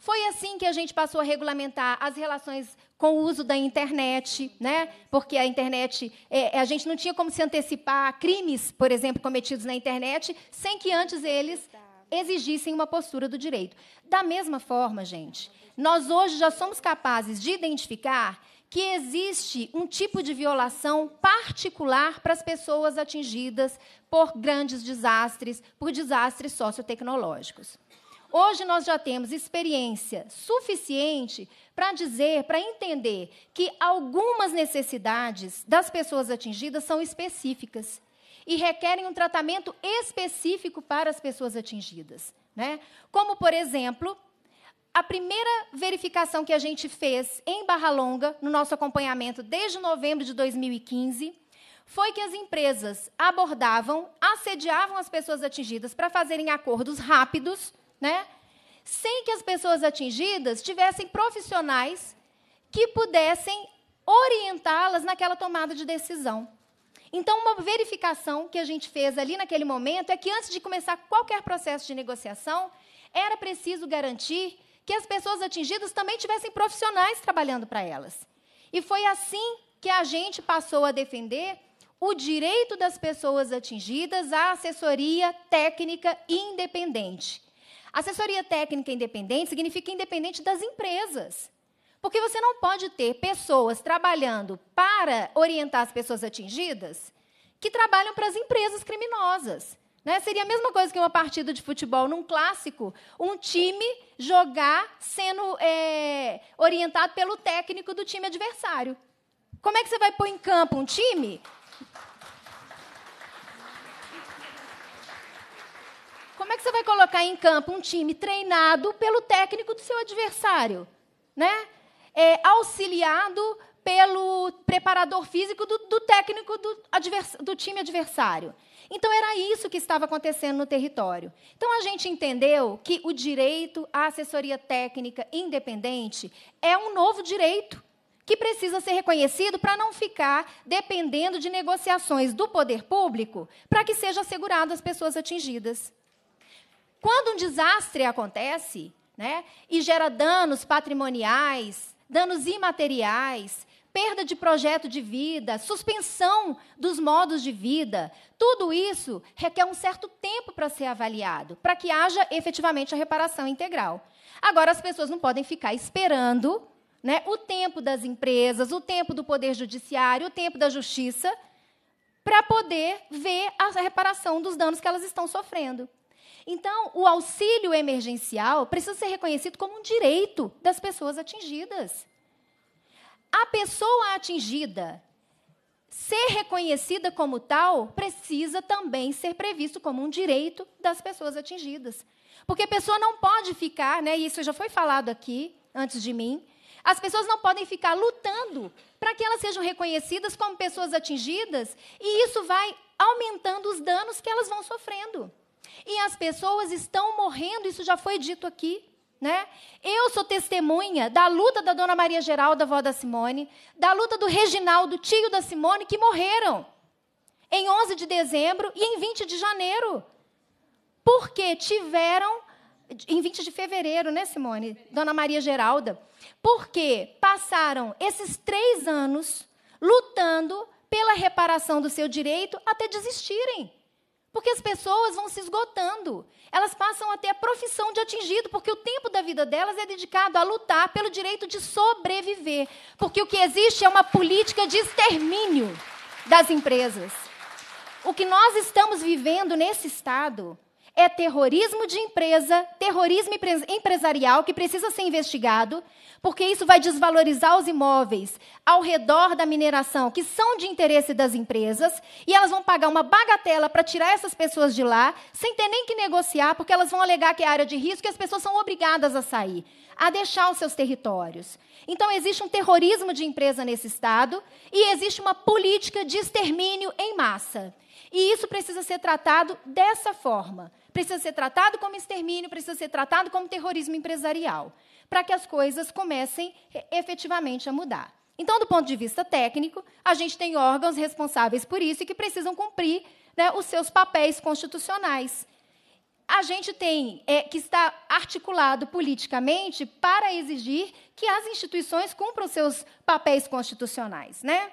Foi assim que a gente passou a regulamentar as relações com o uso da internet, né? porque a internet, é, a gente não tinha como se antecipar crimes, por exemplo, cometidos na internet, sem que antes eles exigissem uma postura do direito. Da mesma forma, gente, nós hoje já somos capazes de identificar que existe um tipo de violação particular para as pessoas atingidas por grandes desastres, por desastres sociotecnológicos. Hoje nós já temos experiência suficiente para dizer, para entender que algumas necessidades das pessoas atingidas são específicas e requerem um tratamento específico para as pessoas atingidas. Né? Como, por exemplo, a primeira verificação que a gente fez em Barra Longa, no nosso acompanhamento desde novembro de 2015, foi que as empresas abordavam, assediavam as pessoas atingidas para fazerem acordos rápidos, né? sem que as pessoas atingidas tivessem profissionais que pudessem orientá-las naquela tomada de decisão. Então, uma verificação que a gente fez ali naquele momento é que, antes de começar qualquer processo de negociação, era preciso garantir que as pessoas atingidas também tivessem profissionais trabalhando para elas. E foi assim que a gente passou a defender o direito das pessoas atingidas à assessoria técnica independente. Assessoria técnica independente significa independente das empresas. Porque você não pode ter pessoas trabalhando para orientar as pessoas atingidas que trabalham para as empresas criminosas. Né? Seria a mesma coisa que uma partida de futebol num clássico, um time jogar sendo é, orientado pelo técnico do time adversário. Como é que você vai pôr em campo um time? Como é que você vai colocar em campo um time treinado pelo técnico do seu adversário? Né? É, auxiliado pelo preparador físico do, do técnico do, do time adversário. Então era isso que estava acontecendo no território. Então a gente entendeu que o direito à assessoria técnica independente é um novo direito que precisa ser reconhecido para não ficar dependendo de negociações do poder público para que seja assegurado as pessoas atingidas. Quando um desastre acontece, né, e gera danos patrimoniais, danos imateriais, perda de projeto de vida, suspensão dos modos de vida. Tudo isso requer um certo tempo para ser avaliado, para que haja efetivamente a reparação integral. Agora, as pessoas não podem ficar esperando né, o tempo das empresas, o tempo do Poder Judiciário, o tempo da Justiça, para poder ver a reparação dos danos que elas estão sofrendo. Então, o auxílio emergencial precisa ser reconhecido como um direito das pessoas atingidas a pessoa atingida ser reconhecida como tal precisa também ser previsto como um direito das pessoas atingidas. Porque a pessoa não pode ficar, né, isso já foi falado aqui antes de mim, as pessoas não podem ficar lutando para que elas sejam reconhecidas como pessoas atingidas, e isso vai aumentando os danos que elas vão sofrendo. E as pessoas estão morrendo, isso já foi dito aqui. Né? Eu sou testemunha da luta da Dona Maria Geralda, avó da Simone, da luta do Reginaldo, tio da Simone, que morreram em 11 de dezembro e em 20 de janeiro. Porque tiveram em 20 de fevereiro, né, Simone? Dona Maria Geralda. Porque passaram esses três anos lutando pela reparação do seu direito até desistirem. Porque as pessoas vão se esgotando. Elas passam a ter a profissão de atingido, porque o tempo da vida delas é dedicado a lutar pelo direito de sobreviver. Porque o que existe é uma política de extermínio das empresas. O que nós estamos vivendo nesse estado é terrorismo de empresa, terrorismo empresarial que precisa ser investigado, porque isso vai desvalorizar os imóveis ao redor da mineração, que são de interesse das empresas, e elas vão pagar uma bagatela para tirar essas pessoas de lá, sem ter nem que negociar, porque elas vão alegar que é área de risco e as pessoas são obrigadas a sair, a deixar os seus territórios. Então, existe um terrorismo de empresa nesse Estado e existe uma política de extermínio em massa. E isso precisa ser tratado dessa forma precisa ser tratado como extermínio, precisa ser tratado como terrorismo empresarial, para que as coisas comecem eh, efetivamente a mudar. Então, do ponto de vista técnico, a gente tem órgãos responsáveis por isso e que precisam cumprir né, os seus papéis constitucionais. A gente tem é, que estar articulado politicamente para exigir que as instituições cumpram seus papéis constitucionais. Né?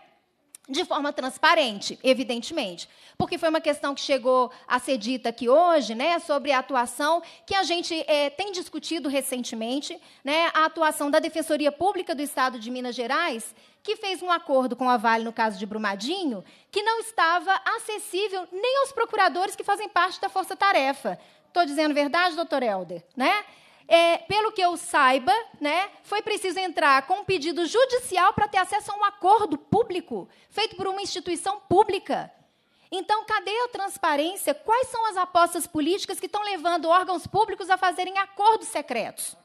de forma transparente, evidentemente, porque foi uma questão que chegou a ser dita aqui hoje, né, sobre a atuação que a gente é, tem discutido recentemente, né, a atuação da Defensoria Pública do Estado de Minas Gerais, que fez um acordo com a Vale no caso de Brumadinho, que não estava acessível nem aos procuradores que fazem parte da força-tarefa. Estou dizendo verdade, doutor Helder, né? é, pelo que eu saiba, né, foi preciso entrar com um pedido judicial para ter acesso a um acordo público feito por uma instituição pública. Então, cadê a transparência? Quais são as apostas políticas que estão levando órgãos públicos a fazerem acordos secretos?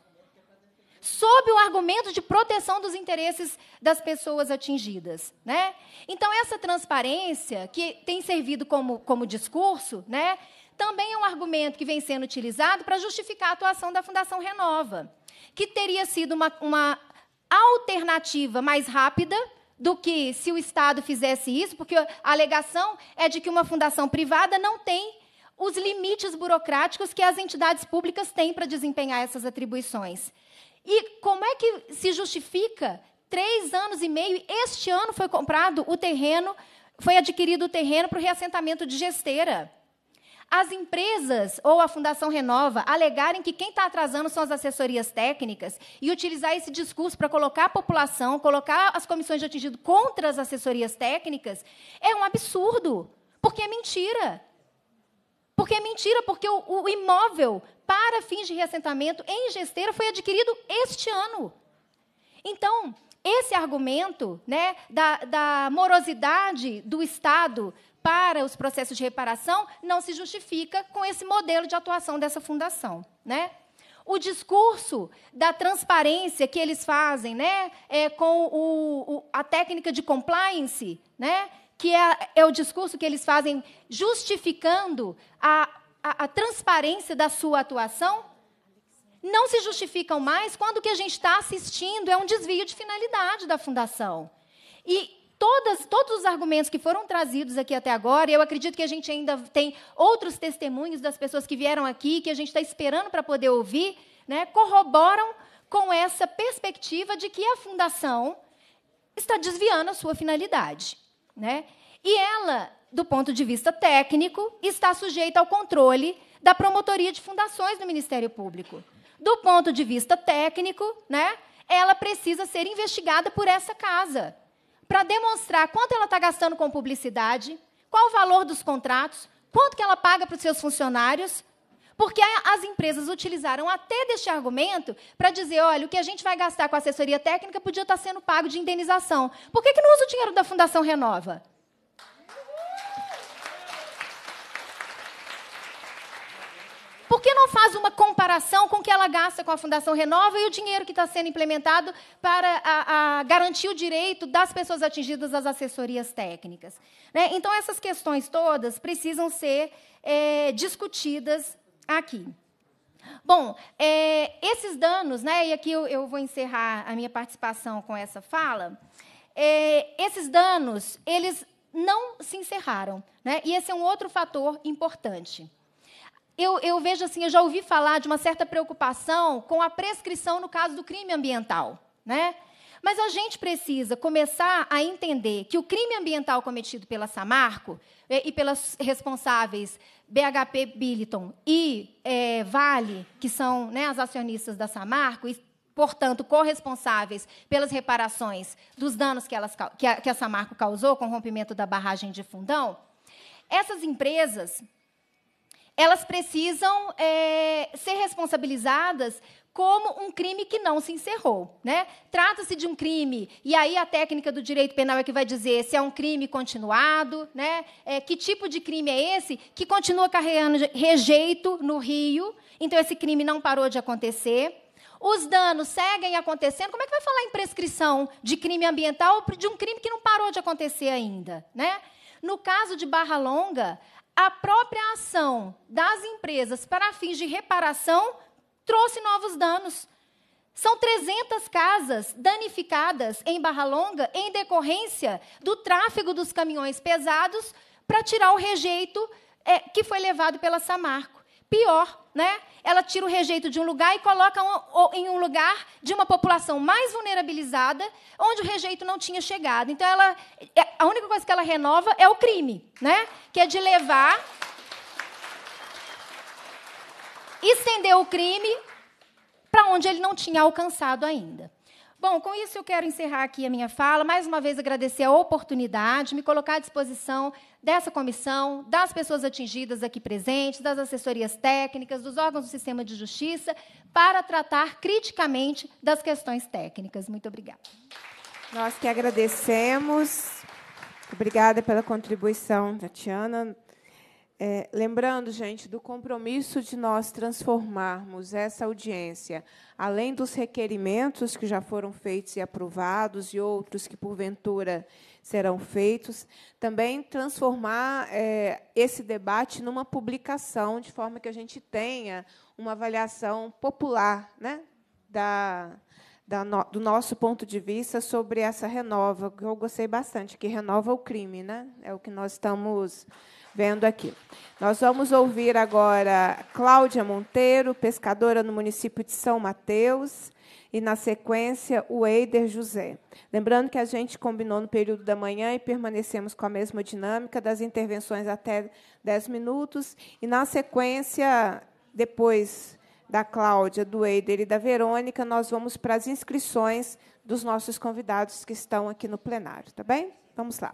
Sob o argumento de proteção dos interesses das pessoas atingidas. Né? Então, essa transparência, que tem servido como, como discurso, né, também é um argumento que vem sendo utilizado para justificar a atuação da Fundação Renova, que teria sido uma, uma alternativa mais rápida do que se o Estado fizesse isso, porque a alegação é de que uma fundação privada não tem os limites burocráticos que as entidades públicas têm para desempenhar essas atribuições. E como é que se justifica três anos e meio? Este ano foi comprado o terreno, foi adquirido o terreno para o reassentamento de Gesteira as empresas ou a Fundação Renova alegarem que quem está atrasando são as assessorias técnicas e utilizar esse discurso para colocar a população, colocar as comissões de atingido contra as assessorias técnicas, é um absurdo, porque é mentira. Porque é mentira, porque o, o imóvel para fins de reassentamento em gesteira foi adquirido este ano. Então, esse argumento né, da, da morosidade do Estado para os processos de reparação não se justifica com esse modelo de atuação dessa fundação. Né? O discurso da transparência que eles fazem né, é com o, o, a técnica de compliance, né, que é, é, o discurso que eles fazem justificando a, a, a transparência da sua atuação, não se justificam mais quando o que a gente está assistindo é um desvio de finalidade da fundação. E todas, todos os argumentos que foram trazidos aqui até agora, e eu acredito que a gente ainda tem outros testemunhos das pessoas que vieram aqui, que a gente está esperando para poder ouvir, né, corroboram com essa perspectiva de que a fundação está desviando a sua finalidade. Né? E ela, do ponto de vista técnico, está sujeita ao controle da promotoria de fundações do Ministério Público. Do ponto de vista técnico, né, ela precisa ser investigada por essa casa para demonstrar quanto ela está gastando com publicidade, qual o valor dos contratos, quanto que ela paga para os seus funcionários, porque as empresas utilizaram até deste argumento para dizer, olha, o que a gente vai gastar com assessoria técnica podia estar tá sendo pago de indenização. Por que, que não usa o dinheiro da Fundação Renova? por que não faz uma comparação com o que ela gasta com a Fundação Renova e o dinheiro que está sendo implementado para a, a garantir o direito das pessoas atingidas às assessorias técnicas? Né? Então, essas questões todas precisam ser é, discutidas aqui. Bom, é, esses danos, né, e aqui eu, eu, vou encerrar a minha participação com essa fala, é, esses danos, eles não se encerraram. Né, e esse é um outro fator importante eu, eu vejo assim, eu já ouvi falar de uma certa preocupação com a prescrição no caso do crime ambiental, né? Mas a gente precisa começar a entender que o crime ambiental cometido pela Samarco eh, e pelas responsáveis BHP Billiton e é, Vale, que são né, as acionistas da Samarco, e, portanto, corresponsáveis pelas reparações dos danos que, elas, que, a, que a Samarco causou com o rompimento da barragem de fundão, essas empresas elas precisam é, ser responsabilizadas como um crime que não se encerrou. Né? Trata-se de um crime, e aí a técnica do direito penal é que vai dizer se é um crime continuado, né? É, que tipo de crime é esse que continua carregando rejeito no Rio, então esse crime não parou de acontecer. Os danos seguem acontecendo. Como é que vai falar em prescrição de crime ambiental de um crime que não parou de acontecer ainda? Né? No caso de Barra Longa, a própria ação das empresas para fins de reparação trouxe novos danos. São 300 casas danificadas em Barra Longa em decorrência do tráfego dos caminhões pesados para tirar o rejeito é, que foi levado pela Samarco pior, né? Ela tira o rejeito de um lugar e coloca em um lugar de uma população mais vulnerabilizada, onde o rejeito não tinha chegado. Então, ela, é, a única coisa que ela renova é o crime, né? Que é de levar, estender o crime para onde ele não tinha alcançado ainda. Bom, com isso eu quero encerrar aqui a minha fala. Mais uma vez agradecer a oportunidade, me colocar à disposição dessa comissão, das pessoas atingidas aqui presentes, das assessorias técnicas, dos órgãos do sistema de justiça, para tratar criticamente das questões técnicas. Muito obrigada. Nós que agradecemos. Obrigada pela contribuição, Tatiana. É, lembrando, gente, do compromisso de nós transformarmos essa audiência, além dos requerimentos que já foram feitos e aprovados e outros que porventura serão feitos, também transformar é, esse debate numa publicação, de forma que a gente tenha uma avaliação popular né, da, da no, do nosso ponto de vista sobre essa renova, que eu gostei bastante, que renova o crime, né? É o que nós estamos vendo aqui. Nós vamos ouvir agora Cláudia Monteiro, pescadora no município de São Mateus, e na sequência o Eider José. Lembrando que a gente combinou no período da manhã e permanecemos com a mesma dinâmica das intervenções até 10 minutos e na sequência depois da Cláudia, do Eider e da Verônica, nós vamos para as inscrições dos nossos convidados que estão aqui no plenário, tá bem? Vamos lá.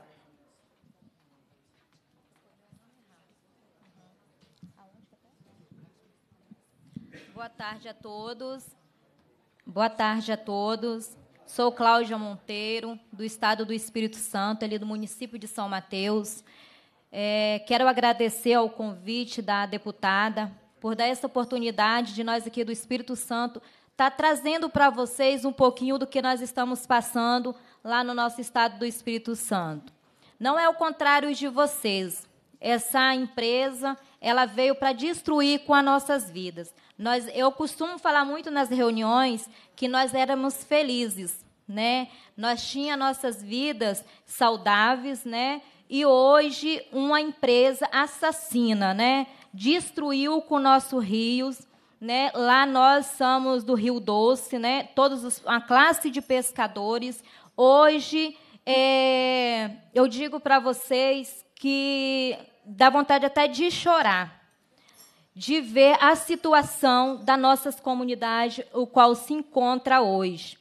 Boa tarde a todos. Boa tarde a todos. Sou Cláudia Monteiro, do Estado do Espírito Santo, ali do município de São Mateus. É, quero agradecer ao convite da deputada por dar essa oportunidade de nós aqui do Espírito Santo estar tá trazendo para vocês um pouquinho do que nós estamos passando lá no nosso Estado do Espírito Santo. Não é o contrário de vocês. Essa empresa, ela veio para destruir com as nossas vidas. Nós, eu costumo falar muito nas reuniões que nós éramos felizes, né? Nós tinha nossas vidas saudáveis, né? E hoje uma empresa assassina, né? Destruiu com o nosso rios, né? Lá nós somos do Rio Doce, né? Todos os, a classe de pescadores. Hoje é, eu digo para vocês que dá vontade até de chorar, de ver a situação da nossa comunidade, o qual se encontra hoje.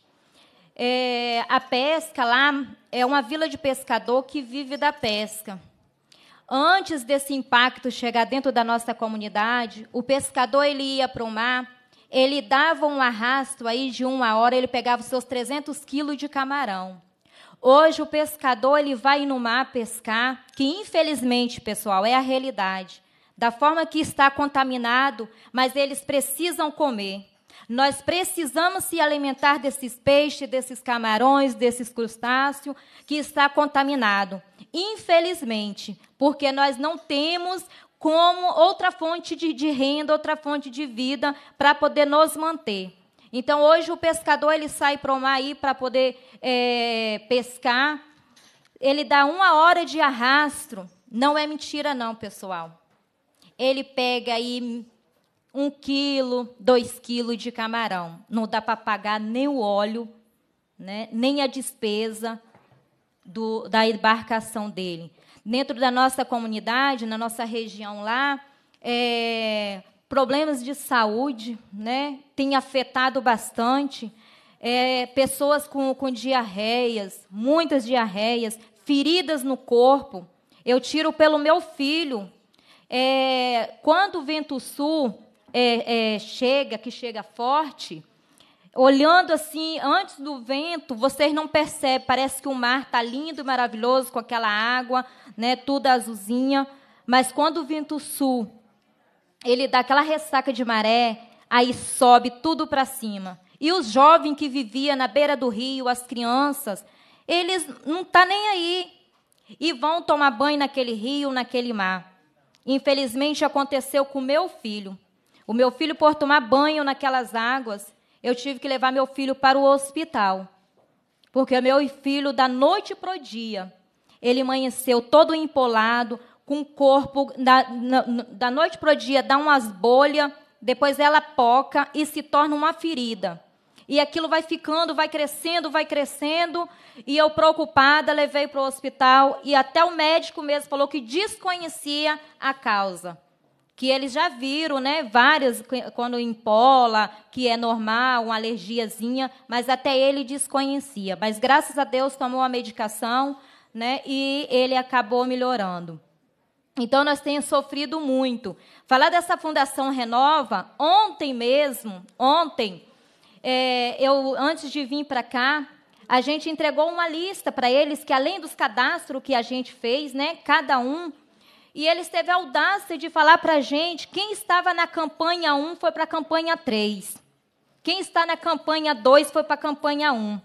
É, a pesca lá é uma vila de pescador que vive da pesca. Antes desse impacto chegar dentro da nossa comunidade, o pescador ele ia para o mar, ele dava um arrasto aí de uma hora, ele pegava os seus 300 quilos de camarão. Hoje o pescador ele vai no mar pescar, que infelizmente, pessoal, é a realidade da forma que está contaminado, mas eles precisam comer. Nós precisamos se alimentar desses peixes, desses camarões, desses crustáceos que está contaminado. Infelizmente, porque nós não temos como outra fonte de, de renda, outra fonte de vida para poder nos manter. Então, hoje o pescador ele sai para o mar para poder é, pescar. Ele dá uma hora de arrastro. Não é mentira, não, pessoal ele pega aí um quilo, dois quilos de camarão. Não dá para pagar nem o óleo, né? nem a despesa do, da embarcação dele. Dentro da nossa comunidade, na nossa região lá, é, problemas de saúde né? tem afetado bastante. É, pessoas com, com diarreias, muitas diarreias, feridas no corpo. Eu tiro pelo meu filho, é, quando o vento sul é, é, chega, que chega forte, olhando assim, antes do vento, vocês não percebem, parece que o mar está lindo e maravilhoso com aquela água, né, tudo azulzinha, mas quando o vento sul, ele dá aquela ressaca de maré, aí sobe tudo para cima. E os jovens que viviam na beira do rio, as crianças, eles não estão tá nem aí e vão tomar banho naquele rio, naquele mar. Infelizmente aconteceu com meu filho. O meu filho, por tomar banho naquelas águas, eu tive que levar meu filho para o hospital. Porque meu filho, da noite para o dia, ele amanheceu todo empolado, com o corpo, da, na, da noite para o dia, dá umas bolhas, depois ela poca e se torna uma ferida e aquilo vai ficando, vai crescendo, vai crescendo. E eu, preocupada, levei para o hospital e até o médico mesmo falou que desconhecia a causa. Que eles já viram, né? Várias, quando empola, que é normal, uma alergiazinha, mas até ele desconhecia. Mas graças a Deus tomou a medicação, né? E ele acabou melhorando. Então, nós temos sofrido muito. Falar dessa Fundação Renova, ontem mesmo, ontem, é, eu antes de vir para cá, a gente entregou uma lista para eles que além dos cadastros que a gente fez, né, cada um, e eles teve a audácia de falar para a gente quem estava na campanha 1 foi para a campanha 3. Quem está na campanha 2 foi para a campanha 1.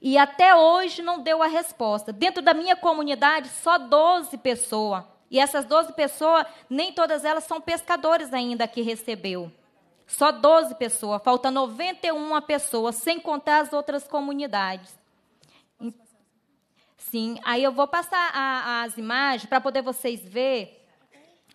E até hoje não deu a resposta. Dentro da minha comunidade, só 12 pessoas. E essas 12 pessoas, nem todas elas são pescadores ainda que recebeu. Só 12 pessoas, falta 91 pessoas, sem contar as outras comunidades. Sim, aí eu vou passar a, as imagens para poder vocês ver.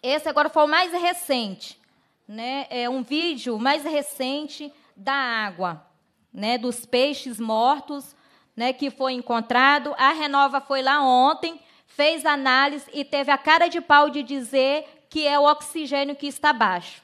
Esse agora foi o mais recente, né? É um vídeo mais recente da água, né? Dos peixes mortos, né? Que foi encontrado. A Renova foi lá ontem, fez análise e teve a cara de pau de dizer que é o oxigênio que está baixo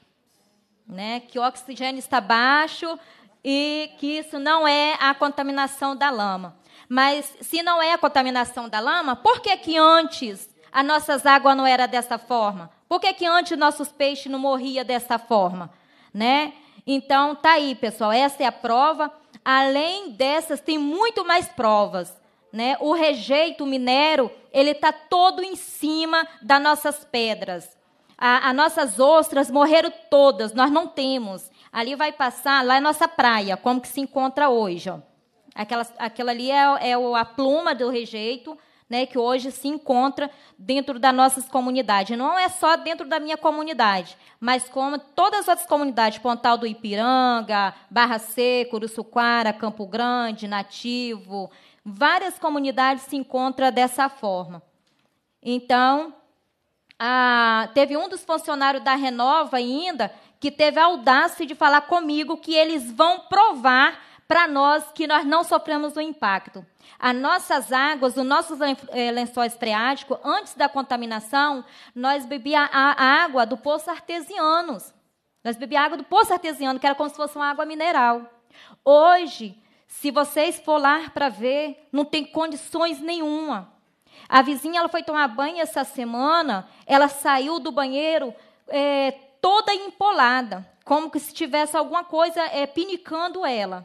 né? Que o oxigênio está baixo e que isso não é a contaminação da lama. Mas se não é a contaminação da lama, por que que antes as nossas águas não era dessa forma? Por que que antes nossos peixes não morria dessa forma, né? Então tá aí, pessoal, essa é a prova. Além dessas, tem muito mais provas. Né? O rejeito minério ele está todo em cima das nossas pedras a, as nossas ostras morreram todas, nós não temos. Ali vai passar, lá é nossa praia, como que se encontra hoje. Ó. Aquela, aquela ali é, é a pluma do rejeito, né, que hoje se encontra dentro das nossas comunidades. Não é só dentro da minha comunidade, mas como todas as outras comunidades, Pontal do Ipiranga, Barra Seca, Uruçuquara, Campo Grande, Nativo, várias comunidades se encontram dessa forma. Então, ah, teve um dos funcionários da Renova ainda que teve a audácia de falar comigo que eles vão provar para nós que nós não sofremos o impacto. As nossas águas, os nossos eh, lençóis freáticos, antes da contaminação, nós bebíamos a água do poço artesiano Nós bebíamos água do poço artesiano, que era como se fosse uma água mineral. Hoje, se vocês for lá para ver, não tem condições nenhuma a vizinha ela foi tomar banho essa semana, ela saiu do banheiro é, toda empolada, como que se tivesse alguma coisa é, pinicando ela.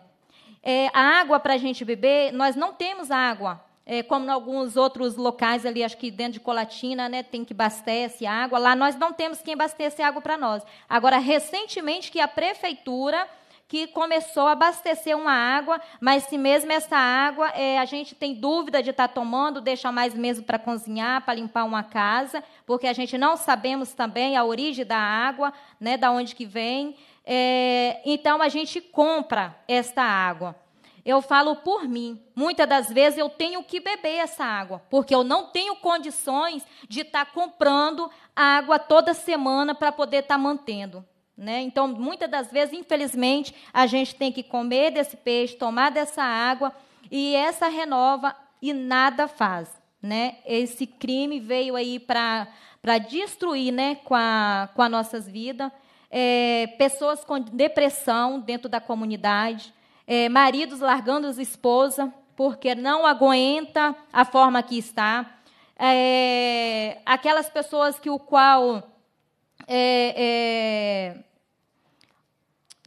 É, a água para a gente beber, nós não temos água, é, como em alguns outros locais ali, acho que dentro de Colatina, né, tem que abastece água. Lá nós não temos quem abastece água para nós. Agora, recentemente que a prefeitura que começou a abastecer uma água, mas se mesmo essa água é, a gente tem dúvida de estar tá tomando, deixa mais mesmo para cozinhar, para limpar uma casa, porque a gente não sabemos também a origem da água, né, da onde que vem. É, então a gente compra esta água. Eu falo por mim. Muitas das vezes eu tenho que beber essa água, porque eu não tenho condições de estar tá comprando água toda semana para poder estar tá mantendo. Né? Então, muitas das vezes, infelizmente, a gente tem que comer desse peixe, tomar dessa água, e essa renova e nada faz. Né? Esse crime veio aí para destruir né, com, a, com as nossas vidas. É, pessoas com depressão dentro da comunidade, é, maridos largando as esposas porque não aguenta a forma que está, é, aquelas pessoas que o qual é, é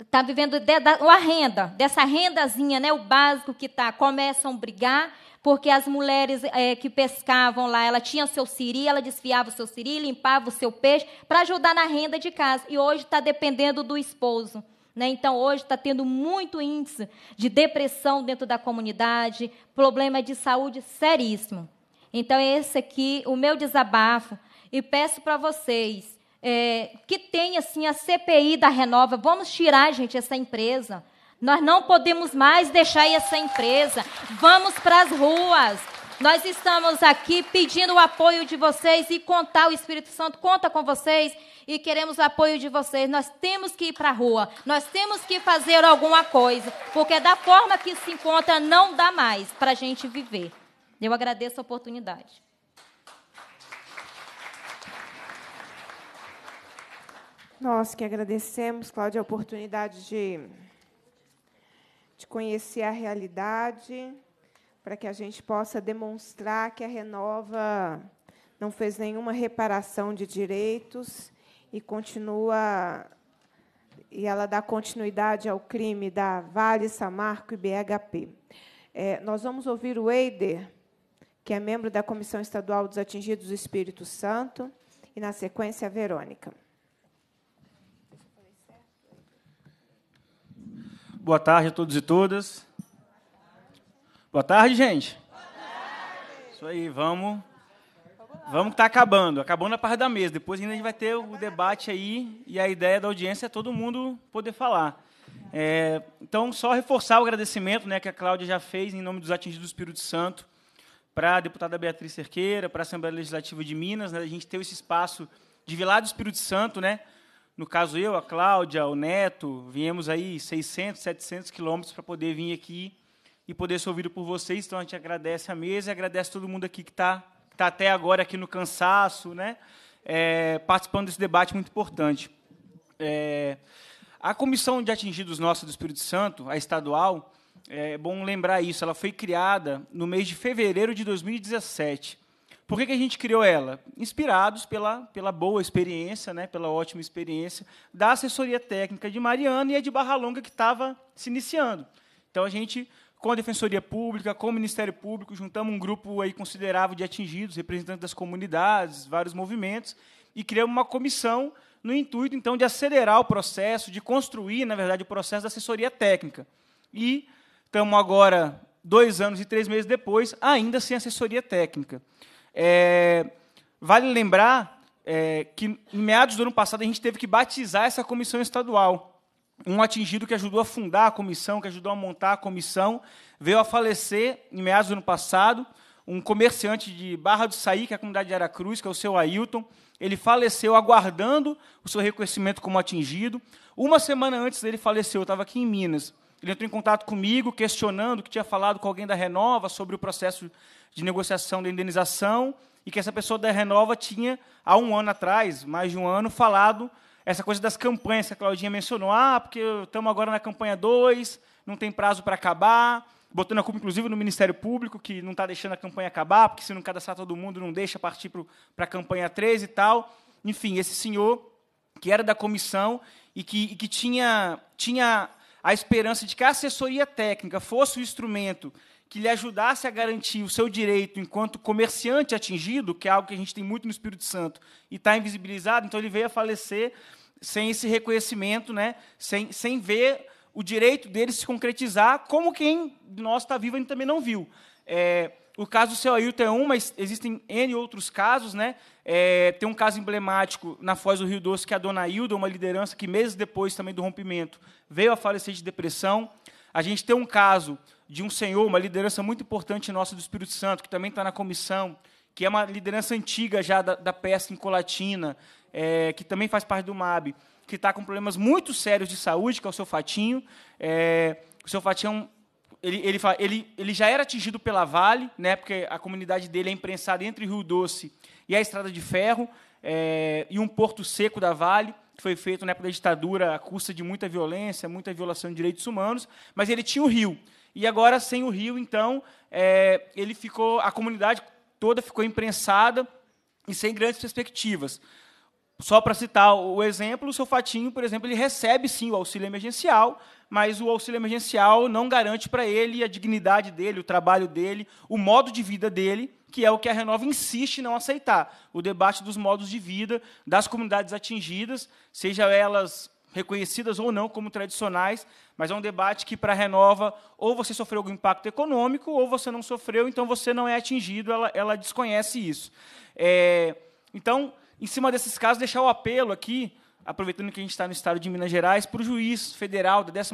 está vivendo de, da, uma renda, dessa rendazinha, né? O básico que tá, começam a brigar porque as mulheres é, que pescavam lá, ela tinha seu siri, ela desfiava o seu siri, limpava o seu peixe para ajudar na renda de casa. E hoje está dependendo do esposo. Né? Então, hoje está tendo muito índice de depressão dentro da comunidade, problema de saúde seríssimo. Então, esse aqui, o meu desabafo, e peço para vocês é, que tem assim a CPI da Renova. Vamos tirar, gente, essa empresa. Nós não podemos mais deixar essa empresa. Vamos para as ruas. Nós estamos aqui pedindo o apoio de vocês e contar o Espírito Santo conta com vocês e queremos o apoio de vocês. Nós temos que ir para a rua. Nós temos que fazer alguma coisa, porque da forma que se encontra não dá mais para a gente viver. Eu agradeço a oportunidade. Nós que agradecemos, Cláudia, a oportunidade de, de conhecer a realidade, para que a gente possa demonstrar que a Renova não fez nenhuma reparação de direitos e continua e ela dá continuidade ao crime da Vale, Samarco e BHP. É, nós vamos ouvir o Eider, que é membro da Comissão Estadual dos Atingidos do Espírito Santo, e, na sequência, a Verônica. Boa tarde a todos e todas. Boa tarde, gente. Boa tarde. Isso aí, vamos. Vamos que está acabando, acabando a parte da mesa. Depois ainda a gente vai ter o debate aí e a ideia da audiência é todo mundo poder falar. É, então, só reforçar o agradecimento né, que a Cláudia já fez em nome dos atingidos do Espírito Santo para a deputada Beatriz Cerqueira, para a Assembleia Legislativa de Minas, né, a gente ter esse espaço de Vilar do Espírito Santo, né, no caso, eu, a Cláudia, o Neto, viemos aí 600, 700 quilômetros para poder vir aqui e poder ser ouvido por vocês. Então, a gente agradece a mesa e agradece todo mundo aqui que está tá até agora aqui no cansaço, né? É, participando desse debate muito importante. É, a Comissão de Atingidos Nossos do Espírito Santo, a estadual, é bom lembrar isso, ela foi criada no mês de fevereiro de 2017. Por que, que a gente criou ela? Inspirados pela, pela boa experiência, né, pela ótima experiência da assessoria técnica de Mariana e a de Barra Longa, que estava se iniciando. Então, a gente, com a Defensoria Pública, com o Ministério Público, juntamos um grupo aí considerável de atingidos, representantes das comunidades, vários movimentos, e criamos uma comissão no intuito, então, de acelerar o processo, de construir, na verdade, o processo da assessoria técnica. E estamos agora, dois anos e três meses depois, ainda sem assessoria técnica. É, vale lembrar é, que em meados do ano passado a gente teve que batizar essa comissão estadual. Um atingido que ajudou a fundar a comissão, que ajudou a montar a comissão, veio a falecer em meados do ano passado. Um comerciante de Barra do Saí, que é a comunidade de Aracruz, que é o seu Ailton, ele faleceu aguardando o seu reconhecimento como atingido. Uma semana antes dele faleceu, eu estava aqui em Minas. Ele entrou em contato comigo, questionando que tinha falado com alguém da Renova sobre o processo de negociação da indenização e que essa pessoa da Renova tinha, há um ano atrás, mais de um ano, falado essa coisa das campanhas que a Claudinha mencionou. Ah, porque estamos agora na campanha 2, não tem prazo para acabar, botando a culpa, inclusive, no Ministério Público, que não está deixando a campanha acabar, porque se não cadastrar todo mundo, não deixa partir para a campanha 3 e tal. Enfim, esse senhor que era da comissão e que, e que tinha, tinha a esperança de que a assessoria técnica fosse o instrumento que lhe ajudasse a garantir o seu direito enquanto comerciante atingido, que é algo que a gente tem muito no Espírito Santo, e está invisibilizado, então ele veio a falecer sem esse reconhecimento, né? sem, sem ver o direito dele se concretizar, como quem de nós está vivo a gente também não viu. É, o caso do seu Ailton é um, mas existem N outros casos. Né? É, tem um caso emblemático na Foz do Rio Doce, que é a dona Hilda, uma liderança que, meses depois também do rompimento, veio a falecer de depressão. A gente tem um caso de um senhor, uma liderança muito importante nossa do Espírito Santo, que também está na comissão, que é uma liderança antiga já da, da pesca em Colatina, é, que também faz parte do MAB, que está com problemas muito sérios de saúde, que é o seu Fatinho. É, o seu Fatinho é ele, ele, ele, ele, já era atingido pela Vale, né, porque a comunidade dele é imprensada entre Rio Doce e a Estrada de Ferro, é, e um porto seco da Vale, que foi feito na época da ditadura à custa de muita violência, muita violação de direitos humanos, mas ele tinha o rio. E agora, sem o rio, então, é, ele ficou, a comunidade toda ficou imprensada e sem grandes perspectivas. Só para citar o exemplo, o seu Fatinho, por exemplo, ele recebe sim o auxílio emergencial, mas o auxílio emergencial não garante para ele a dignidade dele, o trabalho dele, o modo de vida dele, que é o que a Renova insiste em não aceitar. O debate dos modos de vida das comunidades atingidas, seja elas reconhecidas ou não como tradicionais, mas é um debate que, para a Renova, ou você sofreu algum impacto econômico, ou você não sofreu, então você não é atingido, ela, ela desconhece isso. É, então, em cima desses casos, deixar o apelo aqui, aproveitando que a gente está no estado de Minas Gerais, para o juiz federal da 12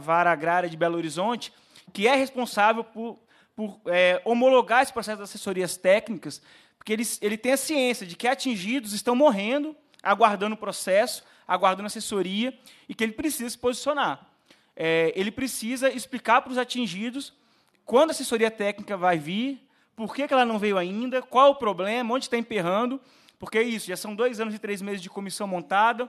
Vara Agrária de Belo Horizonte, que é responsável por, por é, homologar esse processo de assessorias técnicas, porque ele, ele tem a ciência de que atingidos estão morrendo, aguardando o processo, aguardando assessoria, e que ele precisa se posicionar é, ele precisa explicar para os atingidos quando a assessoria técnica vai vir, por que, que ela não veio ainda, qual o problema, onde está emperrando, porque é isso, já são dois anos e três meses de comissão montada,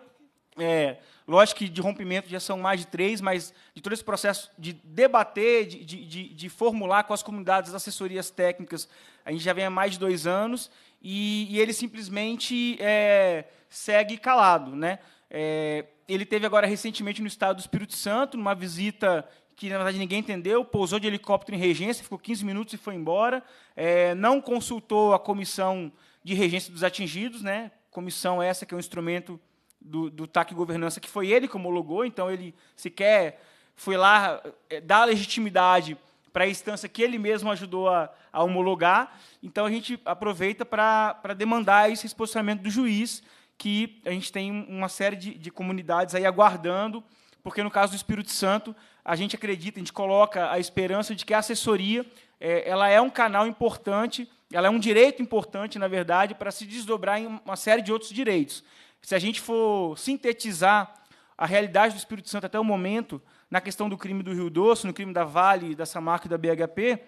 é, lógico que de rompimento já são mais de três, mas de todo esse processo de debater, de, de, de, de formular com as comunidades as assessorias técnicas, a gente já vem há mais de dois anos, e, e ele simplesmente é, segue calado. Né? É, ele teve agora recentemente no estado do Espírito Santo, numa visita que na verdade ninguém entendeu, pousou de helicóptero em regência, ficou 15 minutos e foi embora, é, não consultou a comissão de regência dos atingidos, né? Comissão essa que é um instrumento do, do TAC Governança, que foi ele que homologou, então ele sequer foi lá é, dar legitimidade para a instância que ele mesmo ajudou a, a homologar. Então a gente aproveita para demandar esse posicionamento do juiz que a gente tem uma série de, de comunidades aí aguardando, porque no caso do Espírito Santo, a gente acredita, a gente coloca a esperança de que a assessoria é, ela é um canal importante, ela é um direito importante, na verdade, para se desdobrar em uma série de outros direitos. Se a gente for sintetizar a realidade do Espírito Santo até o momento, na questão do crime do Rio Doce, no crime da Vale, da Samarco e da BHP,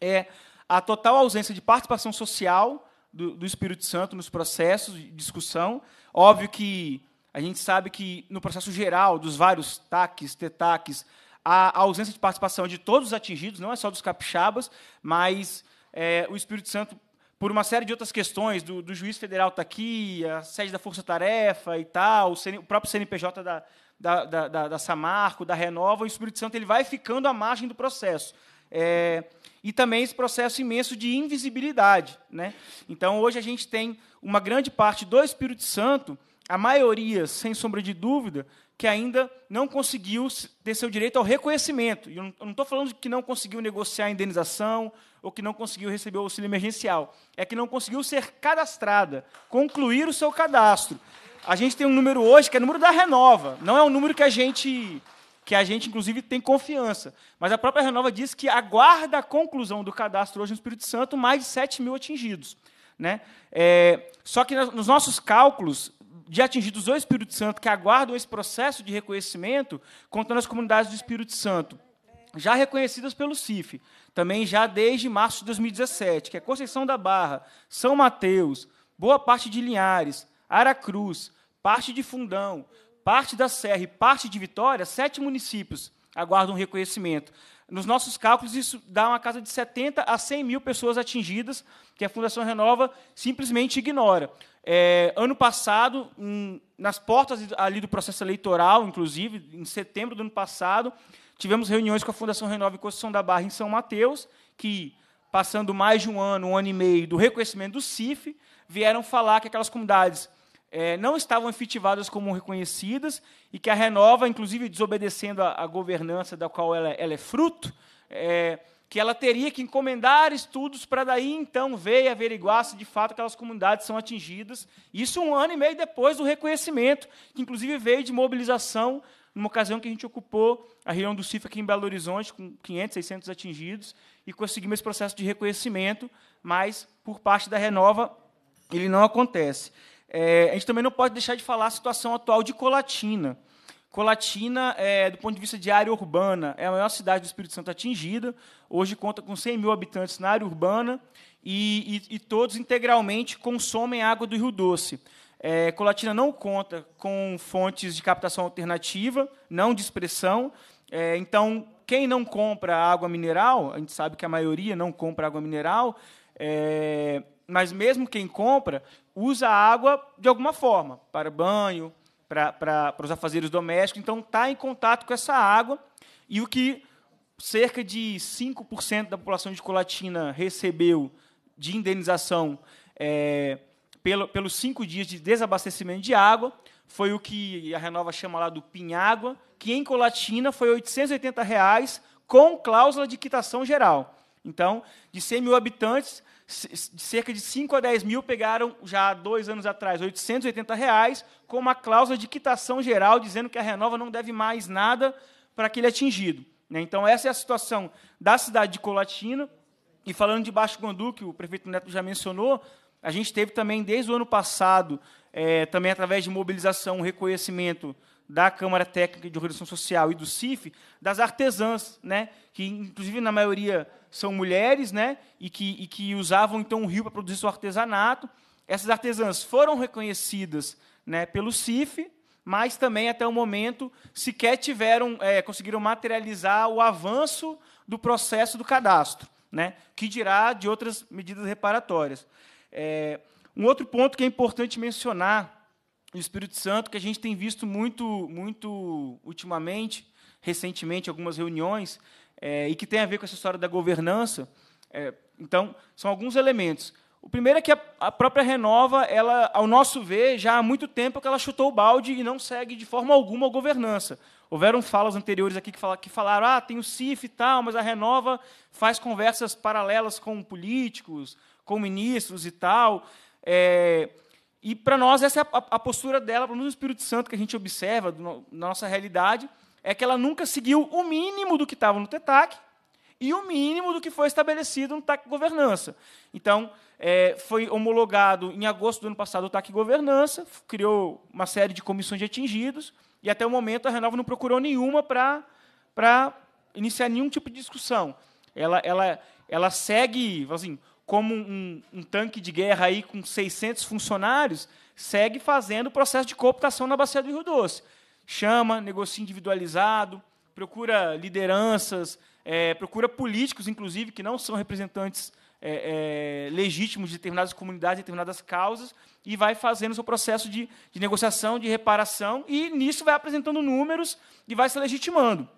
é a total ausência de participação social, do, do Espírito Santo nos processos de discussão. Óbvio que a gente sabe que no processo geral dos vários taques, tetaques, a, ausência de participação de todos os atingidos, não é só dos capixabas, mas é, o Espírito Santo, por uma série de outras questões, do, do juiz federal está aqui, a sede da Força Tarefa e tal, o, CN, o próprio CNPJ da, da, da, da, Samarco, da Renova, o Espírito Santo ele vai ficando à margem do processo. É, e também esse processo imenso de invisibilidade. Né? Então, hoje a gente tem uma grande parte do Espírito Santo, a maioria, sem sombra de dúvida, que ainda não conseguiu ter seu direito ao reconhecimento. E eu não estou falando que não conseguiu negociar a indenização ou que não conseguiu receber o auxílio emergencial. É que não conseguiu ser cadastrada, concluir o seu cadastro. A gente tem um número hoje que é o número da Renova. Não é um número que a gente que a gente, inclusive, tem confiança. Mas a própria Renova diz que aguarda a conclusão do cadastro hoje no Espírito Santo mais de 7 mil atingidos. Né? É, só que nos nossos cálculos de atingidos do Espírito Santo que aguardam esse processo de reconhecimento, contando as comunidades do Espírito Santo, já reconhecidas pelo CIF, também já desde março de 2017, que é Conceição da Barra, São Mateus, boa parte de Linhares, Aracruz, parte de Fundão, parte da Serra e parte de Vitória, sete municípios aguardam reconhecimento. Nos nossos cálculos, isso dá uma casa de 70 a 100 mil pessoas atingidas, que a Fundação Renova simplesmente ignora. É, ano passado, nas portas ali do processo eleitoral, inclusive, em setembro do ano passado, tivemos reuniões com a Fundação Renova em Construção da Barra, em São Mateus, que, passando mais de um ano, um ano e meio do reconhecimento do CIF, vieram falar que aquelas comunidades é, não estavam efetivadas como reconhecidas e que a Renova, inclusive desobedecendo a, a governança da qual ela, ela é fruto, é, que ela teria que encomendar estudos para daí então ver e averiguar se de fato aquelas comunidades são atingidas. Isso um ano e meio depois do reconhecimento, que inclusive veio de mobilização, numa ocasião que a gente ocupou a região do CIF aqui em Belo Horizonte, com 500, 600 atingidos, e conseguimos esse processo de reconhecimento, mas por parte da Renova ele não acontece é, a gente também não pode deixar de falar a situação atual de Colatina. Colatina, é, do ponto de vista de área urbana, é a maior cidade do Espírito Santo atingida. Hoje conta com 100 mil habitantes na área urbana e, e, e todos integralmente consomem água do Rio Doce. É, Colatina não conta com fontes de captação alternativa, não de expressão. É, então, quem não compra água mineral, a gente sabe que a maioria não compra água mineral, é, mas mesmo quem compra, usa a água de alguma forma, para banho, para, para, para os afazeres domésticos, então está em contato com essa água, e o que cerca de 5% da população de Colatina recebeu de indenização é, pelo, pelos cinco dias de desabastecimento de água, foi o que a Renova chama lá do Pinhágua, que em Colatina foi R$ 880,00, reais, com cláusula de quitação geral. Então, de 100 mil habitantes, cerca de 5 a 10 mil pegaram já dois anos atrás 880 reais com uma cláusula de quitação geral dizendo que a Renova não deve mais nada para aquele atingido. Né? Então essa é a situação da cidade de Colatina e falando de Baixo Guandu que o prefeito Neto já mencionou, a gente teve também desde o ano passado é, também através de mobilização reconhecimento da Câmara Técnica de Organização Social e do CIF das artesãs, né? Que inclusive na maioria são mulheres, né? E que, e que usavam então o rio para produzir seu artesanato. Essas artesãs foram reconhecidas, né? Pelo CIF, mas também até o momento sequer tiveram, é, conseguiram materializar o avanço do processo do cadastro, né? Que dirá de outras medidas reparatórias. É, um outro ponto que é importante mencionar no Espírito Santo, que a gente tem visto muito, muito ultimamente, recentemente, algumas reuniões, é, e que tem a ver com essa história da governança. É, então, são alguns elementos. O primeiro é que a, a, própria Renova, ela, ao nosso ver, já há muito tempo que ela chutou o balde e não segue de forma alguma a governança. Houveram falas anteriores aqui que, fala, que falaram, ah, tem o CIF e tal, mas a Renova faz conversas paralelas com políticos, com ministros e tal. É, e, para nós, essa é a, a, postura dela, pelo menos no Espírito Santo, que a gente observa do, na nossa realidade, é que ela nunca seguiu o mínimo do que estava no TETAC e o mínimo do que foi estabelecido no TAC Governança. Então, é, foi homologado em agosto do ano passado o TAC Governança, criou uma série de comissões de atingidos, e até o momento a Renova não procurou nenhuma para iniciar nenhum tipo de discussão. Ela, ela, ela segue, assim, como um, um, tanque de guerra aí com 600 funcionários, segue fazendo o processo de cooptação na Bacia do Rio Doce chama, negocia individualizado, procura lideranças, é, procura políticos, inclusive, que não são representantes é, é, legítimos de determinadas comunidades, de determinadas causas, e vai fazendo seu processo de, de negociação, de reparação, e nisso vai apresentando números e vai se legitimando.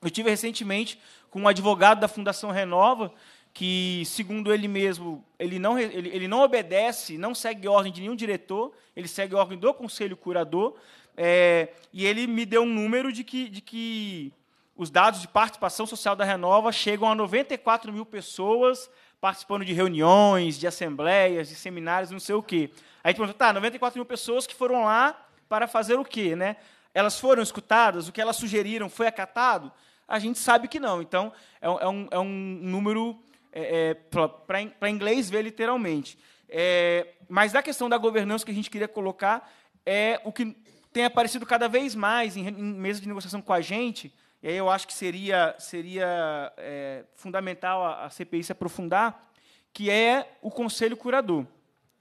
Eu tive recentemente com um advogado da Fundação Renova, que, segundo ele mesmo, ele não, ele, ele não obedece, não segue ordem de nenhum diretor, ele segue ordem do conselho curador, é, e ele me deu um número de que, de que os dados de participação social da Renova chegam a 94 mil pessoas participando de reuniões, de assembleias, de seminários, não sei o quê. Aí a gente perguntou, tá, 94 mil pessoas que foram lá para fazer o quê? Né? Elas foram escutadas? O que elas sugeriram foi acatado? A gente sabe que não. Então, é, é um, é um número é, é para inglês ver literalmente. É, mas a questão da governança que a gente queria colocar é o que tem aparecido cada vez mais em, em mesas de negociação com a gente, e aí eu acho que seria, seria é, fundamental a, a CPI se aprofundar, que é o conselho curador.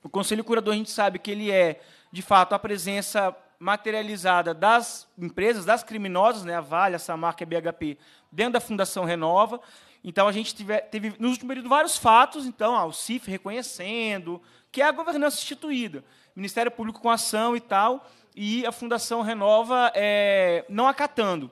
O conselho curador, a gente sabe que ele é, de fato, a presença materializada das empresas, das criminosas, né, a Vale, a Samarca, e a BHP, dentro da Fundação Renova. Então, a gente tiver, teve, nos últimos períodos, vários fatos, então, ah, o CIF reconhecendo, que é a governança instituída, Ministério Público com ação e tal, e a Fundação Renova é, não acatando.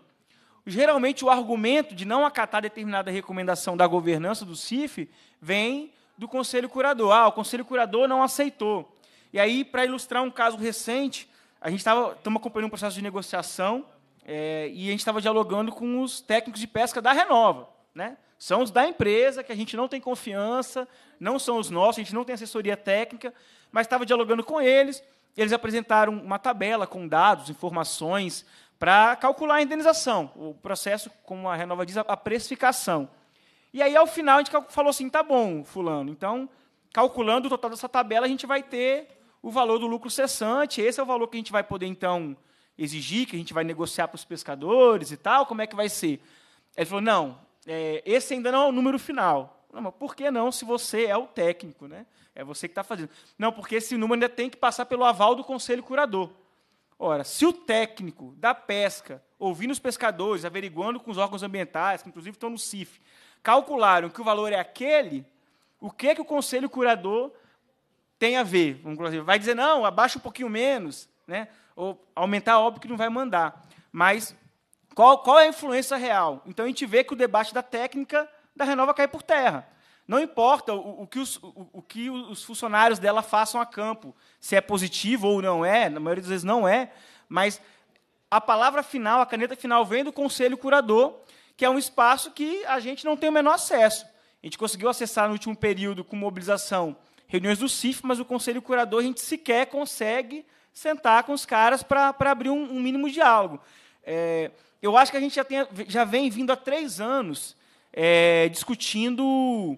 Geralmente, o argumento de não acatar determinada recomendação da governança do CIF vem do Conselho Curador. Ah, o Conselho Curador não aceitou. E aí, para ilustrar um caso recente, a gente estava acompanhando um processo de negociação é, e a gente estava dialogando com os técnicos de pesca da Renova. Né? São os da empresa, que a gente não tem confiança, não são os nossos, a gente não tem assessoria técnica, mas estava dialogando com eles eles apresentaram uma tabela com dados, informações, para calcular a indenização. O processo, como a Renova diz, a precificação. E aí, ao final, a gente falou assim: tá bom, Fulano, então, calculando o total dessa tabela, a gente vai ter o valor do lucro cessante. Esse é o valor que a gente vai poder, então, exigir, que a gente vai negociar para os pescadores e tal. Como é que vai ser? Ele falou: não, é, esse ainda não é o número final. Não, mas por que não se você é o técnico, né? É você que está fazendo. Não, porque esse número ainda tem que passar pelo aval do conselho curador. Ora, se o técnico da pesca, ouvindo os pescadores, averiguando com os órgãos ambientais, que inclusive estão no CIF, calcularam que o valor é aquele, o que, é que o conselho curador tem a ver? Assim, vai dizer, não, abaixa um pouquinho menos, né? ou aumentar, óbvio que não vai mandar. Mas qual, qual é a influência real? Então a gente vê que o debate da técnica da Renova cair por terra. Não importa o, o, que os, o, o, que os, funcionários dela façam a campo, se é positivo ou não é, na maioria das vezes não é, mas a palavra final, a caneta final, vem do Conselho Curador, que é um espaço que a gente não tem o menor acesso. A gente conseguiu acessar no último período com mobilização reuniões do CIF, mas o Conselho Curador a gente sequer consegue sentar com os caras para abrir um, um, mínimo diálogo. É, eu acho que a gente já, tem, já vem vindo há três anos é, discutindo,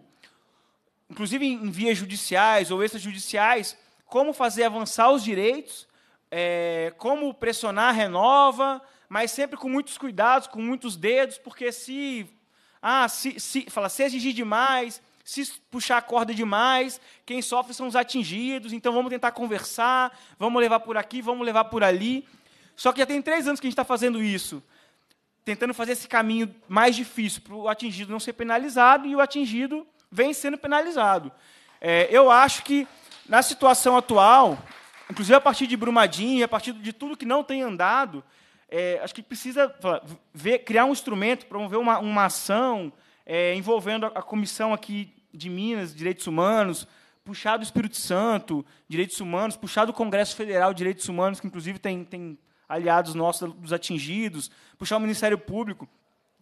inclusive em vias judiciais ou extrajudiciais, como fazer avançar os direitos, é, como pressionar renova, mas sempre com muitos cuidados, com muitos dedos, porque se ah, se, se fala se exigir demais, se puxar a corda demais, quem sofre são os atingidos, então vamos tentar conversar, vamos levar por aqui, vamos levar por ali. Só que já tem três anos que a gente está fazendo isso tentando fazer esse caminho mais difícil para o atingido não ser penalizado e o atingido vem sendo penalizado. É, eu acho que na situação atual, inclusive a partir de Brumadinho e a partir de tudo que não tem andado, é, acho que precisa ver, criar um instrumento, promover uma, uma ação é, envolvendo a, a comissão aqui de Minas, Direitos Humanos, puxar do Espírito Santo, Direitos Humanos, puxar do Congresso Federal, Direitos Humanos, que inclusive tem, tem aliados nossos dos atingidos, puxar o Ministério Público.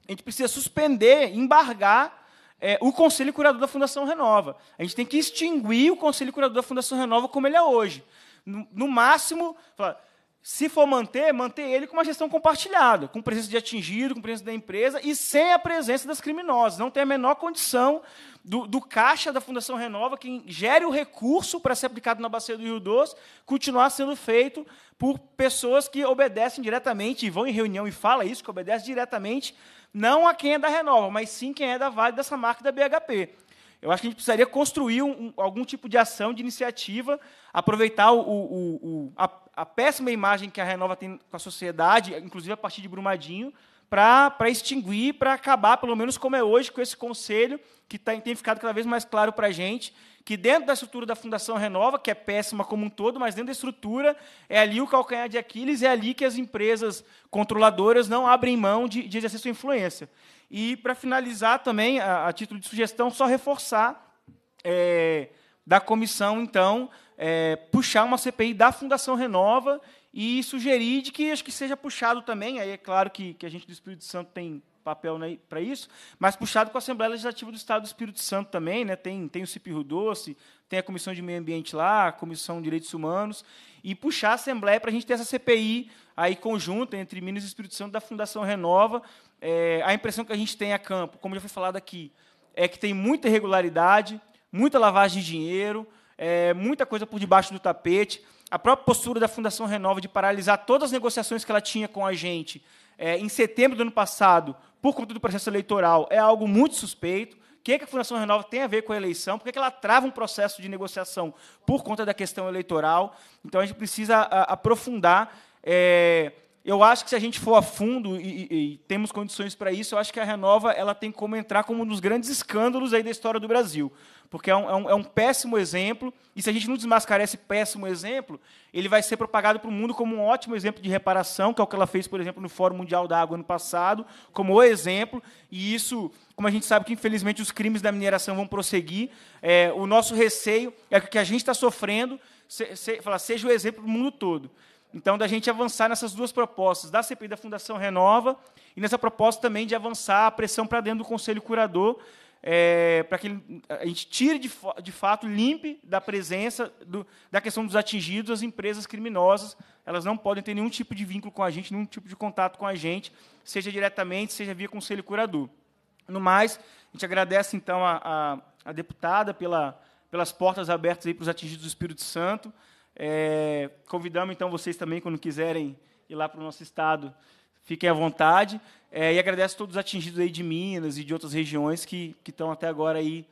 A gente precisa suspender, embargar é, o Conselho Curador da Fundação Renova. A gente tem que extinguir o Conselho Curador da Fundação Renova como ele é hoje. No, no máximo, falar, se for manter, manter ele com uma gestão compartilhada, com presença de atingido, com presença da empresa e sem a presença das criminosas. Não tem a menor condição do, do caixa da Fundação Renova, que gere o recurso para ser aplicado na bacia do Rio Doce, continuar sendo feito por pessoas que obedecem diretamente, e vão em reunião e fala isso, que obedecem diretamente, não a quem é da Renova, mas sim quem é da Vale, dessa marca da BHP. Eu acho que a gente precisaria construir um, algum tipo de ação, de iniciativa, aproveitar o, o, o, a, a, péssima imagem que a Renova tem com a sociedade, inclusive a partir de Brumadinho, para extinguir, para acabar, pelo menos como é hoje, com esse conselho, que tá, tem ficado cada vez mais claro para a gente, que dentro da estrutura da Fundação Renova, que é péssima como um todo, mas dentro da estrutura, é ali o calcanhar de Aquiles, é ali que as empresas controladoras não abrem mão de, de exercer sua influência. E, para finalizar também, a, a, título de sugestão, só reforçar é, da comissão, então, é, puxar uma CPI da Fundação Renova e sugerir de que acho que seja puxado também, aí é claro que, que a gente do Espírito Santo tem papel né, para isso, mas puxado com a Assembleia Legislativa do Estado do Espírito Santo também, né, tem, tem o Cipirro Doce, tem a Comissão de Meio Ambiente lá, a Comissão de Direitos Humanos, e puxar a Assembleia para a gente ter essa CPI aí conjunta entre Minas e Espírito Santo da Fundação Renova, é, a impressão que a gente tem a campo, como já foi falado aqui, é que tem muita irregularidade, muita lavagem de dinheiro, é, muita coisa por debaixo do tapete. A própria postura da Fundação Renova de paralisar todas as negociações que ela tinha com a gente é, em setembro do ano passado, por conta do processo eleitoral, é algo muito suspeito. O que, é que a Fundação Renova tem a ver com a eleição? Por que, é que ela trava um processo de negociação por conta da questão eleitoral? Então, a gente precisa a, aprofundar é, eu acho que se a gente for a fundo e, e, e temos condições para isso, eu acho que a Renova ela tem como entrar como um dos grandes escândalos aí da história do Brasil. Porque é um, é um, é um péssimo exemplo, e se a gente não desmascarar esse péssimo exemplo, ele vai ser propagado para o mundo como um ótimo exemplo de reparação, que é o que ela fez, por exemplo, no Fórum Mundial da Água ano passado, como o exemplo, e isso, como a gente sabe que, infelizmente, os crimes da mineração vão prosseguir, é, o nosso receio é que o que a gente está sofrendo se, se, fala, seja o exemplo para o mundo todo. Então, da gente avançar nessas duas propostas, da CPI da Fundação Renova e nessa proposta também de avançar a pressão para dentro do Conselho Curador, é, para que a gente tire de, de fato, limpe da presença do, da questão dos atingidos as empresas criminosas. Elas não podem ter nenhum tipo de vínculo com a gente, nenhum tipo de contato com a gente, seja diretamente, seja via Conselho Curador. No mais, a gente agradece, então, a, a, a deputada pela, pelas portas abertas para os atingidos do Espírito Santo. É, convidamos então vocês também, quando quiserem ir lá para o nosso estado, fiquem à vontade. É, e agradeço a todos os atingidos aí de Minas e de outras regiões que, que estão até agora aí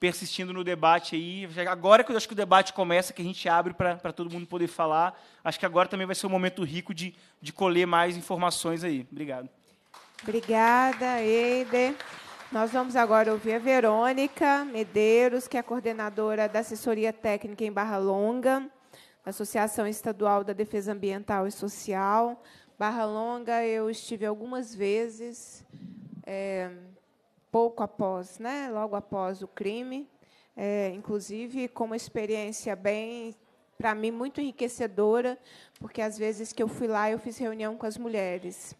persistindo no debate aí. Agora que eu acho que o debate começa, que a gente abre para todo mundo poder falar, acho que agora também vai ser um momento rico de, de colher mais informações aí. Obrigado. Obrigada, Eide. Nós vamos agora ouvir a Verônica Medeiros, que é coordenadora da assessoria técnica em Barra Longa. Associação Estadual da Defesa Ambiental e Social. Barra Longa eu estive algumas vezes, é, pouco após, né, logo após o crime, é, inclusive com uma experiência bem, para mim, muito enriquecedora, porque às vezes que eu fui lá eu fiz reunião com as mulheres.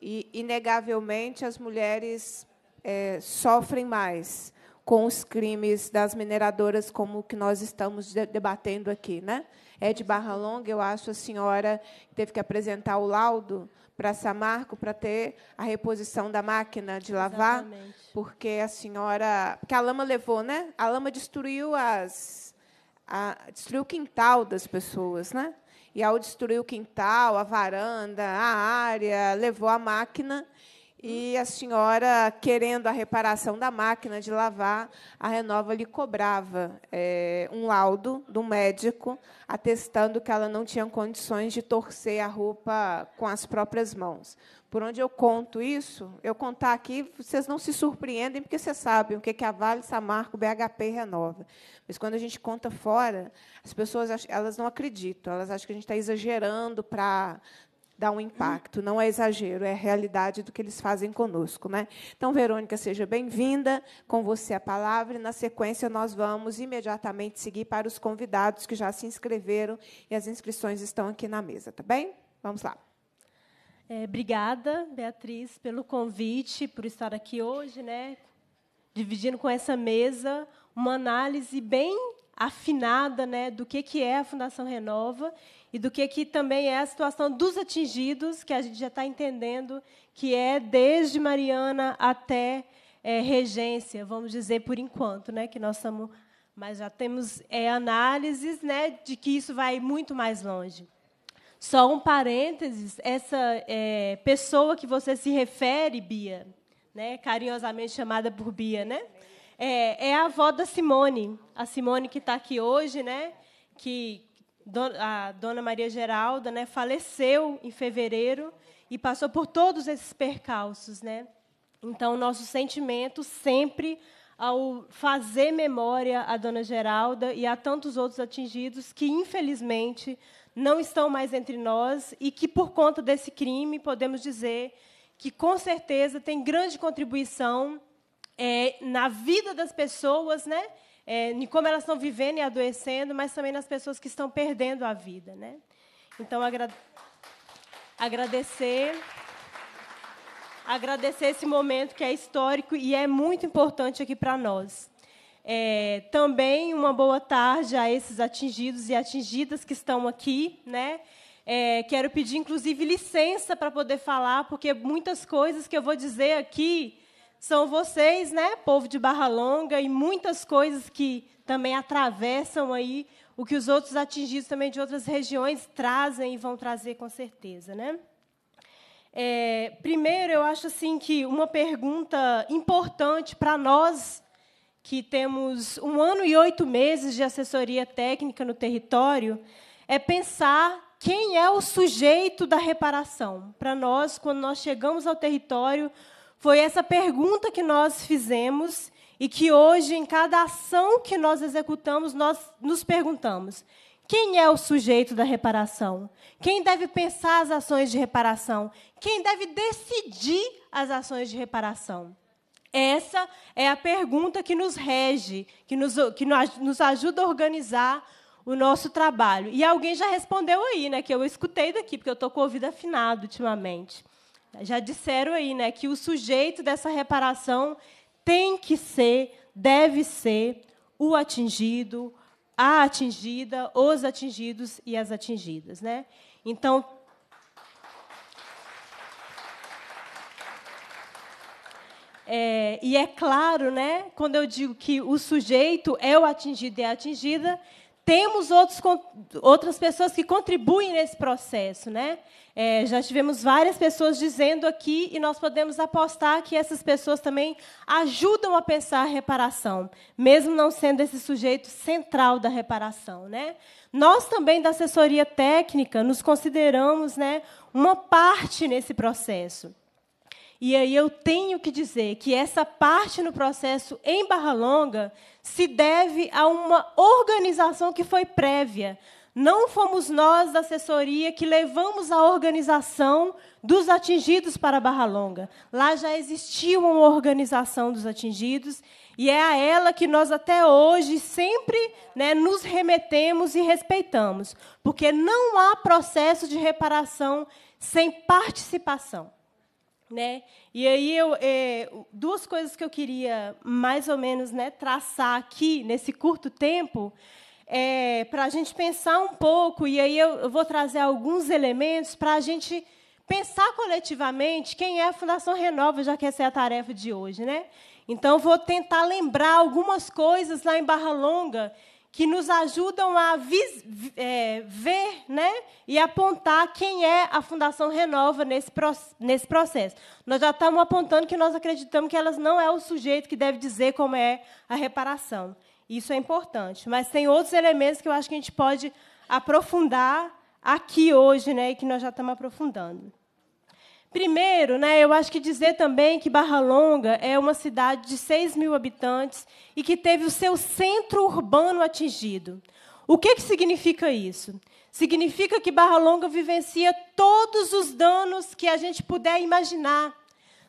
E, inegavelmente, as mulheres é, sofrem mais com os crimes das mineradoras, como o que nós estamos debatendo aqui. Né? é de Barra Longa, eu acho a senhora que teve que apresentar o laudo para Samarco para ter a reposição da máquina de lavar, Exatamente. porque a senhora, porque a lama levou, né? A lama destruiu as a, destruiu o quintal das pessoas, né? E ao destruir o quintal, a varanda, a área, levou a máquina e a senhora, querendo a reparação da máquina de lavar, a Renova lhe cobrava é, um laudo do médico atestando que ela não tinha condições de torcer a roupa com as próprias mãos. Por onde eu conto isso, eu contar aqui, vocês não se surpreendem, porque vocês sabem o que é a Vale, Samarco, BHP e Renova. Mas quando a gente conta fora, as pessoas elas não acreditam, elas acham que a gente está exagerando para dá um impacto. Não é exagero, é a realidade do que eles fazem conosco. Né? Então, Verônica, seja bem-vinda. Com você a palavra. E, na sequência, nós vamos imediatamente seguir para os convidados que já se inscreveram e as inscrições estão aqui na mesa, tá bem? Vamos lá. É, obrigada, Beatriz, pelo convite, por estar aqui hoje, né? Dividindo com essa mesa uma análise bem afinada, né, do que que é a Fundação Renova e do que, que também é a situação dos atingidos, que a gente já está entendendo que é desde Mariana até é, Regência, vamos dizer por enquanto, né, que nós estamos, mas já temos é, análises né, de que isso vai muito mais longe. Só um parênteses, essa é, pessoa que você se refere, Bia, né, carinhosamente chamada por Bia, né, é, é a avó da Simone, a Simone que está aqui hoje, né, que a dona Maria Geralda, né, faleceu em fevereiro e passou por todos esses percalços, né? Então, nosso sentimento sempre ao fazer memória a dona Geralda e a tantos outros atingidos que, infelizmente, não estão mais entre nós e que, por conta desse crime, podemos dizer que, com certeza, tem grande contribuição é, na vida das pessoas, né? é, em como elas estão vivendo e adoecendo, mas também nas pessoas que estão perdendo a vida. Né? Então, agra agradecer. Agradecer esse momento que é histórico e é muito importante aqui para nós. É, também uma boa tarde a esses atingidos e atingidas que estão aqui, né? É, quero pedir, inclusive, licença para poder falar, porque muitas coisas que eu vou dizer aqui são vocês, né, povo de Barra Longa, e muitas coisas que também atravessam aí o que os outros atingidos também de outras regiões trazem e vão trazer com certeza, né? É, primeiro, eu acho assim que uma pergunta importante para nós que temos um ano e oito meses de assessoria técnica no território é pensar quem é o sujeito da reparação. Para nós, quando nós chegamos ao território, foi essa pergunta que nós fizemos e que hoje, em cada ação que nós executamos, nós nos perguntamos: quem é o sujeito da reparação? Quem deve pensar as ações de reparação? Quem deve decidir as ações de reparação? Essa é a pergunta que nos rege, que nos, que nos ajuda a organizar o nosso trabalho. E alguém já respondeu aí, né, que eu escutei daqui, porque eu estou com o ouvido afinado ultimamente. Já disseram aí, né, que o sujeito dessa reparação tem que ser, deve ser o atingido, a atingida, os atingidos e as atingidas, né? Então, É, e é claro, né, quando eu digo que o sujeito é o atingido e a atingida, temos outros, outras pessoas que contribuem nesse processo. Né? É, já tivemos várias pessoas dizendo aqui, e nós podemos apostar que essas pessoas também ajudam a pensar a reparação, mesmo não sendo esse sujeito central da reparação. Né? Nós também, da assessoria técnica, nos consideramos né, uma parte nesse processo. E aí eu tenho que dizer que essa parte no processo em Barra Longa se deve a uma organização que foi prévia. Não fomos nós da assessoria que levamos a organização dos atingidos para Barra Longa. Lá já existia uma organização dos atingidos e é a ela que nós até hoje sempre né, nos remetemos e respeitamos, porque não há processo de reparação sem participação. Né? E aí eu, é, duas coisas que eu queria mais ou menos né, traçar aqui nesse curto tempo é, para a gente pensar um pouco e aí eu, eu vou trazer alguns elementos para a gente pensar coletivamente quem é a Fundação Renova, já que essa é a tarefa de hoje, né? Então vou tentar lembrar algumas coisas lá em Barra Longa que nos ajudam a é, ver né, e apontar quem é a Fundação Renova nesse, nesse processo. Nós já estamos apontando que nós acreditamos que elas não é o sujeito que deve dizer como é a reparação. Isso é importante. Mas tem outros elementos que eu acho que a gente pode aprofundar aqui hoje, né, e que nós já estamos aprofundando. Primeiro, né, eu acho que dizer também que Barra Longa é uma cidade de 6 mil habitantes e que teve o seu centro urbano atingido. O que, que significa isso? Significa que Barra Longa vivencia todos os danos que a gente puder imaginar: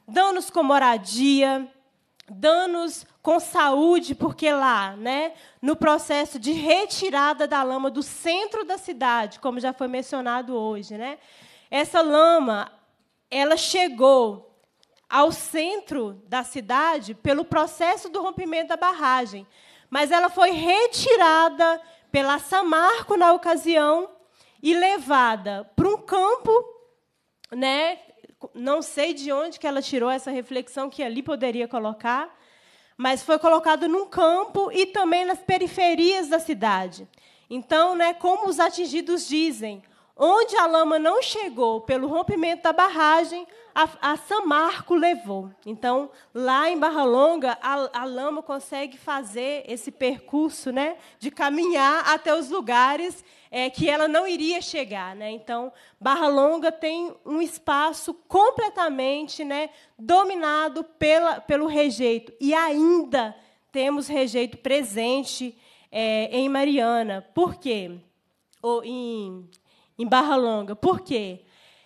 danos com moradia, danos com saúde, porque lá, né, no processo de retirada da lama do centro da cidade, como já foi mencionado hoje, né, essa lama ela chegou ao centro da cidade pelo processo do rompimento da barragem, mas ela foi retirada pela Samarco na ocasião e levada para um campo, né? Não sei de onde que ela tirou essa reflexão que ali poderia colocar, mas foi colocado num campo e também nas periferias da cidade. Então, né, como os atingidos dizem, Onde a lama não chegou pelo rompimento da barragem, a, a Samarco levou. Então, lá em Barra Longa, a, a lama consegue fazer esse percurso né, de caminhar até os lugares é, que ela não iria chegar. Né? Então, Barra Longa tem um espaço completamente né, dominado pela, pelo rejeito. E ainda temos rejeito presente é, em Mariana. Por quê? Ou em em Barra Longa. Por quê?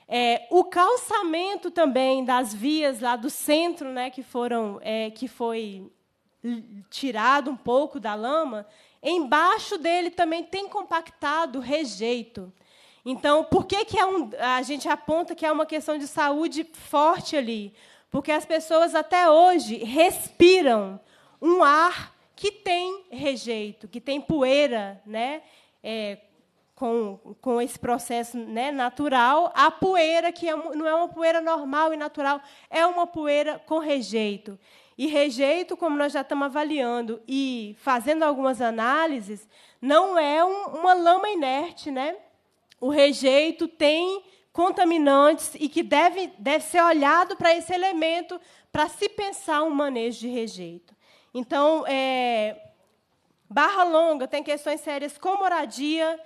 É, o calçamento também das vias lá do centro, né, que foram, é, que foi tirado um pouco da lama, embaixo dele também tem compactado rejeito. Então, por que, que é um, a gente aponta que é uma questão de saúde forte ali? Porque as pessoas até hoje respiram um ar que tem rejeito, que tem poeira, né? É, com, com esse processo né, natural, a poeira, que é, não é uma poeira normal e natural, é uma poeira com rejeito. E rejeito, como nós já estamos avaliando e fazendo algumas análises, não é um, uma lama inerte. Né? O rejeito tem contaminantes e que deve, deve ser olhado para esse elemento para se pensar um manejo de rejeito. Então, é, Barra Longa tem questões sérias com moradia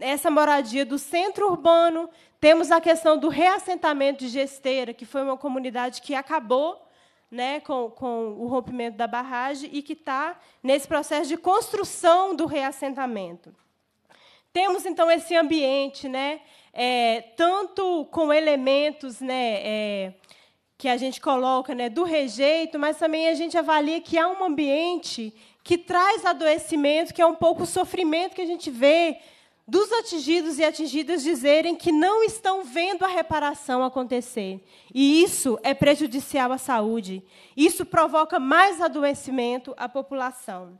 essa moradia do centro urbano, temos a questão do reassentamento de Gesteira, que foi uma comunidade que acabou né, com, com o rompimento da barragem e que está nesse processo de construção do reassentamento. Temos, então, esse ambiente, né, é, tanto com elementos né, é, que a gente coloca né, do rejeito, mas também a gente avalia que há um ambiente que traz adoecimento, que é um pouco o sofrimento que a gente vê dos atingidos e atingidas dizerem que não estão vendo a reparação acontecer. E isso é prejudicial à saúde. Isso provoca mais adoecimento à população.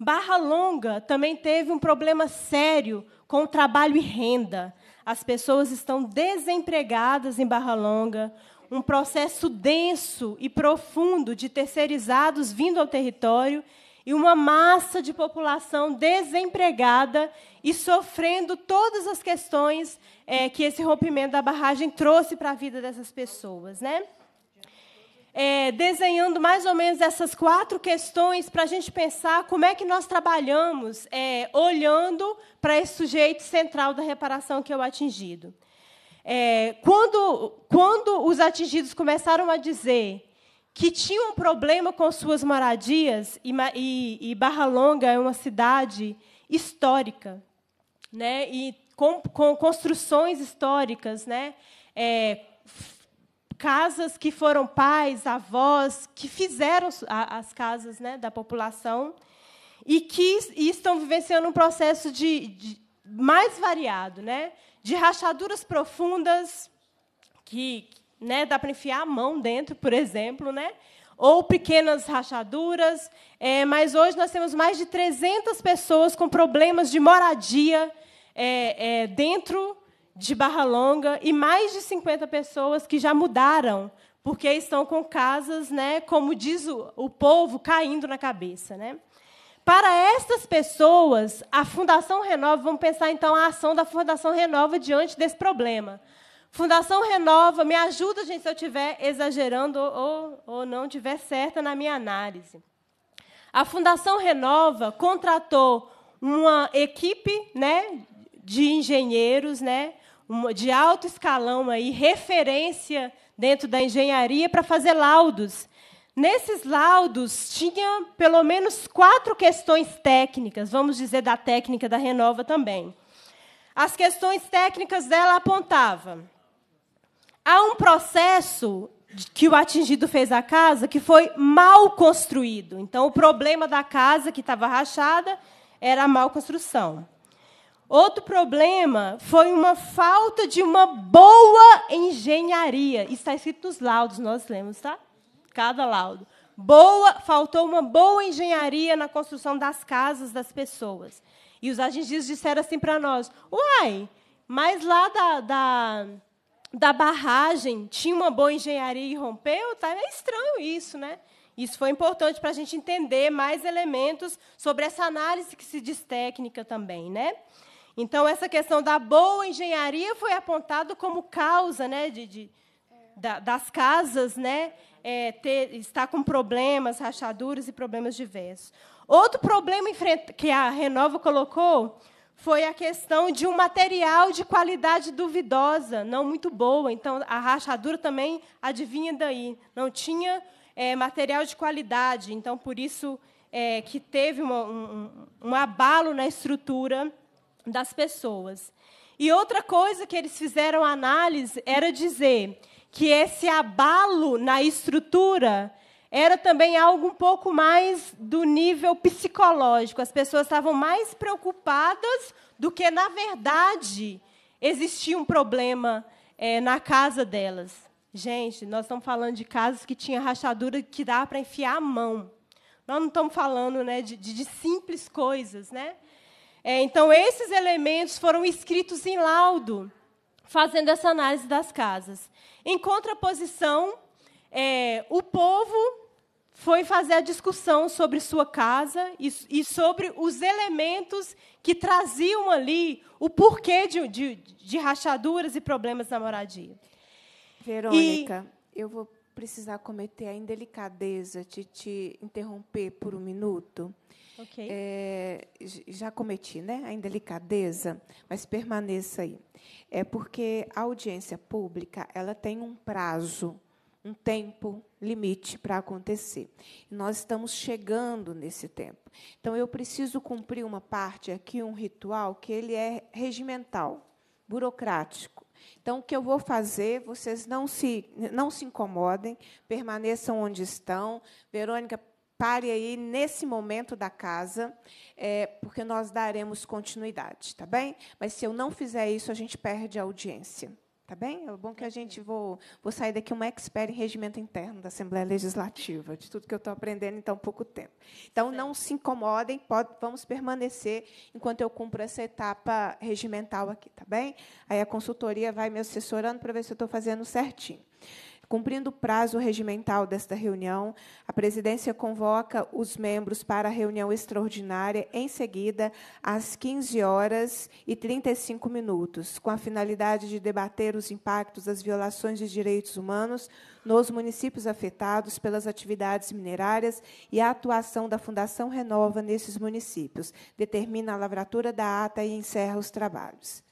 Barra Longa também teve um problema sério com o trabalho e renda. As pessoas estão desempregadas em Barra Longa, um processo denso e profundo de terceirizados vindo ao território e uma massa de população desempregada e sofrendo todas as questões é, que esse rompimento da barragem trouxe para a vida dessas pessoas. Né? É, desenhando mais ou menos essas quatro questões para a gente pensar como é que nós trabalhamos é, olhando para esse sujeito central da reparação que é o atingido. É, quando, quando os atingidos começaram a dizer que tinha um problema com suas moradias, e, e, e Barra Longa é uma cidade histórica, né? e com, com construções históricas, né? É, casas que foram pais, avós, que fizeram as casas né, da população e que e estão vivenciando um processo de, de, mais variado, né, de rachaduras profundas que, né? Dá para enfiar a mão dentro, por exemplo, né? Ou pequenas rachaduras. É, mas hoje nós temos mais de 300 pessoas com problemas de moradia é, é, dentro de Barra Longa e mais de 50 pessoas que já mudaram porque estão com casas, né, como diz o, o povo, caindo na cabeça, né? Para estas pessoas, a Fundação Renova, vamos pensar então a ação da Fundação Renova diante desse problema. Fundação Renova, me ajuda, gente, se eu estiver exagerando ou, ou não estiver certa na minha análise. A Fundação Renova contratou uma equipe né, de engenheiros, né, de alto escalão, aí, referência dentro da engenharia, para fazer laudos. Nesses laudos tinha pelo menos quatro questões técnicas, vamos dizer da técnica da Renova também. As questões técnicas dela apontava Há um processo que o atingido fez a casa que foi mal construído. Então, o problema da casa que estava rachada era a mal construção. Outro problema foi uma falta de uma boa engenharia. está escrito nos laudos, nós lemos, tá? Cada laudo. Boa, faltou uma boa engenharia na construção das casas das pessoas. E os atingidos disseram assim para nós: Uai, mas lá da, da da barragem tinha uma boa engenharia e rompeu, tá? é estranho isso, né? Isso foi importante para a gente entender mais elementos sobre essa análise que se diz técnica também, né? Então, essa questão da boa engenharia foi apontado como causa né, de, de da, das casas né, é, ter, estar com problemas, rachaduras e problemas diversos. Outro problema que a Renova colocou foi a questão de um material de qualidade duvidosa, não muito boa. Então, a rachadura também, adivinha daí, não tinha é, material de qualidade. Então, por isso é, que teve uma, um, um abalo na estrutura das pessoas. E outra coisa que eles fizeram análise era dizer que esse abalo na estrutura era também algo um pouco mais do nível psicológico. As pessoas estavam mais preocupadas do que, na verdade, existia um problema é, na casa delas. Gente, nós estamos falando de casas que tinha rachadura que dá para enfiar a mão. Nós não estamos falando né, de, de, de simples coisas. Né? É, então, esses elementos foram escritos em laudo, fazendo essa análise das casas. Em contraposição, é, o povo foi fazer a discussão sobre sua casa e, e sobre os elementos que traziam ali o porquê de, de, de rachaduras e problemas na moradia. Verônica, e... eu vou precisar cometer a indelicadeza de te interromper por um minuto. Okay. É, já cometi né, a indelicadeza, mas permaneça aí. É porque a audiência pública ela tem um prazo um tempo limite para acontecer. Nós estamos chegando nesse tempo. Então eu preciso cumprir uma parte aqui, um ritual que ele é regimental, burocrático. Então o que eu vou fazer, vocês não se não se incomodem, permaneçam onde estão. Verônica Pare aí nesse momento da casa, é, porque nós daremos continuidade, tá bem? Mas se eu não fizer isso, a gente perde a audiência. Tá bem? É bom que a gente uhum. vou, vou sair daqui uma expert em regimento interno da Assembleia Legislativa, de tudo que eu estou aprendendo em tão pouco tempo. Então, não se incomodem, pode, vamos permanecer enquanto eu cumpro essa etapa regimental aqui, tá bem? Aí a consultoria vai me assessorando para ver se eu estou fazendo certinho. Cumprindo o prazo regimental desta reunião, a presidência convoca os membros para a reunião extraordinária em seguida às 15 horas e 35 minutos, com a finalidade de debater os impactos das violações de direitos humanos nos municípios afetados pelas atividades minerárias e a atuação da Fundação Renova nesses municípios. Determina a lavratura da ata e encerra os trabalhos.